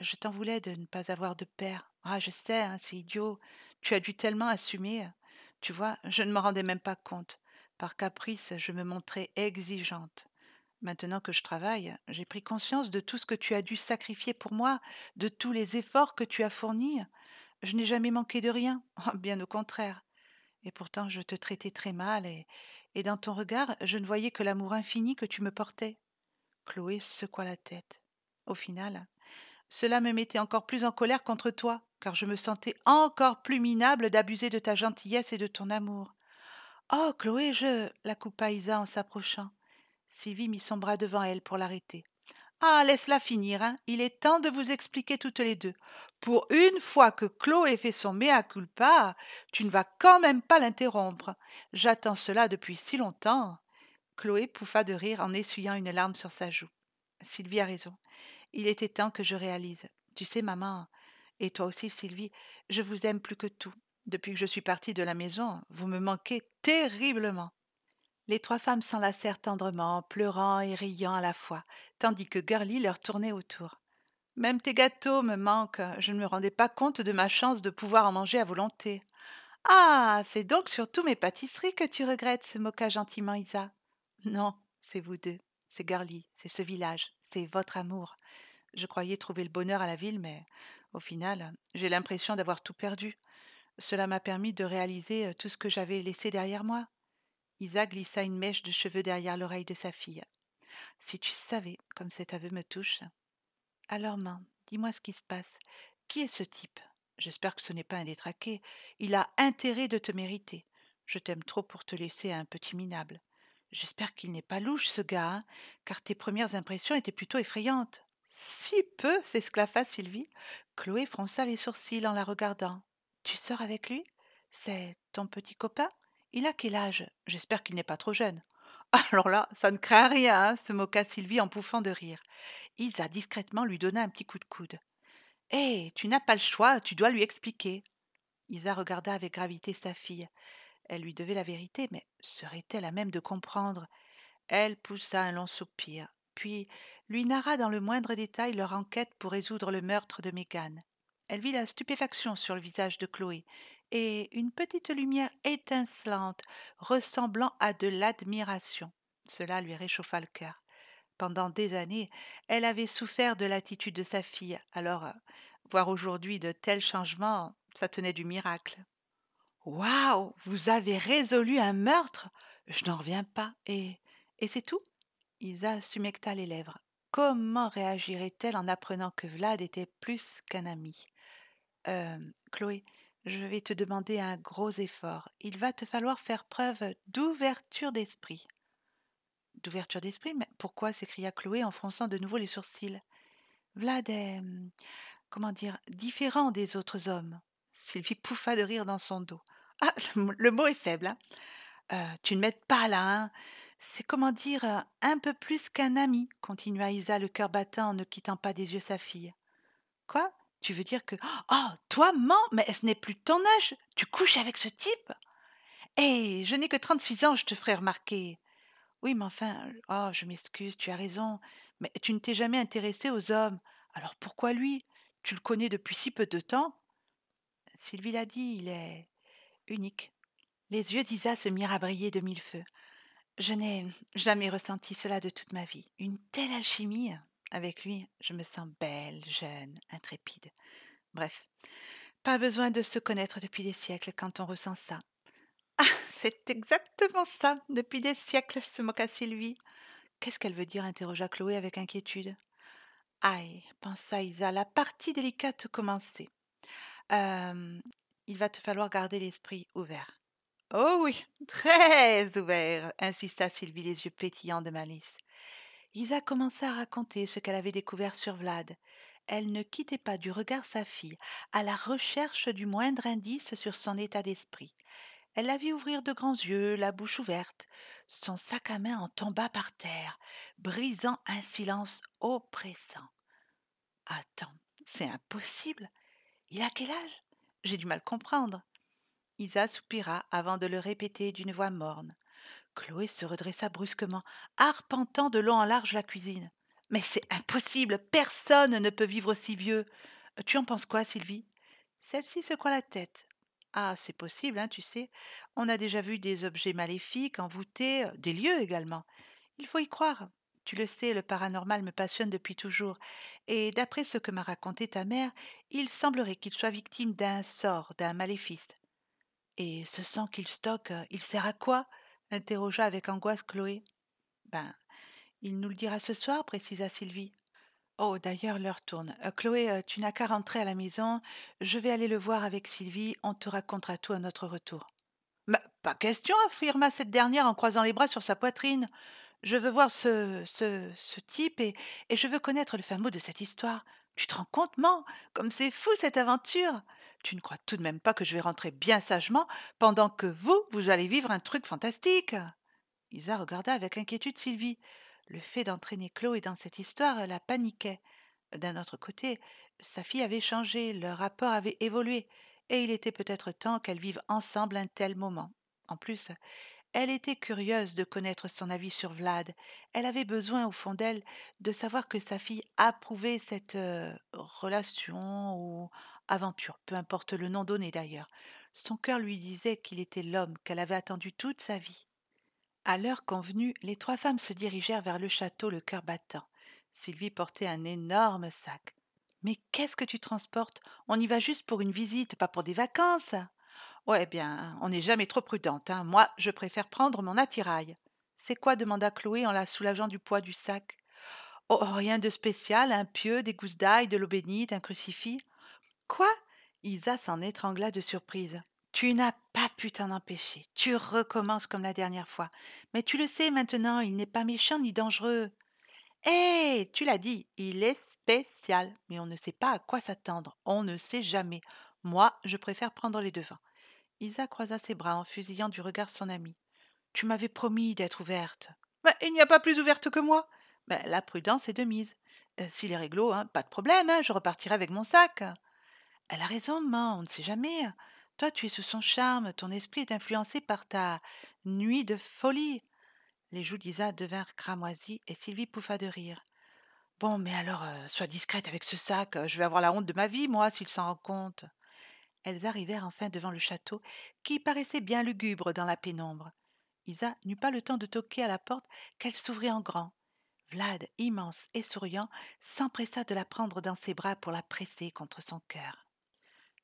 Je t'en voulais de ne pas avoir de père. Ah, je sais, hein, c'est idiot. Tu as dû tellement assumer. Tu vois, je ne me rendais même pas compte. Par caprice, je me montrais exigeante. Maintenant que je travaille, j'ai pris conscience de tout ce que tu as dû sacrifier pour moi, de tous les efforts que tu as fournis. Je n'ai jamais manqué de rien, bien au contraire. Et pourtant, je te traitais très mal, et, et dans ton regard, je ne voyais que l'amour infini que tu me portais. Chloé secoua la tête. Au final, cela me mettait encore plus en colère contre toi, car je me sentais encore plus minable d'abuser de ta gentillesse et de ton amour. Oh, Chloé, je. la coupa Isa en s'approchant. Sylvie mit son bras devant elle pour l'arrêter. Ah, laisse-la finir, hein. il est temps de vous expliquer toutes les deux. Pour une fois que Chloé fait son mea culpa, tu ne vas quand même pas l'interrompre. J'attends cela depuis si longtemps. Chloé pouffa de rire en essuyant une larme sur sa joue. Sylvie a raison. Il était temps que je réalise. Tu sais, maman, et toi aussi, Sylvie, je vous aime plus que tout. Depuis que je suis partie de la maison, vous me manquez terriblement. Les trois femmes s'enlacèrent tendrement, pleurant et riant à la fois, tandis que Gurley leur tournait autour. Même tes gâteaux me manquent, je ne me rendais pas compte de ma chance de pouvoir en manger à volonté. Ah. C'est donc surtout mes pâtisseries que tu regrettes, se moqua gentiment Isa. Non, c'est vous deux, c'est Gurley. c'est ce village, c'est votre amour. Je croyais trouver le bonheur à la ville, mais au final, j'ai l'impression d'avoir tout perdu. Cela m'a permis de réaliser euh, tout ce que j'avais laissé derrière moi. Isa glissa une mèche de cheveux derrière l'oreille de sa fille. Si tu savais comme cet aveu me touche. Alors, main, dis-moi ce qui se passe. Qui est ce type J'espère que ce n'est pas un détraqué. Il a intérêt de te mériter. Je t'aime trop pour te laisser à un petit minable. J'espère qu'il n'est pas louche, ce gars, hein, car tes premières impressions étaient plutôt effrayantes. Si peu, s'esclaffa Sylvie. Chloé fronça les sourcils en la regardant. Tu sors avec lui C'est ton petit copain il a quel âge J'espère qu'il n'est pas trop jeune. Alors là, ça ne craint rien, hein, se moqua Sylvie en pouffant de rire. Isa discrètement lui donna un petit coup de coude. Hé, eh, tu n'as pas le choix, tu dois lui expliquer. Isa regarda avec gravité sa fille. Elle lui devait la vérité, mais serait-elle à même de comprendre Elle poussa un long soupir, puis lui narra dans le moindre détail leur enquête pour résoudre le meurtre de Mégane. Elle vit la stupéfaction sur le visage de Chloé, et une petite lumière étincelante ressemblant à de l'admiration. Cela lui réchauffa le cœur. Pendant des années, elle avait souffert de l'attitude de sa fille, alors euh, voir aujourd'hui de tels changements, ça tenait du miracle. Waouh Vous avez résolu un meurtre Je n'en reviens pas. Et. Et c'est tout Isa s'humecta les lèvres. Comment réagirait-elle en apprenant que Vlad était plus qu'un ami euh, Chloé, je vais te demander un gros effort. Il va te falloir faire preuve d'ouverture d'esprit. D'ouverture d'esprit Mais pourquoi s'écria Chloé en fronçant de nouveau les sourcils. Vlad est. comment dire différent des autres hommes. Sylvie pouffa de rire dans son dos. Ah, le mot est faible. Hein. Euh, tu ne m'aides pas là. Hein C'est comment dire euh, un peu plus qu'un ami, continua Isa le cœur battant ne quittant pas des yeux sa fille. Quoi tu veux dire que Oh, toi, ment mais ce n'est plus ton âge, tu couches avec ce type eh je n'ai que 36 ans, je te ferai remarquer. Oui, mais enfin, oh, je m'excuse, tu as raison, mais tu ne t'es jamais intéressée aux hommes. Alors pourquoi lui Tu le connais depuis si peu de temps Sylvie l'a dit, il est unique. Les yeux d'Isa se mirent à briller de mille feux. Je n'ai jamais ressenti cela de toute ma vie. Une telle alchimie. Avec lui, je me sens belle, jeune, intrépide. Bref, pas besoin de se connaître depuis des siècles quand on ressent ça. Ah, c'est exactement ça, depuis des siècles, se moqua Sylvie. Qu'est-ce qu'elle veut dire interrogea Chloé avec inquiétude. Aïe, pensa Isa, la partie délicate commençait. il va te falloir garder l'esprit ouvert. Oh oui, très ouvert, insista Sylvie, les yeux pétillants de malice. Isa commença à raconter ce qu'elle avait découvert sur Vlad. Elle ne quittait pas du regard sa fille, à la recherche du moindre indice sur son état d'esprit. Elle la vit ouvrir de grands yeux, la bouche ouverte. Son sac à main en tomba par terre, brisant un silence oppressant. Attends, c'est impossible. Il a quel âge J'ai du mal comprendre. Isa soupira avant de le répéter d'une voix morne. Chloé se redressa brusquement, arpentant de long en large la cuisine. Mais c'est impossible, personne ne peut vivre aussi vieux. Euh, tu en penses quoi, Sylvie Celle-ci secoua la tête. Ah, c'est possible, hein, tu sais. On a déjà vu des objets maléfiques, envoûtés, euh, des lieux également. Il faut y croire. Tu le sais, le paranormal me passionne depuis toujours. Et d'après ce que m'a raconté ta mère, il semblerait qu'il soit victime d'un sort, d'un maléfice. Et ce sang qu'il stocke, euh, il sert à quoi interrogea avec angoisse Chloé. Ben, il nous le dira ce soir, précisa Sylvie. Oh, d'ailleurs, l'heure tourne. Euh, Chloé, euh, tu n'as qu'à rentrer à la maison. Je vais aller le voir avec Sylvie. On te racontera tout à notre retour. Bah, pas question, affirma cette dernière en croisant les bras sur sa poitrine. Je veux voir ce, ce, ce type et, et je veux connaître le fameux de cette histoire. Tu te rends compte, man Comme c'est fou cette aventure tu ne crois tout de même pas que je vais rentrer bien sagement pendant que vous, vous allez vivre un truc fantastique Isa regarda avec inquiétude Sylvie. Le fait d'entraîner Chloé dans cette histoire la paniquait. D'un autre côté, sa fille avait changé, leur rapport avait évolué, et il était peut-être temps qu'elles vivent ensemble un tel moment. En plus, elle était curieuse de connaître son avis sur Vlad. Elle avait besoin, au fond d'elle, de savoir que sa fille approuvait cette euh, relation ou aventure, peu importe le nom donné d'ailleurs. Son cœur lui disait qu'il était l'homme qu'elle avait attendu toute sa vie. À l'heure convenue, les trois femmes se dirigèrent vers le château le cœur battant. Sylvie portait un énorme sac. Mais qu'est-ce que tu transportes On y va juste pour une visite, pas pour des vacances. Ouais, bien, on n'est jamais trop prudente. Hein. Moi, je préfère prendre mon attirail. C'est quoi demanda Chloé en la soulageant du poids du sac. Oh, rien de spécial, un hein. pieu, des gousses d'ail, de l'eau bénite, un crucifix. Quoi Isa s'en étrangla de surprise. Tu n'as pas pu t'en empêcher. Tu recommences comme la dernière fois. Mais tu le sais maintenant, il n'est pas méchant ni dangereux. Eh, tu l'as dit, il est spécial. Mais on ne sait pas à quoi s'attendre. On ne sait jamais. Moi, je préfère prendre les devants. Isa croisa ses bras en fusillant du regard son ami. Tu m'avais promis d'être ouverte. Mais il n'y a pas plus ouverte que moi. la prudence est de mise. Euh, S'il est réglo, hein, pas de problème, hein, je repartirai avec mon sac. Elle a raison, maman, on ne sait jamais. Hein. Toi, tu es sous son charme, ton esprit est influencé par ta nuit de folie. Les joues d'Isa devinrent cramoisies et Sylvie pouffa de rire. Bon, mais alors, euh, sois discrète avec ce sac, euh, je vais avoir la honte de ma vie, moi, s'il s'en rend compte. Elles arrivèrent enfin devant le château, qui paraissait bien lugubre dans la pénombre. Isa n'eut pas le temps de toquer à la porte qu'elle s'ouvrit en grand. Vlad, immense et souriant, s'empressa de la prendre dans ses bras pour la presser contre son cœur.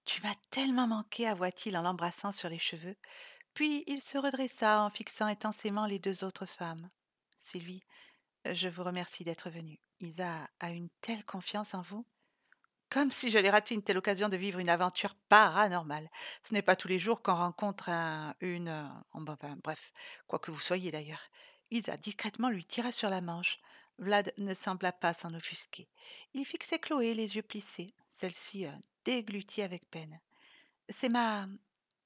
Tu m'as tellement manqué, avoua-t-il en l'embrassant sur les cheveux. Puis il se redressa en fixant intensément les deux autres femmes. Sylvie, Je vous remercie d'être venue. »« Isa a une telle confiance en vous. Comme si je l'ai raté une telle occasion de vivre une aventure paranormale. Ce n'est pas tous les jours qu'on rencontre un, une. Euh, bref, quoi que vous soyez d'ailleurs. Isa discrètement lui tira sur la manche. Vlad ne sembla pas s'en offusquer. Il fixait Chloé, les yeux plissés. Celle-ci euh, déglutit avec peine. C'est ma.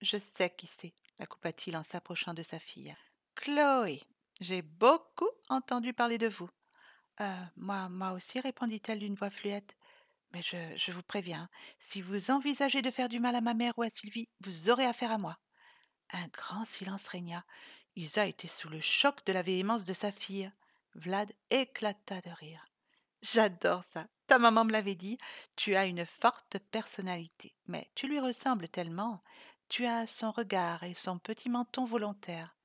Je sais qui c'est, la coupa-t-il en s'approchant de sa fille. Chloé, j'ai beaucoup entendu parler de vous. Euh, moi, moi aussi, répondit-elle d'une voix fluette. Mais je, je vous préviens, si vous envisagez de faire du mal à ma mère ou à Sylvie, vous aurez affaire à moi. Un grand silence régna. Isa était sous le choc de la véhémence de sa fille. Vlad éclata de rire. J'adore ça, ta maman me l'avait dit, tu as une forte personnalité, mais tu lui ressembles tellement, tu as son regard et son petit menton volontaire.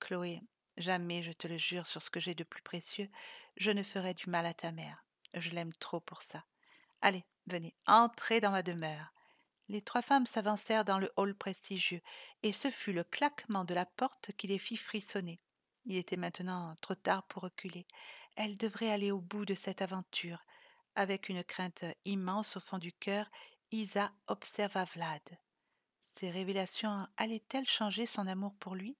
Chloé, jamais, je te le jure, sur ce que j'ai de plus précieux, je ne ferai du mal à ta mère. Je l'aime trop pour ça. Allez, venez, entrez dans ma demeure. Les trois femmes s'avancèrent dans le hall prestigieux, et ce fut le claquement de la porte qui les fit frissonner. Il était maintenant trop tard pour reculer. Elles devraient aller au bout de cette aventure. Avec une crainte immense au fond du cœur, Isa observa Vlad. Ces révélations allaient-elles changer son amour pour lui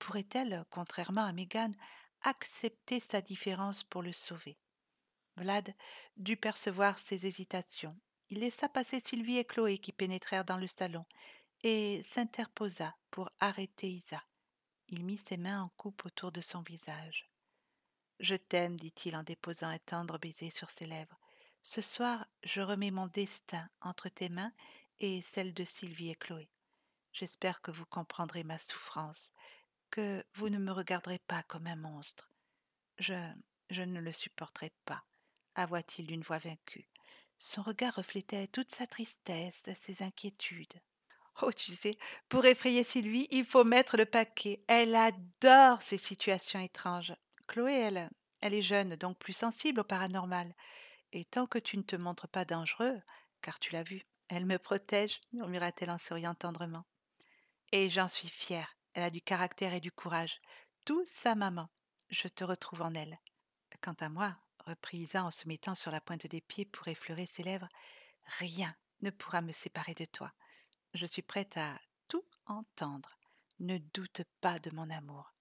Pourrait-elle, contrairement à Megan, accepter sa différence pour le sauver Vlad dut percevoir ses hésitations. Il laissa passer Sylvie et Chloé qui pénétrèrent dans le salon et s'interposa pour arrêter Isa. Il mit ses mains en coupe autour de son visage. Je t'aime, dit-il en déposant un tendre baiser sur ses lèvres. Ce soir, je remets mon destin entre tes mains et celle de Sylvie et Chloé. J'espère que vous comprendrez ma souffrance, que vous ne me regarderez pas comme un monstre. Je, je ne le supporterai pas, avoua-t-il d'une voix vaincue. Son regard reflétait toute sa tristesse, ses inquiétudes. Oh, tu sais, pour effrayer Sylvie, il faut mettre le paquet. Elle adore ces situations étranges. Chloé, elle, elle est jeune, donc plus sensible au paranormal. Et tant que tu ne te montres pas dangereux, car tu l'as vu, elle me protège, murmura-t-elle en souriant tendrement. Et j'en suis fière. Elle a du caractère et du courage. Tout sa maman. Je te retrouve en elle. Quant à moi, reprit Isa en se mettant sur la pointe des pieds pour effleurer ses lèvres, rien ne pourra me séparer de toi. Je suis prête à tout entendre. Ne doute pas de mon amour.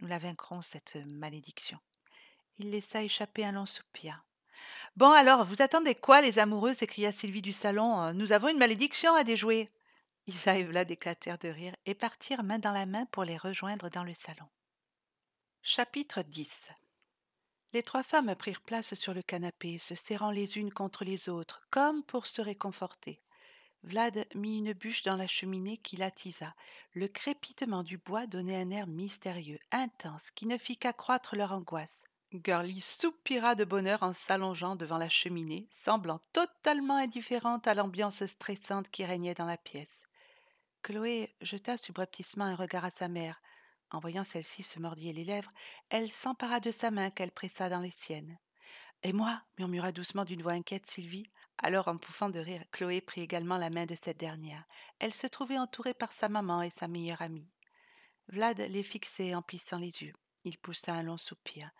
Nous la vaincrons, cette malédiction. Il laissa échapper un long soupir. Bon alors, vous attendez quoi, les amoureux s'écria Sylvie du salon. Euh, nous avons une malédiction à déjouer. Isa et Vlad éclatèrent de rire et partirent main dans la main pour les rejoindre dans le salon. Chapitre 10 Les trois femmes prirent place sur le canapé, se serrant les unes contre les autres, comme pour se réconforter. Vlad mit une bûche dans la cheminée qui l'attisa. Le crépitement du bois donnait un air mystérieux, intense, qui ne fit qu'accroître leur angoisse. Girly soupira de bonheur en s'allongeant devant la cheminée, semblant totalement indifférente à l'ambiance stressante qui régnait dans la pièce. Chloé jeta subrepticement un regard à sa mère. En voyant celle-ci se mordiller les lèvres, elle s'empara de sa main qu'elle pressa dans les siennes. Et moi murmura doucement d'une voix inquiète Sylvie. Alors, en pouffant de rire, Chloé prit également la main de cette dernière. Elle se trouvait entourée par sa maman et sa meilleure amie. Vlad les fixait en plissant les yeux. Il poussa un long soupir.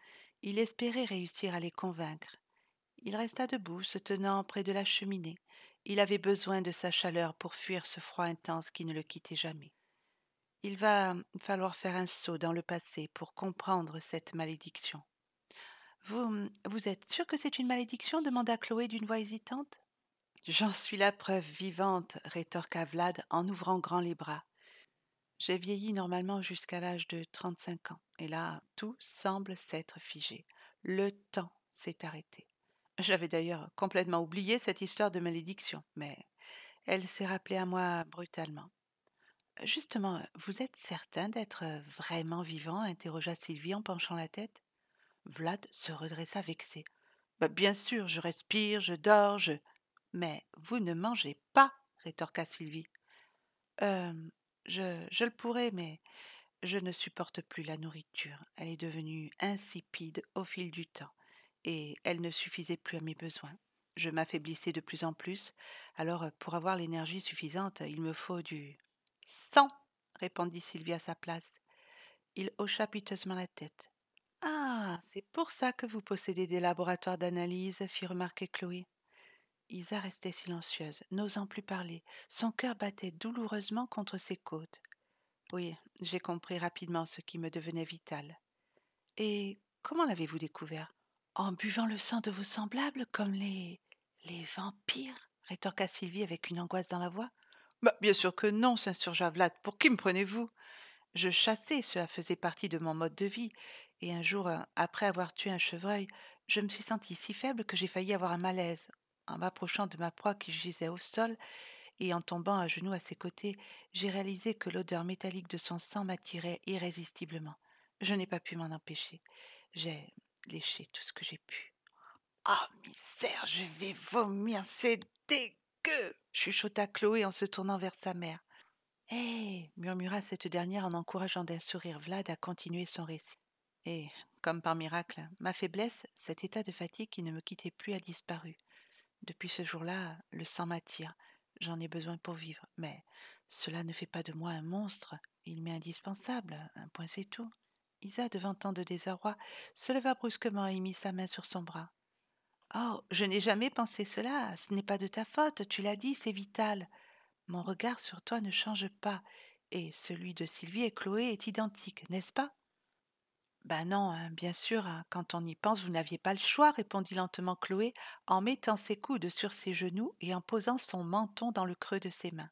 Il espérait réussir à les convaincre. Il resta debout, se tenant près de la cheminée. Il avait besoin de sa chaleur pour fuir ce froid intense qui ne le quittait jamais. Il va falloir faire un saut dans le passé pour comprendre cette malédiction. Vous, vous êtes sûr que c'est une malédiction demanda Chloé d'une voix hésitante. J'en suis la preuve vivante, rétorqua Vlad en ouvrant grand les bras. J'ai vieilli normalement jusqu'à l'âge de trente-cinq ans. Et là, tout semble s'être figé. Le temps s'est arrêté. J'avais d'ailleurs complètement oublié cette histoire de malédiction, mais elle s'est rappelée à moi brutalement. Justement, vous êtes certain d'être euh, vraiment vivant interrogea Sylvie en penchant la tête. Vlad se redressa vexé. Bah, bien sûr, je respire, je dors, je. Mais vous ne mangez pas, rétorqua Sylvie. Euh, je, je le pourrais, mais je ne supporte plus la nourriture, elle est devenue insipide au fil du temps, et elle ne suffisait plus à mes besoins. Je m'affaiblissais de plus en plus, alors euh, pour avoir l'énergie suffisante, il me faut du sang, répondit Sylvie à sa place. Il hocha piteusement la tête. Ah, c'est pour ça que vous possédez des laboratoires d'analyse, fit remarquer Chloé. Isa restait silencieuse, n'osant plus parler. Son cœur battait douloureusement contre ses côtes. Oui, j'ai compris rapidement ce qui me devenait vital. Et comment l'avez-vous découvert En buvant le sang de vos semblables comme les. les vampires rétorqua Sylvie avec une angoisse dans la voix. Bah, bien sûr que non, s'insurgea Vlad. Pour qui me prenez-vous Je chassais, cela faisait partie de mon mode de vie. Et un jour, euh, après avoir tué un chevreuil, je me suis sentie si faible que j'ai failli avoir un malaise. En m'approchant de ma proie qui gisait au sol, et en tombant à genoux à ses côtés, j'ai réalisé que l'odeur métallique de son sang m'attirait irrésistiblement. Je n'ai pas pu m'en empêcher. J'ai léché tout ce que j'ai pu. Ah, misère, je vais vomir, c'est dégueu chuchota Chloé en se tournant vers sa mère. Hé eh murmura cette dernière en encourageant d'un sourire Vlad à continuer son récit. Et, comme par miracle, ma faiblesse, cet état de fatigue qui ne me quittait plus, a disparu. Depuis ce jour-là, le sang m'attire j'en ai besoin pour vivre, mais cela ne fait pas de moi un monstre, il m'est indispensable, un point c'est tout. Isa, devant tant de désarroi, se leva brusquement et mit sa main sur son bras. Oh, je n'ai jamais pensé cela, ce n'est pas de ta faute, tu l'as dit, c'est vital. Mon regard sur toi ne change pas, et celui de Sylvie et Chloé est identique, n'est-ce pas ben non, hein, bien sûr, hein, quand on y pense, vous n'aviez pas le choix, répondit lentement Chloé, en mettant ses coudes sur ses genoux et en posant son menton dans le creux de ses mains.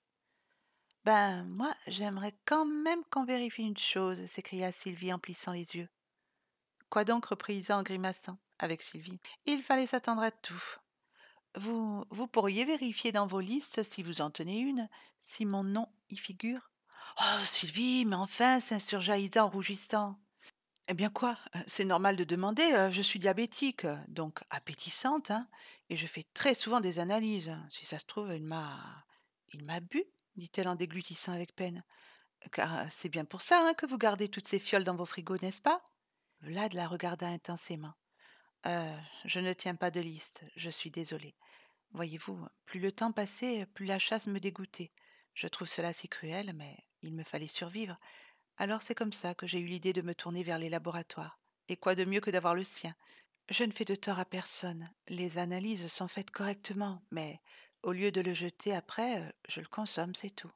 Ben moi, j'aimerais quand même qu'on vérifie une chose, s'écria Sylvie en plissant les yeux. Quoi donc reprit Isa en grimaçant avec Sylvie. Il fallait s'attendre à tout. Vous, vous pourriez vérifier dans vos listes, si vous en tenez une, si mon nom y figure. Oh, Sylvie, mais enfin, s'insurgea Isa en rougissant. Eh bien quoi? Euh, c'est normal de demander, euh, je suis diabétique, euh, donc appétissante, hein, et je fais très souvent des analyses. Hein. Si ça se trouve, il m'a il m'a bu, dit-elle en déglutissant avec peine. Car c'est bien pour ça hein, que vous gardez toutes ces fioles dans vos frigos, n'est-ce pas? Vlad la regarda intensément. je ne tiens pas de liste, je suis désolée. Voyez-vous, plus le temps passait, plus la chasse me dégoûtait. Je trouve cela si cruel, mais il me fallait survivre. Alors c'est comme ça que j'ai eu l'idée de me tourner vers les laboratoires. Et quoi de mieux que d'avoir le sien Je ne fais de tort à personne. Les analyses sont faites correctement, mais au lieu de le jeter après, euh, je le consomme, c'est tout.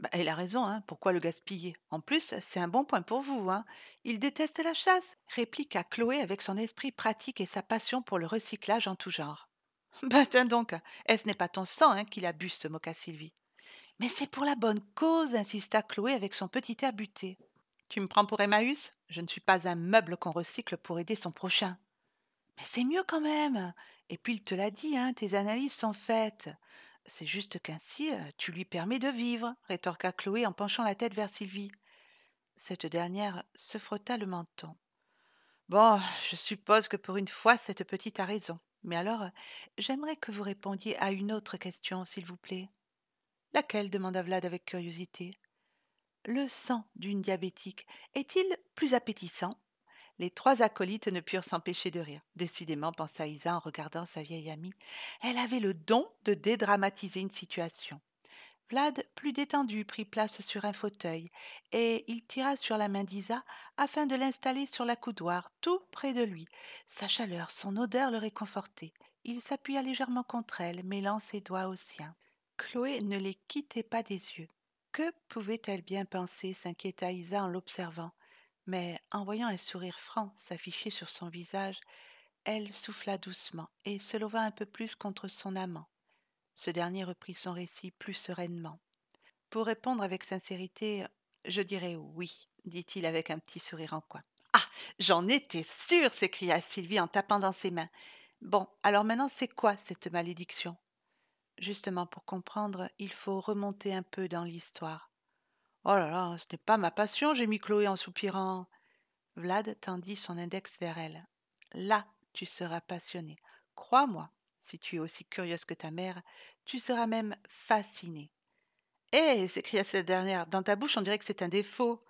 Bah, elle a raison, hein, pourquoi le gaspiller En plus, c'est un bon point pour vous. Hein. Il déteste la chasse, répliqua Chloé avec son esprit pratique et sa passion pour le recyclage en tout genre. Bah tiens donc, est-ce n'est pas ton sang hein, qu'il a bu se moqua Sylvie. Mais c'est pour la bonne cause, insista Chloé avec son petit air buté. Tu me prends pour Emmaüs Je ne suis pas un meuble qu'on recycle pour aider son prochain. Mais c'est mieux quand même. Et puis il te l'a dit, hein, tes analyses sont faites. C'est juste qu'ainsi euh, tu lui permets de vivre, rétorqua Chloé en penchant la tête vers Sylvie. Cette dernière se frotta le menton. Bon, je suppose que pour une fois cette petite a raison. Mais alors, j'aimerais que vous répondiez à une autre question, s'il vous plaît. Laquelle demanda Vlad avec curiosité. Le sang d'une diabétique est-il plus appétissant les trois acolytes ne purent s'empêcher de rire. Décidément, pensa Isa en regardant sa vieille amie, elle avait le don de dédramatiser une situation. Vlad, plus détendu, prit place sur un fauteuil, et il tira sur la main d'Isa afin de l'installer sur la coudoir, tout près de lui. Sa chaleur, son odeur le réconfortaient. Il s'appuya légèrement contre elle, mêlant ses doigts aux siens. Chloé ne les quittait pas des yeux. Que pouvait-elle bien penser s'inquiéta Isa en l'observant. Mais en voyant un sourire franc s'afficher sur son visage, elle souffla doucement et se leva un peu plus contre son amant. Ce dernier reprit son récit plus sereinement. Pour répondre avec sincérité, je dirais oui, dit-il avec un petit sourire en coin. Ah, j'en étais sûre s'écria Sylvie en tapant dans ses mains. Bon, alors maintenant c'est quoi cette malédiction Justement, pour comprendre, il faut remonter un peu dans l'histoire. Oh là là, ce n'est pas ma passion, j'ai mis Chloé en soupirant. Vlad tendit son index vers elle. Là, tu seras passionnée. Crois-moi, si tu es aussi curieuse que ta mère, tu seras même fascinée. Eh, s'écria cette dernière, dans ta bouche, on dirait que c'est un défaut.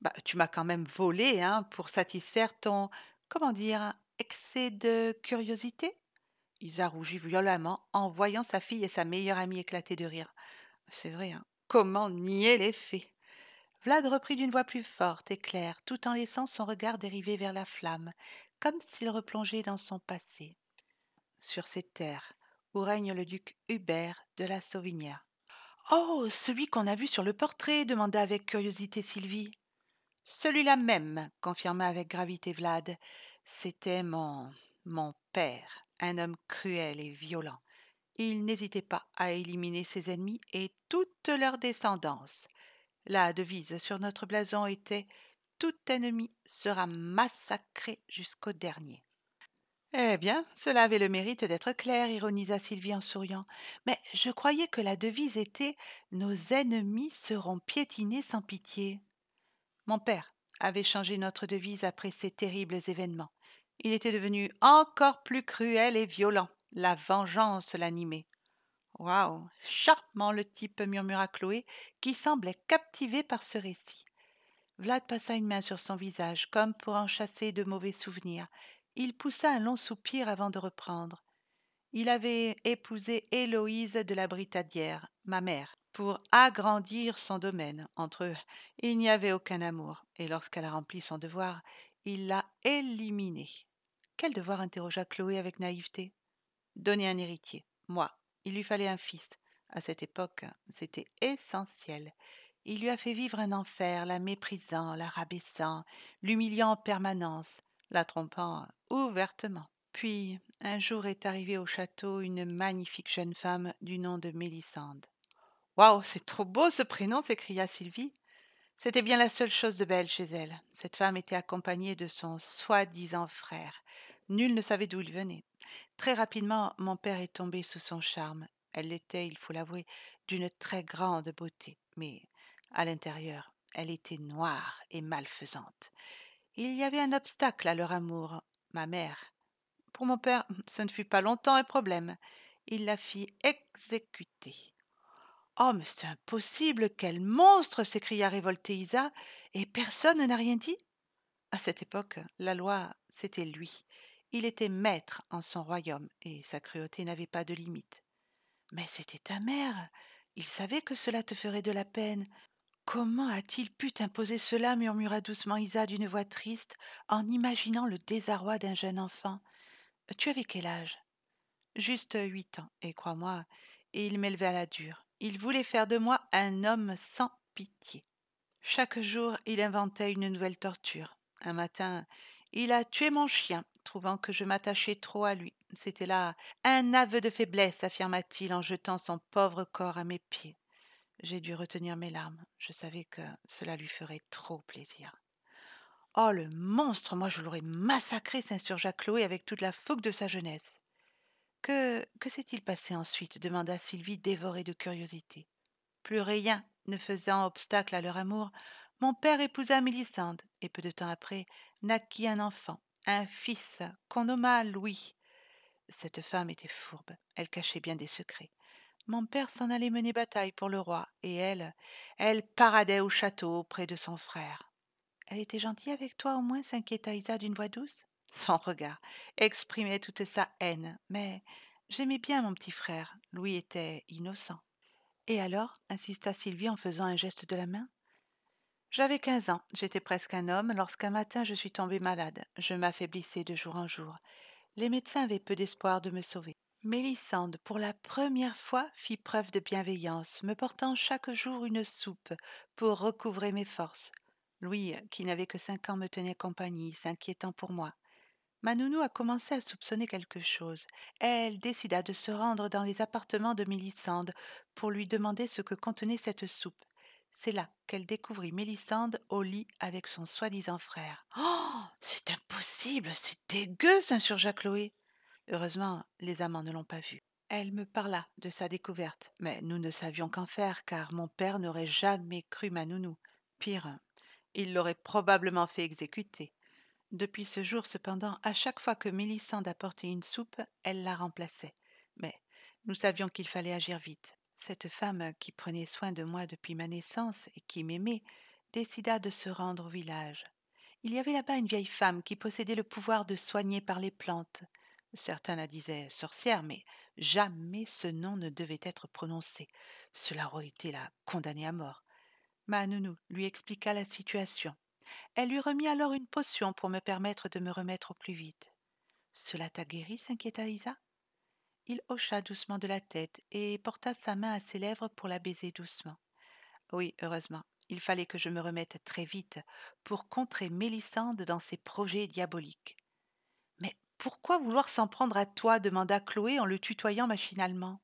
Bah, tu m'as quand même volé, hein, pour satisfaire ton, comment dire, excès de curiosité Isa rougit violemment en voyant sa fille et sa meilleure amie éclater de rire. C'est vrai, hein. comment nier les faits Vlad reprit d'une voix plus forte et claire, tout en laissant son regard dériver vers la flamme, comme s'il replongeait dans son passé. Sur ces terres, où règne le duc Hubert de la Sauvigna. Oh, celui qu'on a vu sur le portrait demanda avec curiosité Sylvie. Celui-là même, confirma avec gravité Vlad. C'était mon. mon père un homme cruel et violent. Il n'hésitait pas à éliminer ses ennemis et toute leur descendance. La devise sur notre blason était Tout ennemi sera massacré jusqu'au dernier. Eh bien, cela avait le mérite d'être clair, ironisa Sylvie en souriant. Mais je croyais que la devise était Nos ennemis seront piétinés sans pitié. Mon père avait changé notre devise après ces terribles événements. Il était devenu encore plus cruel et violent. La vengeance l'animait. Waouh Charmant le type, murmura Chloé, qui semblait captivée par ce récit. Vlad passa une main sur son visage, comme pour en chasser de mauvais souvenirs. Il poussa un long soupir avant de reprendre. Il avait épousé Héloïse de la Britadière, ma mère, pour agrandir son domaine. Entre eux, il n'y avait aucun amour, et lorsqu'elle a rempli son devoir, il l'a éliminée. Quel devoir interrogea Chloé avec naïveté Donner un héritier. Moi. Il lui fallait un fils. À cette époque, c'était essentiel. Il lui a fait vivre un enfer, la méprisant, la rabaissant, l'humiliant en permanence, la trompant ouvertement. Puis, un jour est arrivée au château une magnifique jeune femme du nom de Mélisande. Waouh, c'est trop beau ce prénom s'écria Sylvie. C'était bien la seule chose de belle chez elle. Cette femme était accompagnée de son soi-disant frère. Nul ne savait d'où il venait. Très rapidement, mon père est tombé sous son charme. Elle était, il faut l'avouer, d'une très grande beauté, mais à l'intérieur, elle était noire et malfaisante. Il y avait un obstacle à leur amour, ma mère. Pour mon père, ce ne fut pas longtemps un problème. Il la fit exécuter. Oh, mais c'est impossible, quel monstre s'écria révoltée Isa, et personne n'a rien dit À cette époque, la loi, c'était lui. Il était maître en son royaume, et sa cruauté n'avait pas de limite. Mais c'était ta mère Il savait que cela te ferait de la peine. Comment a-t-il pu t'imposer cela murmura doucement Isa d'une voix triste, en imaginant le désarroi d'un jeune enfant. Tu avais quel âge Juste huit ans, et crois-moi, et il m'élevait à la dure. Il voulait faire de moi un homme sans pitié. Chaque jour, il inventait une nouvelle torture. Un matin, il a tué mon chien, trouvant que je m'attachais trop à lui. C'était là un aveu de faiblesse, affirma-t-il en jetant son pauvre corps à mes pieds. J'ai dû retenir mes larmes. Je savais que cela lui ferait trop plaisir. Oh le monstre Moi je l'aurais massacré, jacques Chloé avec toute la fougue de sa jeunesse. Que, s'est-il passé ensuite demanda Sylvie, dévorée de curiosité. Plus rien ne faisant obstacle à leur amour, mon père épousa Mélisande, et peu de temps après naquit un enfant, un fils, qu'on nomma Louis. Cette femme était fourbe, elle cachait bien des secrets. Mon père s'en allait mener bataille pour le roi, et elle, elle paradait au château auprès de son frère. Elle était gentille avec toi au moins, s'inquiéta Isa d'une voix douce. Son regard exprimait toute sa haine, mais j'aimais bien mon petit frère, Louis était innocent. Et alors insista Sylvie en faisant un geste de la main. J'avais quinze ans, j'étais presque un homme lorsqu'un matin je suis tombée malade. Je m'affaiblissais de jour en jour. Les médecins avaient peu d'espoir de me sauver. Mélissande, pour la première fois, fit preuve de bienveillance, me portant chaque jour une soupe pour recouvrer mes forces. Louis, qui n'avait que cinq ans, me tenait compagnie, s'inquiétant pour moi. Manounou a commencé à soupçonner quelque chose. Elle décida de se rendre dans les appartements de Mélisande pour lui demander ce que contenait cette soupe. C'est là qu'elle découvrit Mélisande au lit avec son soi-disant frère. Oh C'est impossible C'est dégueu, s'insurgea Chloé. Heureusement, les amants ne l'ont pas vue. Elle me parla de sa découverte, mais nous ne savions qu'en faire, car mon père n'aurait jamais cru Manounou. Pire, il l'aurait probablement fait exécuter. Depuis ce jour, cependant, à chaque fois que Mélissande apportait une soupe, elle la remplaçait. Mais nous savions qu'il fallait agir vite. Cette femme euh, qui prenait soin de moi depuis ma naissance et qui m'aimait décida de se rendre au village. Il y avait là-bas une vieille femme qui possédait le pouvoir de soigner par les plantes. Certains la disaient sorcière, mais jamais ce nom ne devait être prononcé. Cela aurait été la condamnée à mort. Ma nounou lui expliqua la situation. Elle lui remit alors une potion pour me permettre de me remettre au plus vite. Cela t'a guéri s'inquiéta Isa. Il hocha doucement de la tête et porta sa main à ses lèvres pour la baiser doucement. Oui, heureusement, il fallait que je me remette très vite pour contrer Mélisande dans ses projets diaboliques. Mais pourquoi vouloir s'en prendre à toi demanda Chloé en le tutoyant machinalement.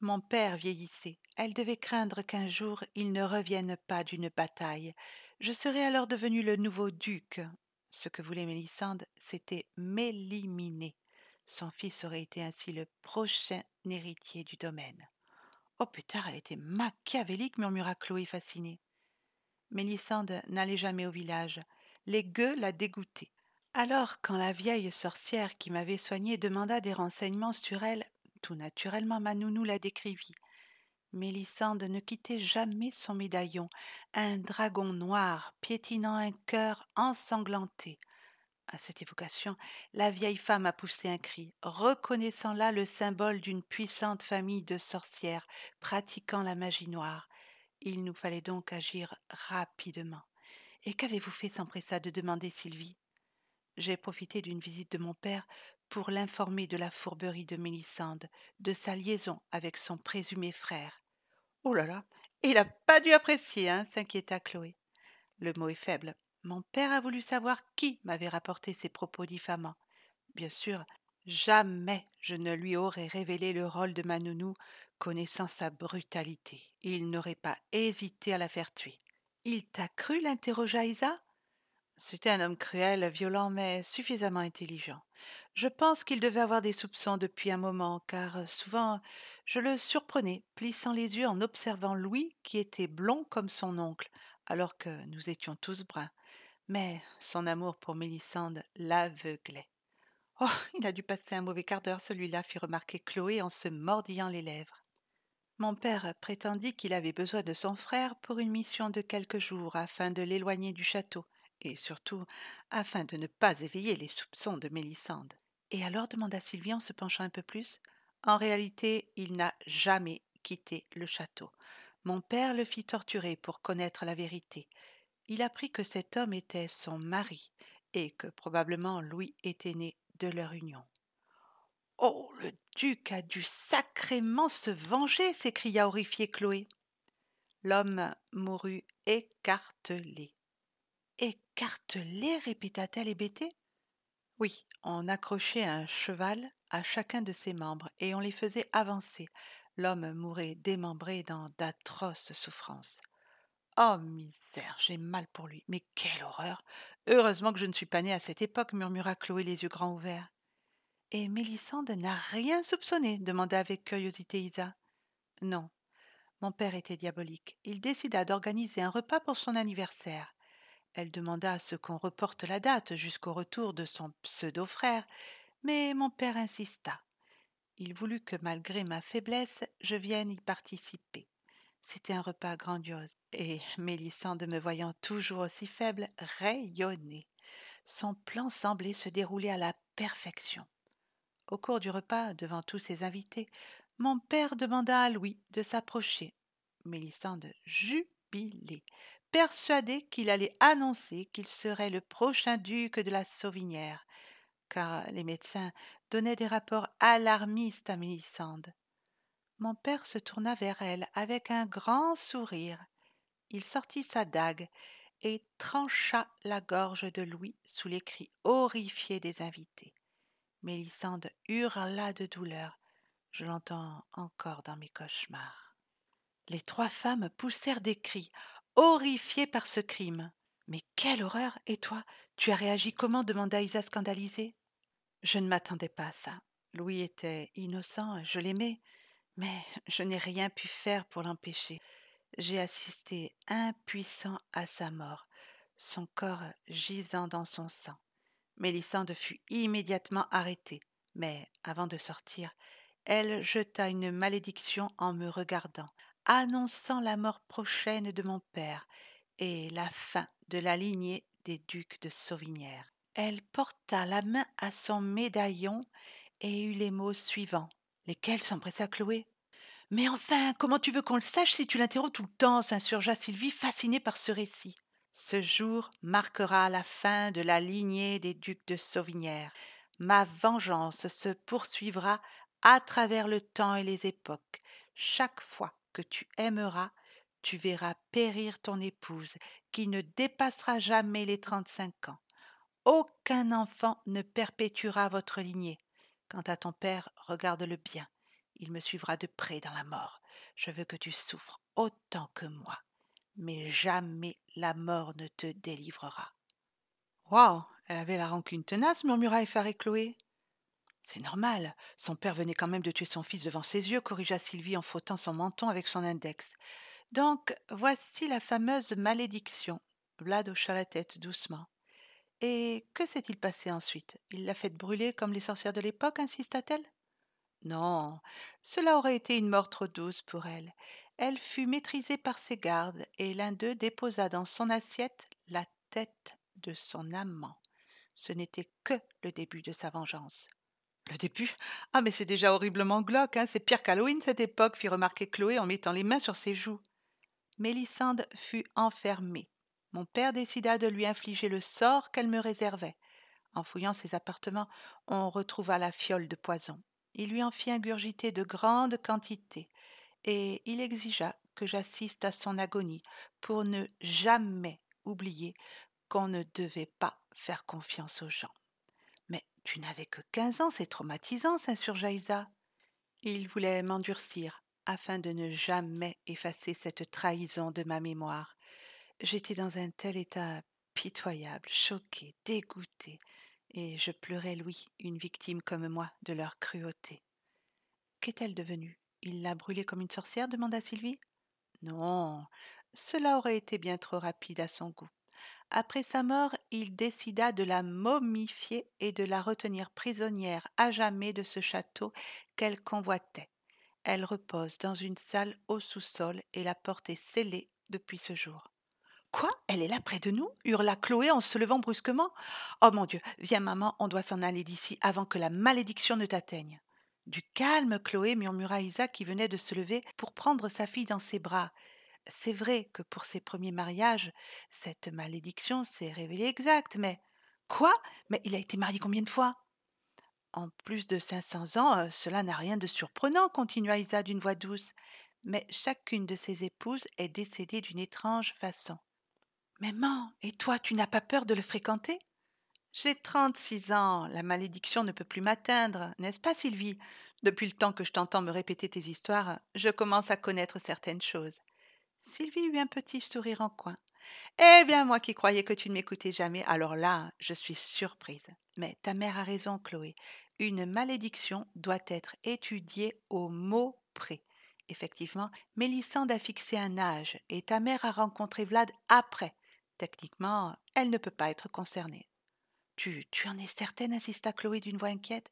Mon père vieillissait. Elle devait craindre qu'un jour il ne revienne pas d'une bataille, je serais alors devenu le nouveau duc. Ce que voulait Mélisande, c'était m'éliminer. Son fils aurait été ainsi le prochain héritier du domaine. Oh putain, elle était machiavélique, murmura Chloé fascinée. Mélisande n'allait jamais au village. Les gueux la dégoûtaient. Alors, quand la vieille sorcière qui m'avait soignée demanda des renseignements sur elle, tout naturellement ma nounou la décrivit. Mélissande ne quittait jamais son médaillon, un dragon noir piétinant un cœur ensanglanté. À cette évocation, la vieille femme a poussé un cri, reconnaissant là le symbole d'une puissante famille de sorcières pratiquant la magie noire. Il nous fallait donc agir rapidement. Et qu'avez-vous fait sans pressa de demander Sylvie. J'ai profité d'une visite de mon père pour l'informer de la fourberie de Mélisande, de sa liaison avec son présumé frère. Oh là là, il n'a pas dû apprécier, hein, s'inquiéta Chloé. Le mot est faible. Mon père a voulu savoir qui m'avait rapporté ces propos diffamants. Bien sûr, jamais je ne lui aurais révélé le rôle de nounou connaissant sa brutalité. Il n'aurait pas hésité à la faire tuer. Il t'a cru l'interrogea Isa. C'était un homme cruel, violent, mais suffisamment intelligent. Je pense qu'il devait avoir des soupçons depuis un moment, car souvent je le surprenais, plissant les yeux en observant Louis, qui était blond comme son oncle, alors que nous étions tous bruns. Mais son amour pour Mélissande l'aveuglait. Oh, il a dû passer un mauvais quart d'heure, celui-là, fit remarquer Chloé en se mordillant les lèvres. Mon père prétendit qu'il avait besoin de son frère pour une mission de quelques jours afin de l'éloigner du château et surtout afin de ne pas éveiller les soupçons de Mélissande. Et alors demanda Sylvie en se penchant un peu plus. En réalité, il n'a jamais quitté le château. Mon père le fit torturer pour connaître la vérité. Il apprit que cet homme était son mari et que probablement Louis était né de leur union. Oh, le duc a dû sacrément se venger s'écria horrifié Chloé. L'homme mourut écartelé écartelé les répéta répéta-t-elle hébétée. Oui, on accrochait un cheval à chacun de ses membres et on les faisait avancer. L'homme mourait démembré dans d'atroces souffrances. Oh misère, j'ai mal pour lui, mais quelle horreur Heureusement que je ne suis pas née à cette époque, murmura Chloé les yeux grands ouverts. Et Mélissande n'a rien soupçonné demanda avec curiosité Isa. Non. Mon père était diabolique. Il décida d'organiser un repas pour son anniversaire. Elle demanda à ce qu'on reporte la date jusqu'au retour de son pseudo-frère, mais mon père insista. Il voulut que, malgré ma faiblesse, je vienne y participer. C'était un repas grandiose, et Mélissande, me voyant toujours aussi faible, rayonnait. Son plan semblait se dérouler à la perfection. Au cours du repas, devant tous ses invités, mon père demanda à Louis de s'approcher. Mélissande jubilait persuadé qu'il allait annoncer qu'il serait le prochain duc de la Sauvinière, car euh, les médecins donnaient des rapports alarmistes à Mélisande. Mon père se tourna vers elle avec un grand sourire. Il sortit sa dague et trancha la gorge de Louis sous les cris horrifiés des invités. Mélisande hurla de douleur. Je l'entends encore dans mes cauchemars. Les trois femmes poussèrent des cris, horrifiée par ce crime. Mais quelle horreur Et toi, tu as réagi comment demanda Isa scandalisée. Je ne m'attendais pas à ça. Louis était innocent, je l'aimais, mais je n'ai rien pu faire pour l'empêcher. J'ai assisté impuissant à sa mort, son corps gisant dans son sang. Mélissande fut immédiatement arrêtée, mais avant de sortir, elle jeta une malédiction en me regardant, annonçant la mort prochaine de mon père et la fin de la lignée des ducs de Sauvinière. Elle porta la main à son médaillon et eut les mots suivants, lesquels s'empressa clouer. « Mais enfin, comment tu veux qu'on le sache si tu l'interromps tout le temps s'insurgea Sylvie, fascinée par ce récit. Ce jour marquera la fin de la lignée des ducs de Sauvignaire. Ma vengeance se poursuivra à travers le temps et les époques. Chaque fois que tu aimeras, tu verras périr ton épouse, qui ne dépassera jamais les trente-cinq ans. Aucun enfant ne perpétuera votre lignée. Quant à ton père, regarde-le bien. Il me suivra de près dans la mort. Je veux que tu souffres autant que moi. Mais jamais la mort ne te délivrera. Waouh Elle avait la rancune tenace, murmura effaré Chloé. C'est normal. Son père venait quand même de tuer son fils devant ses yeux, corrigea Sylvie en frottant son menton avec son index. Donc, voici la fameuse malédiction. Vlad hocha la tête doucement. Et que s'est-il passé ensuite Il l'a faite brûler comme les sorcières de l'époque, insista-t-elle Non, cela aurait été une mort trop douce pour elle. Elle fut maîtrisée par ses gardes, et l'un d'eux déposa dans son assiette la tête de son amant. Ce n'était que le début de sa vengeance. Le début Ah, mais c'est déjà horriblement glauque, hein, c'est pire qu'Halloween cette époque, fit remarquer Chloé en mettant les mains sur ses joues. Mélissande fut enfermée. Mon père décida de lui infliger le sort qu'elle me réservait. En fouillant ses appartements, on retrouva la fiole de poison. Il lui en fit ingurgiter de grandes quantités, et il exigea que j'assiste à son agonie pour ne jamais oublier qu'on ne devait pas faire confiance aux gens. Tu n'avais que quinze ans, c'est traumatisant, s'insurgea Isa. Il voulait m'endurcir afin de ne jamais effacer cette trahison de ma mémoire. J'étais dans un tel état pitoyable, choqué, dégoûté, et je pleurais lui, une victime comme moi de leur cruauté. Qu'est-elle devenue Il l'a brûlée comme une sorcière demanda Sylvie. Non, cela aurait été bien trop rapide à son goût. Après sa mort, il décida de la momifier et de la retenir prisonnière à jamais de ce château qu'elle convoitait. Elle repose dans une salle au sous-sol et la porte est scellée depuis ce jour. Quoi Elle est là près de nous hurla Chloé en se levant brusquement. Oh mon Dieu, viens maman, on doit s'en aller d'ici avant que la malédiction ne t'atteigne. Du calme, Chloé, murmura Isaac qui venait de se lever pour prendre sa fille dans ses bras. C'est vrai que pour ses premiers mariages, cette malédiction s'est révélée exacte, mais quoi Mais il a été marié combien de fois En plus de 500 ans, euh, cela n'a rien de surprenant, continua Isa d'une voix douce. Mais chacune de ses épouses est décédée d'une étrange façon. Maman, et toi, tu n'as pas peur de le fréquenter J'ai trente-six ans, la malédiction ne peut plus m'atteindre, n'est-ce pas, Sylvie depuis le temps que je t'entends me répéter tes histoires, je commence à connaître certaines choses. Sylvie eut un petit sourire en coin. Eh bien, moi qui croyais que tu ne m'écoutais jamais, alors là, je suis surprise. Mais ta mère a raison, Chloé. Une malédiction doit être étudiée au mot près. Effectivement, Mélissande a fixé un âge et ta mère a rencontré Vlad après. Techniquement, elle ne peut pas être concernée. Tu, tu en es certaine insista Chloé d'une voix inquiète.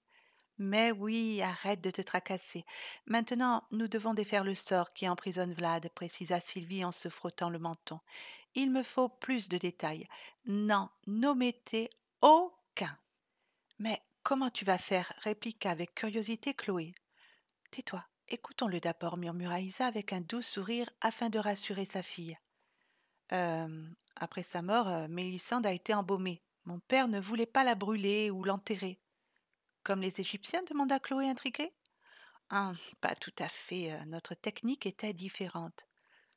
Mais oui, arrête de te tracasser. Maintenant, nous devons défaire le sort qui emprisonne Vlad, précisa Sylvie en se frottant le menton. Il me faut plus de détails. N'en omettez aucun. Mais comment tu vas faire répliqua avec curiosité Chloé. Tais-toi, écoutons-le d'abord, murmura Isa avec un doux sourire afin de rassurer sa fille. Euh, après sa mort, euh, Mélisande a été embaumée. Mon père ne voulait pas la brûler ou l'enterrer comme les Égyptiens demanda Chloé intriguée. Ah, pas tout à fait. Euh, notre technique était différente.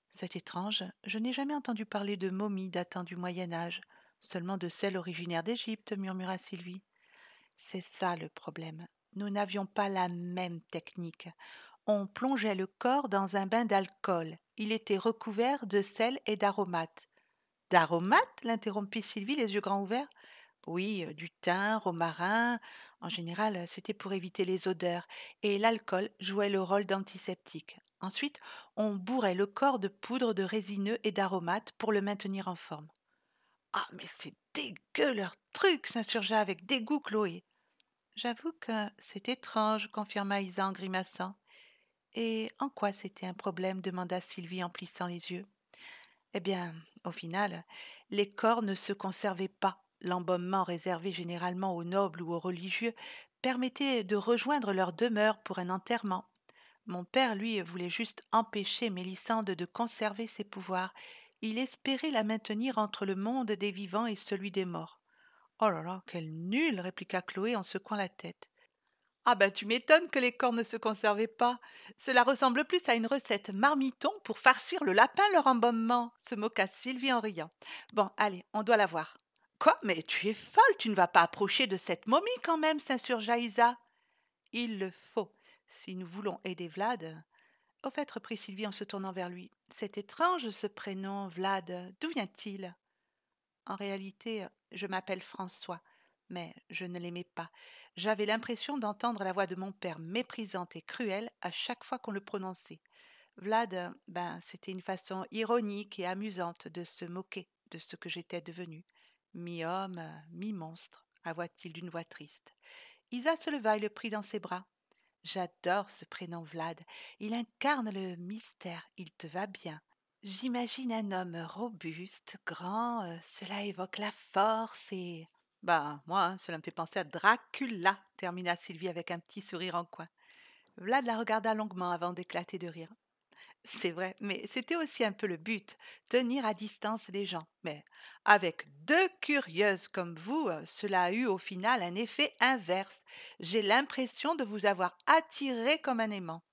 C'est étrange, je n'ai jamais entendu parler de momies datant du Moyen Âge, seulement de celles originaires d'Égypte, murmura Sylvie. C'est ça le problème. Nous n'avions pas la même technique. On plongeait le corps dans un bain d'alcool. Il était recouvert de sel et d'aromates. D'aromates l'interrompit Sylvie, les yeux grands ouverts. Oui, euh, du thym, romarin. En général, euh, c'était pour éviter les odeurs, et l'alcool jouait le rôle d'antiseptique. Ensuite, on bourrait le corps de poudre de résineux et d'aromates pour le maintenir en forme. Ah, mais c'est dégueu leur truc s'insurgea avec dégoût Chloé. J'avoue que c'est étrange, confirma Isa en grimaçant. Et en quoi c'était un problème demanda Sylvie en plissant les yeux. Eh bien, au final, les corps ne se conservaient pas L'embaumement réservé généralement aux nobles ou aux religieux permettait de rejoindre leur demeure pour un enterrement. Mon père, lui, voulait juste empêcher Mélissande de conserver ses pouvoirs. Il espérait la maintenir entre le monde des vivants et celui des morts. Oh là là, quel nul répliqua Chloé en secouant la tête. Ah ben tu m'étonnes que les corps ne se conservaient pas. Cela ressemble plus à une recette marmiton pour farcir le lapin leur embaumement, se moqua Sylvie en riant. Bon, allez, on doit la voir. Quoi Mais tu es folle, tu ne vas pas approcher de cette momie quand même, s'insurgea Isa. Il le faut, si nous voulons aider Vlad. Au fait, reprit Sylvie en se tournant vers lui, c'est étrange ce prénom, Vlad. D'où vient-il En réalité, je m'appelle François, mais je ne l'aimais pas. J'avais l'impression d'entendre la voix de mon père méprisante et cruelle à chaque fois qu'on le prononçait. Vlad, ben, c'était une façon ironique et amusante de se moquer de ce que j'étais devenu. Mi-homme, euh, mi-monstre, avoua-t-il d'une voix triste. Isa se leva et le prit dans ses bras. J'adore ce prénom Vlad. Il incarne le mystère. Il te va bien. J'imagine un homme robuste, grand. Euh, cela évoque la force et. Bah, moi, hein, cela me fait penser à Dracula, termina Sylvie avec un petit sourire en coin. Vlad la regarda longuement avant d'éclater de rire. C'est vrai, mais c'était aussi un peu le but, tenir à distance les gens. Mais avec deux curieuses comme vous, euh, cela a eu au final un effet inverse. J'ai l'impression de vous avoir attiré comme un aimant.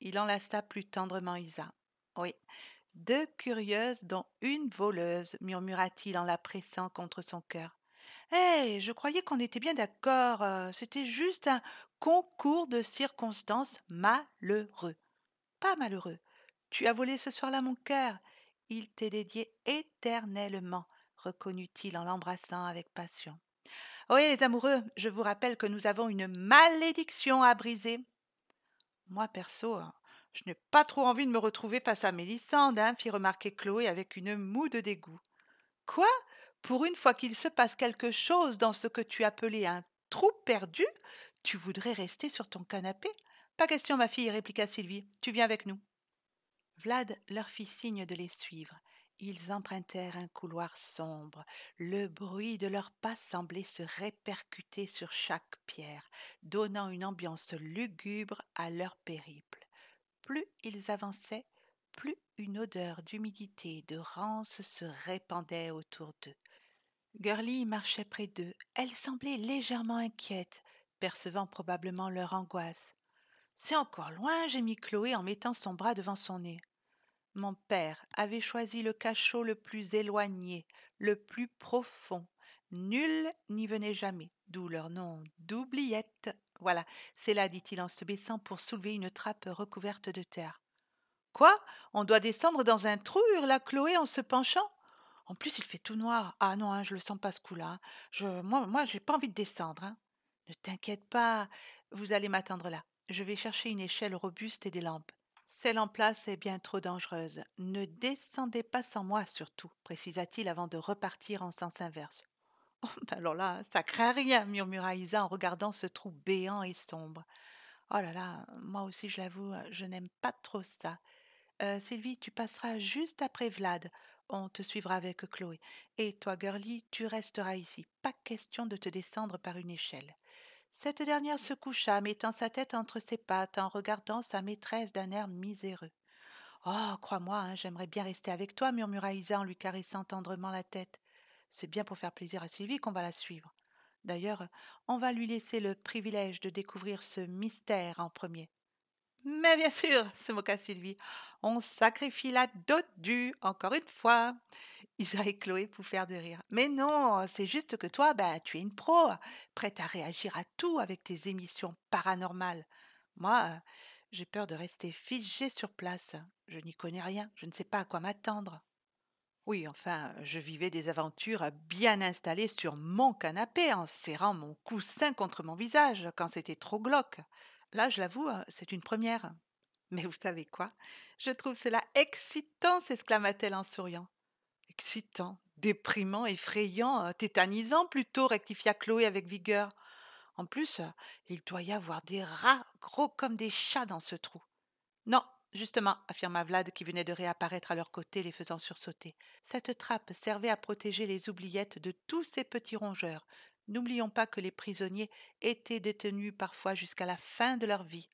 Il enlaça plus tendrement Isa. Oui, deux curieuses dont une voleuse, murmura-t-il en la pressant contre son cœur. Hé, je croyais qu'on était bien d'accord. Euh, c'était juste un concours de circonstances malheureux. Pas malheureux, tu as volé ce soir-là mon cœur. Il t'est dédié éternellement, reconnut-il en l'embrassant avec passion. Oui, les amoureux, je vous rappelle que nous avons une malédiction à briser. Moi, perso, hein, je n'ai pas trop envie de me retrouver face à Mélissande, hein, fit remarquer Chloé avec une moue de dégoût. Quoi Pour une fois qu'il se passe quelque chose dans ce que tu appelais un trou perdu, tu voudrais rester sur ton canapé Pas question, ma fille, répliqua Sylvie. Tu viens avec nous. Vlad leur fit signe de les suivre. Ils empruntèrent un couloir sombre. Le bruit de leurs pas semblait se répercuter sur chaque pierre, donnant une ambiance lugubre à leur périple. Plus ils avançaient, plus une odeur d'humidité et de rance se répandait autour d'eux. Gurly marchait près d'eux. Elle semblait légèrement inquiète, percevant probablement leur angoisse. C'est encore loin, gémit Chloé en mettant son bras devant son nez. Mon père avait choisi le cachot le plus éloigné, le plus profond. Nul n'y venait jamais, d'où leur nom d'oubliette. Voilà, c'est là, dit-il en se baissant pour soulever une trappe recouverte de terre. Quoi On doit descendre dans un trou hurla Chloé en se penchant. En plus, il fait tout noir. Ah non, hein, je le sens pas ce coup-là. Hein. Je, moi, moi, j'ai pas envie de descendre. Hein. Ne t'inquiète pas, vous allez m'attendre là. Je vais chercher une échelle robuste et des lampes. Celle en place est bien trop dangereuse. Ne descendez pas sans moi, surtout, précisa-t-il avant de repartir en sens inverse. Oh, ben alors là, ça craint rien, murmura Isa en regardant ce trou béant et sombre. Oh là là, moi aussi, je l'avoue, je n'aime pas trop ça. Euh, Sylvie, tu passeras juste après Vlad. On te suivra avec Chloé. Et toi, Girly, tu resteras ici. Pas question de te descendre par une échelle. Cette dernière se coucha, mettant sa tête entre ses pattes, en regardant sa maîtresse d'un air miséreux. Oh, crois-moi, hein, j'aimerais bien rester avec toi, murmura Isa en lui caressant tendrement la tête. C'est bien pour faire plaisir à Sylvie qu'on va la suivre. D'ailleurs, on va lui laisser le privilège de découvrir ce mystère en premier. Mais bien sûr, se moqua Sylvie, on sacrifie la dot du encore une fois. Isa et Chloé faire de rire. Mais non, c'est juste que toi, ben, tu es une pro, prête à réagir à tout avec tes émissions paranormales. Moi, j'ai peur de rester figée sur place. Je n'y connais rien, je ne sais pas à quoi m'attendre. Oui, enfin, je vivais des aventures bien installées sur mon canapé en serrant mon coussin contre mon visage quand c'était trop glauque. Là, je l'avoue, hein, c'est une première. Mais vous savez quoi Je trouve cela excitant, s'exclama-t-elle en souriant. Excitant, déprimant, effrayant, euh, tétanisant plutôt, rectifia Chloé avec vigueur. En plus, euh, il doit y avoir des rats gros comme des chats dans ce trou. Non, justement, affirma Vlad qui venait de réapparaître à leur côté, les faisant sursauter. Cette trappe servait à protéger les oubliettes de tous ces petits rongeurs, N'oublions pas que les prisonniers étaient détenus parfois jusqu'à la fin de leur vie.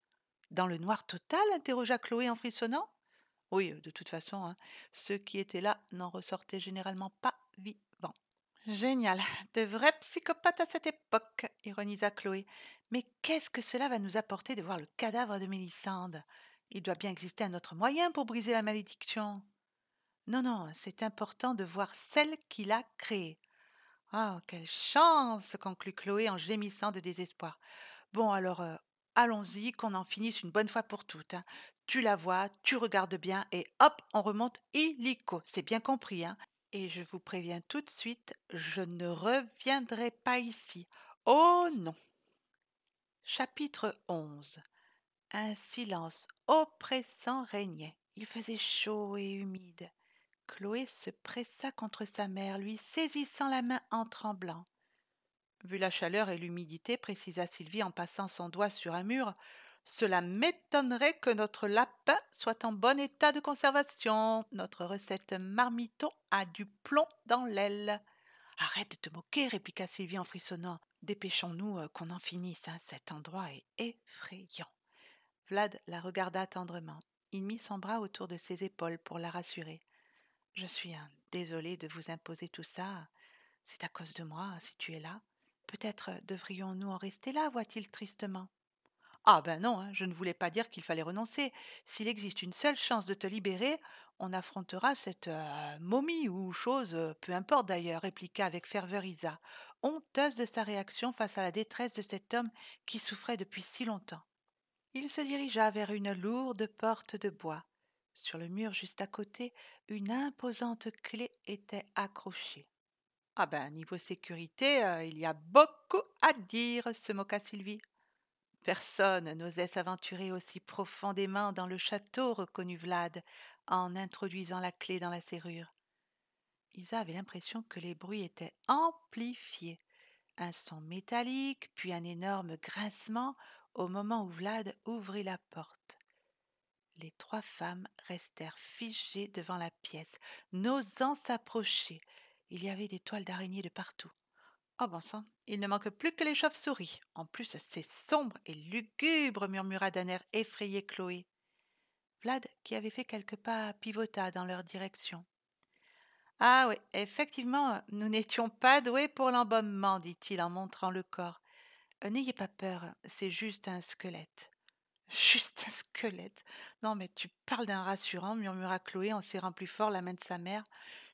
Dans le noir total interrogea Chloé en frissonnant. Oui, euh, de toute façon, hein, ceux qui étaient là n'en ressortaient généralement pas vivants. Génial, de vrais psychopathes à cette époque, ironisa Chloé. Mais qu'est-ce que cela va nous apporter de voir le cadavre de Mélissande Il doit bien exister un autre moyen pour briser la malédiction. Non, non, c'est important de voir celle qu'il a créée. Ah, quelle chance conclut Chloé en gémissant de désespoir. Bon, alors euh, allons-y, qu'on en finisse une bonne fois pour toutes. Hein. Tu la vois, tu regardes bien et hop, on remonte illico. C'est bien compris, hein. Et je vous préviens tout de suite, je ne reviendrai pas ici. Oh non Chapitre 11 Un silence oppressant régnait. Il faisait chaud et humide. Chloé se pressa contre sa mère, lui saisissant la main en tremblant. Vu la chaleur et l'humidité, précisa Sylvie en passant son doigt sur un mur, cela m'étonnerait que notre lapin soit en bon état de conservation. Notre recette marmiton a du plomb dans l'aile. Arrête de te moquer, répliqua Sylvie en frissonnant. Dépêchons-nous euh, qu'on en finisse. Hein. Cet endroit est effrayant. Vlad la regarda tendrement. Il mit son bras autour de ses épaules pour la rassurer. Je suis hein, désolé de vous imposer tout ça. C'est à cause de moi, hein, si tu es là. Peut-être euh, devrions-nous en rester là, voit-il tristement. Ah ben non, hein, je ne voulais pas dire qu'il fallait renoncer. S'il existe une seule chance de te libérer, on affrontera cette euh, momie ou chose, euh, peu importe d'ailleurs, répliqua avec ferveur Isa, honteuse de sa réaction face à la détresse de cet homme qui souffrait depuis si longtemps. Il se dirigea vers une lourde porte de bois, sur le mur juste à côté, une imposante clé était accrochée. Ah ben, niveau sécurité, euh, il y a beaucoup à dire, se moqua Sylvie. Personne n'osait s'aventurer aussi profondément dans le château, reconnut Vlad, en introduisant la clé dans la serrure. Isa avait l'impression que les bruits étaient amplifiés. Un son métallique, puis un énorme grincement au moment où Vlad ouvrit la porte. Les trois femmes restèrent figées devant la pièce, n'osant s'approcher. Il y avait des toiles d'araignées de partout. Oh bon sang, il ne manque plus que les chauves-souris. En plus, c'est sombre et lugubre, murmura d'un air effrayé Chloé. Vlad, qui avait fait quelques pas, pivota dans leur direction. Ah oui, effectivement, nous n'étions pas doués pour l'embaumement, dit-il en montrant le corps. Euh, n'ayez pas peur, c'est juste un squelette. Juste un squelette. Non, mais tu parles d'un rassurant, murmura Chloé en serrant plus fort la main de sa mère.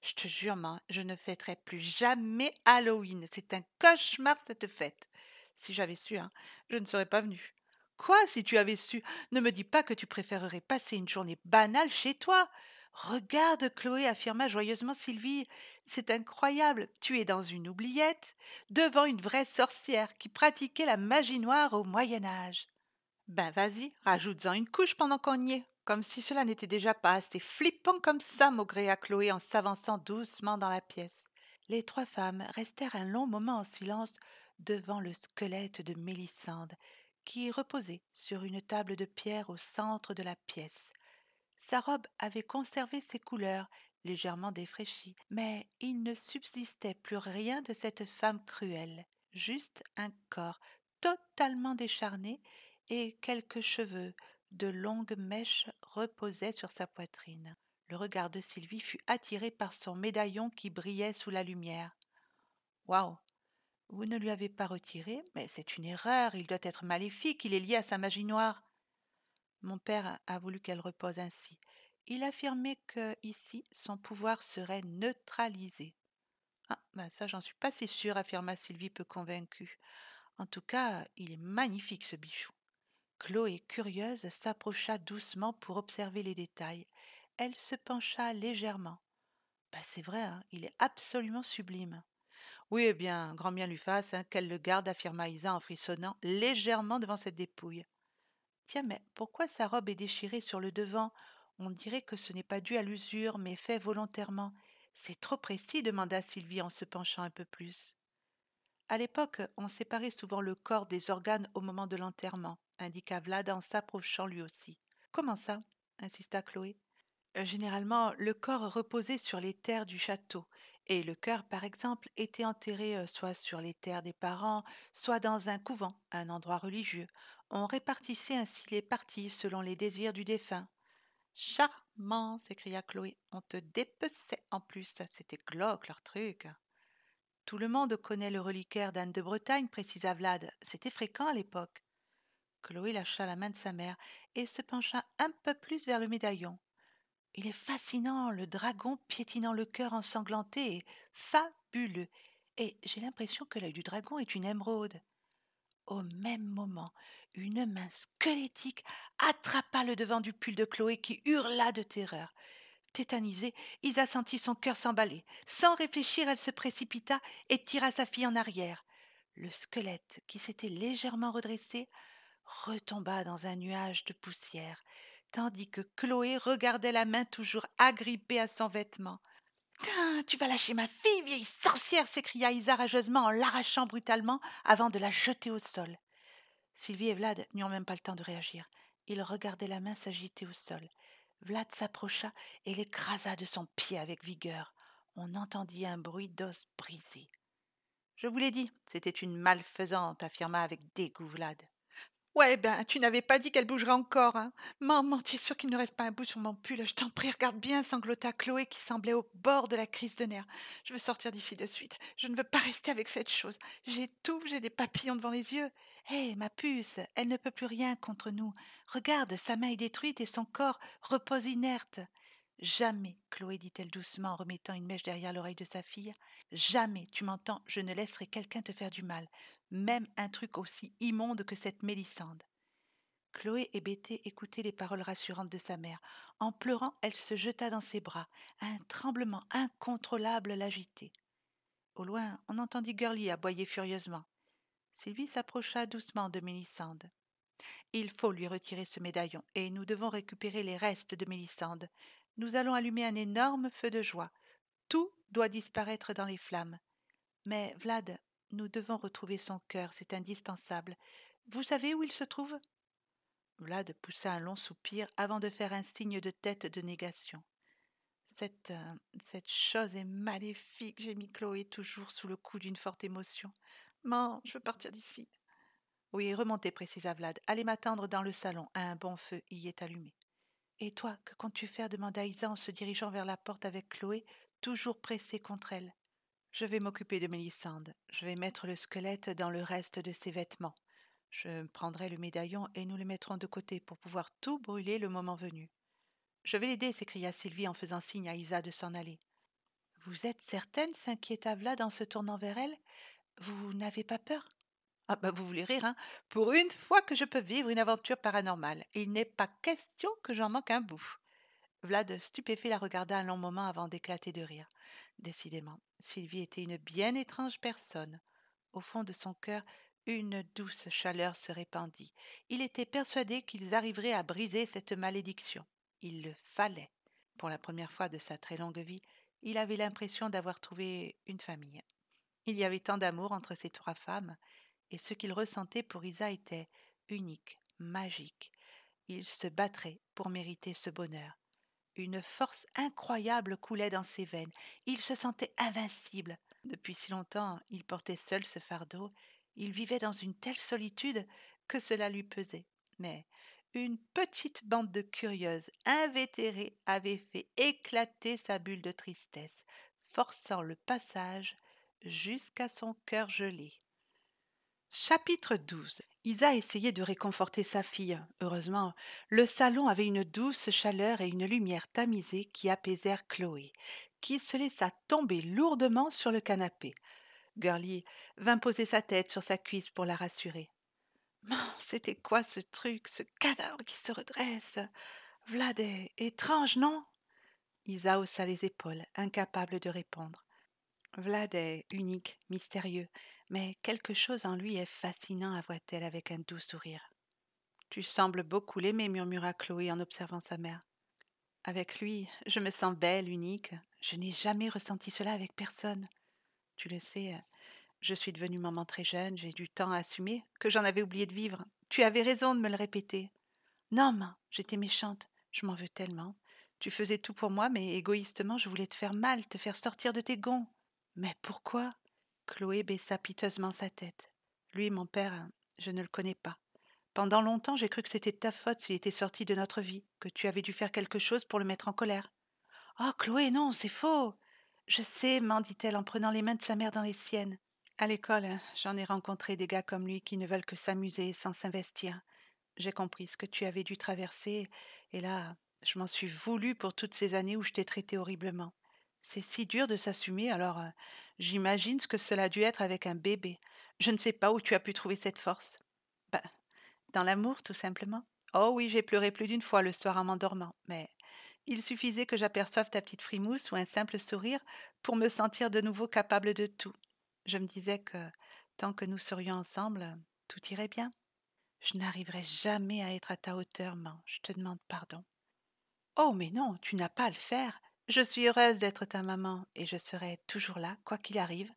Je te jure, je ne fêterai plus jamais Halloween. C'est un cauchemar cette fête. Si j'avais su, hein, je ne serais pas venue. Quoi, si tu avais su Ne me dis pas que tu préférerais passer une journée banale chez toi. Regarde, Chloé, affirma joyeusement Sylvie. C'est incroyable. Tu es dans une oubliette, devant une vraie sorcière qui pratiquait la magie noire au Moyen Âge. Ben vas-y, rajoute-en une couche pendant qu'on y est. Comme si cela n'était déjà pas assez flippant comme ça, maugréa Chloé en s'avançant doucement dans la pièce. Les trois femmes restèrent un long moment en silence devant le squelette de Mélissande, qui reposait sur une table de pierre au centre de la pièce. Sa robe avait conservé ses couleurs, légèrement défraîchies, mais il ne subsistait plus rien de cette femme cruelle, juste un corps totalement décharné et quelques cheveux de longues mèches reposaient sur sa poitrine. Le regard de Sylvie fut attiré par son médaillon qui brillait sous la lumière. Waouh Vous ne lui avez pas retiré Mais c'est une erreur, il doit être maléfique, il est lié à sa magie noire. Mon père a voulu qu'elle repose ainsi. Il affirmait que, ici, son pouvoir serait neutralisé. Ah, ben ça, j'en suis pas si sûre, affirma Sylvie peu convaincue. En tout cas, il est magnifique ce bichou. Chloé, curieuse, s'approcha doucement pour observer les détails. Elle se pencha légèrement. Bah, c'est vrai, hein, il est absolument sublime. Oui, eh bien, grand bien lui fasse, hein, qu'elle le garde, affirma Isa en frissonnant légèrement devant cette dépouille. Tiens, mais pourquoi sa robe est déchirée sur le devant On dirait que ce n'est pas dû à l'usure, mais fait volontairement. C'est trop précis, demanda Sylvie en se penchant un peu plus. À l'époque, on séparait souvent le corps des organes au moment de l'enterrement indiqua Vlad en s'approchant lui aussi. Comment ça insista Chloé. Euh, généralement, le corps reposait sur les terres du château, et le cœur, par exemple, était enterré euh, soit sur les terres des parents, soit dans un couvent, un endroit religieux. On répartissait ainsi les parties selon les désirs du défunt. Charmant s'écria Chloé. On te dépeçait en plus. C'était glauque leur truc. Tout le monde connaît le reliquaire d'Anne de Bretagne, précisa Vlad. C'était fréquent à l'époque. Chloé lâcha la main de sa mère et se pencha un peu plus vers le médaillon. Il est fascinant, le dragon piétinant le cœur ensanglanté est fabuleux. Et j'ai l'impression que l'œil du dragon est une émeraude. Au même moment, une main squelettique attrapa le devant du pull de Chloé qui hurla de terreur. Tétanisée, Isa sentit son cœur s'emballer. Sans réfléchir, elle se précipita et tira sa fille en arrière. Le squelette, qui s'était légèrement redressé, retomba dans un nuage de poussière, tandis que Chloé regardait la main toujours agrippée à son vêtement. Tu vas lâcher ma fille, vieille sorcière s'écria Isa rageusement en l'arrachant brutalement avant de la jeter au sol. Sylvie et Vlad n'eurent même pas le temps de réagir. Ils regardaient la main s'agiter au sol. Vlad s'approcha et l'écrasa de son pied avec vigueur. On entendit un bruit d'os brisé. Je vous l'ai dit, c'était une malfaisante, affirma avec dégoût Vlad. Ouais, ben, tu n'avais pas dit qu'elle bougerait encore, hein. Maman, tu es sûre qu'il ne reste pas un bout sur mon pull Je t'en prie, regarde bien, sanglota Chloé qui semblait au bord de la crise de nerfs. Je veux sortir d'ici de suite. Je ne veux pas rester avec cette chose. J'ai tout, j'ai des papillons devant les yeux. Hé, ma puce, elle ne peut plus rien contre nous. Regarde, sa main est détruite et son corps repose inerte. Jamais, Chloé, dit-elle doucement en remettant une mèche derrière l'oreille de sa fille, jamais, tu m'entends, je ne laisserai quelqu'un te faire du mal, même un truc aussi immonde que cette Mélissande. Chloé et écoutait écoutaient les paroles rassurantes de sa mère. En pleurant, elle se jeta dans ses bras. Un tremblement incontrôlable l'agitait. Au loin, on entendit Gurly aboyer furieusement. Sylvie s'approcha doucement de Mélissande. Il faut lui retirer ce médaillon, et nous devons récupérer les restes de Mélissande nous allons allumer un énorme feu de joie. Tout doit disparaître dans les flammes. Mais, Vlad, nous devons retrouver son cœur, c'est indispensable. Vous savez où il se trouve Vlad poussa un long soupir avant de faire un signe de tête de négation. Cette, euh, cette chose est maléfique, gémit Chloé, toujours sous le coup d'une forte émotion. Maman, je veux partir d'ici. Oui, remontez, précisa Vlad. Allez m'attendre dans le salon. Un bon feu y est allumé. Et toi, que comptes-tu faire demanda Isa en se dirigeant vers la porte avec Chloé, toujours pressée contre elle. Je vais m'occuper de Mélissande. Je vais mettre le squelette dans le reste de ses vêtements. Je prendrai le médaillon et nous le mettrons de côté pour pouvoir tout brûler le moment venu. Je vais l'aider, s'écria Sylvie en faisant signe à Isa de s'en aller. Vous êtes certaine s'inquiéta Vlad en se tournant vers elle. Vous n'avez pas peur ah bah, vous voulez rire, hein Pour une fois que je peux vivre une aventure paranormale, il n'est pas question que j'en manque un bout. Vlad, stupéfait, la regarda un long moment avant d'éclater de rire. Décidément, Sylvie était une bien étrange personne. Au fond de son cœur, une douce chaleur se répandit. Il était persuadé qu'ils arriveraient à briser cette malédiction. Il le fallait. Pour la première fois de sa très longue vie, il avait l'impression d'avoir trouvé une famille. Il y avait tant d'amour entre ces trois femmes, et ce qu'il ressentait pour Isa était unique, magique. Il se battrait pour mériter ce bonheur. Une force incroyable coulait dans ses veines. Il se sentait invincible. Depuis si longtemps, il portait seul ce fardeau. Il vivait dans une telle solitude que cela lui pesait. Mais une petite bande de curieuses invétérées avait fait éclater sa bulle de tristesse, forçant le passage jusqu'à son cœur gelé. Chapitre 12 Isa essayait de réconforter sa fille. Heureusement, le salon avait une douce chaleur et une lumière tamisée qui apaisèrent Chloé, qui se laissa tomber lourdement sur le canapé. Gurly vint poser sa tête sur sa cuisse pour la rassurer. C'était quoi ce truc, ce cadavre qui se redresse Vladé, étrange, non Isa haussa les épaules, incapable de répondre. Vladet, unique, mystérieux, mais quelque chose en lui est fascinant, avoua-t-elle avec un doux sourire. Tu sembles beaucoup l'aimer, murmura Chloé en observant sa mère. Avec lui, je me sens belle, unique. Je n'ai jamais ressenti cela avec personne. Tu le sais, euh, je suis devenue maman très jeune, j'ai du temps à assumer, que j'en avais oublié de vivre. Tu avais raison de me le répéter. Non, maman, j'étais méchante, je m'en veux tellement. Tu faisais tout pour moi, mais égoïstement, je voulais te faire mal, te faire sortir de tes gonds. Mais pourquoi Chloé baissa piteusement sa tête. Lui, mon père, hein, je ne le connais pas. Pendant longtemps, j'ai cru que c'était ta faute s'il était sorti de notre vie, que tu avais dû faire quelque chose pour le mettre en colère. Oh, Chloé, non, c'est faux Je sais, dit elle en prenant les mains de sa mère dans les siennes. À l'école, hein, j'en ai rencontré des gars comme lui qui ne veulent que s'amuser sans s'investir. J'ai compris ce que tu avais dû traverser, et là, je m'en suis voulu pour toutes ces années où je t'ai traité horriblement. C'est si dur de s'assumer, alors j'imagine ce que cela a dû être avec un bébé. Je ne sais pas où tu as pu trouver cette force. Bah, dans l'amour, tout simplement. Oh oui, j'ai pleuré plus d'une fois le soir en m'endormant, mais il suffisait que j'aperçoive ta petite frimousse ou un simple sourire pour me sentir de nouveau capable de tout. Je me disais que tant que nous serions ensemble, tout irait bien. Je n'arriverai jamais à être à ta hauteur, man. Je te demande pardon. Oh, mais non, tu n'as pas à le faire. Je suis heureuse d'être ta maman et je serai toujours là, quoi qu'il arrive.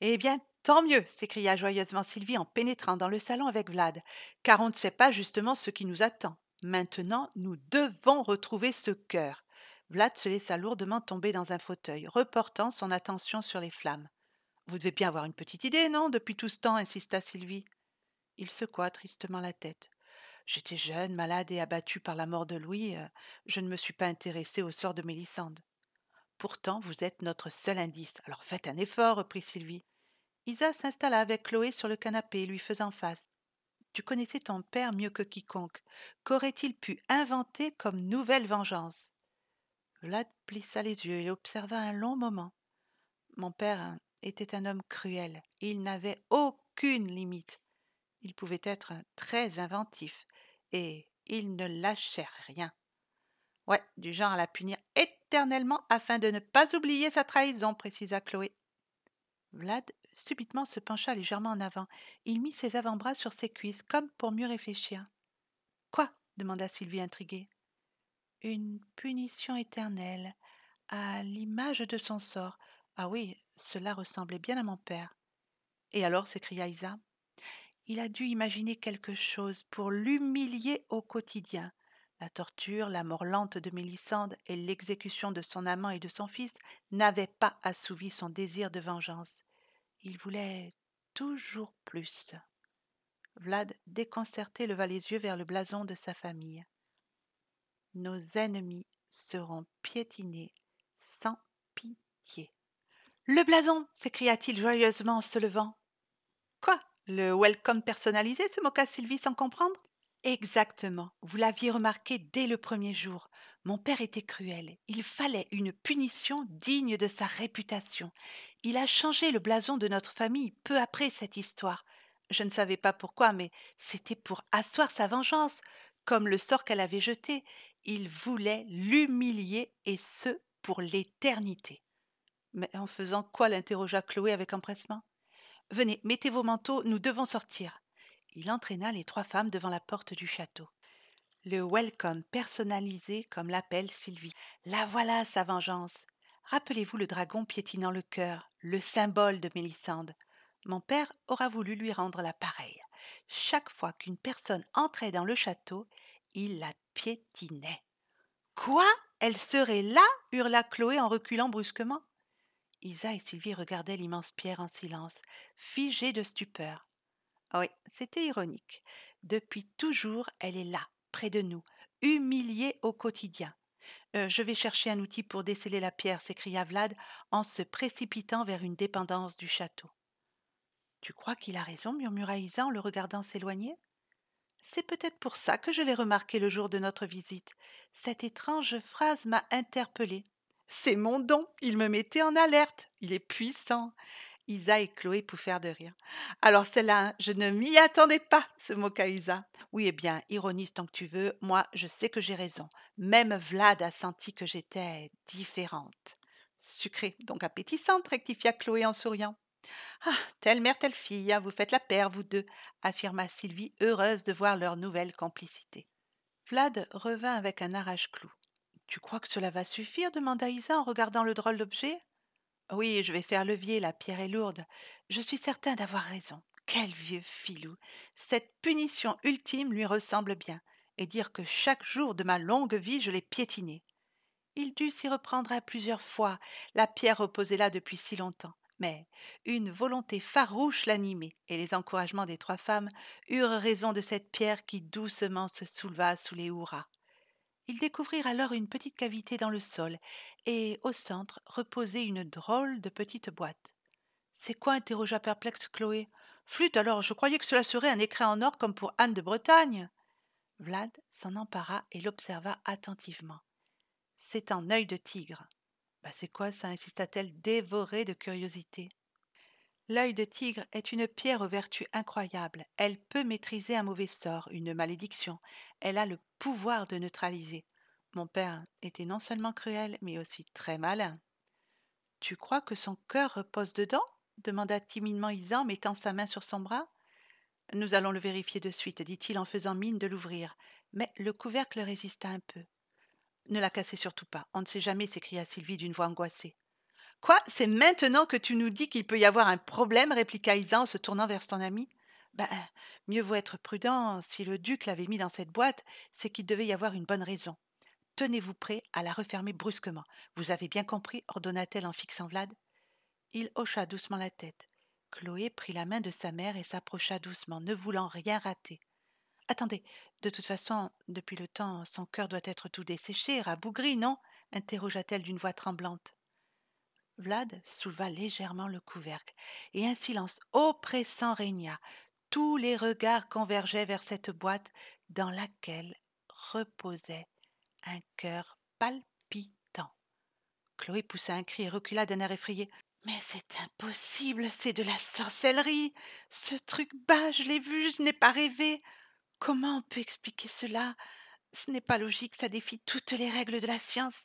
Eh bien, tant mieux s'écria joyeusement Sylvie en pénétrant dans le salon avec Vlad, car on ne sait pas justement ce qui nous attend. Maintenant, nous devons retrouver ce cœur. Vlad se laissa lourdement tomber dans un fauteuil, reportant son attention sur les flammes. Vous devez bien avoir une petite idée, non, depuis tout ce temps, insista Sylvie. Il secoua tristement la tête. J'étais jeune, malade et abattue par la mort de Louis, euh, je ne me suis pas intéressée au sort de Mélissande. Pourtant, vous êtes notre seul indice, alors faites un effort, reprit Sylvie. Isa s'installa avec Chloé sur le canapé, lui faisant face. Tu connaissais ton père mieux que quiconque. Qu'aurait-il pu inventer comme nouvelle vengeance Vlad plissa les yeux et observa un long moment. Mon père hein, était un homme cruel. Il n'avait aucune limite. Il pouvait être très inventif et il ne lâchait rien. Ouais, du genre à la punir éternellement afin de ne pas oublier sa trahison, précisa Chloé. Vlad subitement se pencha légèrement en avant. Il mit ses avant-bras sur ses cuisses, comme pour mieux réfléchir. Quoi demanda Sylvie intriguée. Une punition éternelle, à l'image de son sort. Ah oui, cela ressemblait bien à mon père. Et alors s'écria Isa. Il a dû imaginer quelque chose pour l'humilier au quotidien. La torture, la mort lente de Mélisande et l'exécution de son amant et de son fils n'avaient pas assouvi son désir de vengeance. Il voulait toujours plus. Vlad, déconcerté, leva les yeux vers le blason de sa famille. Nos ennemis seront piétinés sans pitié. Le blason s'écria-t-il joyeusement en se levant. Quoi le welcome personnalisé se moqua Sylvie sans comprendre. Exactement. Vous l'aviez remarqué dès le premier jour. Mon père était cruel. Il fallait une punition digne de sa réputation. Il a changé le blason de notre famille peu après cette histoire. Je ne savais pas pourquoi, mais c'était pour asseoir sa vengeance. Comme le sort qu'elle avait jeté, il voulait l'humilier et ce pour l'éternité. Mais en faisant quoi l'interrogea Chloé avec empressement. Venez, mettez vos manteaux, nous devons sortir. Il entraîna les trois femmes devant la porte du château. Le welcome personnalisé comme l'appelle Sylvie. La voilà sa vengeance. Rappelez-vous le dragon piétinant le cœur, le symbole de Mélissande. Mon père aura voulu lui rendre la pareille. Chaque fois qu'une personne entrait dans le château, il la piétinait. Quoi Elle serait là hurla Chloé en reculant brusquement. Isa et Sylvie regardaient l'immense pierre en silence, figées de stupeur. Ah oui, c'était ironique. Depuis toujours, elle est là, près de nous, humiliée au quotidien. Euh, je vais chercher un outil pour déceler la pierre, s'écria Vlad en se précipitant vers une dépendance du château. Tu crois qu'il a raison, murmura Isa en le regardant s'éloigner. C'est peut-être pour ça que je l'ai remarqué le jour de notre visite. Cette étrange phrase m'a interpellée. C'est mon don, il me mettait en alerte, il est puissant. Isa et Chloé pouffèrent de rire. Alors celle-là, hein, je ne m'y attendais pas, se moqua Isa. Oui, eh bien, ironise tant que tu veux, moi je sais que j'ai raison. Même Vlad a senti que j'étais différente. Sucrée, donc appétissante, rectifia Chloé en souriant. Ah, telle mère, telle fille, hein, vous faites la paire, vous deux, affirma Sylvie, heureuse de voir leur nouvelle complicité. Vlad revint avec un arrache-clou. Tu crois que cela va suffire demanda Isa en regardant le drôle d'objet. Oui, je vais faire levier, la pierre est lourde. Je suis certain d'avoir raison. Quel vieux filou. Cette punition ultime lui ressemble bien, et dire que chaque jour de ma longue vie je l'ai piétiné. Il dut s'y reprendre à plusieurs fois, la pierre reposait là depuis si longtemps. Mais une volonté farouche l'animait, et les encouragements des trois femmes eurent raison de cette pierre qui doucement se souleva sous les hurrahs. Ils découvrirent alors une petite cavité dans le sol, et au centre reposait une drôle de petite boîte. C'est quoi interrogea perplexe Chloé. Flûte alors, je croyais que cela serait un écrin en or comme pour Anne de Bretagne. Vlad s'en empara et l'observa attentivement. C'est un œil de tigre. Bah, c'est quoi ça insista-t-elle, dévorée de curiosité. L'œil de tigre est une pierre aux vertus incroyables. Elle peut maîtriser un mauvais sort, une malédiction. Elle a le pouvoir de neutraliser. Mon père était non seulement cruel, mais aussi très malin. Tu crois que son cœur repose dedans demanda timidement Isan, mettant sa main sur son bras. Nous allons le vérifier de suite, dit-il en faisant mine de l'ouvrir. Mais le couvercle résista un peu. Ne la cassez surtout pas, on ne sait jamais, s'écria Sylvie d'une voix angoissée. Quoi C'est maintenant que tu nous dis qu'il peut y avoir un problème répliqua Isa en se tournant vers son ami. Ben, mieux vaut être prudent. Si le duc l'avait mis dans cette boîte, c'est qu'il devait y avoir une bonne raison. Tenez-vous prêt à la refermer brusquement. Vous avez bien compris, ordonna-t-elle en fixant Vlad. Il hocha doucement la tête. Chloé prit la main de sa mère et s'approcha doucement, ne voulant rien rater. Attendez, de toute façon, depuis le temps, son cœur doit être tout desséché, rabougri, non interrogea-t-elle d'une voix tremblante. Vlad souleva légèrement le couvercle, et un silence oppressant régna. Tous les regards convergeaient vers cette boîte dans laquelle reposait un cœur palpitant. Chloé poussa un cri et recula d'un air effrayé. Mais c'est impossible, c'est de la sorcellerie. Ce truc bas, je l'ai vu, je n'ai pas rêvé. Comment on peut expliquer cela Ce n'est pas logique, ça défie toutes les règles de la science.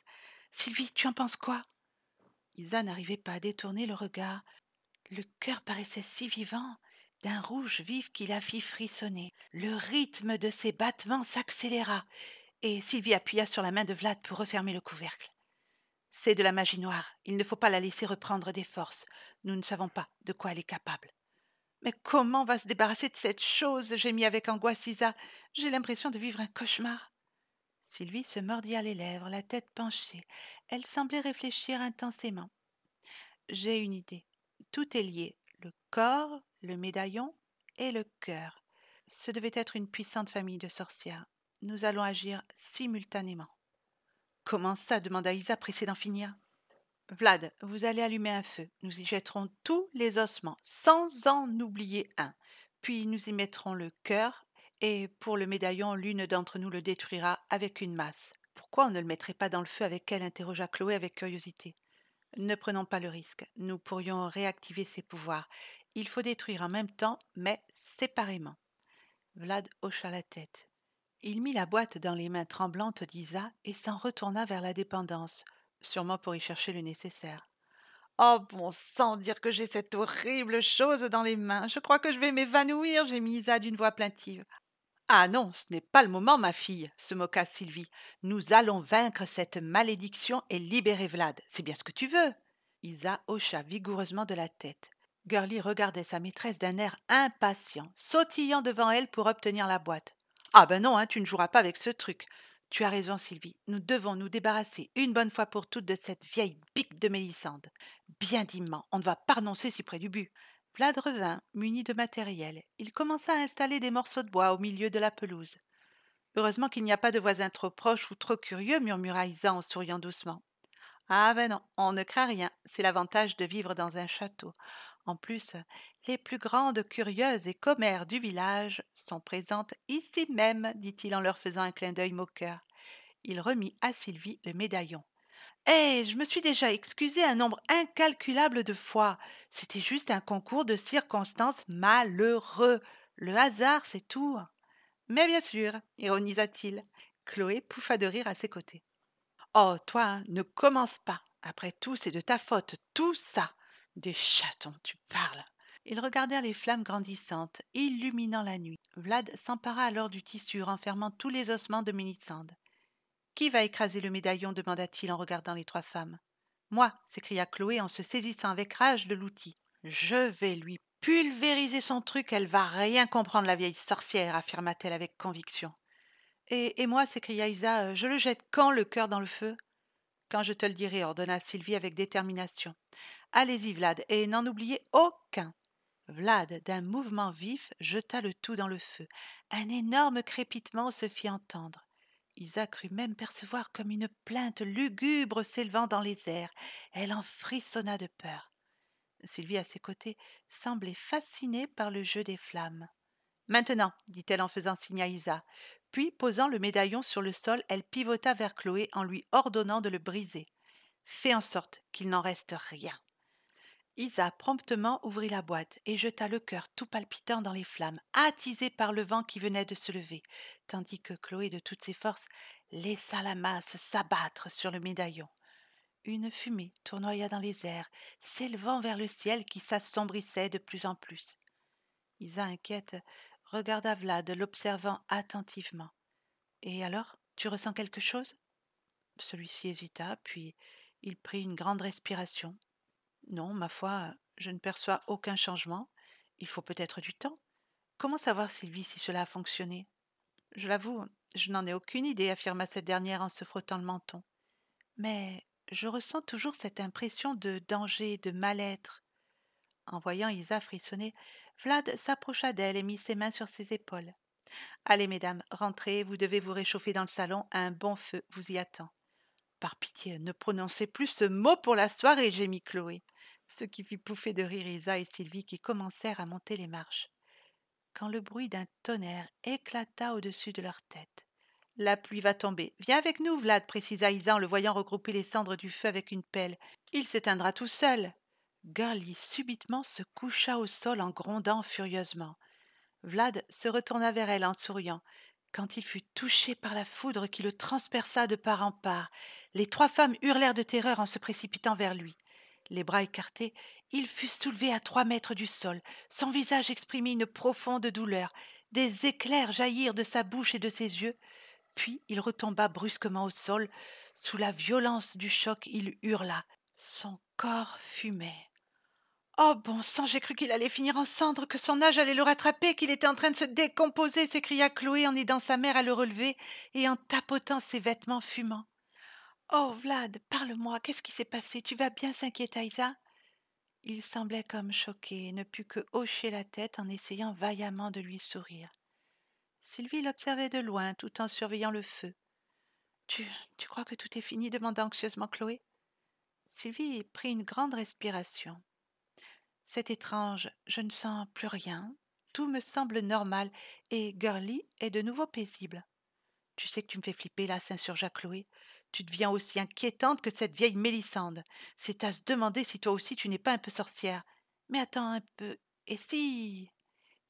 Sylvie, tu en penses quoi Isa n'arrivait pas à détourner le regard. Le cœur paraissait si vivant, d'un rouge vif qui la fit frissonner. Le rythme de ses battements s'accéléra, et Sylvie appuya sur la main de Vlad pour refermer le couvercle. C'est de la magie noire, il ne faut pas la laisser reprendre des forces. Nous ne savons pas de quoi elle est capable. Mais comment va se débarrasser de cette chose gémit avec angoisse Isa. J'ai l'impression de vivre un cauchemar. Sylvie se mordit à les lèvres, la tête penchée. Elle semblait réfléchir intensément. J'ai une idée. Tout est lié. Le corps, le médaillon et le cœur. Ce devait être une puissante famille de sorcières. Nous allons agir simultanément. Comment ça demanda Isa, pressée d'en finir. Vlad, vous allez allumer un feu. Nous y jetterons tous les ossements, sans en oublier un. Puis nous y mettrons le cœur et pour le médaillon, l'une d'entre nous le détruira avec une masse. Pourquoi on ne le mettrait pas dans le feu avec elle interrogea Chloé avec curiosité. Ne prenons pas le risque. Nous pourrions réactiver ses pouvoirs. Il faut détruire en même temps, mais séparément. Vlad hocha la tête. Il mit la boîte dans les mains tremblantes d'Isa et s'en retourna vers la dépendance, sûrement pour y chercher le nécessaire. Oh bon sang, dire que j'ai cette horrible chose dans les mains. Je crois que je vais m'évanouir, gémit Isa d'une voix plaintive. Ah non, ce n'est pas le moment, ma fille, se moqua Sylvie. Nous allons vaincre cette malédiction et libérer Vlad. C'est bien ce que tu veux. Isa hocha vigoureusement de la tête. Gurly regardait sa maîtresse d'un air impatient, sautillant devant elle pour obtenir la boîte. Ah ben non, hein, tu ne joueras pas avec ce truc. Tu as raison, Sylvie. Nous devons nous débarrasser une bonne fois pour toutes de cette vieille pique de Mélissande. Bien dimment, on ne va pas renoncer si près du but. Vlad revint, muni de matériel. Il commença à installer des morceaux de bois au milieu de la pelouse. Heureusement qu'il n'y a pas de voisins trop proches ou trop curieux, murmura Isa en souriant doucement. Ah ben non, on ne craint rien, c'est l'avantage de vivre dans un château. En plus, les plus grandes curieuses et commères du village sont présentes ici même, dit-il en leur faisant un clin d'œil moqueur. Il remit à Sylvie le médaillon. Eh, je me suis déjà excusé un nombre incalculable de fois. C'était juste un concours de circonstances malheureux. Le hasard, c'est tout. Mais bien sûr, ironisa-t-il. Chloé pouffa de rire à ses côtés. Oh, toi, hein, ne commence pas. Après tout, c'est de ta faute, tout ça. Des chatons, tu parles. Ils regardèrent les flammes grandissantes, illuminant la nuit. Vlad s'empara alors du tissu renfermant tous les ossements de Minisande. Qui va écraser le médaillon demanda-t-il en regardant les trois femmes. Moi s'écria Chloé en se saisissant avec rage de l'outil. Je vais lui pulvériser son truc, elle va rien comprendre, la vieille sorcière, affirma-t-elle avec conviction. Et, et moi s'écria Isa, euh, je le jette quand le cœur dans le feu Quand je te le dirai, ordonna Sylvie avec détermination. Allez-y, Vlad, et n'en oubliez aucun. Vlad, d'un mouvement vif, jeta le tout dans le feu. Un énorme crépitement se fit entendre. Isa crut même percevoir comme une plainte lugubre s'élevant dans les airs. Elle en frissonna de peur. Sylvie, à ses côtés, semblait fascinée par le jeu des flammes. Maintenant, dit-elle en faisant signe à Isa. Puis, posant le médaillon sur le sol, elle pivota vers Chloé en lui ordonnant de le briser. Fais en sorte qu'il n'en reste rien. Isa promptement ouvrit la boîte et jeta le cœur tout palpitant dans les flammes, attisé par le vent qui venait de se lever, tandis que Chloé de toutes ses forces laissa la masse s'abattre sur le médaillon. Une fumée tournoya dans les airs, s'élevant vers le ciel qui s'assombrissait de plus en plus. Isa inquiète regarda Vlad, l'observant attentivement. Et alors, tu ressens quelque chose Celui-ci hésita, puis il prit une grande respiration, non, ma foi, je ne perçois aucun changement. Il faut peut-être du temps. Comment savoir, Sylvie, si cela a fonctionné Je l'avoue, je n'en ai aucune idée, affirma cette dernière en se frottant le menton. Mais je ressens toujours cette impression de danger, de mal-être. En voyant Isa frissonner, Vlad s'approcha d'elle et mit ses mains sur ses épaules. Allez, mesdames, rentrez, vous devez vous réchauffer dans le salon, un bon feu vous y attend. Par pitié, ne prononcez plus ce mot pour la soirée, gémit Chloé, ce qui fit pouffer de rire Isa et Sylvie qui commencèrent à monter les marches. Quand le bruit d'un tonnerre éclata au-dessus de leur tête, la pluie va tomber. Viens avec nous, Vlad, précisa Isa en le voyant regrouper les cendres du feu avec une pelle. Il s'éteindra tout seul. Girlie subitement se coucha au sol en grondant furieusement. Vlad se retourna vers elle en souriant, quand il fut touché par la foudre qui le transperça de part en part, les trois femmes hurlèrent de terreur en se précipitant vers lui. Les bras écartés, il fut soulevé à trois mètres du sol. Son visage exprimait une profonde douleur. Des éclairs jaillirent de sa bouche et de ses yeux. Puis il retomba brusquement au sol. Sous la violence du choc, il hurla. Son corps fumait. Oh bon sang, j'ai cru qu'il allait finir en cendre, que son âge allait le rattraper, qu'il était en train de se décomposer, s'écria Chloé en aidant sa mère à le relever et en tapotant ses vêtements fumants. Oh Vlad, parle-moi, qu'est-ce qui s'est passé Tu vas bien s'inquiéter, Isa Il semblait comme choqué et ne put que hocher la tête en essayant vaillamment de lui sourire. Sylvie l'observait de loin tout en surveillant le feu. Tu, tu crois que tout est fini demanda anxieusement Chloé. Sylvie prit une grande respiration. C'est étrange, je ne sens plus rien, tout me semble normal, et Gurly est de nouveau paisible. Tu sais que tu me fais flipper là, s'insurgea Chloé. Tu deviens aussi inquiétante que cette vieille Mélissande. C'est à se demander si toi aussi tu n'es pas un peu sorcière. Mais attends un peu, et si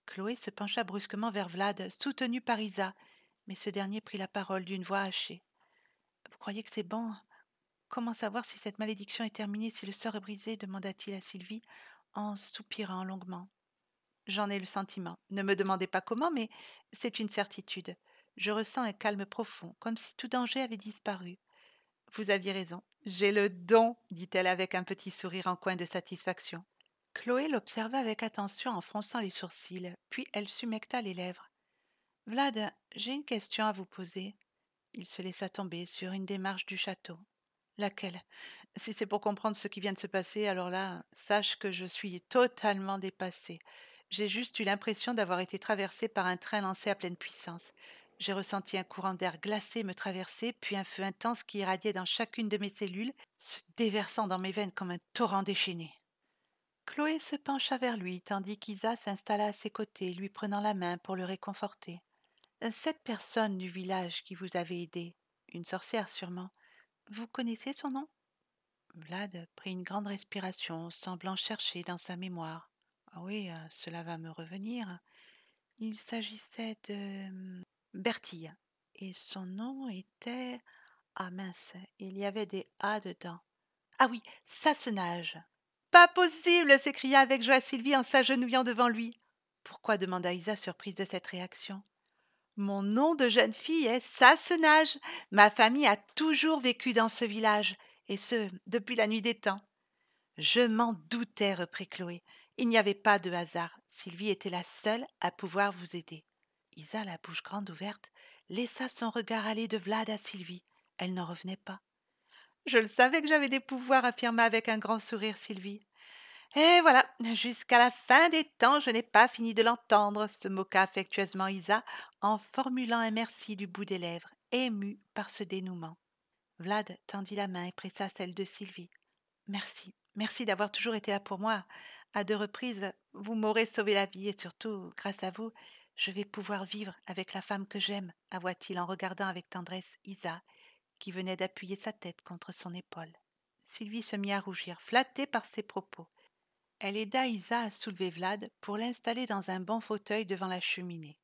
Chloé se pencha brusquement vers Vlad, soutenu par Isa, mais ce dernier prit la parole d'une voix hachée. Vous croyez que c'est bon Comment savoir si cette malédiction est terminée si le sort est brisé demanda-t-il à Sylvie en soupirant longuement. J'en ai le sentiment. Ne me demandez pas comment, mais c'est une certitude. Je ressens un calme profond, comme si tout danger avait disparu. Vous aviez raison. J'ai le don, dit-elle avec un petit sourire en coin de satisfaction. Chloé l'observa avec attention en fronçant les sourcils, puis elle sumecta les lèvres. Vlad, j'ai une question à vous poser. Il se laissa tomber sur une démarche du château. Laquelle? Si c'est pour comprendre ce qui vient de se passer, alors là, sache que je suis totalement dépassée. J'ai juste eu l'impression d'avoir été traversée par un train lancé à pleine puissance. J'ai ressenti un courant d'air glacé me traverser, puis un feu intense qui irradiait dans chacune de mes cellules, se déversant dans mes veines comme un torrent déchaîné. Chloé se pencha vers lui, tandis qu'Isa s'installa à ses côtés, lui prenant la main pour le réconforter. Cette personne du village qui vous avait aidé, une sorcière sûrement, vous connaissez son nom Vlad prit une grande respiration, semblant chercher dans sa mémoire. Ah oui, euh, cela va me revenir. Il s'agissait de hmm, Bertille. Et son nom était. Ah mince, il y avait des A dedans. Ah oui, Sassenage. Pas possible s'écria avec joie Sylvie en s'agenouillant devant lui. Pourquoi demanda Isa surprise de cette réaction. Mon nom de jeune fille est Sassenage. Ma famille a toujours vécu dans ce village, et ce, depuis la nuit des temps. Je m'en doutais, reprit Chloé. Il n'y avait pas de hasard. Sylvie était la seule à pouvoir vous aider. Isa, la bouche grande ouverte, laissa son regard aller de Vlad à Sylvie. Elle n'en revenait pas. Je le savais que j'avais des pouvoirs, affirma avec un grand sourire Sylvie. Et voilà, jusqu'à la fin des temps, je n'ai pas fini de l'entendre, se moqua affectueusement Isa en formulant un merci du bout des lèvres, ému par ce dénouement. Vlad tendit la main et pressa celle de Sylvie. Merci, merci d'avoir toujours été là pour moi. À deux reprises, vous m'aurez sauvé la vie et surtout, grâce à vous, je vais pouvoir vivre avec la femme que j'aime, avoua-t-il en regardant avec tendresse Isa, qui venait d'appuyer sa tête contre son épaule. Sylvie se mit à rougir, flattée par ses propos. Elle aida Isa à soulever Vlad pour l'installer dans un bon fauteuil devant la cheminée.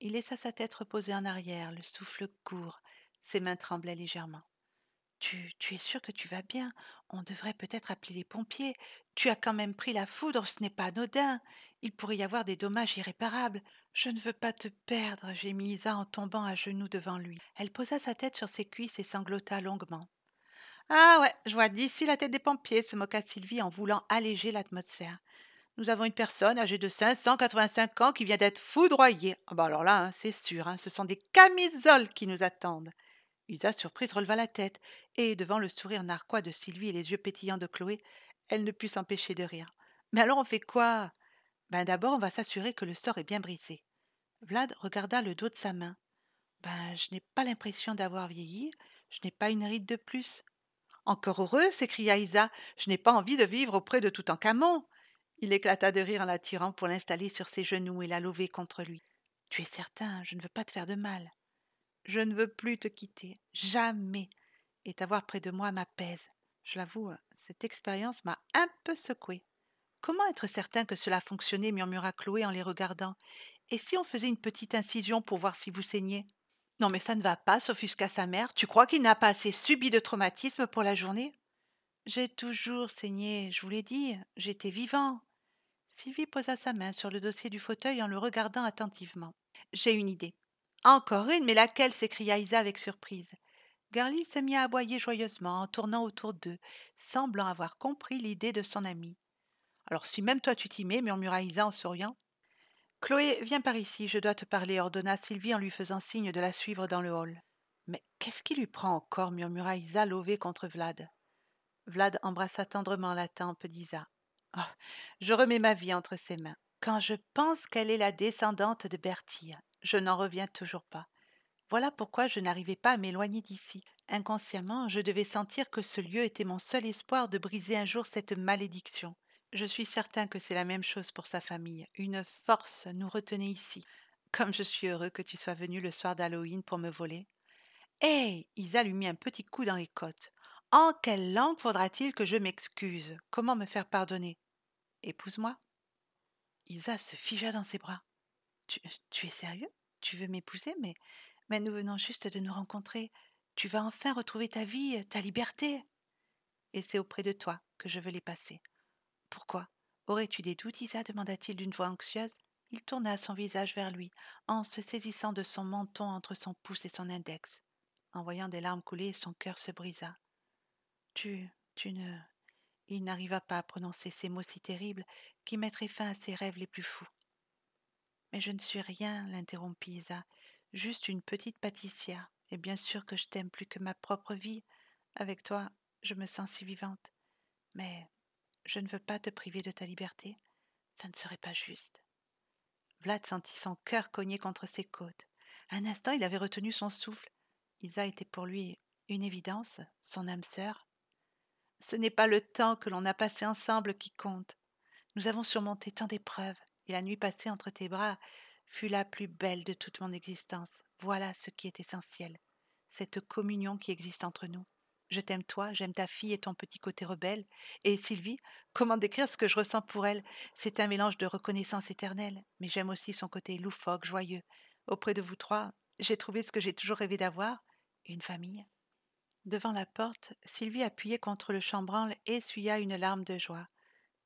Il laissa sa tête reposer en arrière, le souffle court, ses mains tremblaient légèrement. Tu, tu es sûr que tu vas bien On devrait peut-être appeler les pompiers. Tu as quand même pris la foudre, ce n'est pas anodin. Il pourrait y avoir des dommages irréparables. Je ne veux pas te perdre, gémit Isa en tombant à genoux devant lui. Elle posa sa tête sur ses cuisses et sanglota longuement. Ah ouais, je vois d'ici la tête des pompiers, se moqua Sylvie en voulant alléger l'atmosphère. Nous avons une personne âgée de 585 ans qui vient d'être foudroyée. Ah bah alors là, hein, c'est sûr, hein, ce sont des camisoles qui nous attendent. Isa, surprise, releva la tête, et devant le sourire narquois de Sylvie et les yeux pétillants de Chloé, elle ne put s'empêcher de rire. Mais alors on fait quoi Ben d'abord on va s'assurer que le sort est bien brisé. Vlad regarda le dos de sa main. Ben je n'ai pas l'impression d'avoir vieilli, je n'ai pas une ride de plus. Encore heureux, s'écria Isa, je n'ai pas envie de vivre auprès de tout camon !» Il éclata de rire en l'attirant pour l'installer sur ses genoux et la lever contre lui. Tu es certain, je ne veux pas te faire de mal. Je ne veux plus te quitter, jamais. Et t'avoir près de moi m'apaise. Je l'avoue, cette expérience m'a un peu secouée. Comment être certain que cela fonctionnait murmura Chloé en les regardant. Et si on faisait une petite incision pour voir si vous saignez non, mais ça ne va pas, s'offusqua sa mère. Tu crois qu'il n'a pas assez subi de traumatisme pour la journée J'ai toujours saigné, je vous l'ai dit, j'étais vivant. Sylvie posa sa main sur le dossier du fauteuil en le regardant attentivement. J'ai une idée. Encore une, mais laquelle s'écria Isa avec surprise. Garly se mit à aboyer joyeusement en tournant autour d'eux, semblant avoir compris l'idée de son ami. Alors si même toi tu t'y mets, murmura Isa en souriant. Chloé, viens par ici, je dois te parler, ordonna Sylvie en lui faisant signe de la suivre dans le hall. Mais qu'est-ce qui lui prend encore murmura Isa levée contre Vlad. Vlad embrassa tendrement la tempe d'Isa. Oh, je remets ma vie entre ses mains. Quand je pense qu'elle est la descendante de Bertille, je n'en reviens toujours pas. Voilà pourquoi je n'arrivais pas à m'éloigner d'ici. Inconsciemment, je devais sentir que ce lieu était mon seul espoir de briser un jour cette malédiction. Je suis certain que c'est la même chose pour sa famille. Une force nous retenait ici. Comme je suis heureux que tu sois venu le soir d'Halloween pour me voler. Hé Isa lui mit un petit coup dans les côtes. En quelle langue faudra-t-il que je m'excuse Comment me faire pardonner Épouse-moi. Isa se figea dans ses bras. Tu, es sérieux Tu veux m'épouser mais nous venons juste de nous rencontrer. Tu vas enfin retrouver ta vie, ta liberté. Et c'est auprès de toi que je veux les passer. Pourquoi Aurais-tu des doutes, Isa demanda-t-il d'une voix anxieuse. Il tourna son visage vers lui, en se saisissant de son menton entre son pouce et son index. En voyant des larmes couler, son cœur se brisa. Tu, tu ne. Il n'arriva pas à prononcer ces mots si terribles qui mettraient fin à ses rêves les plus fous. Mais je ne suis rien, l'interrompit Isa, juste une petite pâtissière, et bien sûr que je t'aime plus que ma propre vie. Avec toi, je me sens si vivante. Mais je ne veux pas te priver de ta liberté. Ça ne serait pas juste. Vlad sentit son cœur cogner contre ses côtes. Un instant, il avait retenu son souffle. Isa était pour lui une évidence, son âme sœur. Ce n'est pas le temps que l'on a passé ensemble qui compte. Nous avons surmonté tant d'épreuves, et la nuit passée entre tes bras fut la plus belle de toute mon existence. Voilà ce qui est essentiel, cette communion qui existe entre nous je t'aime toi, j'aime ta fille et ton petit côté rebelle. Et Sylvie, comment décrire ce que je ressens pour elle C'est un mélange de reconnaissance éternelle, mais j'aime aussi son côté loufoque, joyeux. Auprès de vous trois, j'ai trouvé ce que j'ai toujours rêvé d'avoir, une famille. Devant la porte, Sylvie appuyée contre le chambranle essuya une larme de joie.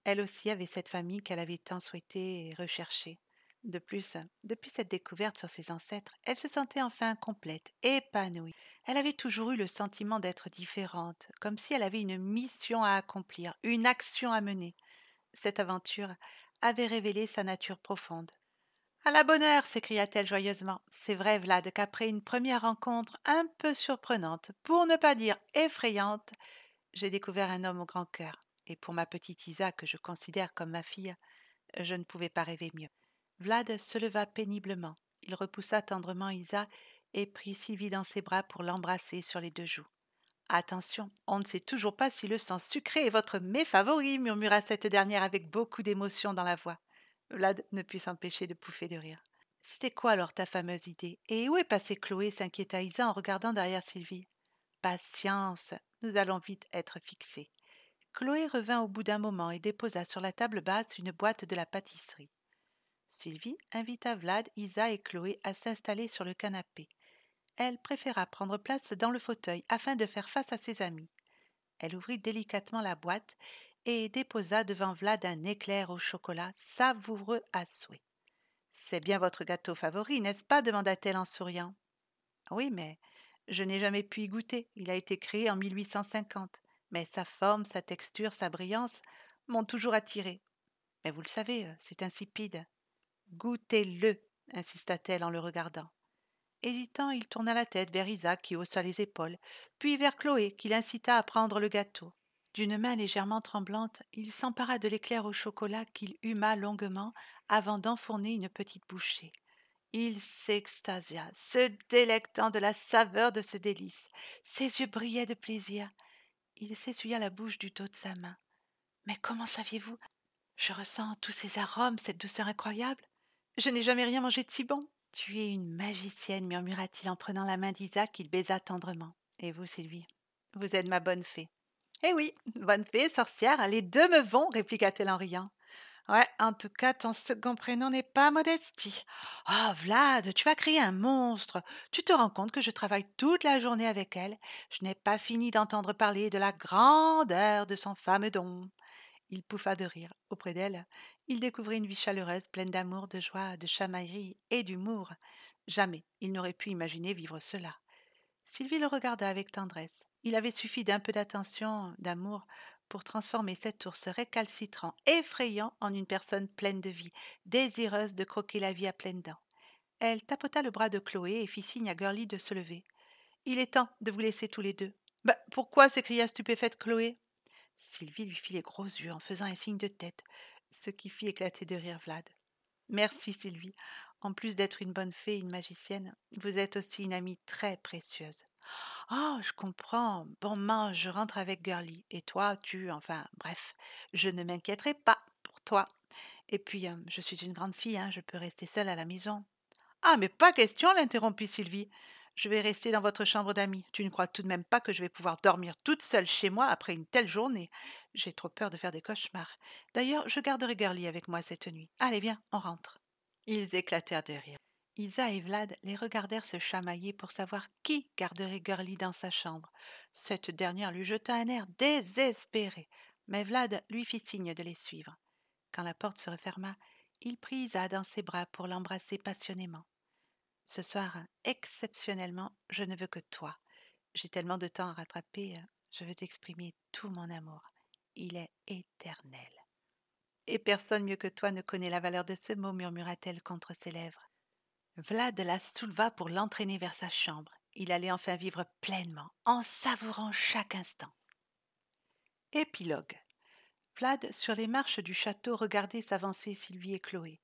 Elle aussi avait cette famille qu'elle avait tant souhaitée et recherchée. De plus, depuis cette découverte sur ses ancêtres, elle se sentait enfin complète, épanouie. Elle avait toujours eu le sentiment d'être différente, comme si elle avait une mission à accomplir, une action à mener. Cette aventure avait révélé sa nature profonde. À la bonne heure s'écria-t-elle joyeusement. C'est vrai, Vlad, qu'après une première rencontre un peu surprenante, pour ne pas dire effrayante, j'ai découvert un homme au grand cœur. Et pour ma petite Isa, que je considère comme ma fille, je ne pouvais pas rêver mieux. Vlad se leva péniblement. Il repoussa tendrement Isa et prit Sylvie dans ses bras pour l'embrasser sur les deux joues. Attention, on ne sait toujours pas si le sang sucré est votre favori, murmura cette dernière avec beaucoup d'émotion dans la voix. Vlad ne put s'empêcher de pouffer de rire. C'était quoi alors ta fameuse idée Et où est passée Chloé s'inquiéta Isa en regardant derrière Sylvie. Patience, nous allons vite être fixés. Chloé revint au bout d'un moment et déposa sur la table basse une boîte de la pâtisserie. Sylvie invita Vlad, Isa et Chloé à s'installer sur le canapé. Elle préféra prendre place dans le fauteuil afin de faire face à ses amis. Elle ouvrit délicatement la boîte et déposa devant Vlad un éclair au chocolat savoureux à souhait. C'est bien votre gâteau favori, n'est-ce pas demanda-t-elle en souriant. Oui, mais je n'ai jamais pu y goûter. Il a été créé en 1850, mais sa forme, sa texture, sa brillance m'ont toujours attiré. Mais vous le savez, euh, c'est insipide. Goûtez-le, insista-t-elle en le regardant. Hésitant, il tourna la tête vers Isaac qui haussa les épaules, puis vers Chloé qui l'incita à prendre le gâteau. D'une main légèrement tremblante, il s'empara de l'éclair au chocolat qu'il huma longuement avant d'enfourner une petite bouchée. Il s'extasia, se délectant de la saveur de ce délice. Ses yeux brillaient de plaisir. Il s'essuya la bouche du dos de sa main. Mais comment saviez-vous Je ressens tous ces arômes, cette douceur incroyable. Je n'ai jamais rien mangé de si bon. Tu es une magicienne, murmura-t-il en prenant la main d'Isaac qu'il baisa tendrement. Et vous, c'est lui. vous êtes ma bonne fée. Eh oui, bonne fée, sorcière, les deux me vont, répliqua-t-elle en riant. Ouais, en tout cas, ton second prénom n'est pas Modestie. Oh, Vlad, tu vas créer un monstre. Tu te rends compte que je travaille toute la journée avec elle. Je n'ai pas fini d'entendre parler de la grandeur de son fameux don. Il pouffa de rire. Auprès d'elle, il découvrit une vie chaleureuse, pleine d'amour, de joie, de chamaillerie et d'humour. Jamais il n'aurait pu imaginer vivre cela. Sylvie le regarda avec tendresse. Il avait suffi d'un peu d'attention, d'amour, pour transformer cet ours récalcitrant, effrayant, en une personne pleine de vie, désireuse de croquer la vie à pleines dents. Elle tapota le bras de Chloé et fit signe à Girlie de se lever. Il est temps de vous laisser tous les deux. Bah, pourquoi s'écria stupéfaite Chloé. Sylvie lui fit les gros yeux en faisant un signe de tête ce qui fit éclater de rire Vlad. Merci Sylvie. En plus d'être une bonne fée, une magicienne, vous êtes aussi une amie très précieuse. Oh, je comprends. Bon, mange, je rentre avec Girlie. Et toi, tu, enfin, bref, je ne m'inquiéterai pas pour toi. Et puis, euh, je suis une grande fille, hein, je peux rester seule à la maison. Ah, mais pas question, l'interrompit Sylvie. Je vais rester dans votre chambre d'amis. Tu ne crois tout de même pas que je vais pouvoir dormir toute seule chez moi après une telle journée. J'ai trop peur de faire des cauchemars. D'ailleurs, je garderai Gurley avec moi cette nuit. Allez, viens, on rentre. Ils éclatèrent de rire. Isa et Vlad les regardèrent se chamailler pour savoir qui garderait Gurley dans sa chambre. Cette dernière lui jeta un air désespéré, mais Vlad lui fit signe de les suivre. Quand la porte se referma, il prit Isa dans ses bras pour l'embrasser passionnément. Ce soir, hein, exceptionnellement, je ne veux que toi. J'ai tellement de temps à rattraper, hein, je veux t'exprimer tout mon amour. Il est éternel. Et personne mieux que toi ne connaît la valeur de ce mot, murmura-t-elle contre ses lèvres. Vlad la souleva pour l'entraîner vers sa chambre. Il allait enfin vivre pleinement, en savourant chaque instant. Épilogue. Vlad, sur les marches du château, regardait s'avancer Sylvie et Chloé.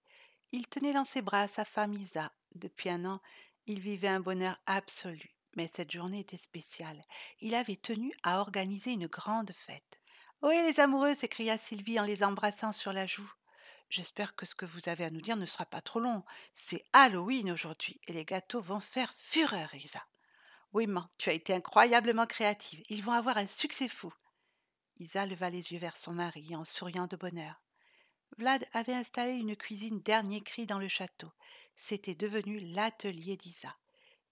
Il tenait dans ses bras sa femme Isa. Depuis un an, il vivait un bonheur absolu. Mais cette journée était spéciale. Il avait tenu à organiser une grande fête. Oui, les amoureux s'écria Sylvie en les embrassant sur la joue. J'espère que ce que vous avez à nous dire ne sera pas trop long. C'est Halloween aujourd'hui et les gâteaux vont faire fureur, Isa. Oui, mon, tu as été incroyablement créative. Ils vont avoir un succès fou. Isa leva les yeux vers son mari en souriant de bonheur. Vlad avait installé une cuisine dernier cri dans le château. C'était devenu l'atelier d'Isa.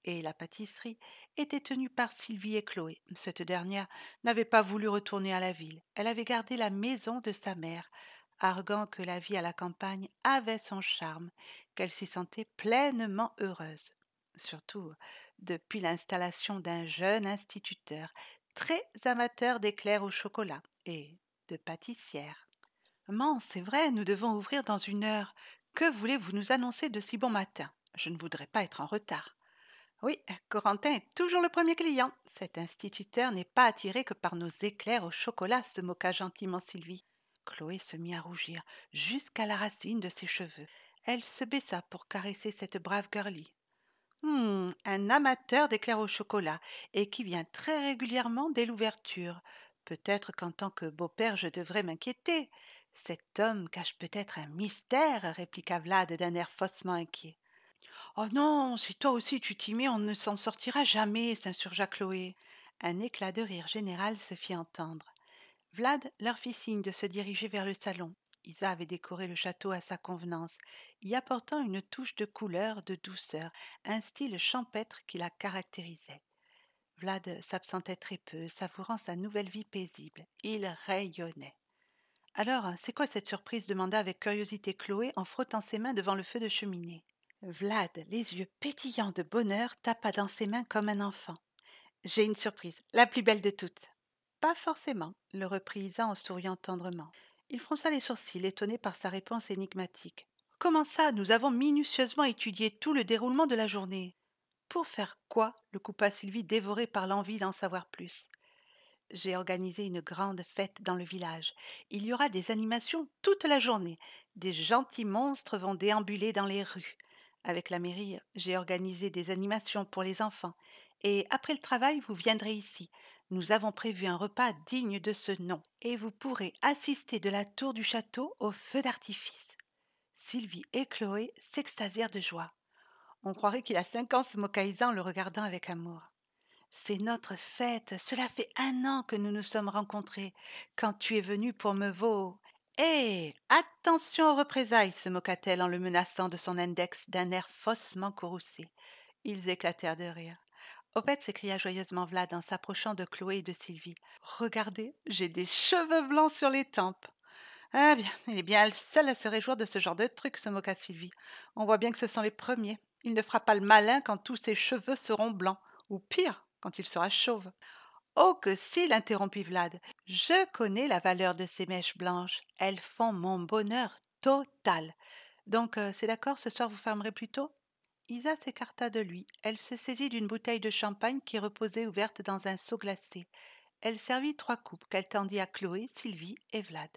Et la pâtisserie était tenue par Sylvie et Chloé. Cette dernière n'avait pas voulu retourner à la ville. Elle avait gardé la maison de sa mère, arguant que la vie à la campagne avait son charme, qu'elle s'y sentait pleinement heureuse. Surtout depuis l'installation d'un jeune instituteur, très amateur d'éclairs au chocolat et de pâtissière. Maman, c'est vrai, nous devons ouvrir dans une heure. Que voulez-vous nous annoncer de si bon matin Je ne voudrais pas être en retard. Oui, Corentin est toujours le premier client. Cet instituteur n'est pas attiré que par nos éclairs au chocolat, se moqua gentiment Sylvie. Chloé se mit à rougir, jusqu'à la racine de ses cheveux. Elle se baissa pour caresser cette brave girlie. Hum, un amateur d'éclairs au chocolat, et qui vient très régulièrement dès l'ouverture. Peut-être qu'en tant que beau-père, je devrais m'inquiéter. Cet homme cache peut-être un mystère, répliqua Vlad d'un air faussement inquiet. Oh non, si toi aussi tu t'y mets, on ne s'en sortira jamais, s'insurgea Chloé. Un éclat de rire général se fit entendre. Vlad leur fit signe de se diriger vers le salon. Isa avait décoré le château à sa convenance, y apportant une touche de couleur, de douceur, un style champêtre qui la caractérisait. Vlad s'absentait très peu, savourant sa nouvelle vie paisible. Il rayonnait. Alors, c'est quoi cette surprise demanda avec curiosité Chloé en frottant ses mains devant le feu de cheminée. Vlad, les yeux pétillants de bonheur, tapa dans ses mains comme un enfant. J'ai une surprise, la plus belle de toutes. Pas forcément, le reprit Isa en souriant tendrement. Il fronça les sourcils, étonné par sa réponse énigmatique. Comment ça Nous avons minutieusement étudié tout le déroulement de la journée. Pour faire quoi le coupa Sylvie, dévorée par l'envie d'en savoir plus j'ai organisé une grande fête dans le village. Il y aura des animations toute la journée. Des gentils monstres vont déambuler dans les rues. Avec la mairie, j'ai organisé des animations pour les enfants. Et après le travail, vous viendrez ici. Nous avons prévu un repas digne de ce nom, et vous pourrez assister de la tour du château au feu d'artifice. Sylvie et Chloé s'extasièrent de joie. On croirait qu'il a cinq ans se mocaïsa en le regardant avec amour. C'est notre fête. Cela fait un an que nous nous sommes rencontrés, quand tu es venu pour me voir. »« Hé Attention aux représailles se moqua-t-elle en le menaçant de son index d'un air faussement courroucé. Ils éclatèrent de rire. fait, s'écria joyeusement Vlad en s'approchant de Chloé et de Sylvie. Regardez, j'ai des cheveux blancs sur les tempes. Ah bien, il est bien seul à se réjouir de ce genre de truc, se moqua Sylvie. On voit bien que ce sont les premiers. Il ne fera pas le malin quand tous ses cheveux seront blancs, ou pire quand il sera chauve. Oh que si, l'interrompit Vlad. Je connais la valeur de ces mèches blanches. Elles font mon bonheur total. Donc, euh, c'est d'accord, ce soir vous fermerez plus tôt Isa s'écarta de lui. Elle se saisit d'une bouteille de champagne qui reposait ouverte dans un seau glacé. Elle servit trois coupes qu'elle tendit à Chloé, Sylvie et Vlad.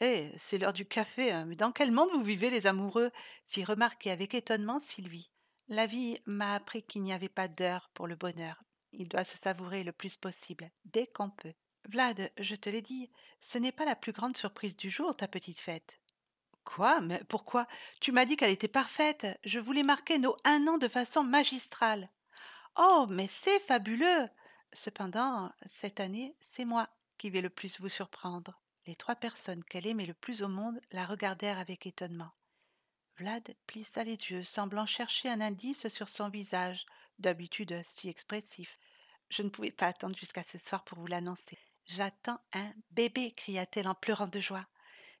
Eh, c'est l'heure du café, hein. mais dans quel monde vous vivez, les amoureux fit remarquer avec étonnement Sylvie. La vie m'a appris qu'il n'y avait pas d'heure pour le bonheur, il doit se savourer le plus possible, dès qu'on peut. Vlad, je te l'ai dit, ce n'est pas la plus grande surprise du jour, ta petite fête. Quoi Mais pourquoi Tu m'as dit qu'elle était parfaite. Je voulais marquer nos un an de façon magistrale. Oh, mais c'est fabuleux Cependant, cette année, c'est moi qui vais le plus vous surprendre. Les trois personnes qu'elle aimait le plus au monde la regardèrent avec étonnement. Vlad plissa les yeux, semblant chercher un indice sur son visage, d'habitude si expressif. Je ne pouvais pas attendre jusqu'à ce soir pour vous l'annoncer. J'attends un bébé, cria-t-elle en pleurant de joie.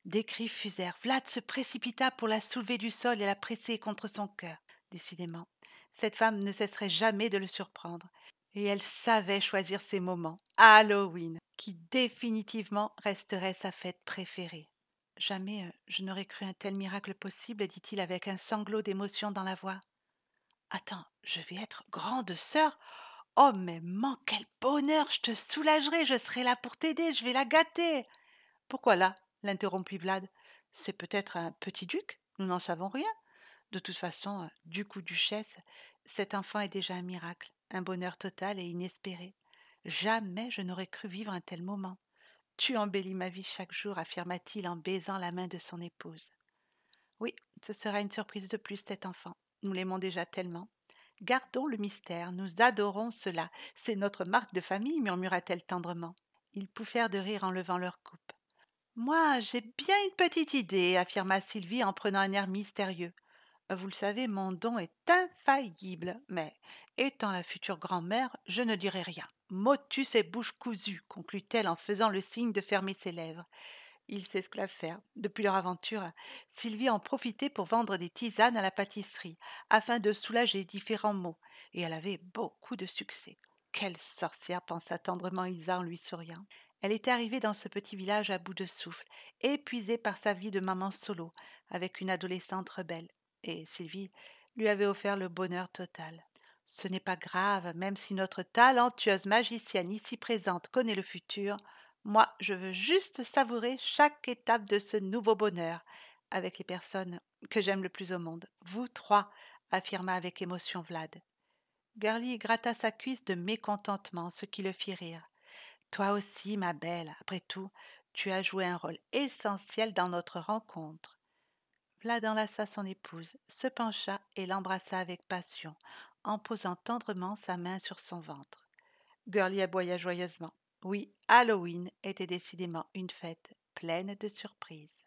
Des cris fusèrent. Vlad se précipita pour la soulever du sol et la presser contre son cœur. Décidément, cette femme ne cesserait jamais de le surprendre. Et elle savait choisir ses moments. Halloween, qui définitivement resterait sa fête préférée. Jamais je n'aurais cru un tel miracle possible, dit-il avec un sanglot d'émotion dans la voix. Attends, je vais être grande sœur Oh, mais man, quel bonheur Je te soulagerai, je serai là pour t'aider, je vais la gâter Pourquoi là l'interrompit Vlad. C'est peut-être un petit duc, nous n'en savons rien. De toute façon, duc ou duchesse, cet enfant est déjà un miracle, un bonheur total et inespéré. Jamais je n'aurais cru vivre un tel moment. Tu embellis ma vie chaque jour, affirma-t-il en baisant la main de son épouse. Oui, ce sera une surprise de plus, cet enfant. Nous l'aimons déjà tellement. Gardons le mystère, nous adorons cela. C'est notre marque de famille, murmura-t-elle tendrement. Ils pouffèrent de rire en levant leur coupe. Moi, j'ai bien une petite idée, affirma Sylvie en prenant un air mystérieux. Vous le savez, mon don est infaillible, mais étant la future grand-mère, je ne dirai rien. Motus et bouche cousue, conclut-elle en faisant le signe de fermer ses lèvres. Ils s'esclavèrent. Depuis leur aventure, Sylvie en profitait pour vendre des tisanes à la pâtisserie, afin de soulager différents maux, et elle avait beaucoup de succès. Quelle sorcière pensa tendrement Isa en lui souriant. Elle était arrivée dans ce petit village à bout de souffle, épuisée par sa vie de maman solo, avec une adolescente rebelle, et Sylvie lui avait offert le bonheur total. Ce n'est pas grave, même si notre talentueuse magicienne ici présente connaît le futur, moi je veux juste savourer chaque étape de ce nouveau bonheur avec les personnes que j'aime le plus au monde. Vous trois, affirma avec émotion Vlad. Garly gratta sa cuisse de mécontentement, ce qui le fit rire. Toi aussi, ma belle, après tout, tu as joué un rôle essentiel dans notre rencontre. Vlad enlaça son épouse, se pencha et l'embrassa avec passion en posant tendrement sa main sur son ventre. Girlie aboya joyeusement. Oui, Halloween était décidément une fête pleine de surprises.